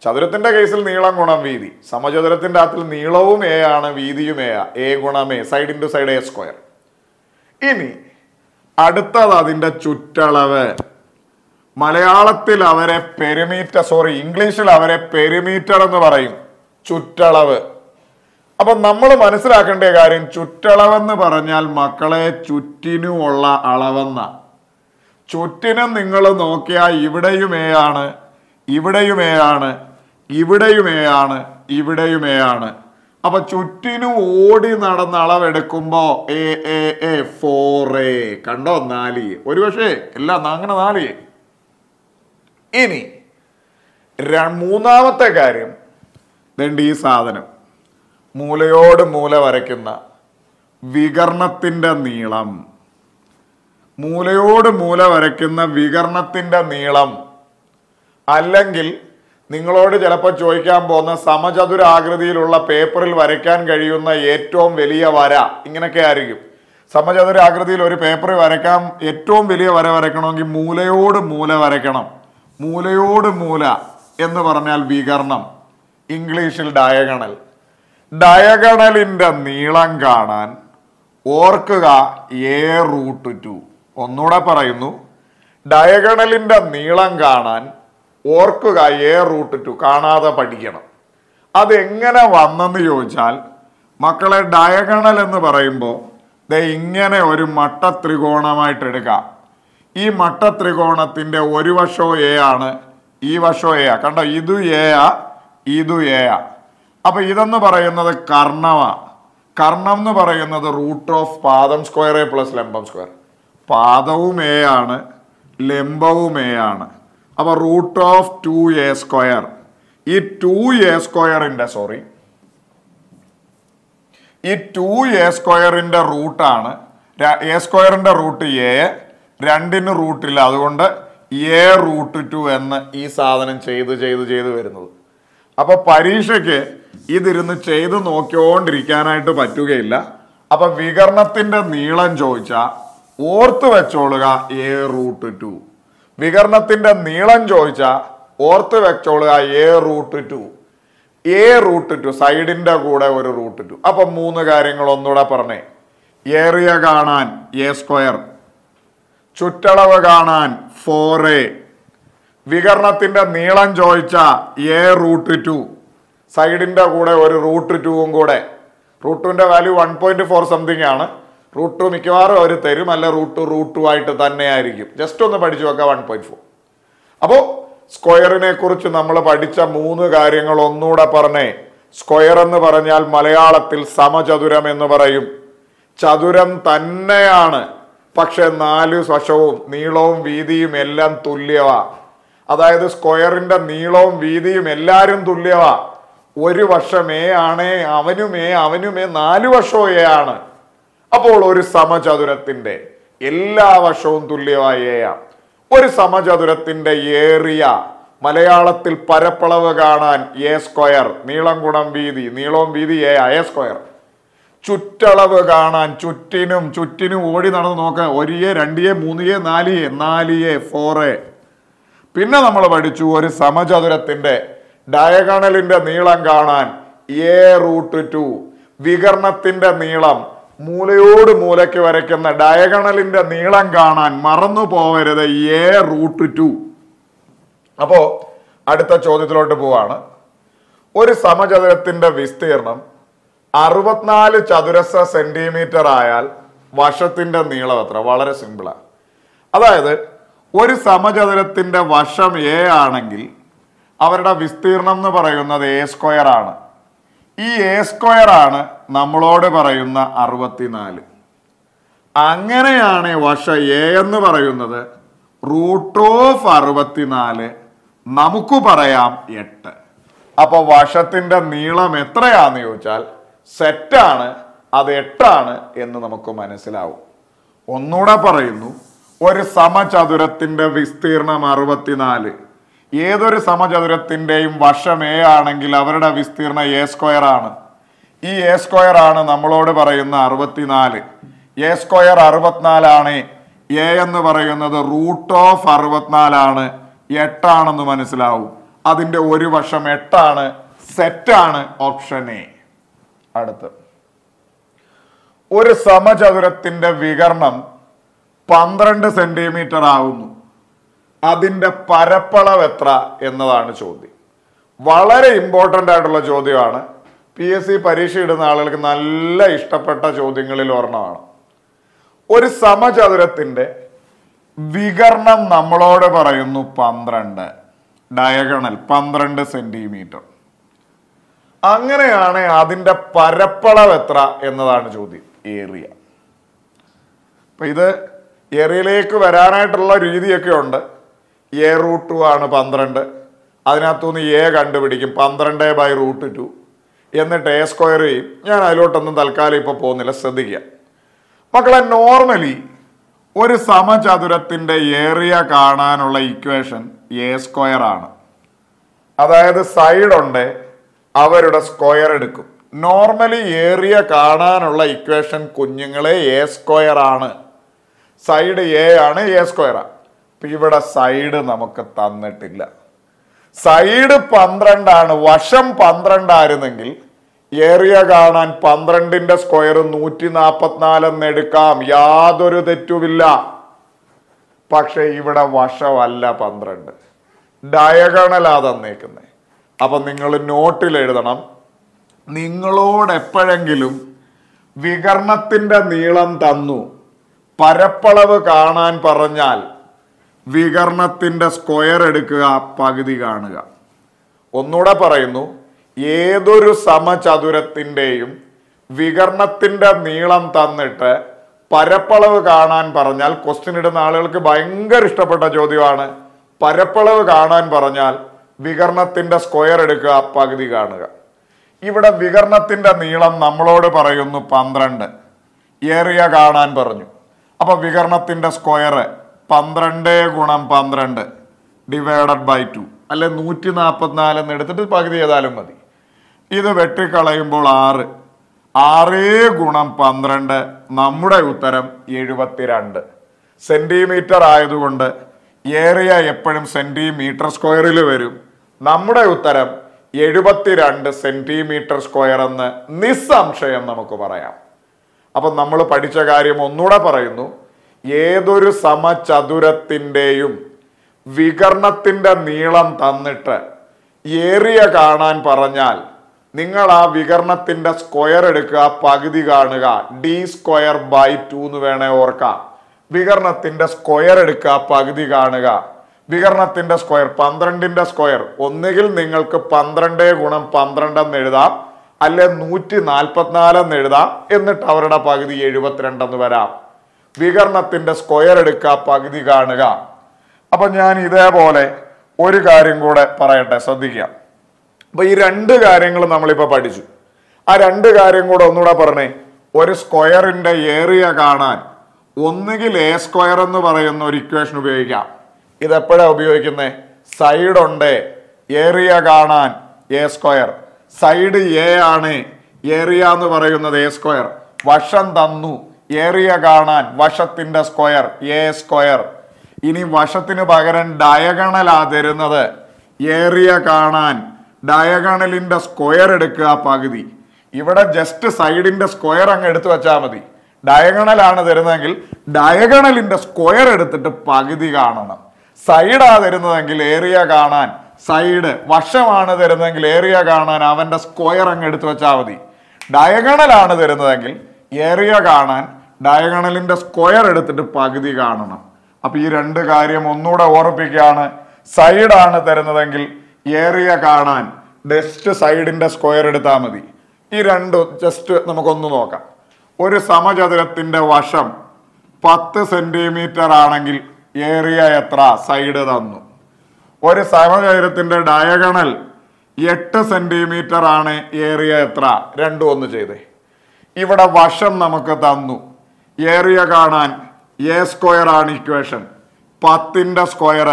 ചതുരത്തിന്റെ കേസിൽ നീളം ഗുണം വീതി സമചതുരത്തിന്റെ അകത്തിൽ നീളവും എ ആണ് വീതിയും എ ആ എ ഗുണം A side to side A square ഇനി അടുത്തത് അതിന്റെ ചുറ്റളവ് മലയാളത്തിൽ അവരെ പെരിമീറ്റർ സോറി ഇംഗ്ലീഷിൽ അവരെ പെരിമീറ്റർ എന്ന് പറയും ചുറ്റളവ് അപ്പൊ നമ്മൾ മനസ്സിലാക്കേണ്ട കാര്യം ചുറ്റളവെന്ന് പറഞ്ഞാൽ മക്കളെ ചുറ്റിനുമുള്ള അളവെന്ന ചുറ്റിനും നിങ്ങൾ നോക്കിയാൽ ഇവിടെയുമേയാണ് ഇവിടെയുമേയാണ് ആണ് ഇവിടെയുമേയാണ് ആണ് ആണ് ആണ് അപ്പൊ ചുറ്റിനു ഓടി നടന്ന അളവെടുക്കുമ്പോ A A A four A കണ്ടോ നാല് ഒരുപക്ഷെ എല്ലാം അങ്ങനെ നാല് ഇനി മൂന്നാമത്തെ കാര്യം ദണ്ട് ഈ സാധനം മൂലയോട് മൂല വരയ്ക്കുന്ന വികർണത്തിൻ്റെ നീളം മൂലയോട് മൂല വരയ്ക്കുന്ന വികർണത്തിൻ്റെ നീളം അല്ലെങ്കിൽ നിങ്ങളോട് ചിലപ്പോൾ ചോദിക്കാൻ പോകുന്ന സമചതുരാകൃതിയിലുള്ള പേപ്പറിൽ വരയ്ക്കാൻ കഴിയുന്ന ഏറ്റവും വലിയ വര ഇങ്ങനെയൊക്കെ ആയിരിക്കും സമചതുരാകൃതിയിൽ ഒരു പേപ്പർ വരയ്ക്കാൻ ഏറ്റവും വലിയ വര വരയ്ക്കണമെങ്കിൽ മൂലയോട് മൂല വരയ്ക്കണം മൂലയോട് മൂല എന്ന് പറഞ്ഞാൽ വികർണം ഇംഗ്ലീഷിൽ ഡയഗണൽ ഡയഗണലിൻ്റെ നീളം കാണാൻ ഓർക്കുക എ റൂട്ട് ടു ഒന്നുകൂടെ പറയുന്നു ഡയഗണലിൻ്റെ നീളം കാണാൻ ഓർക്കുക എ റൂട്ട് ടു കാണാതെ പഠിക്കണം അതെങ്ങനെ വന്നെന്ന് ചോദിച്ചാൽ മക്കളെ ഡയഗണൽ എന്ന് പറയുമ്പോൾ ദേ ഇങ്ങനെ ഒരു മട്ട ത്രികോണമായിട്ട് എടുക്കാം ഈ മട്ട ത്രികോണത്തിൻ്റെ ഒരു വശവും എ ആണ് ഈ വശവും എ ആ കണ്ടോ ഇതു എ ആ ഇതു എ ആ അപ്പോൾ ഇതെന്ന് പറയുന്നത് കർണവ കർണം എന്ന് പറയുന്നത് റൂട്ട് ഓഫ് പാദം സ്ക്വയർ എ പ്ലസ് ലംബം സ്ക്വയർ പാദവും എ ആണ് ലംബവും എ ആണ് അപ്പോൾ root of two A square ഈ ടു എ സ്ക്വയറിൻ്റെ സോറി ഈ ടു എ സ്ക്വയറിന്റെ റൂട്ടാണ് എ സ്ക്വയറിൻ്റെ റൂട്ട് എ രണ്ടിന് റൂട്ടില്ല അതുകൊണ്ട് എ റൂട്ട് ടു എന്ന് ഈ സാധനം ചെയ്ത് ചെയ്ത് ചെയ്ത് വരുന്നത് അപ്പോൾ പരീക്ഷയ്ക്ക് ഇതിരുന്ന് ചെയ്ത് നോക്കിക്കൊണ്ടിരിക്കാനായിട്ട് പറ്റുകയില്ല അപ്പൊ വികരണത്തിന്റെ നീളം ചോദിച്ച ഓർത്ത് വെച്ചോളുക എ റൂട്ട് ടു വികരണത്തിന്റെ നീളം ചോദിച്ച ഓർത്ത് വെച്ചോളുക A root two A root two സൈഡിന്റെ കൂടെ ഒരു റൂട്ട് ടു അപ്പൊ മൂന്ന് കാര്യങ്ങൾ ഒന്നുകൂടെ പറഞ്ഞേ ഏറിയ കാണാൻ എ സ്ക്വയർ ചുറ്റളവ് കാണാൻ ഫോർ എ വികരണത്തിന്റെ നീളം ചോദിച്ച എ റൂട്ട് ടു സൈഡിൻ്റെ കൂടെ ഒരു റൂട്ട് ടൂവും കൂടെ ടുവിൻ്റെ value one point four something ആണ് റൂട്ട് ടു മിക്കവാറും അവർ തരും അല്ല റൂട്ട് ടു റൂട്ട് ടു ആയിട്ട് തന്നെയായിരിക്കും ജസ്റ്റ് ഒന്ന് പഠിച്ചു നോക്കുക വൺ പോയിൻറ്റ് ഫോർ അപ്പോൾ സ്ക്വയറിനെ കുറിച്ച് നമ്മൾ പഠിച്ച മൂന്ന് കാര്യങ്ങൾ ഒന്നുകൂടെ പറഞ്ഞേ സ്ക്വയർ എന്ന് പറഞ്ഞാൽ മലയാളത്തിൽ സമചതുരം എന്ന് പറയും ചതുരം തന്നെയാണ് പക്ഷെ നാല് സ്വശവും നീളവും വീതിയും എല്ലാം തുല്യവാ അതായത് സ്ക്വയറിന്റെ നീളവും വീതിയും എല്ലാവരും തുല്യവാ ഒരു വർഷമേ ആണേ അവനുമേ അവനുമേ നാലു വർഷമേ ആണ് അപ്പോൾ ഒരു സമചതുരത്തിന്റെ എല്ലാ വർഷവും തുല്യമായ ഒരു സമചതുരത്തിന്റെ ഏറിയ മലയാളത്തിൽ പരപ്പളവ് കാണാൻ എ സ്ക്വയർ നീളം ഗുണം വീതി നീളവും വീതി എ എ സ്ക്വയർ ചുറ്റളവ് കാണാൻ ചുറ്റിനും ചുറ്റിനും ഓടി നടന്ന് നോക്കാൻ ഒരു എ രണ്ട് എ മൂന്ന് എ നാല് എ നാല് എ ഫോർ എ പിന്നെ നമ്മൾ പഠിച്ചു ഒരു സമചതുരത്തിന്റെ ഡയഗണലിന്റെ നീളം കാണാൻ എ റൂട്ട് ടു വികരണത്തിന്റെ നീളം മൂലയോട് മൂലയ്ക്ക് വരയ്ക്കുന്ന ഡയഗണലിന്റെ നീളം കാണാൻ മറന്നു പോവരുത് എ റൂട്ട് ടു അപ്പോ അടുത്ത ചോദ്യത്തിലോട്ട് പോവാണ് ഒരു സമചതുരത്തിന്റെ വിസ്തീർണം അറുപത്തിനാല് ചതുരശ്ര സെന്റിമീറ്റർ ആയാൽ വശത്തിന്റെ നീളം എത്ര വളരെ സിമ്പിളാണ് അതായത് ഒരു സമചതുരത്തിന്റെ വശം എ ആണെങ്കിൽ അവരുടെ വിസ്തീർണം എന്ന് പറയുന്നത് എ സ്ക്വയർ ആണ് ഈ എ സ്ക്വയർ ആണ് നമ്മളോട് പറയുന്ന അറുപത്തിനാല് അങ്ങനെയാണ് വശ എ എന്ന് പറയുന്നത് റൂട്ട് ഓഫ് അറുപത്തിനാല് നമുക്ക് പറയാം എട്ട് അപ്പോൾ വശത്തിൻ്റെ നീളം എത്രയാണെന്ന് ചോദിച്ചാൽ സെറ്റാണ് അത് എട്ടാണ് എന്ന് നമുക്ക് മനസ്സിലാവും ഒന്നുകൂടെ പറയുന്നു ഒരു സമചതുരത്തിൻ്റെ വിസ്തീർണം അറുപത്തിനാല് ഏതൊരു സമചതുരത്തിൻ്റെയും വശം എ ആണെങ്കിൽ അവരുടെ വിസ്തീർണം എ സ്ക്വയർ ആണ് ഈ എ സ്ക്വയർ ആണ് നമ്മളോട് പറയുന്ന അറുപത്തിനാല് എ സ്ക്വയർ അറുപത്തിനാലാണ് എ എന്ന് പറയുന്നത് റൂട്ട് ഓഫ് അറുപത്തിനാലാണ് എട്ടാണെന്ന് മനസ്സിലാവും അതിൻ്റെ ഒരു വശം എട്ടാണ് സെറ്റാണ് ഓപ്ഷൻ എ അടുത്ത് ഒരു സമചതുരത്തിൻ്റെ വികർണം പന്ത്രണ്ട് സെന്റിമീറ്റർ ആകുന്നു അതിൻ്റെ പരപ്പളവ് എത്ര എന്നതാണ് ചോദ്യം വളരെ ഇമ്പോർട്ടൻ്റ് ആയിട്ടുള്ള ചോദ്യമാണ് പി എസ് സി പരീക്ഷ ഇടുന്ന ആളുകൾക്ക് നല്ല ഇഷ്ടപ്പെട്ട ചോദ്യങ്ങളിൽ ഒരെണ്ണമാണ് ഒരു സമചതുരത്തിൻ്റെ വികർണം നമ്മളോട് പറയുന്നു പന്ത്രണ്ട് ഡയഗണൽ പന്ത്രണ്ട് സെൻറ്റിമീറ്റർ അങ്ങനെയാണ് അതിൻ്റെ പരപ്പളവ് എത്ര എന്നതാണ് ചോദ്യം ഏറിയ അപ്പം ഇത് ഏറിയയിലേക്ക് വരാനായിട്ടുള്ള രീതിയൊക്കെ ഉണ്ട് എ റൂട്ട് ടു ആണ് പന്ത്രണ്ട് അതിനകത്തുനിന്ന് എ കണ്ടുപിടിക്കും പന്ത്രണ്ട് ബൈ റൂട്ട് ടു എന്നിട്ട് എ സ്ക്വയർ ചെയ്യും ഞാൻ അതിലോട്ടൊന്നും തൽക്കാലം ഇപ്പോൾ പോകുന്നില്ല ശ്രദ്ധിക്കുക മക്കളെ നോർമലി ഒരു സമചതുരത്തിൻ്റെ ഏറിയ കാണാനുള്ള ഇക്വേഷൻ എ സ്ക്വയർ ആണ് അതായത് സൈഡുണ്ട് അവരുടെ സ്ക്വയർ എടുക്കും നോർമലി ഏറിയ കാണാനുള്ള ഇക്വേഷൻ കുഞ്ഞുങ്ങളെ എ സ്ക്വയർ ആണ് സൈഡ് എ ആണ് എ സ്ക്വയർ ആണ് ഇവിടെ സൈഡ് നമുക്ക് തന്നിട്ടില്ല സൈഡ് പന്ത്രണ്ടാണ് വശം പന്ത്രണ്ടായിരുന്നെങ്കിൽ ഏറിയ കാണാൻ പന്ത്രണ്ടിന്റെ സ്ക്വയർ നൂറ്റി നാൽപ്പത്തിനാലെന്ന് എടുക്കാം യാതൊരു തെറ്റുമില്ല പക്ഷെ ഇവിടെ വശമല്ല പന്ത്രണ്ട് ഡയഗണലാ തന്നേക്കുന്നത് അപ്പം നിങ്ങൾ നോട്ടിൽ എഴുതണം നിങ്ങളോട് എപ്പോഴെങ്കിലും വികരണത്തിൻ്റെ നീളം തന്നു പരപ്പളവ് കാണാൻ പറഞ്ഞാൽ വികരണത്തിൻ്റെ സ്ക്വയർ എടുക്കുക പകുതി കാണുക ഒന്നുകൂടെ പറയുന്നു ഏതൊരു സമചതുരത്തിൻ്റെയും വികരണത്തിൻ്റെ നീളം തന്നിട്ട് പരപ്പളവ് കാണാൻ പറഞ്ഞാൽ ക്വസ്റ്റ്യൻ ഇടുന്ന ആളുകൾക്ക് ഭയങ്കര ഇഷ്ടപ്പെട്ട ചോദ്യമാണ് പരപ്പളവ് കാണാൻ പറഞ്ഞാൽ വികരണത്തിൻ്റെ സ്ക്വയർ എടുക്കുക പകുതി കാണുക ഇവിടെ വികരണത്തിൻ്റെ നീളം നമ്മളോട് പറയുന്നു പന്ത്രണ്ട് ഏറിയ കാണാൻ പറഞ്ഞു അപ്പോൾ വികരണത്തിൻ്റെ സ്ക്വയർ പന്ത്രണ്ട് ഗുണം പന്ത്രണ്ട് ഡിവൈഡഡ് ബൈ ടു അല്ലെ നൂറ്റി നാൽപ്പത്തിനാല് എന്ന് എടുത്തിട്ട് പകുതി ചെയ്താലും മതി ഇത് വെട്ടിക്കളയുമ്പോൾ ആറ് ആറ് ഗുണം പന്ത്രണ്ട് നമ്മുടെ ഉത്തരം എഴുപത്തിരണ്ട് സെൻറ്റിമീറ്റർ ആയതുകൊണ്ട് ഏറിയ എപ്പോഴും സെൻറ്റിമീറ്റർ സ്ക്വയറിൽ വരും നമ്മുടെ ഉത്തരം എഴുപത്തിരണ്ട് സെൻറ്റിമീറ്റർ സ്ക്വയർ എന്ന് നിസ്സംശയം നമുക്ക് പറയാം അപ്പം നമ്മൾ പഠിച്ച കാര്യം ഒന്നുകൂടെ പറയുന്നു ഏതൊരു സമചതുരത്തിൻ്റെയും വികർണത്തിൻ്റെ നീളം തന്നിട്ട് ഏറിയ കാണാൻ പറഞ്ഞാൽ നിങ്ങൾ ആ വികർണത്തിൻ്റെ സ്ക്വയർ എടുക്കുക പകുതി കാണുക ഡി സ്ക്വയർ ബൈ ടു എന്ന് വേണേ ഓർക്കാം വികർണത്തിൻ്റെ സ്ക്വയർ എടുക്കുക പകുതി കാണുക വികർണത്തിൻ്റെ സ്ക്വയർ പന്ത്രണ്ടിൻ്റെ സ്ക്വയർ ഒന്നുകിൽ നിങ്ങൾക്ക് പന്ത്രണ്ട് ഗുണം പന്ത്രണ്ട് എന്ന് എഴുതാം അല്ലെ നൂറ്റി നാൽപ്പത്തിനാല് എന്ന് എഴുതാം എന്നിട്ട് അവരുടെ പകുതി എഴുപത്തിരണ്ടെന്ന് വരാം വികരണത്തിന്റെ സ്ക്വയർ എടുക്കുക പകുതി കാണുക അപ്പൊ ഞാൻ ഇതേപോലെ ഒരു കാര്യം കൂടെ പറയട്ടെ ശ്രദ്ധിക്കുക അപ്പൊ ഈ രണ്ട് കാര്യങ്ങൾ നമ്മളിപ്പോ പഠിച്ചു ആ രണ്ട് കാര്യം കൂടെ ഒന്നുകൂടെ പറഞ്ഞേ ഒരു സ്ക്വയറിന്റെ ഏറിയ കാണാൻ ഒന്നുകിൽ എ സ്ക്വയർ എന്ന് പറയുന്ന ഒരു ഇക്വേഷൻ ഉപയോഗിക്കാം എപ്പോഴാ ഉപയോഗിക്കുന്നത് സൈഡ് ഉണ്ട് ഏറിയ കാണാൻ എ സ്ക്വയർ സൈഡ് എ ആണ് ഏറിയ എന്ന് പറയുന്നത് എ സ്ക്വയർ വശം തന്നു ഏറിയ കാണാൻ വശത്തിൻ്റെ സ്ക്വയർ എ സ്ക്വയർ ഇനി വശത്തിന് പകരം ആ തരുന്നത് ഏറിയ കാണാൻ ഡയഗണലിൻ്റെ സ്ക്വയർ എടുക്കുക പകുതി ഇവിടെ ജസ്റ്റ് സൈഡിൻ്റെ സ്ക്വയർ അങ്ങ് എടുത്തു വെച്ചാൽ മതി ഡയഗണലാണ് തരുന്നതെങ്കിൽ ഡയഗണലിൻ്റെ സ്ക്വയർ എടുത്തിട്ട് പകുതി കാണണം സൈഡാ തരുന്നതെങ്കിൽ ഏറിയ കാണാൻ സൈഡ് വശമാണ് തരുന്നതെങ്കിൽ ഏറിയ കാണാൻ അവൻ്റെ സ്ക്വയർ അങ്ങ് എടുത്തു വെച്ചാൽ മതി ഡയഗണലാണ് തരുന്നതെങ്കിൽ ഏറിയ കാണാൻ ഡയഗണലിൻ്റെ സ്ക്വയർ എടുത്തിട്ട് പകുതി കാണണം അപ്പോൾ ഈ രണ്ട് കാര്യം ഒന്നുകൂടെ ഓർപ്പിക്കുകയാണ് സൈഡാണ് തരുന്നതെങ്കിൽ ഏറിയ കാണാൻ ജസ്റ്റ് സൈഡിൻ്റെ സ്ക്വയർ എടുത്താൽ മതി ഈ രണ്ട് ജസ്റ്റ് നമുക്കൊന്ന് നോക്കാം ഒരു സമചതുരത്തിൻ്റെ വശം പത്ത് സെൻറ്റിമീറ്റർ ആണെങ്കിൽ ഏറിയ എത്ര സൈഡ് തന്നു ഒരു സമചതുരത്തിൻ്റെ ഡയഗണൽ എട്ട് സെൻറ്റിമീറ്റർ ആണ് ഏറിയ എത്ര രണ്ടും ഒന്ന് ചെയ്തേ ഇവിടെ വശം നമുക്ക് തന്നു ഏറിയ കാണാൻ എ സ്ക്വയർ ആണ് ഇക്വേഷൻ പത്തിൻ്റെ സ്ക്വയർ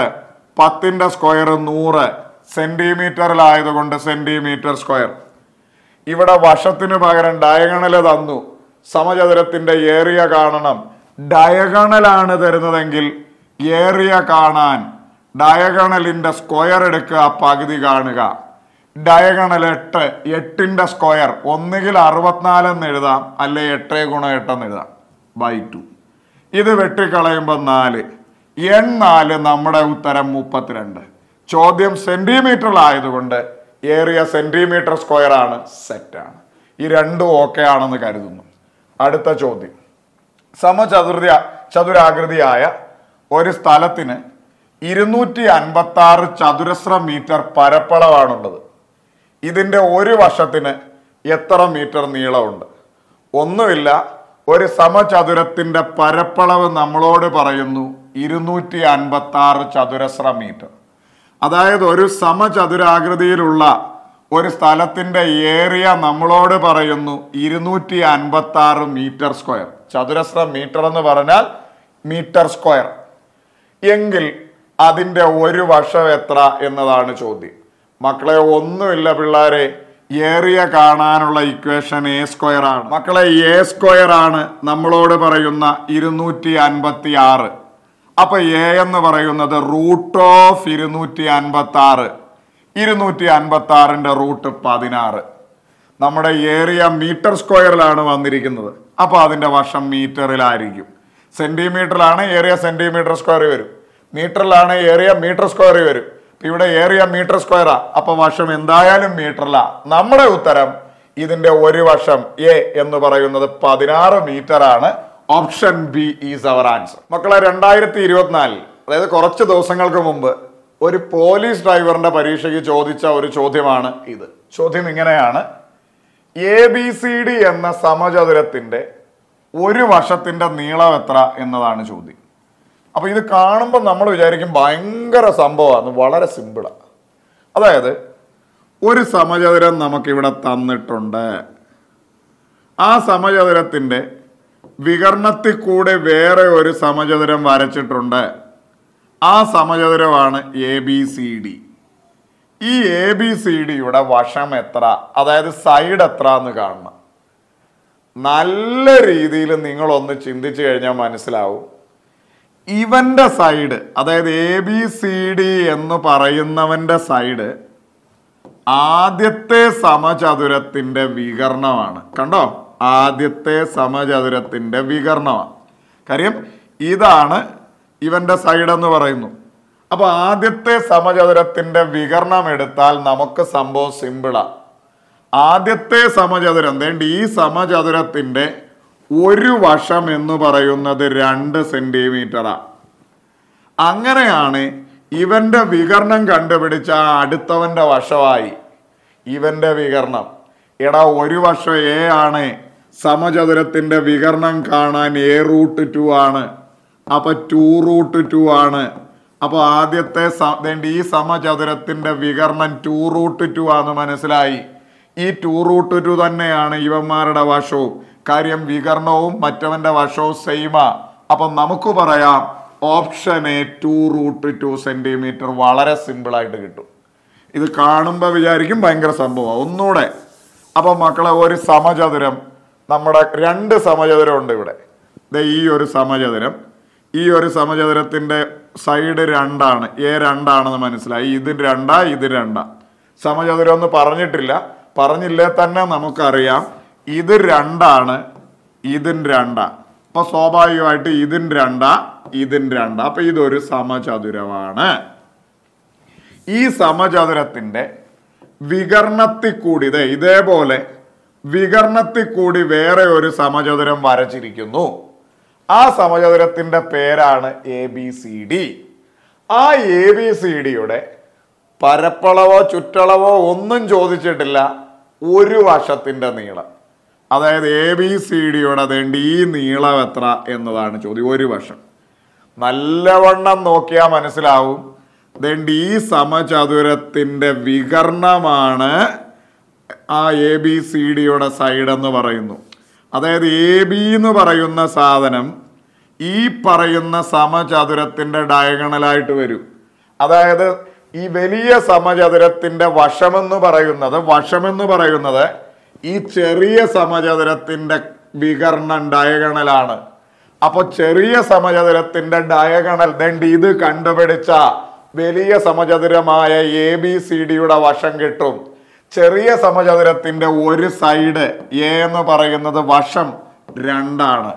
പത്തിൻ്റെ സ്ക്വയർ നൂറ് സെൻറ്റിമീറ്ററിലായതുകൊണ്ട് സെൻറ്റിമീറ്റർ സ്ക്വയർ ഇവിടെ വശത്തിന് പകരം ഡയഗണൽ തന്നു സമചതുരത്തിൻ്റെ ഏറിയ കാണണം ഡയഗണലാണ് തരുന്നതെങ്കിൽ ഏറിയ കാണാൻ ഡയഗണലിൻ്റെ സ്ക്വയർ എടുക്കുക പകുതി കാണുക ഡയഗണൽ എട്ട് എട്ടിൻ്റെ സ്ക്വയർ ഒന്നുകിൽ അറുപത്തിനാല് എന്ന് എഴുതാം അല്ലെ എട്ട് ഗുണം എട്ടെന്ന് എഴുതാം ബൈ ടു ഇത് വെട്ടിക്കളയുമ്പോൾ നാല് എണ്ണാല് നമ്മുടെ ഉത്തരം മുപ്പത്തിരണ്ട് ചോദ്യം സെൻറ്റിമീറ്ററിലായതുകൊണ്ട് ഏറിയ സെൻറ്റിമീറ്റർ സ്ക്വയർ ആണ് സെറ്റാണ് ഈ രണ്ടും ഓക്കെ ആണെന്ന് കരുതുന്നു അടുത്ത ചോദ്യം സമചതുർതി ചതുരാകൃതിയായ ഒരു സ്ഥലത്തിന് ഇരുന്നൂറ്റി അൻപത്തി ആറ് ചതുരശ്ര മീറ്റർ പരപ്പളവാണുള്ളത് ഇതിൻ്റെ ഒരു വശത്തിന് എത്ര മീറ്റർ നീളമുണ്ട് ഒന്നുമില്ല ഒരു സമചതുരത്തിൻ്റെ പരപ്പളവ് നമ്മളോട് പറയുന്നു ഇരുന്നൂറ്റി അൻപത്തി ആറ് ചതുരശ്ര മീറ്റർ അതായത് ഒരു സമചതുരാകൃതിയിലുള്ള ഒരു സ്ഥലത്തിൻ്റെ ഏരിയ നമ്മളോട് പറയുന്നു ഇരുന്നൂറ്റി അൻപത്തി ആറ് മീറ്റർ സ്ക്വയർ ചതുരശ്ര മീറ്റർ എന്ന് പറഞ്ഞാൽ മീറ്റർ സ്ക്വയർ എങ്കിൽ അതിൻ്റെ ഒരു വശം എത്ര എന്നതാണ് ചോദ്യം മക്കളെ ഒന്നുമില്ല പിള്ളേരെ ഏറിയ കാണാനുള്ള ഇക്വേഷൻ എ സ്ക്വയർ ആണ് മക്കളെ എ സ്ക്വയർ ആണ് നമ്മളോട് പറയുന്ന ഇരുന്നൂറ്റി അൻപത്തി ആറ് അപ്പൊ എ എന്ന് പറയുന്നത് റൂട്ട് ഓഫ് ഇരുന്നൂറ്റി അൻപത്തി ആറ് ഇരുന്നൂറ്റി അൻപത്തി ആറിന്റെ റൂട്ട് പതിനാറ് നമ്മുടെ ഏറിയ മീറ്റർ സ്ക്വയറിലാണ് വന്നിരിക്കുന്നത് അപ്പോൾ അതിന്റെ വർഷം മീറ്ററിലായിരിക്കും സെന്റിമീറ്ററിലാണ് ഏറിയ സെന്റിമീറ്റർ സ്ക്വയർ വരും മീറ്ററിലാണ് ഏറിയ മീറ്റർ സ്ക്വയർ വരും ഇവിടെ ഏറിയ മീറ്റർ സ്ക്വയറാ അപ്പൊ വശം എന്തായാലും മീറ്ററിലാ നമ്മുടെ ഉത്തരം ഇതിന്റെ ഒരു വശം എ എന്ന് പറയുന്നത് പതിനാറ് മീറ്റർ ആണ് option B is our answer മക്കളെ രണ്ടായിരത്തി ഇരുപത്തിനാലിൽ അതായത് കുറച്ച് ദിവസങ്ങൾക്ക് മുമ്പ് ഒരു പോലീസ് ഡ്രൈവറിന്റെ പരീക്ഷയ്ക്ക് ചോദിച്ച ഒരു ചോദ്യമാണ് ഇത് ചോദ്യം ഇങ്ങനെയാണ് എ ബി സി ഡി എന്ന സമചതുരത്തിന്റെ ഒരു വശത്തിന്റെ നീളം എത്ര എന്നതാണ് ചോദ്യം അപ്പോൾ ഇത് കാണുമ്പോൾ നമ്മൾ വിചാരിക്കും ഭയങ്കര സംഭവമാണ് വളരെ സിമ്പിളാണ് അതായത് ഒരു സമചതുരം നമുക്കിവിടെ തന്നിട്ടുണ്ട് ആ സമചതുരത്തിൻ്റെ വികർണത്തിൽ കൂടെ വേറെ ഒരു സമചതുരം വരച്ചിട്ടുണ്ട് ആ സമചതുരമാണ് എ ബി സി ഡി ഈ എ ബി സി ഡിയുടെ വശം എത്ര അതായത് സൈഡ് എത്ര എന്ന് കാണണം നല്ല രീതിയിൽ നിങ്ങളൊന്ന് ചിന്തിച്ചു കഴിഞ്ഞാൽ മനസ്സിലാവും ഇവന്റെ സൈഡ് അതായത് എ ബി സി ഡി എന്ന് പറയുന്നവന്റെ സൈഡ് ആദ്യത്തെ സമചതുരത്തിന്റെ വികരണമാണ് കണ്ടോ ആദ്യത്തെ സമചതുരത്തിന്റെ വികരണമാണ് കാര്യം ഇതാണ് ഇവന്റെ സൈഡ് എന്ന് പറയുന്നു അപ്പൊ ആദ്യത്തെ സമചതുരത്തിന്റെ വികരണം എടുത്താൽ നമുക്ക് സംഭവം സിമ്പിളാ ആദ്യത്തെ സമചതുരം വേണ്ടി ഈ സമചതുരത്തിന്റെ ഒരു വശം എന്ന് പറയുന്നത് രണ്ട് സെൻറ്റിമീറ്ററാണ് അങ്ങനെയാണ് ഇവൻ്റെ വികരണം കണ്ടുപിടിച്ച അടുത്തവൻ്റെ വശമായി ഇവൻ്റെ വികരണം എടാ ഒരു വശം എ ആണ് സമചതുരത്തിൻ്റെ വികരണം കാണാൻ എ റൂട്ട് ടു ആണ് അപ്പോൾ ടു റൂട്ട് ടു ആണ് അപ്പോൾ ആദ്യത്തെ ഈ സമചതുരത്തിന്റെ വികരണം ടു റൂട്ട് ടു ആണെന്ന് മനസ്സിലായി ഈ ടു റൂട്ട് ടു തന്നെയാണ് ഇവന്മാരുടെ വശവും കാര്യം വികരണവും മറ്റവന്റെ വശവും സെയിമ അപ്പൊ നമുക്ക് പറയാം option A two root two centimetre വളരെ ആയിട്ട് കിട്ടും ഇത് കാണുമ്പോൾ വിചാരിക്കും ഭയങ്കര സംഭവമാണ് ഒന്നുകൂടെ അപ്പോൾ മക്കളെ ഒരു സമചതുരം നമ്മുടെ രണ്ട് സമചതുരം ഉണ്ട് ഇവിടെ ദേ ഈ ഒരു സമചതുരം ഈ ഒരു സമചതുരത്തിന്റെ സൈഡ് രണ്ടാണ് എ രണ്ടാണെന്ന് മനസ്സിലായി ഇത് രണ്ടാ ഇത് രണ്ടാ സമചതുരം എന്ന് പറഞ്ഞിട്ടില്ല പറഞ്ഞില്ലേ തന്നെ നമുക്കറിയാം ഇത് രണ്ടാണ് ഇതും രണ്ടാ അപ്പൊ സ്വാഭാവികമായിട്ട് ഇതും രണ്ടാ ഇതും രണ്ടാ അപ്പൊ ഇതൊരു സമചതുരമാണ് ഈ സമചതുരത്തിന്റെ വികർണത്തിൽ കൂടി ഇതേപോലെ വികർണത്തിൽ കൂടി വേറെ ഒരു സമചതുരം വരച്ചിരിക്കുന്നു ആ സമചതുരത്തിന്റെ പേരാണ് എ ബി സി ഡി ആ എ ബി സി ഡിയുടെ പരപ്പളവോ ചുറ്റളവോ ഒന്നും ചോദിച്ചിട്ടില്ല ഒരു വശത്തിന്റെ നീളം അതായത് എ ബി സി ഡിയുടെ അതേണ്ട ഈ നീളം എത്ര എന്നതാണ് ചോദ്യം ഒരു വർഷം നല്ലവണ്ണം നോക്കിയാൽ മനസ്സിലാവും അതേണ്ട ഈ സമചതുരത്തിൻ്റെ വികർണമാണ് ആ എ ബി സി ഡിയുടെ സൈഡ് എന്ന് പറയുന്നു അതായത് എ ബി എന്ന് പറയുന്ന സാധനം ഈ പറയുന്ന സമചതുരത്തിൻ്റെ ഡയഗണലായിട്ട് വരും അതായത് ഈ വലിയ സമചതുരത്തിൻ്റെ വശമെന്ന് പറയുന്നത് വശമെന്ന് പറയുന്നത് ഈ ചെറിയ സമചതുരത്തിൻ്റെ വികർണം ഡയഗണലാണ് അപ്പോൾ ചെറിയ സമചതുരത്തിന്റെ ഡയഗണൽ ദണ്ട് ഇത് കണ്ടുപിടിച്ച വലിയ സമചതുരമായ എ ബി സി ഡിയുടെ വശം കിട്ടും ചെറിയ സമചതുരത്തിന്റെ ഒരു സൈഡ് എ എന്ന് പറയുന്നത് വശം രണ്ടാണ്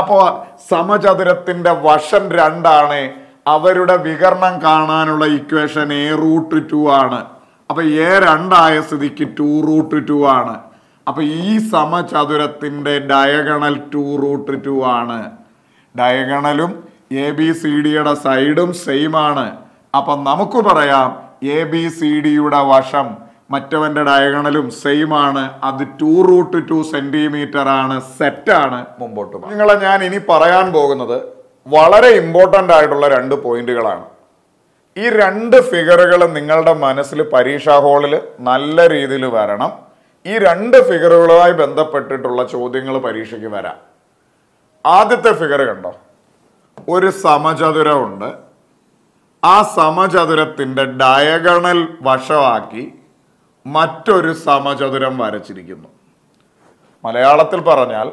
അപ്പോൾ സമചതുരത്തിന്റെ വശം രണ്ടാണ് അവരുടെ വികരണം കാണാനുള്ള ഇക്വേഷൻ എ റൂട്ട് ടു ആണ് അപ്പോൾ എ രണ്ടായ സ്ഥിതിക്ക് ടു റൂട്ട് ടു ആണ് അപ്പോൾ ഈ സമചതുരത്തിന്റെ ഡയഗണൽ ടു റൂട്ട് ടു ആണ് ഡയഗണലും എ ബി സി ഡിയുടെ സൈഡും സെയിം ആണ് അപ്പൊ നമുക്ക് പറയാം എ ബി സി ഡിയുടെ വശം മറ്റവന്റെ ഡയഗണലും സെയിം ആണ് അത് ടു റൂട്ട് ടു സെന്റിമീറ്റർ ആണ് ആണ് മുമ്പോട്ട് നിങ്ങളെ ഞാൻ ഇനി പറയാൻ പോകുന്നത് വളരെ ഇമ്പോർട്ടൻ്റ് ആയിട്ടുള്ള രണ്ട് പോയിന്റുകളാണ് ഈ രണ്ട് ഫിഗറുകൾ നിങ്ങളുടെ മനസ്സിൽ പരീക്ഷാ ഹോളിൽ നല്ല രീതിയിൽ വരണം ഈ രണ്ട് ഫിഗറുകളുമായി ബന്ധപ്പെട്ടിട്ടുള്ള ചോദ്യങ്ങൾ പരീക്ഷയ്ക്ക് വരാം ആദ്യത്തെ ഫിഗർ കണ്ടോ ഒരു സമചതുരമുണ്ട് ആ സമചതുരത്തിൻ്റെ ഡയഗണൽ വശമാക്കി മറ്റൊരു സമചതുരം വരച്ചിരിക്കുന്നു മലയാളത്തിൽ പറഞ്ഞാൽ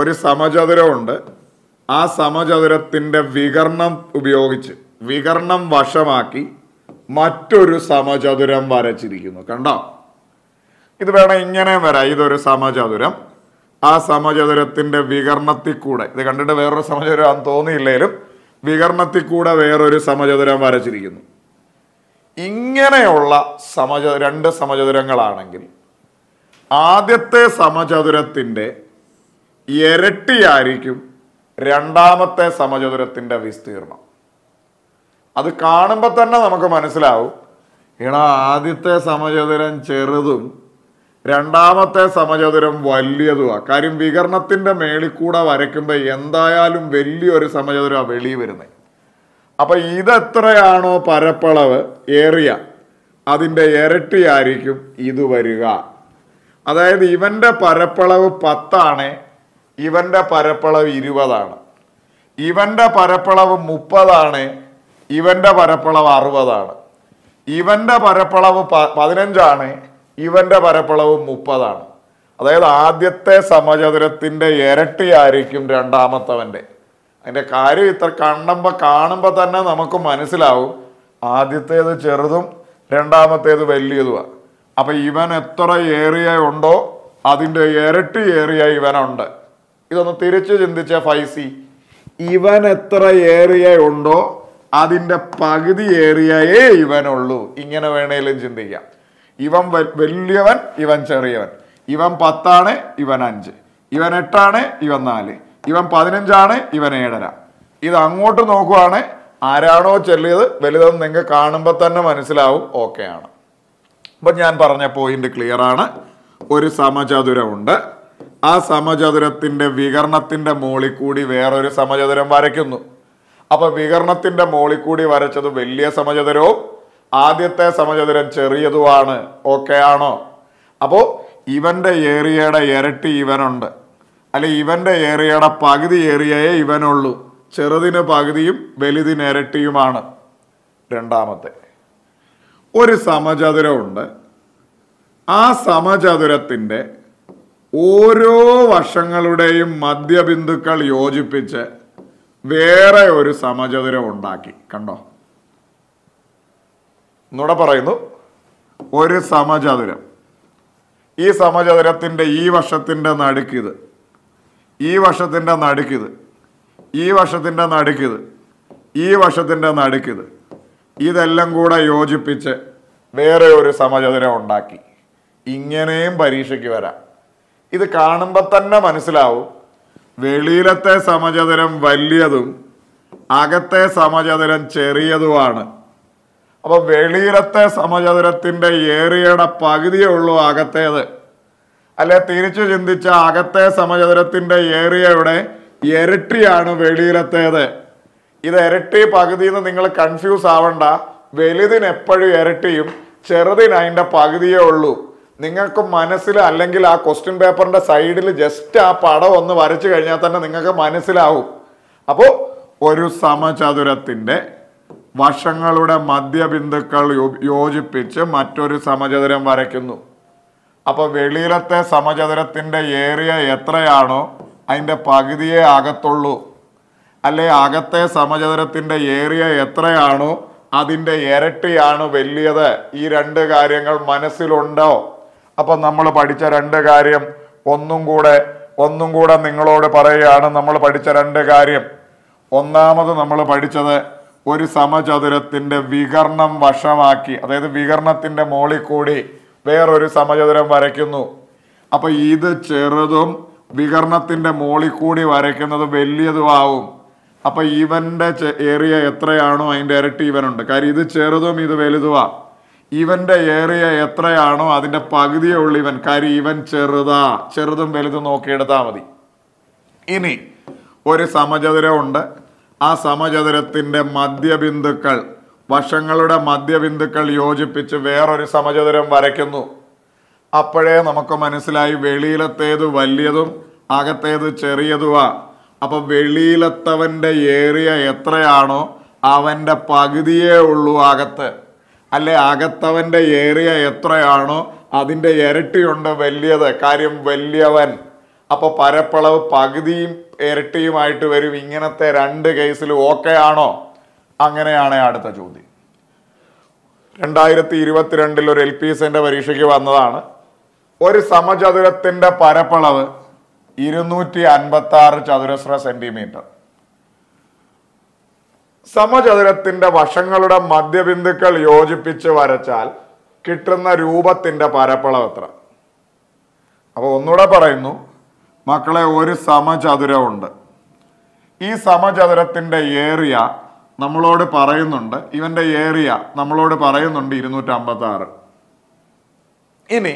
ഒരു സമചതുരമുണ്ട് ആ സമചതുരത്തിൻ്റെ വികർണം ഉപയോഗിച്ച് വികർണം വശമാക്കി മറ്റൊരു സമചതുരം വരച്ചിരിക്കുന്നു കണ്ടോ ഇത് വേണം ഇങ്ങനെ വരാം ഇതൊരു സമചതുരം ആ സമചതുരത്തിന്റെ വികർണത്തിൽ കൂടെ ഇത് കണ്ടിട്ട് വേറൊരു സമചതുരം തോന്നിയില്ലേലും വികർണത്തിൽ കൂടെ വേറൊരു സമചതുരം വരച്ചിരിക്കുന്നു ഇങ്ങനെയുള്ള സമച രണ്ട് സമചതുരങ്ങളാണെങ്കിൽ ആദ്യത്തെ സമചതുരത്തിൻ്റെ ഇരട്ടിയായിരിക്കും രണ്ടാമത്തെ സമചതുരത്തിൻ്റെ വിസ്തീർണം അത് കാണുമ്പോൾ തന്നെ നമുക്ക് മനസ്സിലാവും ഇണ ആദ്യത്തെ സമചതുരം ചെറുതും രണ്ടാമത്തെ സമചതുരം വലിയതുമാണ് കാര്യം വികരണത്തിൻ്റെ മേളിൽ കൂടെ വരയ്ക്കുമ്പോൾ എന്തായാലും വലിയൊരു സമചതുരമാണ് വെളി വരുന്നത് അപ്പം ഇതെത്രയാണോ പരപ്പളവ് ഏറിയ അതിൻ്റെ ഇരട്ടിയായിരിക്കും ഇത് വരിക അതായത് ഇവൻ്റെ പരപ്പളവ് പത്താണ് ഇവൻ്റെ പരപ്പളവ് ഇരുപതാണ് ഇവൻ്റെ പരപ്പളവ് മുപ്പതാണ് ഇവന്റെ പരപ്പളവ് അറുപതാണ് ഇവന്റെ പരപ്പളവ് പതിനഞ്ചാണ് ഇവന്റെ പരപ്പളവ് മുപ്പതാണ് അതായത് ആദ്യത്തെ സമചതുരത്തിന്റെ ഇരട്ടി ആയിരിക്കും രണ്ടാമത്തവന്റെ അതിന്റെ കാര്യം ഇത്ര കണ്ടുമ്പോ കാണുമ്പോൾ തന്നെ നമുക്ക് മനസ്സിലാവും ആദ്യത്തേത് ചെറുതും രണ്ടാമത്തേത് വലിയതുമാണ് അപ്പൊ ഇവൻ എത്ര ഏറിയ ഉണ്ടോ അതിന്റെ ഇരട്ടി ഏറിയ ഇവനുണ്ട് ഇതൊന്ന് തിരിച്ചു ചിന്തിച്ച ഫൈസി ഇവൻ എത്ര ഏറിയ ഉണ്ടോ അതിൻ്റെ പകുതി ഏറിയയേ ഇവനുള്ളൂ ഇങ്ങനെ വേണേലും ചിന്തിക്കാം ഇവൻ വലിയവൻ ഇവൻ ചെറിയവൻ ഇവൻ പത്താണ് ഇവൻ അഞ്ച് ഇവൻ എട്ടാണ് ഇവൻ നാല് ഇവൻ പതിനഞ്ചാണ് ഇവൻ ഏഴര ഇത് അങ്ങോട്ട് നോക്കുവാണ് ആരാണോ ചെല്ലിയത് വലുതെന്ന് നിങ്ങൾ കാണുമ്പോൾ തന്നെ മനസ്സിലാവും ഓക്കെയാണ് അപ്പം ഞാൻ പറഞ്ഞ പോയിന്റ് ക്ലിയർ ആണ് ഒരു സമചതുരമുണ്ട് ആ സമചതുരത്തിൻ്റെ വികരണത്തിൻ്റെ മോളിൽ കൂടി വേറൊരു സമചതുരം വരയ്ക്കുന്നു അപ്പൊ വികരണത്തിന്റെ മോളിൽ കൂടി വരച്ചത് വലിയ സമചതുരവും ആദ്യത്തെ സമചതുരം ചെറിയതുമാണ് ഓക്കെ ആണോ അപ്പോൾ ഇവന്റെ ഏരിയയുടെ ഇരട്ടി ഇവനുണ്ട് അല്ലെ ഇവന്റെ ഏരിയയുടെ പകുതി ഏരിയയെ ഇവനുള്ളൂ ചെറുതിന് പകുതിയും വലുതിന് ഇരട്ടിയുമാണ് രണ്ടാമത്തെ ഒരു സമചതുരമുണ്ട് ആ സമചതുരത്തിൻ്റെ ഓരോ വശങ്ങളുടെയും മധ്യബിന്ദുക്കൾ യോജിപ്പിച്ച് വേറെ ഒരു സമചതുരം ഉണ്ടാക്കി കണ്ടോ എന്നൂടെ പറയുന്നു ഒരു സമചതുരം ഈ സമചതുരത്തിൻ്റെ ഈ വശത്തിൻ്റെ നടുക്കിത് ഈ വശത്തിൻ്റെ നടുക്കിത് ഈ വശത്തിൻ്റെ നടുക്കിത് ഈ വശത്തിൻ്റെ നടുക്കിത് ഇതെല്ലാം കൂടെ യോജിപ്പിച്ച് വേറെ ഒരു സമചതുരം ഉണ്ടാക്കി ഇങ്ങനെയും പരീക്ഷയ്ക്ക് വരാം ഇത് കാണുമ്പോൾ തന്നെ മനസ്സിലാവും വെളിയിലത്തെ സമചതുരം വലിയതും അകത്തെ സമചതുരം ചെറിയതുമാണ് അപ്പൊ വെളിയിലത്തെ സമചതുരത്തിന്റെ ഏറിയയുടെ പകുതിയേ ഉള്ളൂ അകത്തേത് അല്ലെ തിരിച്ചു ചിന്തിച്ച അകത്തെ സമചതുരത്തിന്റെ ഏറിയയുടെ ഇരട്ടിയാണ് വെളിയിലത്തേത് ഇത് ഇരട്ടി പകുതി എന്ന് നിങ്ങൾ കൺഫ്യൂസ് ആവണ്ട വലുതിനെപ്പോഴും ഇരട്ടിയും ചെറുതിന് അതിൻ്റെ പകുതിയേ ഉള്ളൂ നിങ്ങൾക്ക് മനസ്സിൽ അല്ലെങ്കിൽ ആ ക്വസ്റ്റ്യൻ പേപ്പറിൻ്റെ സൈഡിൽ ജസ്റ്റ് ആ പടം ഒന്ന് വരച്ചു കഴിഞ്ഞാൽ തന്നെ നിങ്ങൾക്ക് മനസ്സിലാവും അപ്പോൾ ഒരു സമചതുരത്തിൻ്റെ വശങ്ങളുടെ മധ്യബിന്ദുക്കൾ യോജിപ്പിച്ച് മറ്റൊരു സമചതുരം വരയ്ക്കുന്നു അപ്പോൾ വെളിയിലത്തെ സമചതുരത്തിൻ്റെ ഏരിയ എത്രയാണോ അതിൻ്റെ പകുതിയെ അകത്തുള്ളൂ അല്ലെ അകത്തെ സമചതുരത്തിൻ്റെ ഏരിയ എത്രയാണോ അതിൻ്റെ ഇരട്ടിയാണ് വലിയത് ഈ രണ്ട് കാര്യങ്ങൾ മനസ്സിലുണ്ടോ അപ്പൊ നമ്മൾ പഠിച്ച രണ്ട് കാര്യം ഒന്നും കൂടെ ഒന്നും കൂടെ നിങ്ങളോട് പറയുകയാണ് നമ്മൾ പഠിച്ച രണ്ട് കാര്യം ഒന്നാമത് നമ്മൾ പഠിച്ചത് ഒരു സമചതുരത്തിന്റെ വികർണം വശമാക്കി അതായത് വികർണത്തിന്റെ മോളിൽ കൂടി വേറൊരു സമചതുരം വരയ്ക്കുന്നു അപ്പൊ ഇത് ചെറുതും വികർണത്തിന്റെ മോളിൽ കൂടി വരയ്ക്കുന്നത് വലിയതും ആവും അപ്പൊ ഇവന്റെ ഏരിയ എത്രയാണോ അതിന്റെ ഇരട്ടി ഇവനുണ്ട് കാര്യം ഇത് ചെറുതും ഇത് വലുതുമാണ് ഇവന്റെ ഏറിയ എത്രയാണോ അതിന്റെ പകുതിയേ ഉള്ളു ഇവൻ കാര്യം ഇവൻ ചെറുതാ ചെറുതും വലുതും നോക്കിയെടുത്താൽ മതി ഇനി ഒരു സമചതുരമുണ്ട് ആ സമചതുരത്തിന്റെ മധ്യബിന്ദുക്കൾ വശങ്ങളുടെ മധ്യബിന്ദുക്കൾ യോജിപ്പിച്ച് വേറൊരു സമചതുരം വരയ്ക്കുന്നു അപ്പോഴേ നമുക്ക് മനസ്സിലായി വെളിയിലത്തേത് വലിയതും അകത്തേത് ചെറിയതുമാ അപ്പൊ വെളിയിലത്തവന്റെ ഏറിയ എത്രയാണോ അവന്റെ പകുതിയേ ഉള്ളൂ അകത്ത് അല്ലെ അകത്തവൻ്റെ ഏറിയ എത്രയാണോ അതിൻ്റെ ഇരട്ടിയുണ്ട് വലിയത് കാര്യം വലിയവൻ അപ്പോൾ പരപ്പളവ് പകുതിയും ഇരട്ടിയുമായിട്ട് വരും ഇങ്ങനത്തെ രണ്ട് കേസിൽ ഓക്കെ ആണോ അങ്ങനെയാണ് അടുത്ത ചോദ്യം രണ്ടായിരത്തി ഇരുപത്തിരണ്ടിൽ ഒരു എൽ പി എസിൻ്റെ പരീക്ഷയ്ക്ക് വന്നതാണ് ഒരു സമചതുരത്തിൻ്റെ പരപ്പളവ് ഇരുന്നൂറ്റി അൻപത്തി ആറ് ചതുരശ്ര സെൻറ്റിമീറ്റർ സമചതുരത്തിന്റെ വശങ്ങളുടെ മധ്യബിന്ദുക്കൾ യോജിപ്പിച്ച് വരച്ചാൽ കിട്ടുന്ന രൂപത്തിന്റെ പരപ്പളവ് എത്ര അപ്പോൾ ഒന്നുകൂടെ പറയുന്നു മക്കളെ ഒരു സമചതുരമുണ്ട് ഈ സമചതുരത്തിന്റെ ഏറിയ നമ്മളോട് പറയുന്നുണ്ട് ഇവന്റെ ഏറിയ നമ്മളോട് പറയുന്നുണ്ട് ഇരുന്നൂറ്റമ്പത്തി ആറ് ഇനി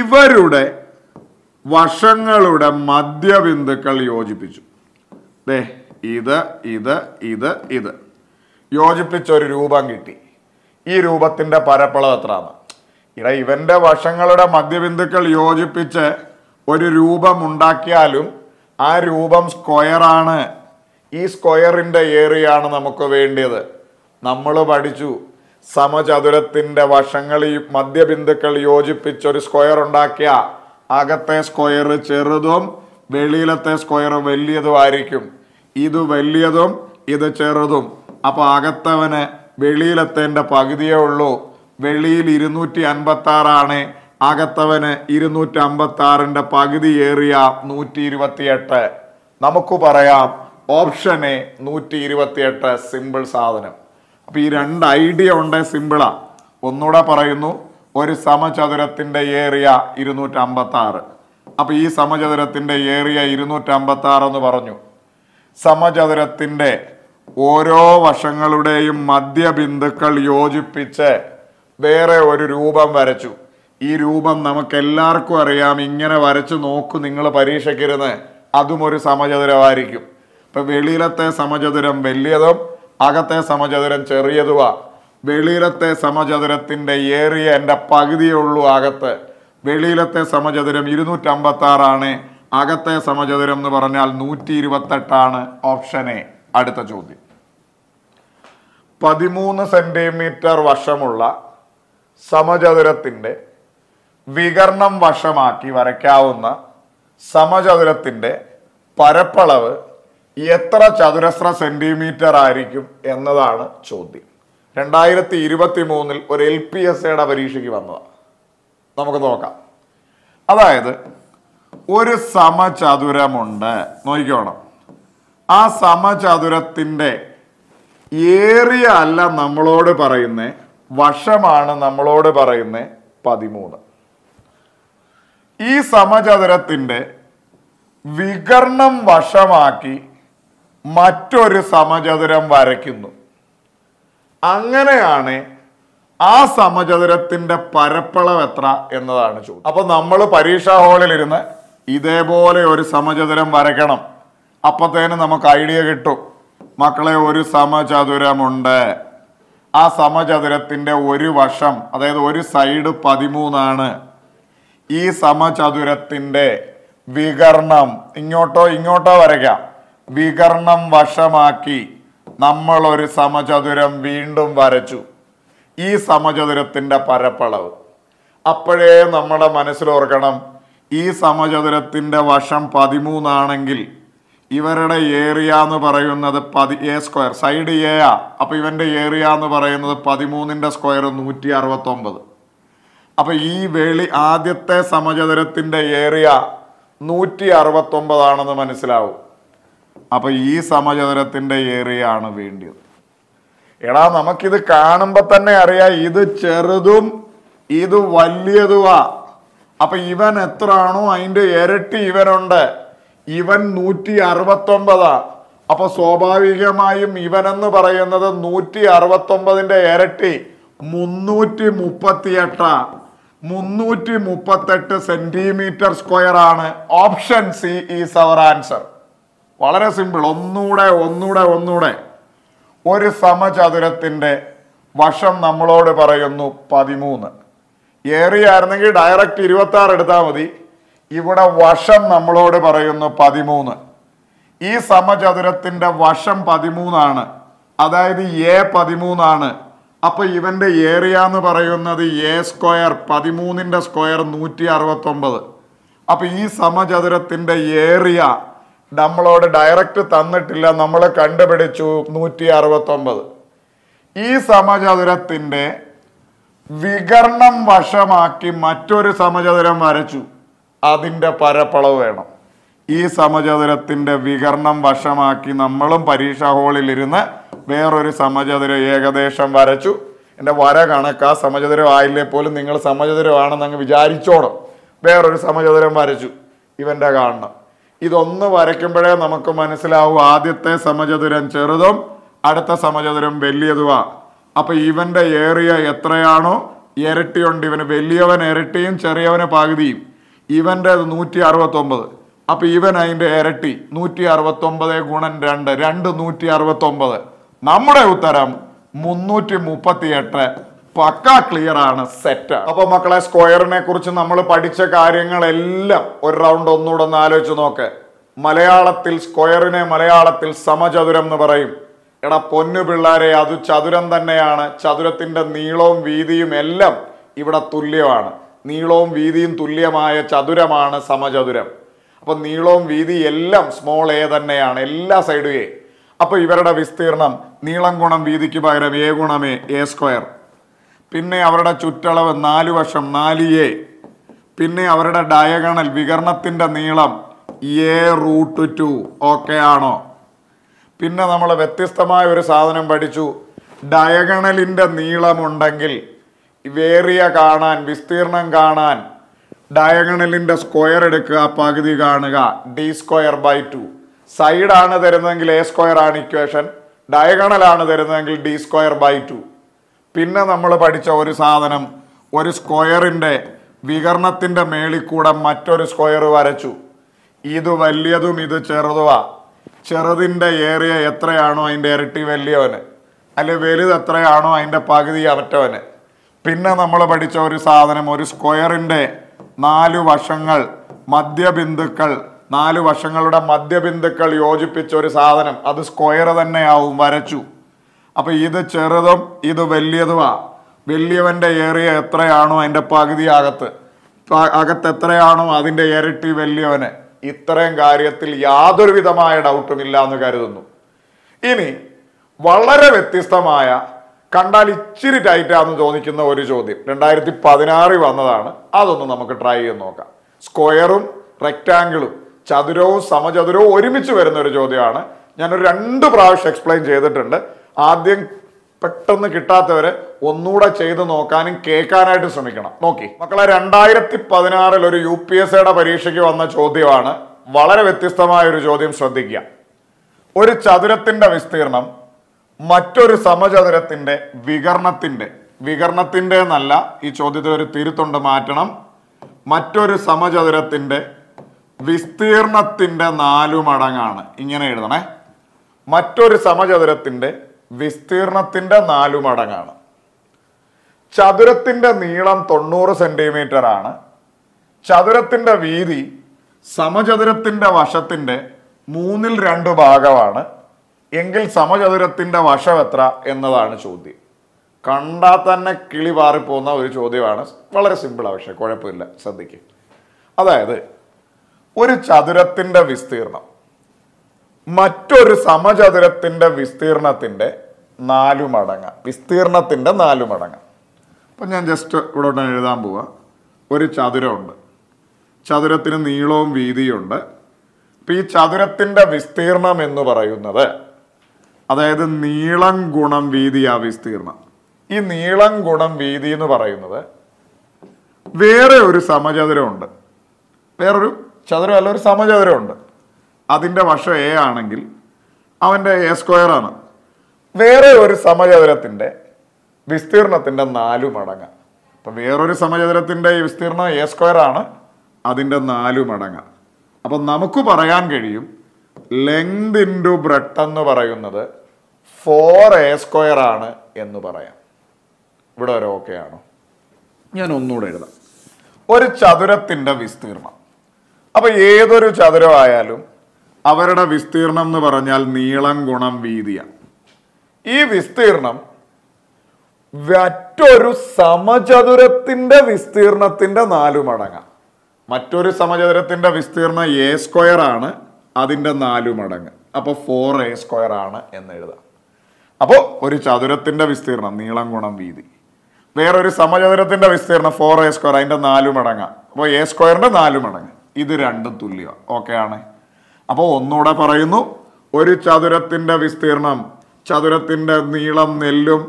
ഇവരുടെ വശങ്ങളുടെ മധ്യബിന്ദുക്കൾ യോജിപ്പിച്ചു ദേ ഇത് ഇത് ഇത് ഇത് യോജിപ്പിച്ചൊരു ഒരു രൂപം കിട്ടി ഈ രൂപത്തിൻ്റെ പരപ്പളവ് എത്രയാണ് ഇട ഇവൻ്റെ വശങ്ങളുടെ മധ്യബിന്ദുക്കൾ യോജിപ്പിച്ച് ഒരു രൂപം ഉണ്ടാക്കിയാലും ആ രൂപം സ്ക്വയറാണ് ഈ സ്ക്വയറിൻ്റെ ഏറിയാണ് നമുക്ക് വേണ്ടിയത് നമ്മൾ പഠിച്ചു സമചതുരത്തിൻ്റെ വശങ്ങൾ ഈ മധ്യബിന്ദുക്കൾ യോജിപ്പിച്ച് ഒരു സ്ക്വയർ ഉണ്ടാക്കിയ അകത്തെ സ്ക്വയർ ചെറുതും വെളിയിലത്തെ സ്ക്വയർ വലിയതുമായിരിക്കും ഇത് വലിയതും ഇത് ചെറുതും അപ്പൊ അകത്തവന് വെളിയിലെത്തേണ്ട പകുതിയേ ഉള്ളൂ വെളിയിൽ ഇരുന്നൂറ്റി അൻപത്തി ആറാണ് അകത്തവന് ഇരുന്നൂറ്റി അമ്പത്തി ആറിന്റെ പകുതി ഏറിയ നൂറ്റി ഇരുപത്തി എട്ട് നമുക്ക് പറയാം ഓപ്ഷൻ എ നൂറ്റി ഇരുപത്തി എട്ട് സിമ്പിൾ സാധനം അപ്പൊ ഈ രണ്ട് ഐഡിയ ഉണ്ട് സിമ്പിളാ ഒന്നുകൂടെ പറയുന്നു ഒരു സമചതുരത്തിൻ്റെ ഏറിയ ആറ് അപ്പൊ ഈ സമചതുരത്തിൻ്റെ ഏറിയ ആറ് എന്ന് പറഞ്ഞു സമചതുരത്തിൻ്റെ ഓരോ വശങ്ങളുടെയും മധ്യബിന്ദുക്കൾ യോജിപ്പിച്ച് വേറെ ഒരു രൂപം വരച്ചു ഈ രൂപം നമുക്ക് എല്ലാവർക്കും അറിയാം ഇങ്ങനെ വരച്ചു നോക്കൂ നിങ്ങൾ പരീക്ഷയ്ക്കിരുന്ന് അതും ഒരു സമചതുരമായിരിക്കും ഇപ്പം വെളിയിലത്തെ സമചതുരം വലിയതും അകത്തെ സമചതുരം ചെറിയതുമാ വെളിയിലത്തെ സമചതുരത്തിൻ്റെ ഏറിയ എൻ്റെ പകുതിയുള്ളൂ അകത്ത് വെളിയിലത്തെ സമചതുരം ഇരുന്നൂറ്റമ്പത്താറാണ് അകത്തെ സമചതുരം എന്ന് പറഞ്ഞാൽ നൂറ്റി ഇരുപത്തെട്ടാണ് ഓപ്ഷൻ എ അടുത്ത ചോദ്യം പതിമൂന്ന് സെൻറ്റിമീറ്റർ വശമുള്ള സമചതുരത്തിൻ്റെ വികർണം വശമാക്കി വരയ്ക്കാവുന്ന സമചതുരത്തിൻ്റെ പരപ്പളവ് എത്ര ചതുരശ്ര സെൻറ്റിമീറ്റർ ആയിരിക്കും എന്നതാണ് ചോദ്യം രണ്ടായിരത്തി ഇരുപത്തി മൂന്നിൽ ഒരു എൽ പി എസ് എയുടെ പരീക്ഷയ്ക്ക് വന്നതാണ് നമുക്ക് നോക്കാം അതായത് ഒരു സമചതുരമുണ്ട് നോക്കിക്കോണം ആ സമചതുരത്തിൻ്റെ ഏറിയ അല്ല നമ്മളോട് പറയുന്നത് വശമാണ് നമ്മളോട് പറയുന്നത് പതിമൂന്ന് ഈ സമചതുരത്തിൻ്റെ വികർണം വശമാക്കി മറ്റൊരു സമചതുരം വരയ്ക്കുന്നു അങ്ങനെയാണ് ആ സമചതുരത്തിന്റെ പരപ്പളവ് എത്ര എന്നതാണ് ചോദ്യം അപ്പൊ നമ്മൾ പരീക്ഷാ ഹാളിൽ ഇതേപോലെ ഒരു സമചതുരം വരയ്ക്കണം അപ്പത്തേന് നമുക്ക് ഐഡിയ കിട്ടും മക്കളെ ഒരു സമചതുരമുണ്ട് ആ സമചതുരത്തിൻ്റെ ഒരു വശം അതായത് ഒരു സൈഡ് പതിമൂന്നാണ് ഈ സമചതുരത്തിൻ്റെ വികർണം ഇങ്ങോട്ടോ ഇങ്ങോട്ടോ വരയ്ക്കാം വികർണം വശമാക്കി നമ്മൾ ഒരു സമചതുരം വീണ്ടും വരച്ചു ഈ സമചതുരത്തിൻ്റെ പരപ്പളവ് അപ്പോഴേ നമ്മുടെ മനസ്സിലോർക്കണം ഈ സമചതുരത്തിൻ്റെ വശം പതിമൂന്നാണെങ്കിൽ ഇവരുടെ ഏരിയ എന്ന് പറയുന്നത് പതി എ സ്ക്വയർ സൈഡ് എ ആ അപ്പോൾ ഇവൻ്റെ ഏരിയ എന്ന് പറയുന്നത് പതിമൂന്നിൻ്റെ സ്ക്വയർ നൂറ്റി അറുപത്തൊമ്പത് അപ്പോൾ ഈ വെളി ആദ്യത്തെ സമചതുരത്തിൻ്റെ ഏരിയ നൂറ്റി അറുപത്തൊമ്പതാണെന്ന് മനസ്സിലാവും അപ്പോൾ ഈ സമചതുരത്തിൻ്റെ ഏരിയ ആണ് വേണ്ടിയത് എടാ നമുക്കിത് കാണുമ്പോൾ തന്നെ അറിയാം ഇത് ചെറുതും ഇത് വലിയതുമാണ് അപ്പൊ ഇവൻ എത്ര ആണോ അതിൻ്റെ ഇരട്ടി ഇവനുണ്ട് ഇവൻ നൂറ്റി അറുപത്തൊമ്പതാ അപ്പൊ സ്വാഭാവികമായും ഇവനെന്ന് പറയുന്നത് നൂറ്റി അറുപത്തൊമ്പതിൻ്റെ ഇരട്ടി മുന്നൂറ്റി മുപ്പത്തിയെട്ടാ മുന്നൂറ്റി മുപ്പത്തെട്ട് സെന്റിമീറ്റർ സ്ക്വയർ ആണ് option C is our answer വളരെ സിമ്പിൾ ഒന്നുകൂടെ ഒന്നുകൂടെ ഒന്നുകൂടെ ഒരു സമചതുരത്തിന്റെ വശം നമ്മളോട് പറയുന്നു പതിമൂന്ന് ഏറിയായിരുന്നെങ്കിൽ ഡയറക്റ്റ് ഇരുപത്തി ആറ് എടുത്താൽ മതി ഇവിടെ വശം നമ്മളോട് പറയുന്നു പതിമൂന്ന് ഈ സമചതുരത്തിന്റെ വശം പതിമൂന്നാണ് അതായത് എ പതിമൂന്നാണ് അപ്പൊ ഇവന്റെ ഏറിയ എന്ന് പറയുന്നത് എ സ്ക്വയർ പതിമൂന്നിന്റെ സ്ക്വയർ നൂറ്റി ഒമ്പത് അപ്പൊ ഈ സമചതുരത്തിന്റെ ഏറിയ നമ്മളോട് ഡയറക്റ്റ് തന്നിട്ടില്ല നമ്മൾ കണ്ടുപിടിച്ചു നൂറ്റി ഒമ്പത് ഈ സമചതുരത്തിന്റെ വികർണം വശമാക്കി മറ്റൊരു സമചതുരം വരച്ചു അതിൻ്റെ പരപ്പളവ് വേണം ഈ സമചതുരത്തിൻ്റെ വികർണം വശമാക്കി നമ്മളും പരീക്ഷാ ഇരുന്ന് വേറൊരു സമചതുരം ഏകദേശം വരച്ചു എൻ്റെ വര കണക്ക് ആ സമചതുരം ആയില്ലേ പോലും നിങ്ങൾ സമചതുരമാണെന്ന് അങ്ങ് വിചാരിച്ചോണം വേറൊരു സമചതുരം വരച്ചു ഇവൻ്റെ കാണണം ഇതൊന്ന് വരയ്ക്കുമ്പോഴേ നമുക്ക് മനസ്സിലാവും ആദ്യത്തെ സമചതുരം ചെറുതും അടുത്ത സമചതുരം വലിയതുമാണ് അപ്പൊ ഇവന്റെ ഏറിയ എത്രയാണോ ഇരട്ടിയുണ്ട് ഇവന് വലിയവൻ ഇരട്ടിയും ചെറിയവന് പകുതിയും ഇവന്റെ നൂറ്റി അറുപത്തൊമ്പത് അപ്പൊ ഇവൻ അതിന്റെ ഇരട്ടി നൂറ്റി അറുപത്തൊമ്പത് ഗുണൻ രണ്ട് രണ്ട് നൂറ്റി അറുപത്തൊമ്പത് നമ്മുടെ ഉത്തരം മുന്നൂറ്റി മുപ്പത്തി എട്ട് പക്ക ക്ലിയർ ആണ് സെറ്റ് അപ്പൊ മക്കളെ സ്ക്വയറിനെ കുറിച്ച് നമ്മൾ പഠിച്ച കാര്യങ്ങളെല്ലാം ഒരു റൗണ്ട് ഒന്നുകൂടെ ഒന്ന് ആലോചിച്ച് നോക്ക് മലയാളത്തിൽ സ്ക്വയറിനെ മലയാളത്തിൽ സമചതുരം എന്ന് പറയും എടാ പൊന്നു പിള്ളേരെ അത് ചതുരം തന്നെയാണ് ചതുരത്തിൻ്റെ നീളവും വീതിയും എല്ലാം ഇവിടെ തുല്യമാണ് നീളവും വീതിയും തുല്യമായ ചതുരമാണ് സമചതുരം അപ്പം നീളവും വീതി എല്ലാം സ്മോൾ എ തന്നെയാണ് എല്ലാ സൈഡും എ അപ്പോൾ ഇവരുടെ വിസ്തീർണം നീളം ഗുണം വീതിക്ക് പകരം എ ഗുണം എ എ സ്ക്വയർ പിന്നെ അവരുടെ ചുറ്റളവ് നാല് വശം നാല് എ പിന്നെ അവരുടെ ഡയഗണൽ വികരണത്തിൻ്റെ നീളം എ റൂട്ട് ടു ഓക്കെ ആണോ പിന്നെ നമ്മൾ വ്യത്യസ്തമായ ഒരു സാധനം പഠിച്ചു ഡയഗണലിൻ്റെ നീളമുണ്ടെങ്കിൽ വേറിയ കാണാൻ വിസ്തീർണം കാണാൻ ഡയഗണലിൻ്റെ സ്ക്വയർ എടുക്കുക പകുതി കാണുക ഡി സ്ക്വയർ ബൈ ടു സൈഡാണ് തരുന്നതെങ്കിൽ എ സ്ക്വയർ ആണ് ഇക്വേഷൻ ഡയഗണലാണ് തരുന്നതെങ്കിൽ ഡി സ്ക്വയർ ബൈ ടു പിന്നെ നമ്മൾ പഠിച്ച ഒരു സാധനം ഒരു സ്ക്വയറിൻ്റെ വികരണത്തിൻ്റെ മേളിൽ കൂടെ മറ്റൊരു സ്ക്വയർ വരച്ചു ഇത് വലിയതും ഇത് ചെറുതുമാണ് ചെറുതിൻ്റെ ഏറിയ എത്രയാണോ അതിൻ്റെ ഇരട്ടി വലിയവന് അല്ലെ വലുത് എത്രയാണോ അതിൻ്റെ പകുതി അവറ്റവന് പിന്നെ നമ്മൾ പഠിച്ച ഒരു സാധനം ഒരു സ്ക്വയറിൻ്റെ നാല് വശങ്ങൾ മധ്യബിന്ദുക്കൾ നാല് വശങ്ങളുടെ മധ്യബിന്ദുക്കൾ യോജിപ്പിച്ച ഒരു സാധനം അത് സ്ക്വയർ തന്നെയാവും വരച്ചു അപ്പോൾ ഇത് ചെറുതും ഇത് വലിയതുമാ വലിയവൻ്റെ ഏറിയ എത്രയാണോ അതിൻ്റെ പകുതി അകത്ത് അകത്ത് എത്രയാണോ അതിൻ്റെ ഇരട്ടി വലിയവന് ഇത്തരം കാര്യത്തിൽ യാതൊരുവിധമായ ഡൗട്ടും ഇല്ല എന്ന് കരുതുന്നു ഇനി വളരെ വ്യത്യസ്തമായ കണ്ടാൽ ഇച്ചിരി ടൈറ്റാന്ന് തോന്നിക്കുന്ന ഒരു ചോദ്യം രണ്ടായിരത്തി പതിനാറിൽ വന്നതാണ് അതൊന്ന് നമുക്ക് ട്രൈ ചെയ്ത് നോക്കാം സ്ക്വയറും റെക്റ്റാങ്കിളും ചതുരവും സമചതുരവും ഒരുമിച്ച് വരുന്ന ഒരു ചോദ്യമാണ് ഞാനൊരു രണ്ട് പ്രാവശ്യം എക്സ്പ്ലെയിൻ ചെയ്തിട്ടുണ്ട് ആദ്യം പെട്ടെന്ന് കിട്ടാത്തവരെ ഒന്നുകൂടെ ചെയ്ത് നോക്കാനും കേൾക്കാനായിട്ട് ശ്രമിക്കണം നോക്കി മക്കളെ രണ്ടായിരത്തി പതിനാറിൽ ഒരു യു പി എസ് സിയുടെ പരീക്ഷയ്ക്ക് വന്ന ചോദ്യമാണ് വളരെ വ്യത്യസ്തമായ ഒരു ചോദ്യം ശ്രദ്ധിക്കുക ഒരു ചതുരത്തിന്റെ വിസ്തീർണം മറ്റൊരു സമചതുരത്തിന്റെ വികർണത്തിന്റെ വികർണത്തിന്റെ എന്നല്ല ഈ ചോദ്യത്തെ ഒരു തിരുത്തൊണ്ട് മാറ്റണം മറ്റൊരു സമചതുരത്തിന്റെ വിസ്തീർണത്തിന്റെ നാലു മടങ്ങാണ് ഇങ്ങനെ എഴുതണേ മറ്റൊരു സമചതുരത്തിന്റെ വിസ്തീർണത്തിൻ്റെ നാലു മടങ്ങാണ് ചതുരത്തിൻ്റെ നീളം തൊണ്ണൂറ് സെൻറ്റിമീറ്റർ ആണ് ചതുരത്തിൻ്റെ വീതി സമചതുരത്തിൻ്റെ വശത്തിൻ്റെ മൂന്നിൽ രണ്ട് ഭാഗമാണ് എങ്കിൽ സമചതുരത്തിൻ്റെ വശം എത്ര എന്നതാണ് ചോദ്യം കണ്ടാൽ തന്നെ കിളി പാറിപ്പോകുന്ന ഒരു ചോദ്യമാണ് വളരെ സിമ്പിൾ പക്ഷേ കുഴപ്പമില്ല ശ്രദ്ധിക്കുക അതായത് ഒരു ചതുരത്തിൻ്റെ വിസ്തീർണം മറ്റൊരു സമചതുരത്തിൻ്റെ വിസ്തീർണത്തിൻ്റെ നാലു മടങ്ങ് വിസ്തീർണത്തിൻ്റെ നാലു മടങ്ങ് അപ്പം ഞാൻ ജസ്റ്റ് ഇവിടെ എഴുതാൻ പോവാം ഒരു ചതുരമുണ്ട് ചതുരത്തിന് നീളവും വീതിയുണ്ട് അപ്പം ഈ ചതുരത്തിൻ്റെ വിസ്തീർണം എന്ന് പറയുന്നത് അതായത് നീളം ഗുണം വീതി ആ വിസ്തീർണം ഈ നീളം ഗുണം വീതി എന്ന് പറയുന്നത് വേറെ ഒരു സമചതുരമുണ്ട് വേറൊരു ചതുരമല്ല ഒരു സമചതുരമുണ്ട് അതിൻ്റെ വശം എ ആണെങ്കിൽ അവൻ്റെ എ സ്ക്വയർ ആണ് വേറെ ഒരു സമചതുരത്തിൻ്റെ വിസ്തീർണത്തിൻ്റെ നാലു മടങ്ങ് അപ്പം വേറൊരു സമചതുരത്തിൻ്റെ വിസ്തീർണം എ സ്ക്വയർ ആണ് അതിൻ്റെ നാലു മടങ്ങ് അപ്പം നമുക്ക് പറയാൻ കഴിയും ലെങ്ത് ഇൻറ്റു ബ്രട്ട് എന്ന് പറയുന്നത് ഫോർ എ സ്ക്വയർ ആണ് എന്ന് പറയാം ഇവിടെ ഒരു ഓക്കെ ആണോ ഞാൻ ഒന്നുകൂടെ എഴുതാം ഒരു ചതുരത്തിൻ്റെ വിസ്തീർണം അപ്പോൾ ഏതൊരു ചതുരമായാലും അവരുടെ വിസ്തീർണം എന്ന് പറഞ്ഞാൽ നീളം ഗുണം വീതിയാണ് ഈ വിസ്തീർണം മറ്റൊരു സമചതുരത്തിന്റെ വിസ്തീർണത്തിന്റെ നാലു മടങ്ങാണ് മറ്റൊരു സമചതുരത്തിന്റെ വിസ്തീർണം എ സ്ക്വയർ ആണ് അതിന്റെ നാലു മടങ്ങ് അപ്പോൾ ഫോർ എ സ്ക്വയർ ആണ് എന്ന് എഴുതാം അപ്പോൾ ഒരു ചതുരത്തിന്റെ വിസ്തീർണം നീളം ഗുണം വീതി വേറൊരു സമചതുരത്തിന്റെ വിസ്തീർണം ഫോർ എ സ്ക്വയർ അതിന്റെ നാലു മടങ്ങാണ് അപ്പോൾ എ സ്ക്വയറിന്റെ നാലു മടങ്ങ് ഇത് രണ്ടും തുല്യമാണ് ഓക്കെ ആണ് അപ്പോൾ ഒന്നുകൂടെ പറയുന്നു ഒരു ചതുരത്തിൻ്റെ വിസ്തീർണം ചതുരത്തിൻ്റെ നീളം നെല്ലും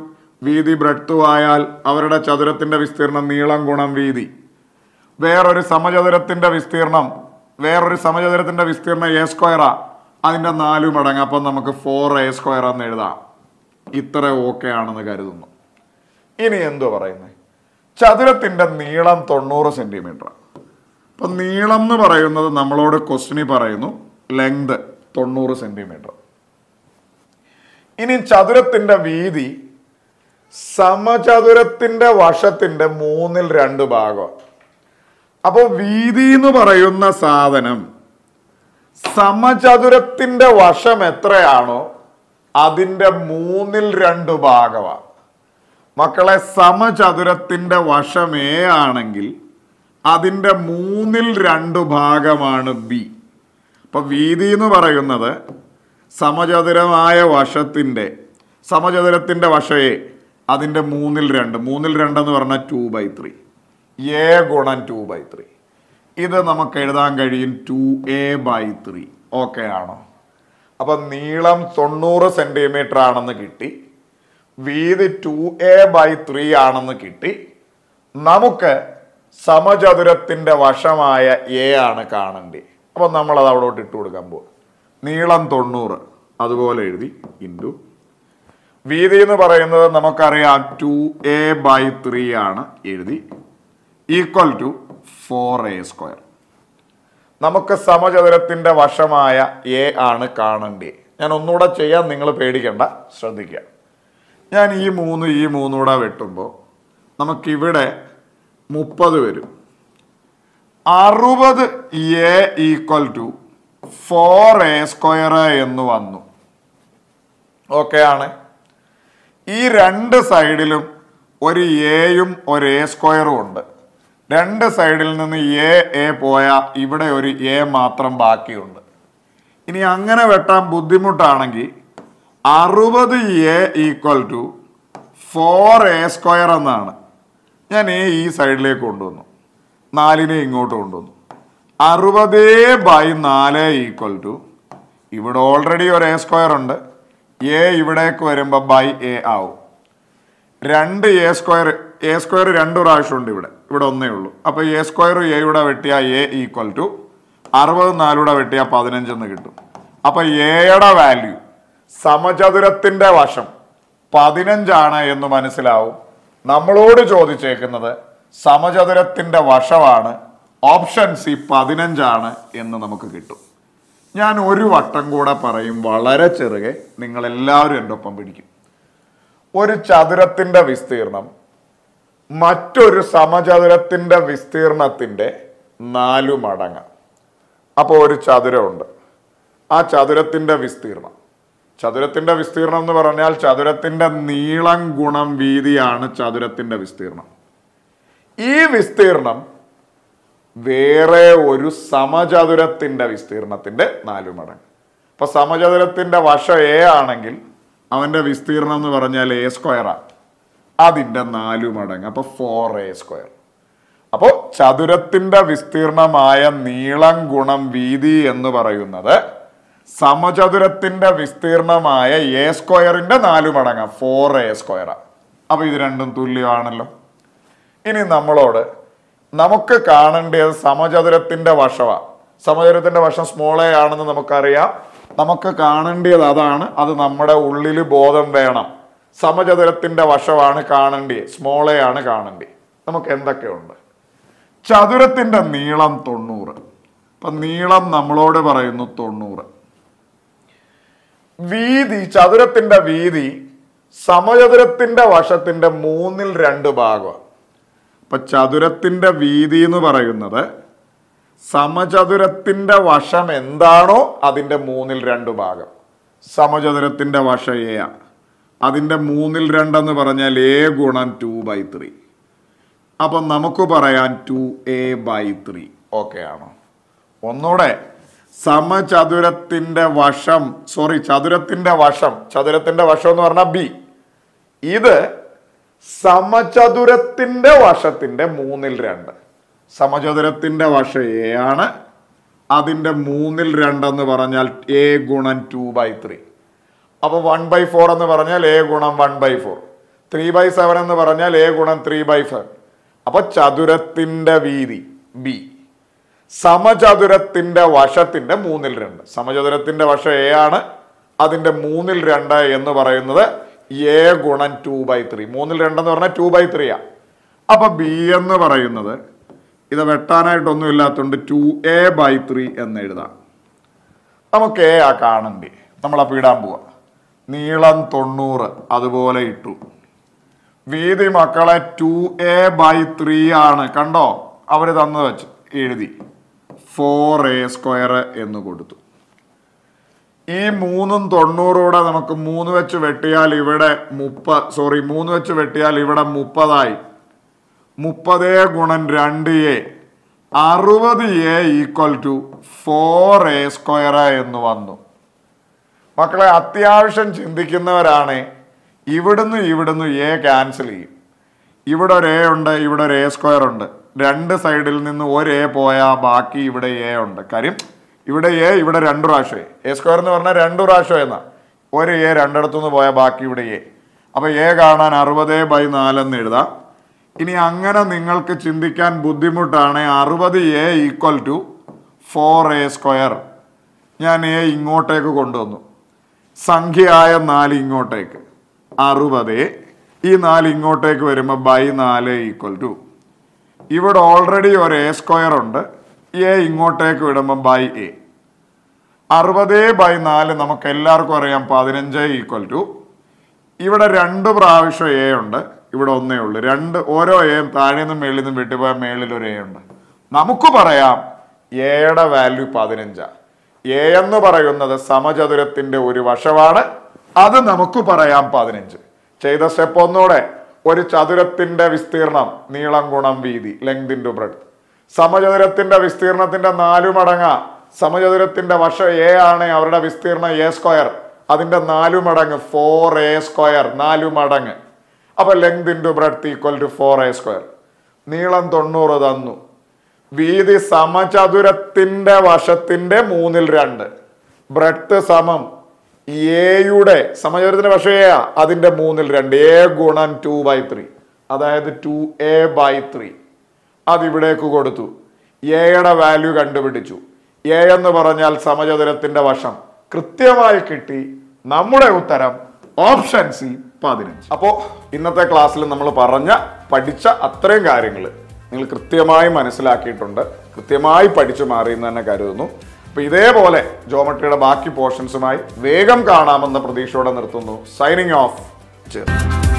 വീതി ബ്രെഡ്ത്തുമായാൽ അവരുടെ ചതുരത്തിൻ്റെ വിസ്തീർണം നീളം ഗുണം വീതി വേറൊരു സമചതുരത്തിൻ്റെ വിസ്തീർണം വേറൊരു സമചതുരത്തിൻ്റെ വിസ്തീർണം എ സ്ക്വയറാ അതിൻ്റെ നാല് മടങ്ങ് അപ്പം നമുക്ക് ഫോർ എ സ്ക്വയറാന്ന് എഴുതാം ഇത്ര ഓക്കെ ആണെന്ന് കരുതുന്നു ഇനി എന്തോ പറയുന്നത് ചതുരത്തിൻ്റെ നീളം തൊണ്ണൂറ് സെന്റിമീറ്റർ അപ്പം നീളം എന്ന് പറയുന്നത് നമ്മളോട് ക്വസ്റ്റിനി പറയുന്നു ലെങ്ത് തൊണ്ണൂറ് സെന്റിമീറ്റർ ഇനി ചതുരത്തിന്റെ വീതി സമചതുരത്തിന്റെ വശത്തിന്റെ മൂന്നിൽ രണ്ട് ഭാഗം അപ്പോൾ വീതി എന്ന് പറയുന്ന സാധനം സമചതുരത്തിന്റെ വശം എത്രയാണോ അതിന്റെ മൂന്നിൽ രണ്ട് ഭാഗമാണ് മക്കളെ സമചതുരത്തിന്റെ വശം എ ആണെങ്കിൽ അതിന്റെ മൂന്നിൽ രണ്ട് ഭാഗമാണ് ബി അപ്പോൾ വീതി എന്ന് പറയുന്നത് സമചതുരമായ വശത്തിൻ്റെ സമചതുരത്തിൻ്റെ വശയെ അതിൻ്റെ മൂന്നിൽ രണ്ട് മൂന്നിൽ രണ്ടെന്ന് പറഞ്ഞാൽ ടു ബൈ ത്രീ എ ഗുണം ടു ബൈ ത്രീ ഇത് നമുക്ക് എഴുതാൻ കഴിയും two A by three okay ആണോ അപ്പം നീളം തൊണ്ണൂറ് സെൻറ്റിമീറ്റർ ആണെന്ന് കിട്ടി വീതി ടു എ ബൈ ത്രീ ആണെന്ന് കിട്ടി നമുക്ക് സമചതുരത്തിൻ്റെ വശമായ എ ആണ് കാണേണ്ടത് അപ്പം നമ്മളത് അവിടോട്ട് ഇട്ട് കൊടുക്കാൻ പോകും നീളം തൊണ്ണൂറ് അതുപോലെ എഴുതി ഇൻറ്റു വീതി എന്ന് പറയുന്നത് നമുക്കറിയാം ടു എ ബൈ ത്രീ ആണ് എഴുതി equal to four A square നമുക്ക് സമചതുരത്തിൻ്റെ വശമായ എ ആണ് കാണണ്ടേ ഞാൻ ഒന്നുകൂടെ ചെയ്യാൻ നിങ്ങൾ പേടിക്കണ്ട ശ്രദ്ധിക്കുക ഞാൻ ഈ മൂന്ന് ഈ മൂന്നുകൂടെ വെട്ടുമ്പോൾ നമുക്കിവിടെ മുപ്പത് വരും അറുപത് A equal to four A square എന്ന് വന്നു ഓക്കെ ആണ് ഈ രണ്ട് സൈഡിലും ഒരു എയും ഒരു എ സ്ക്വയറും ഉണ്ട് രണ്ട് സൈഡിൽ നിന്ന് എ എ പോയ ഇവിടെ ഒരു എ മാത്രം ബാക്കിയുണ്ട് ഇനി അങ്ങനെ വെട്ടാൻ ബുദ്ധിമുട്ടാണെങ്കിൽ അറുപത് A equal to four A square എന്നാണ് ഞാൻ എ ഈ സൈഡിലേക്ക് കൊണ്ടുവന്നു നാലിനെ ഇങ്ങോട്ട് കൊണ്ടുവന്നു അറുപത് ബൈ നാല് ഈക്വൽ ടു ഇവിടെ ഓൾറെഡി ഒരു എ സ്ക്വയർ ഉണ്ട് എ ഇവിടേക്ക് വരുമ്പോൾ ബൈ എ ആവും രണ്ട് എ സ്ക്വയർ എ സ്ക്വയർ രണ്ട് ഉണ്ട് ഇവിടെ ഇവിടെ ഒന്നേ ഉള്ളൂ അപ്പോൾ എ സ്ക്വയർ എയുടെ വെട്ടിയ എ ഈക്വൽ ടു അറുപത് നാലൂടെ വെട്ടിയ പതിനഞ്ചെന്ന് കിട്ടും അപ്പോൾ എയുടെ വാല്യൂ സമചതുരത്തിൻ്റെ വശം പതിനഞ്ചാണ് എന്ന് മനസ്സിലാവും നമ്മളോട് ചോദിച്ചേക്കുന്നത് സമചതുരത്തിൻ്റെ വശമാണ് ഓപ്ഷൻ സി പതിനഞ്ചാണ് എന്ന് നമുക്ക് കിട്ടും ഞാൻ ഒരു വട്ടം കൂടെ പറയും വളരെ ചെറുകെ നിങ്ങളെല്ലാവരും എൻ്റെ ഒപ്പം പിടിക്കും ഒരു ചതുരത്തിൻ്റെ വിസ്തീർണം മറ്റൊരു സമചതുരത്തിൻ്റെ വിസ്തീർണത്തിൻ്റെ നാലു മടങ്ങ് അപ്പോൾ ഒരു ചതുരമുണ്ട് ആ ചതുരത്തിൻ്റെ വിസ്തീർണം ചതുരത്തിൻ്റെ വിസ്തീർണം എന്ന് പറഞ്ഞാൽ ചതുരത്തിൻ്റെ നീളം ഗുണം വീതിയാണ് ചതുരത്തിൻ്റെ വിസ്തീർണം ഈ വിസ്തീർണം വേറെ ഒരു സമചതുരത്തിൻ്റെ വിസ്തീർണത്തിൻ്റെ നാലു മടങ്ങ് അപ്പോൾ സമചതുരത്തിൻ്റെ വശം എ ആണെങ്കിൽ അവൻ്റെ വിസ്തീർണം എന്ന് പറഞ്ഞാൽ എ സ്ക്വയറാണ് അതിൻ്റെ നാലു മടങ്ങ് അപ്പോൾ ഫോർ എ സ്ക്വയർ അപ്പോൾ ചതുരത്തിൻ്റെ വിസ്തീർണമായ നീളം ഗുണം വീതി എന്ന് പറയുന്നത് സമചതുരത്തിൻ്റെ വിസ്തീർണമായ എ സ്ക്വയറിൻ്റെ നാലു മടങ്ങ് ഫോർ എ സ്ക്വയറാണ് അപ്പോൾ ഇത് രണ്ടും തുല്യമാണല്ലോ ഇനി നമ്മളോട് നമുക്ക് കാണേണ്ടത് സമചതുരത്തിന്റെ വശമാണ് സമചതുരത്തിന്റെ വശം സ്മോളേ ആണെന്ന് നമുക്കറിയാം നമുക്ക് കാണേണ്ടത് അതാണ് അത് നമ്മുടെ ഉള്ളിൽ ബോധം വേണം സമചതുരത്തിന്റെ വശമാണ് കാണേണ്ടി സ്മോളേ ആണ് കാണേണ്ടി നമുക്ക് എന്തൊക്കെയുണ്ട് ചതുരത്തിന്റെ നീളം തൊണ്ണൂറ് അപ്പൊ നീളം നമ്മളോട് പറയുന്നു തൊണ്ണൂറ് വീതി ചതുരത്തിന്റെ വീതി സമചതുരത്തിന്റെ വശത്തിന്റെ മൂന്നിൽ രണ്ട് ഭാഗമാണ് ഇപ്പം ചതുരത്തിൻ്റെ വീതി എന്ന് പറയുന്നത് സമചതുരത്തിൻ്റെ വശം എന്താണോ അതിൻ്റെ മൂന്നിൽ രണ്ട് ഭാഗം സമചതുരത്തിൻ്റെ വശം എ അതിൻ്റെ മൂന്നിൽ രണ്ടെന്ന് പറഞ്ഞാൽ എ ഗുണം ടു ബൈ ത്രീ അപ്പം നമുക്ക് പറയാൻ two A by three okay ആണോ ഒന്നുകൂടെ സമചതുരത്തിൻ്റെ വശം സോറി ചതുരത്തിൻ്റെ വശം ചതുരത്തിൻ്റെ വശം എന്ന് പറഞ്ഞാൽ ബി ഇത് സമചതുരത്തിന്റെ വശത്തിന്റെ മൂന്നിൽ രണ്ട് സമചതുരത്തിന്റെ വശ എ ആണ് അതിന്റെ മൂന്നിൽ രണ്ടെന്ന് പറഞ്ഞാൽ എ ഗുണം ടു ബൈ ത്രീ അപ്പൊ വൺ ബൈ ഫോർ എന്ന് പറഞ്ഞാൽ എ ഗുണം one by four three by seven എന്ന് പറഞ്ഞാൽ എ ഗുണം ത്രീ ബൈ സെവൻ അപ്പൊ ചതുരത്തിന്റെ വീതി ബി സമചതുരത്തിന്റെ വശത്തിന്റെ മൂന്നിൽ രണ്ട് സമചതുരത്തിന്റെ വശ എ ആണ് അതിന്റെ മൂന്നിൽ രണ്ട് എന്ന് പറയുന്നത് എ ഗുണൻ ടു ബൈ ത്രീ മൂന്നിൽ രണ്ടെന്ന് പറഞ്ഞാൽ ടു ബൈ ആ അപ്പോൾ ബി എന്ന് പറയുന്നത് ഇത് വെട്ടാനായിട്ടൊന്നും ഇല്ലാത്തതുകൊണ്ട് ടു എ ബൈ ത്രീ എന്ന് എഴുതാം നമുക്ക് എ ആ കാണണ്ടേ നമ്മളപ്പോൾ ഇടാൻ പോവാം നീളം തൊണ്ണൂറ് അതുപോലെ ഇട്ടു വീതി മക്കളെ ടു എ ബൈ ത്രീ ആണ് കണ്ടോ അവര് തന്നു വെച്ച് എഴുതി ഫോർ എ സ്ക്വയർ എന്ന് കൊടുത്തു ഈ മൂന്നും തൊണ്ണൂറൂടെ നമുക്ക് മൂന്ന് വെച്ച് വെട്ടിയാൽ ഇവിടെ മുപ്പ സോറി മൂന്ന് വെച്ച് വെട്ടിയാൽ ഇവിടെ മുപ്പതായി മുപ്പതേ ഗുണം രണ്ട് എ അറുപത് A equal to four A square എന്ന് വന്നു മക്കളെ അത്യാവശ്യം ചിന്തിക്കുന്നവരാണ് ഇവിടുന്ന് ഇവിടുന്ന് എ ക്യാൻസൽ ചെയ്യും ഇവിടെ ഒരു എ ഉണ്ട് ഇവിടെ ഒരു എ സ്ക്വയർ ഉണ്ട് രണ്ട് സൈഡിൽ നിന്ന് ഒരു എ പോയാൽ ബാക്കി ഇവിടെ എ ഉണ്ട് കാര്യം ഇവിടെ എ ഇവിടെ രണ്ട് പ്രാവശ്യം എ സ്ക്വയർ എന്ന് പറഞ്ഞാൽ രണ്ട് പ്രാവശ്യം എന്നാ ഒരു എ രണ്ടിടത്തുനിന്ന് പോയാൽ ബാക്കി ഇവിടെ എ അപ്പോൾ എ കാണാൻ അറുപത് ബൈ നാലെന്ന് എഴുതാം ഇനി അങ്ങനെ നിങ്ങൾക്ക് ചിന്തിക്കാൻ ബുദ്ധിമുട്ടാണ് അറുപത് A equal to four A square ഞാൻ എ ഇങ്ങോട്ടേക്ക് കൊണ്ടുവന്നു സംഖ്യയായ നാല് ഇങ്ങോട്ടേക്ക് അറുപത് ഈ നാല് ഇങ്ങോട്ടേക്ക് വരുമ്പോൾ ബൈ നാല് ഈക്വൽ ടു ഇവിടെ ഓൾറെഡി ഒരു എ സ്ക്വയർ ഉണ്ട് എ ഇങ്ങോട്ടേക്ക് വിടുമ്പം ബൈ എ അറുപത് ബൈ നാല് നമുക്ക് എല്ലാവർക്കും അറിയാം പതിനഞ്ച് ഈക്വൽ ടു ഇവിടെ രണ്ട് പ്രാവശ്യം എ ഉണ്ട് ഇവിടെ ഒന്നേ ഉള്ളൂ രണ്ട് ഓരോ എയും താഴെ നിന്നും മേളിൽ നിന്നും വെട്ടിപ്പോയാൽ മേളിൽ ഒരു എ ഉണ്ട് നമുക്ക് പറയാം എയുടെ വാല്യൂ പതിനഞ്ചാണ് എ എന്ന് പറയുന്നത് സമചതുരത്തിന്റെ ഒരു വശമാണ് അത് നമുക്ക് പറയാം പതിനഞ്ച് ചെയ്ത സ്റ്റെപ്പ് ഒന്നുകൂടെ ഒരു ചതുരത്തിന്റെ വിസ്തീർണം നീളം ഗുണം വീതി ലെങ്തിൻ്റെ ബ്രെഡ്ത്ത് സമചതുരത്തിന്റെ വിസ്തീർണത്തിന്റെ നാലു മടങ്ങ സമചതുരത്തിന്റെ വശ എ ആണ് അവരുടെ വിസ്തീർണം എ സ്ക്വയർ അതിന്റെ നാലു മടങ്ങ് ഫോർ എ സ്ക്വയർ നാലു മടങ്ങ് അപ്പൊ length into breadth equal to four A square നീളം തൊണ്ണൂറ് തന്നു വീതി സമചതുരത്തിന്റെ വശത്തിന്റെ മൂന്നിൽ രണ്ട് ബ്രെഡ്ത്ത് സമം എയുടെ സമചതുരത്തിന്റെ വശയാ അതിന്റെ മൂന്നിൽ രണ്ട് എ ഗുണം ടു ബൈ ത്രീ അതായത് ടു എ ബൈ ത്രീ അതിവിടേക്ക് കൊടുത്തു എയുടെ വാല്യൂ കണ്ടുപിടിച്ചു എ എന്ന് പറഞ്ഞാൽ സമചതുരത്തിന്റെ വശം കൃത്യമായി കിട്ടി നമ്മുടെ ഉത്തരം ഓപ്ഷൻ സി പതിനഞ്ച് അപ്പോ ഇന്നത്തെ ക്ലാസ്സിൽ നമ്മൾ പറഞ്ഞ പഠിച്ച അത്രയും കാര്യങ്ങൾ നിങ്ങൾ കൃത്യമായി മനസ്സിലാക്കിയിട്ടുണ്ട് കൃത്യമായി പഠിച്ചു എന്ന് തന്നെ കരുതുന്നു അപ്പോൾ ഇതേപോലെ ജോമട്രിയുടെ ബാക്കി പോർഷൻസുമായി വേഗം കാണാമെന്ന പ്രതീക്ഷയോടെ നിർത്തുന്നു സൈനിങ് ഓഫ് ചേർന്നു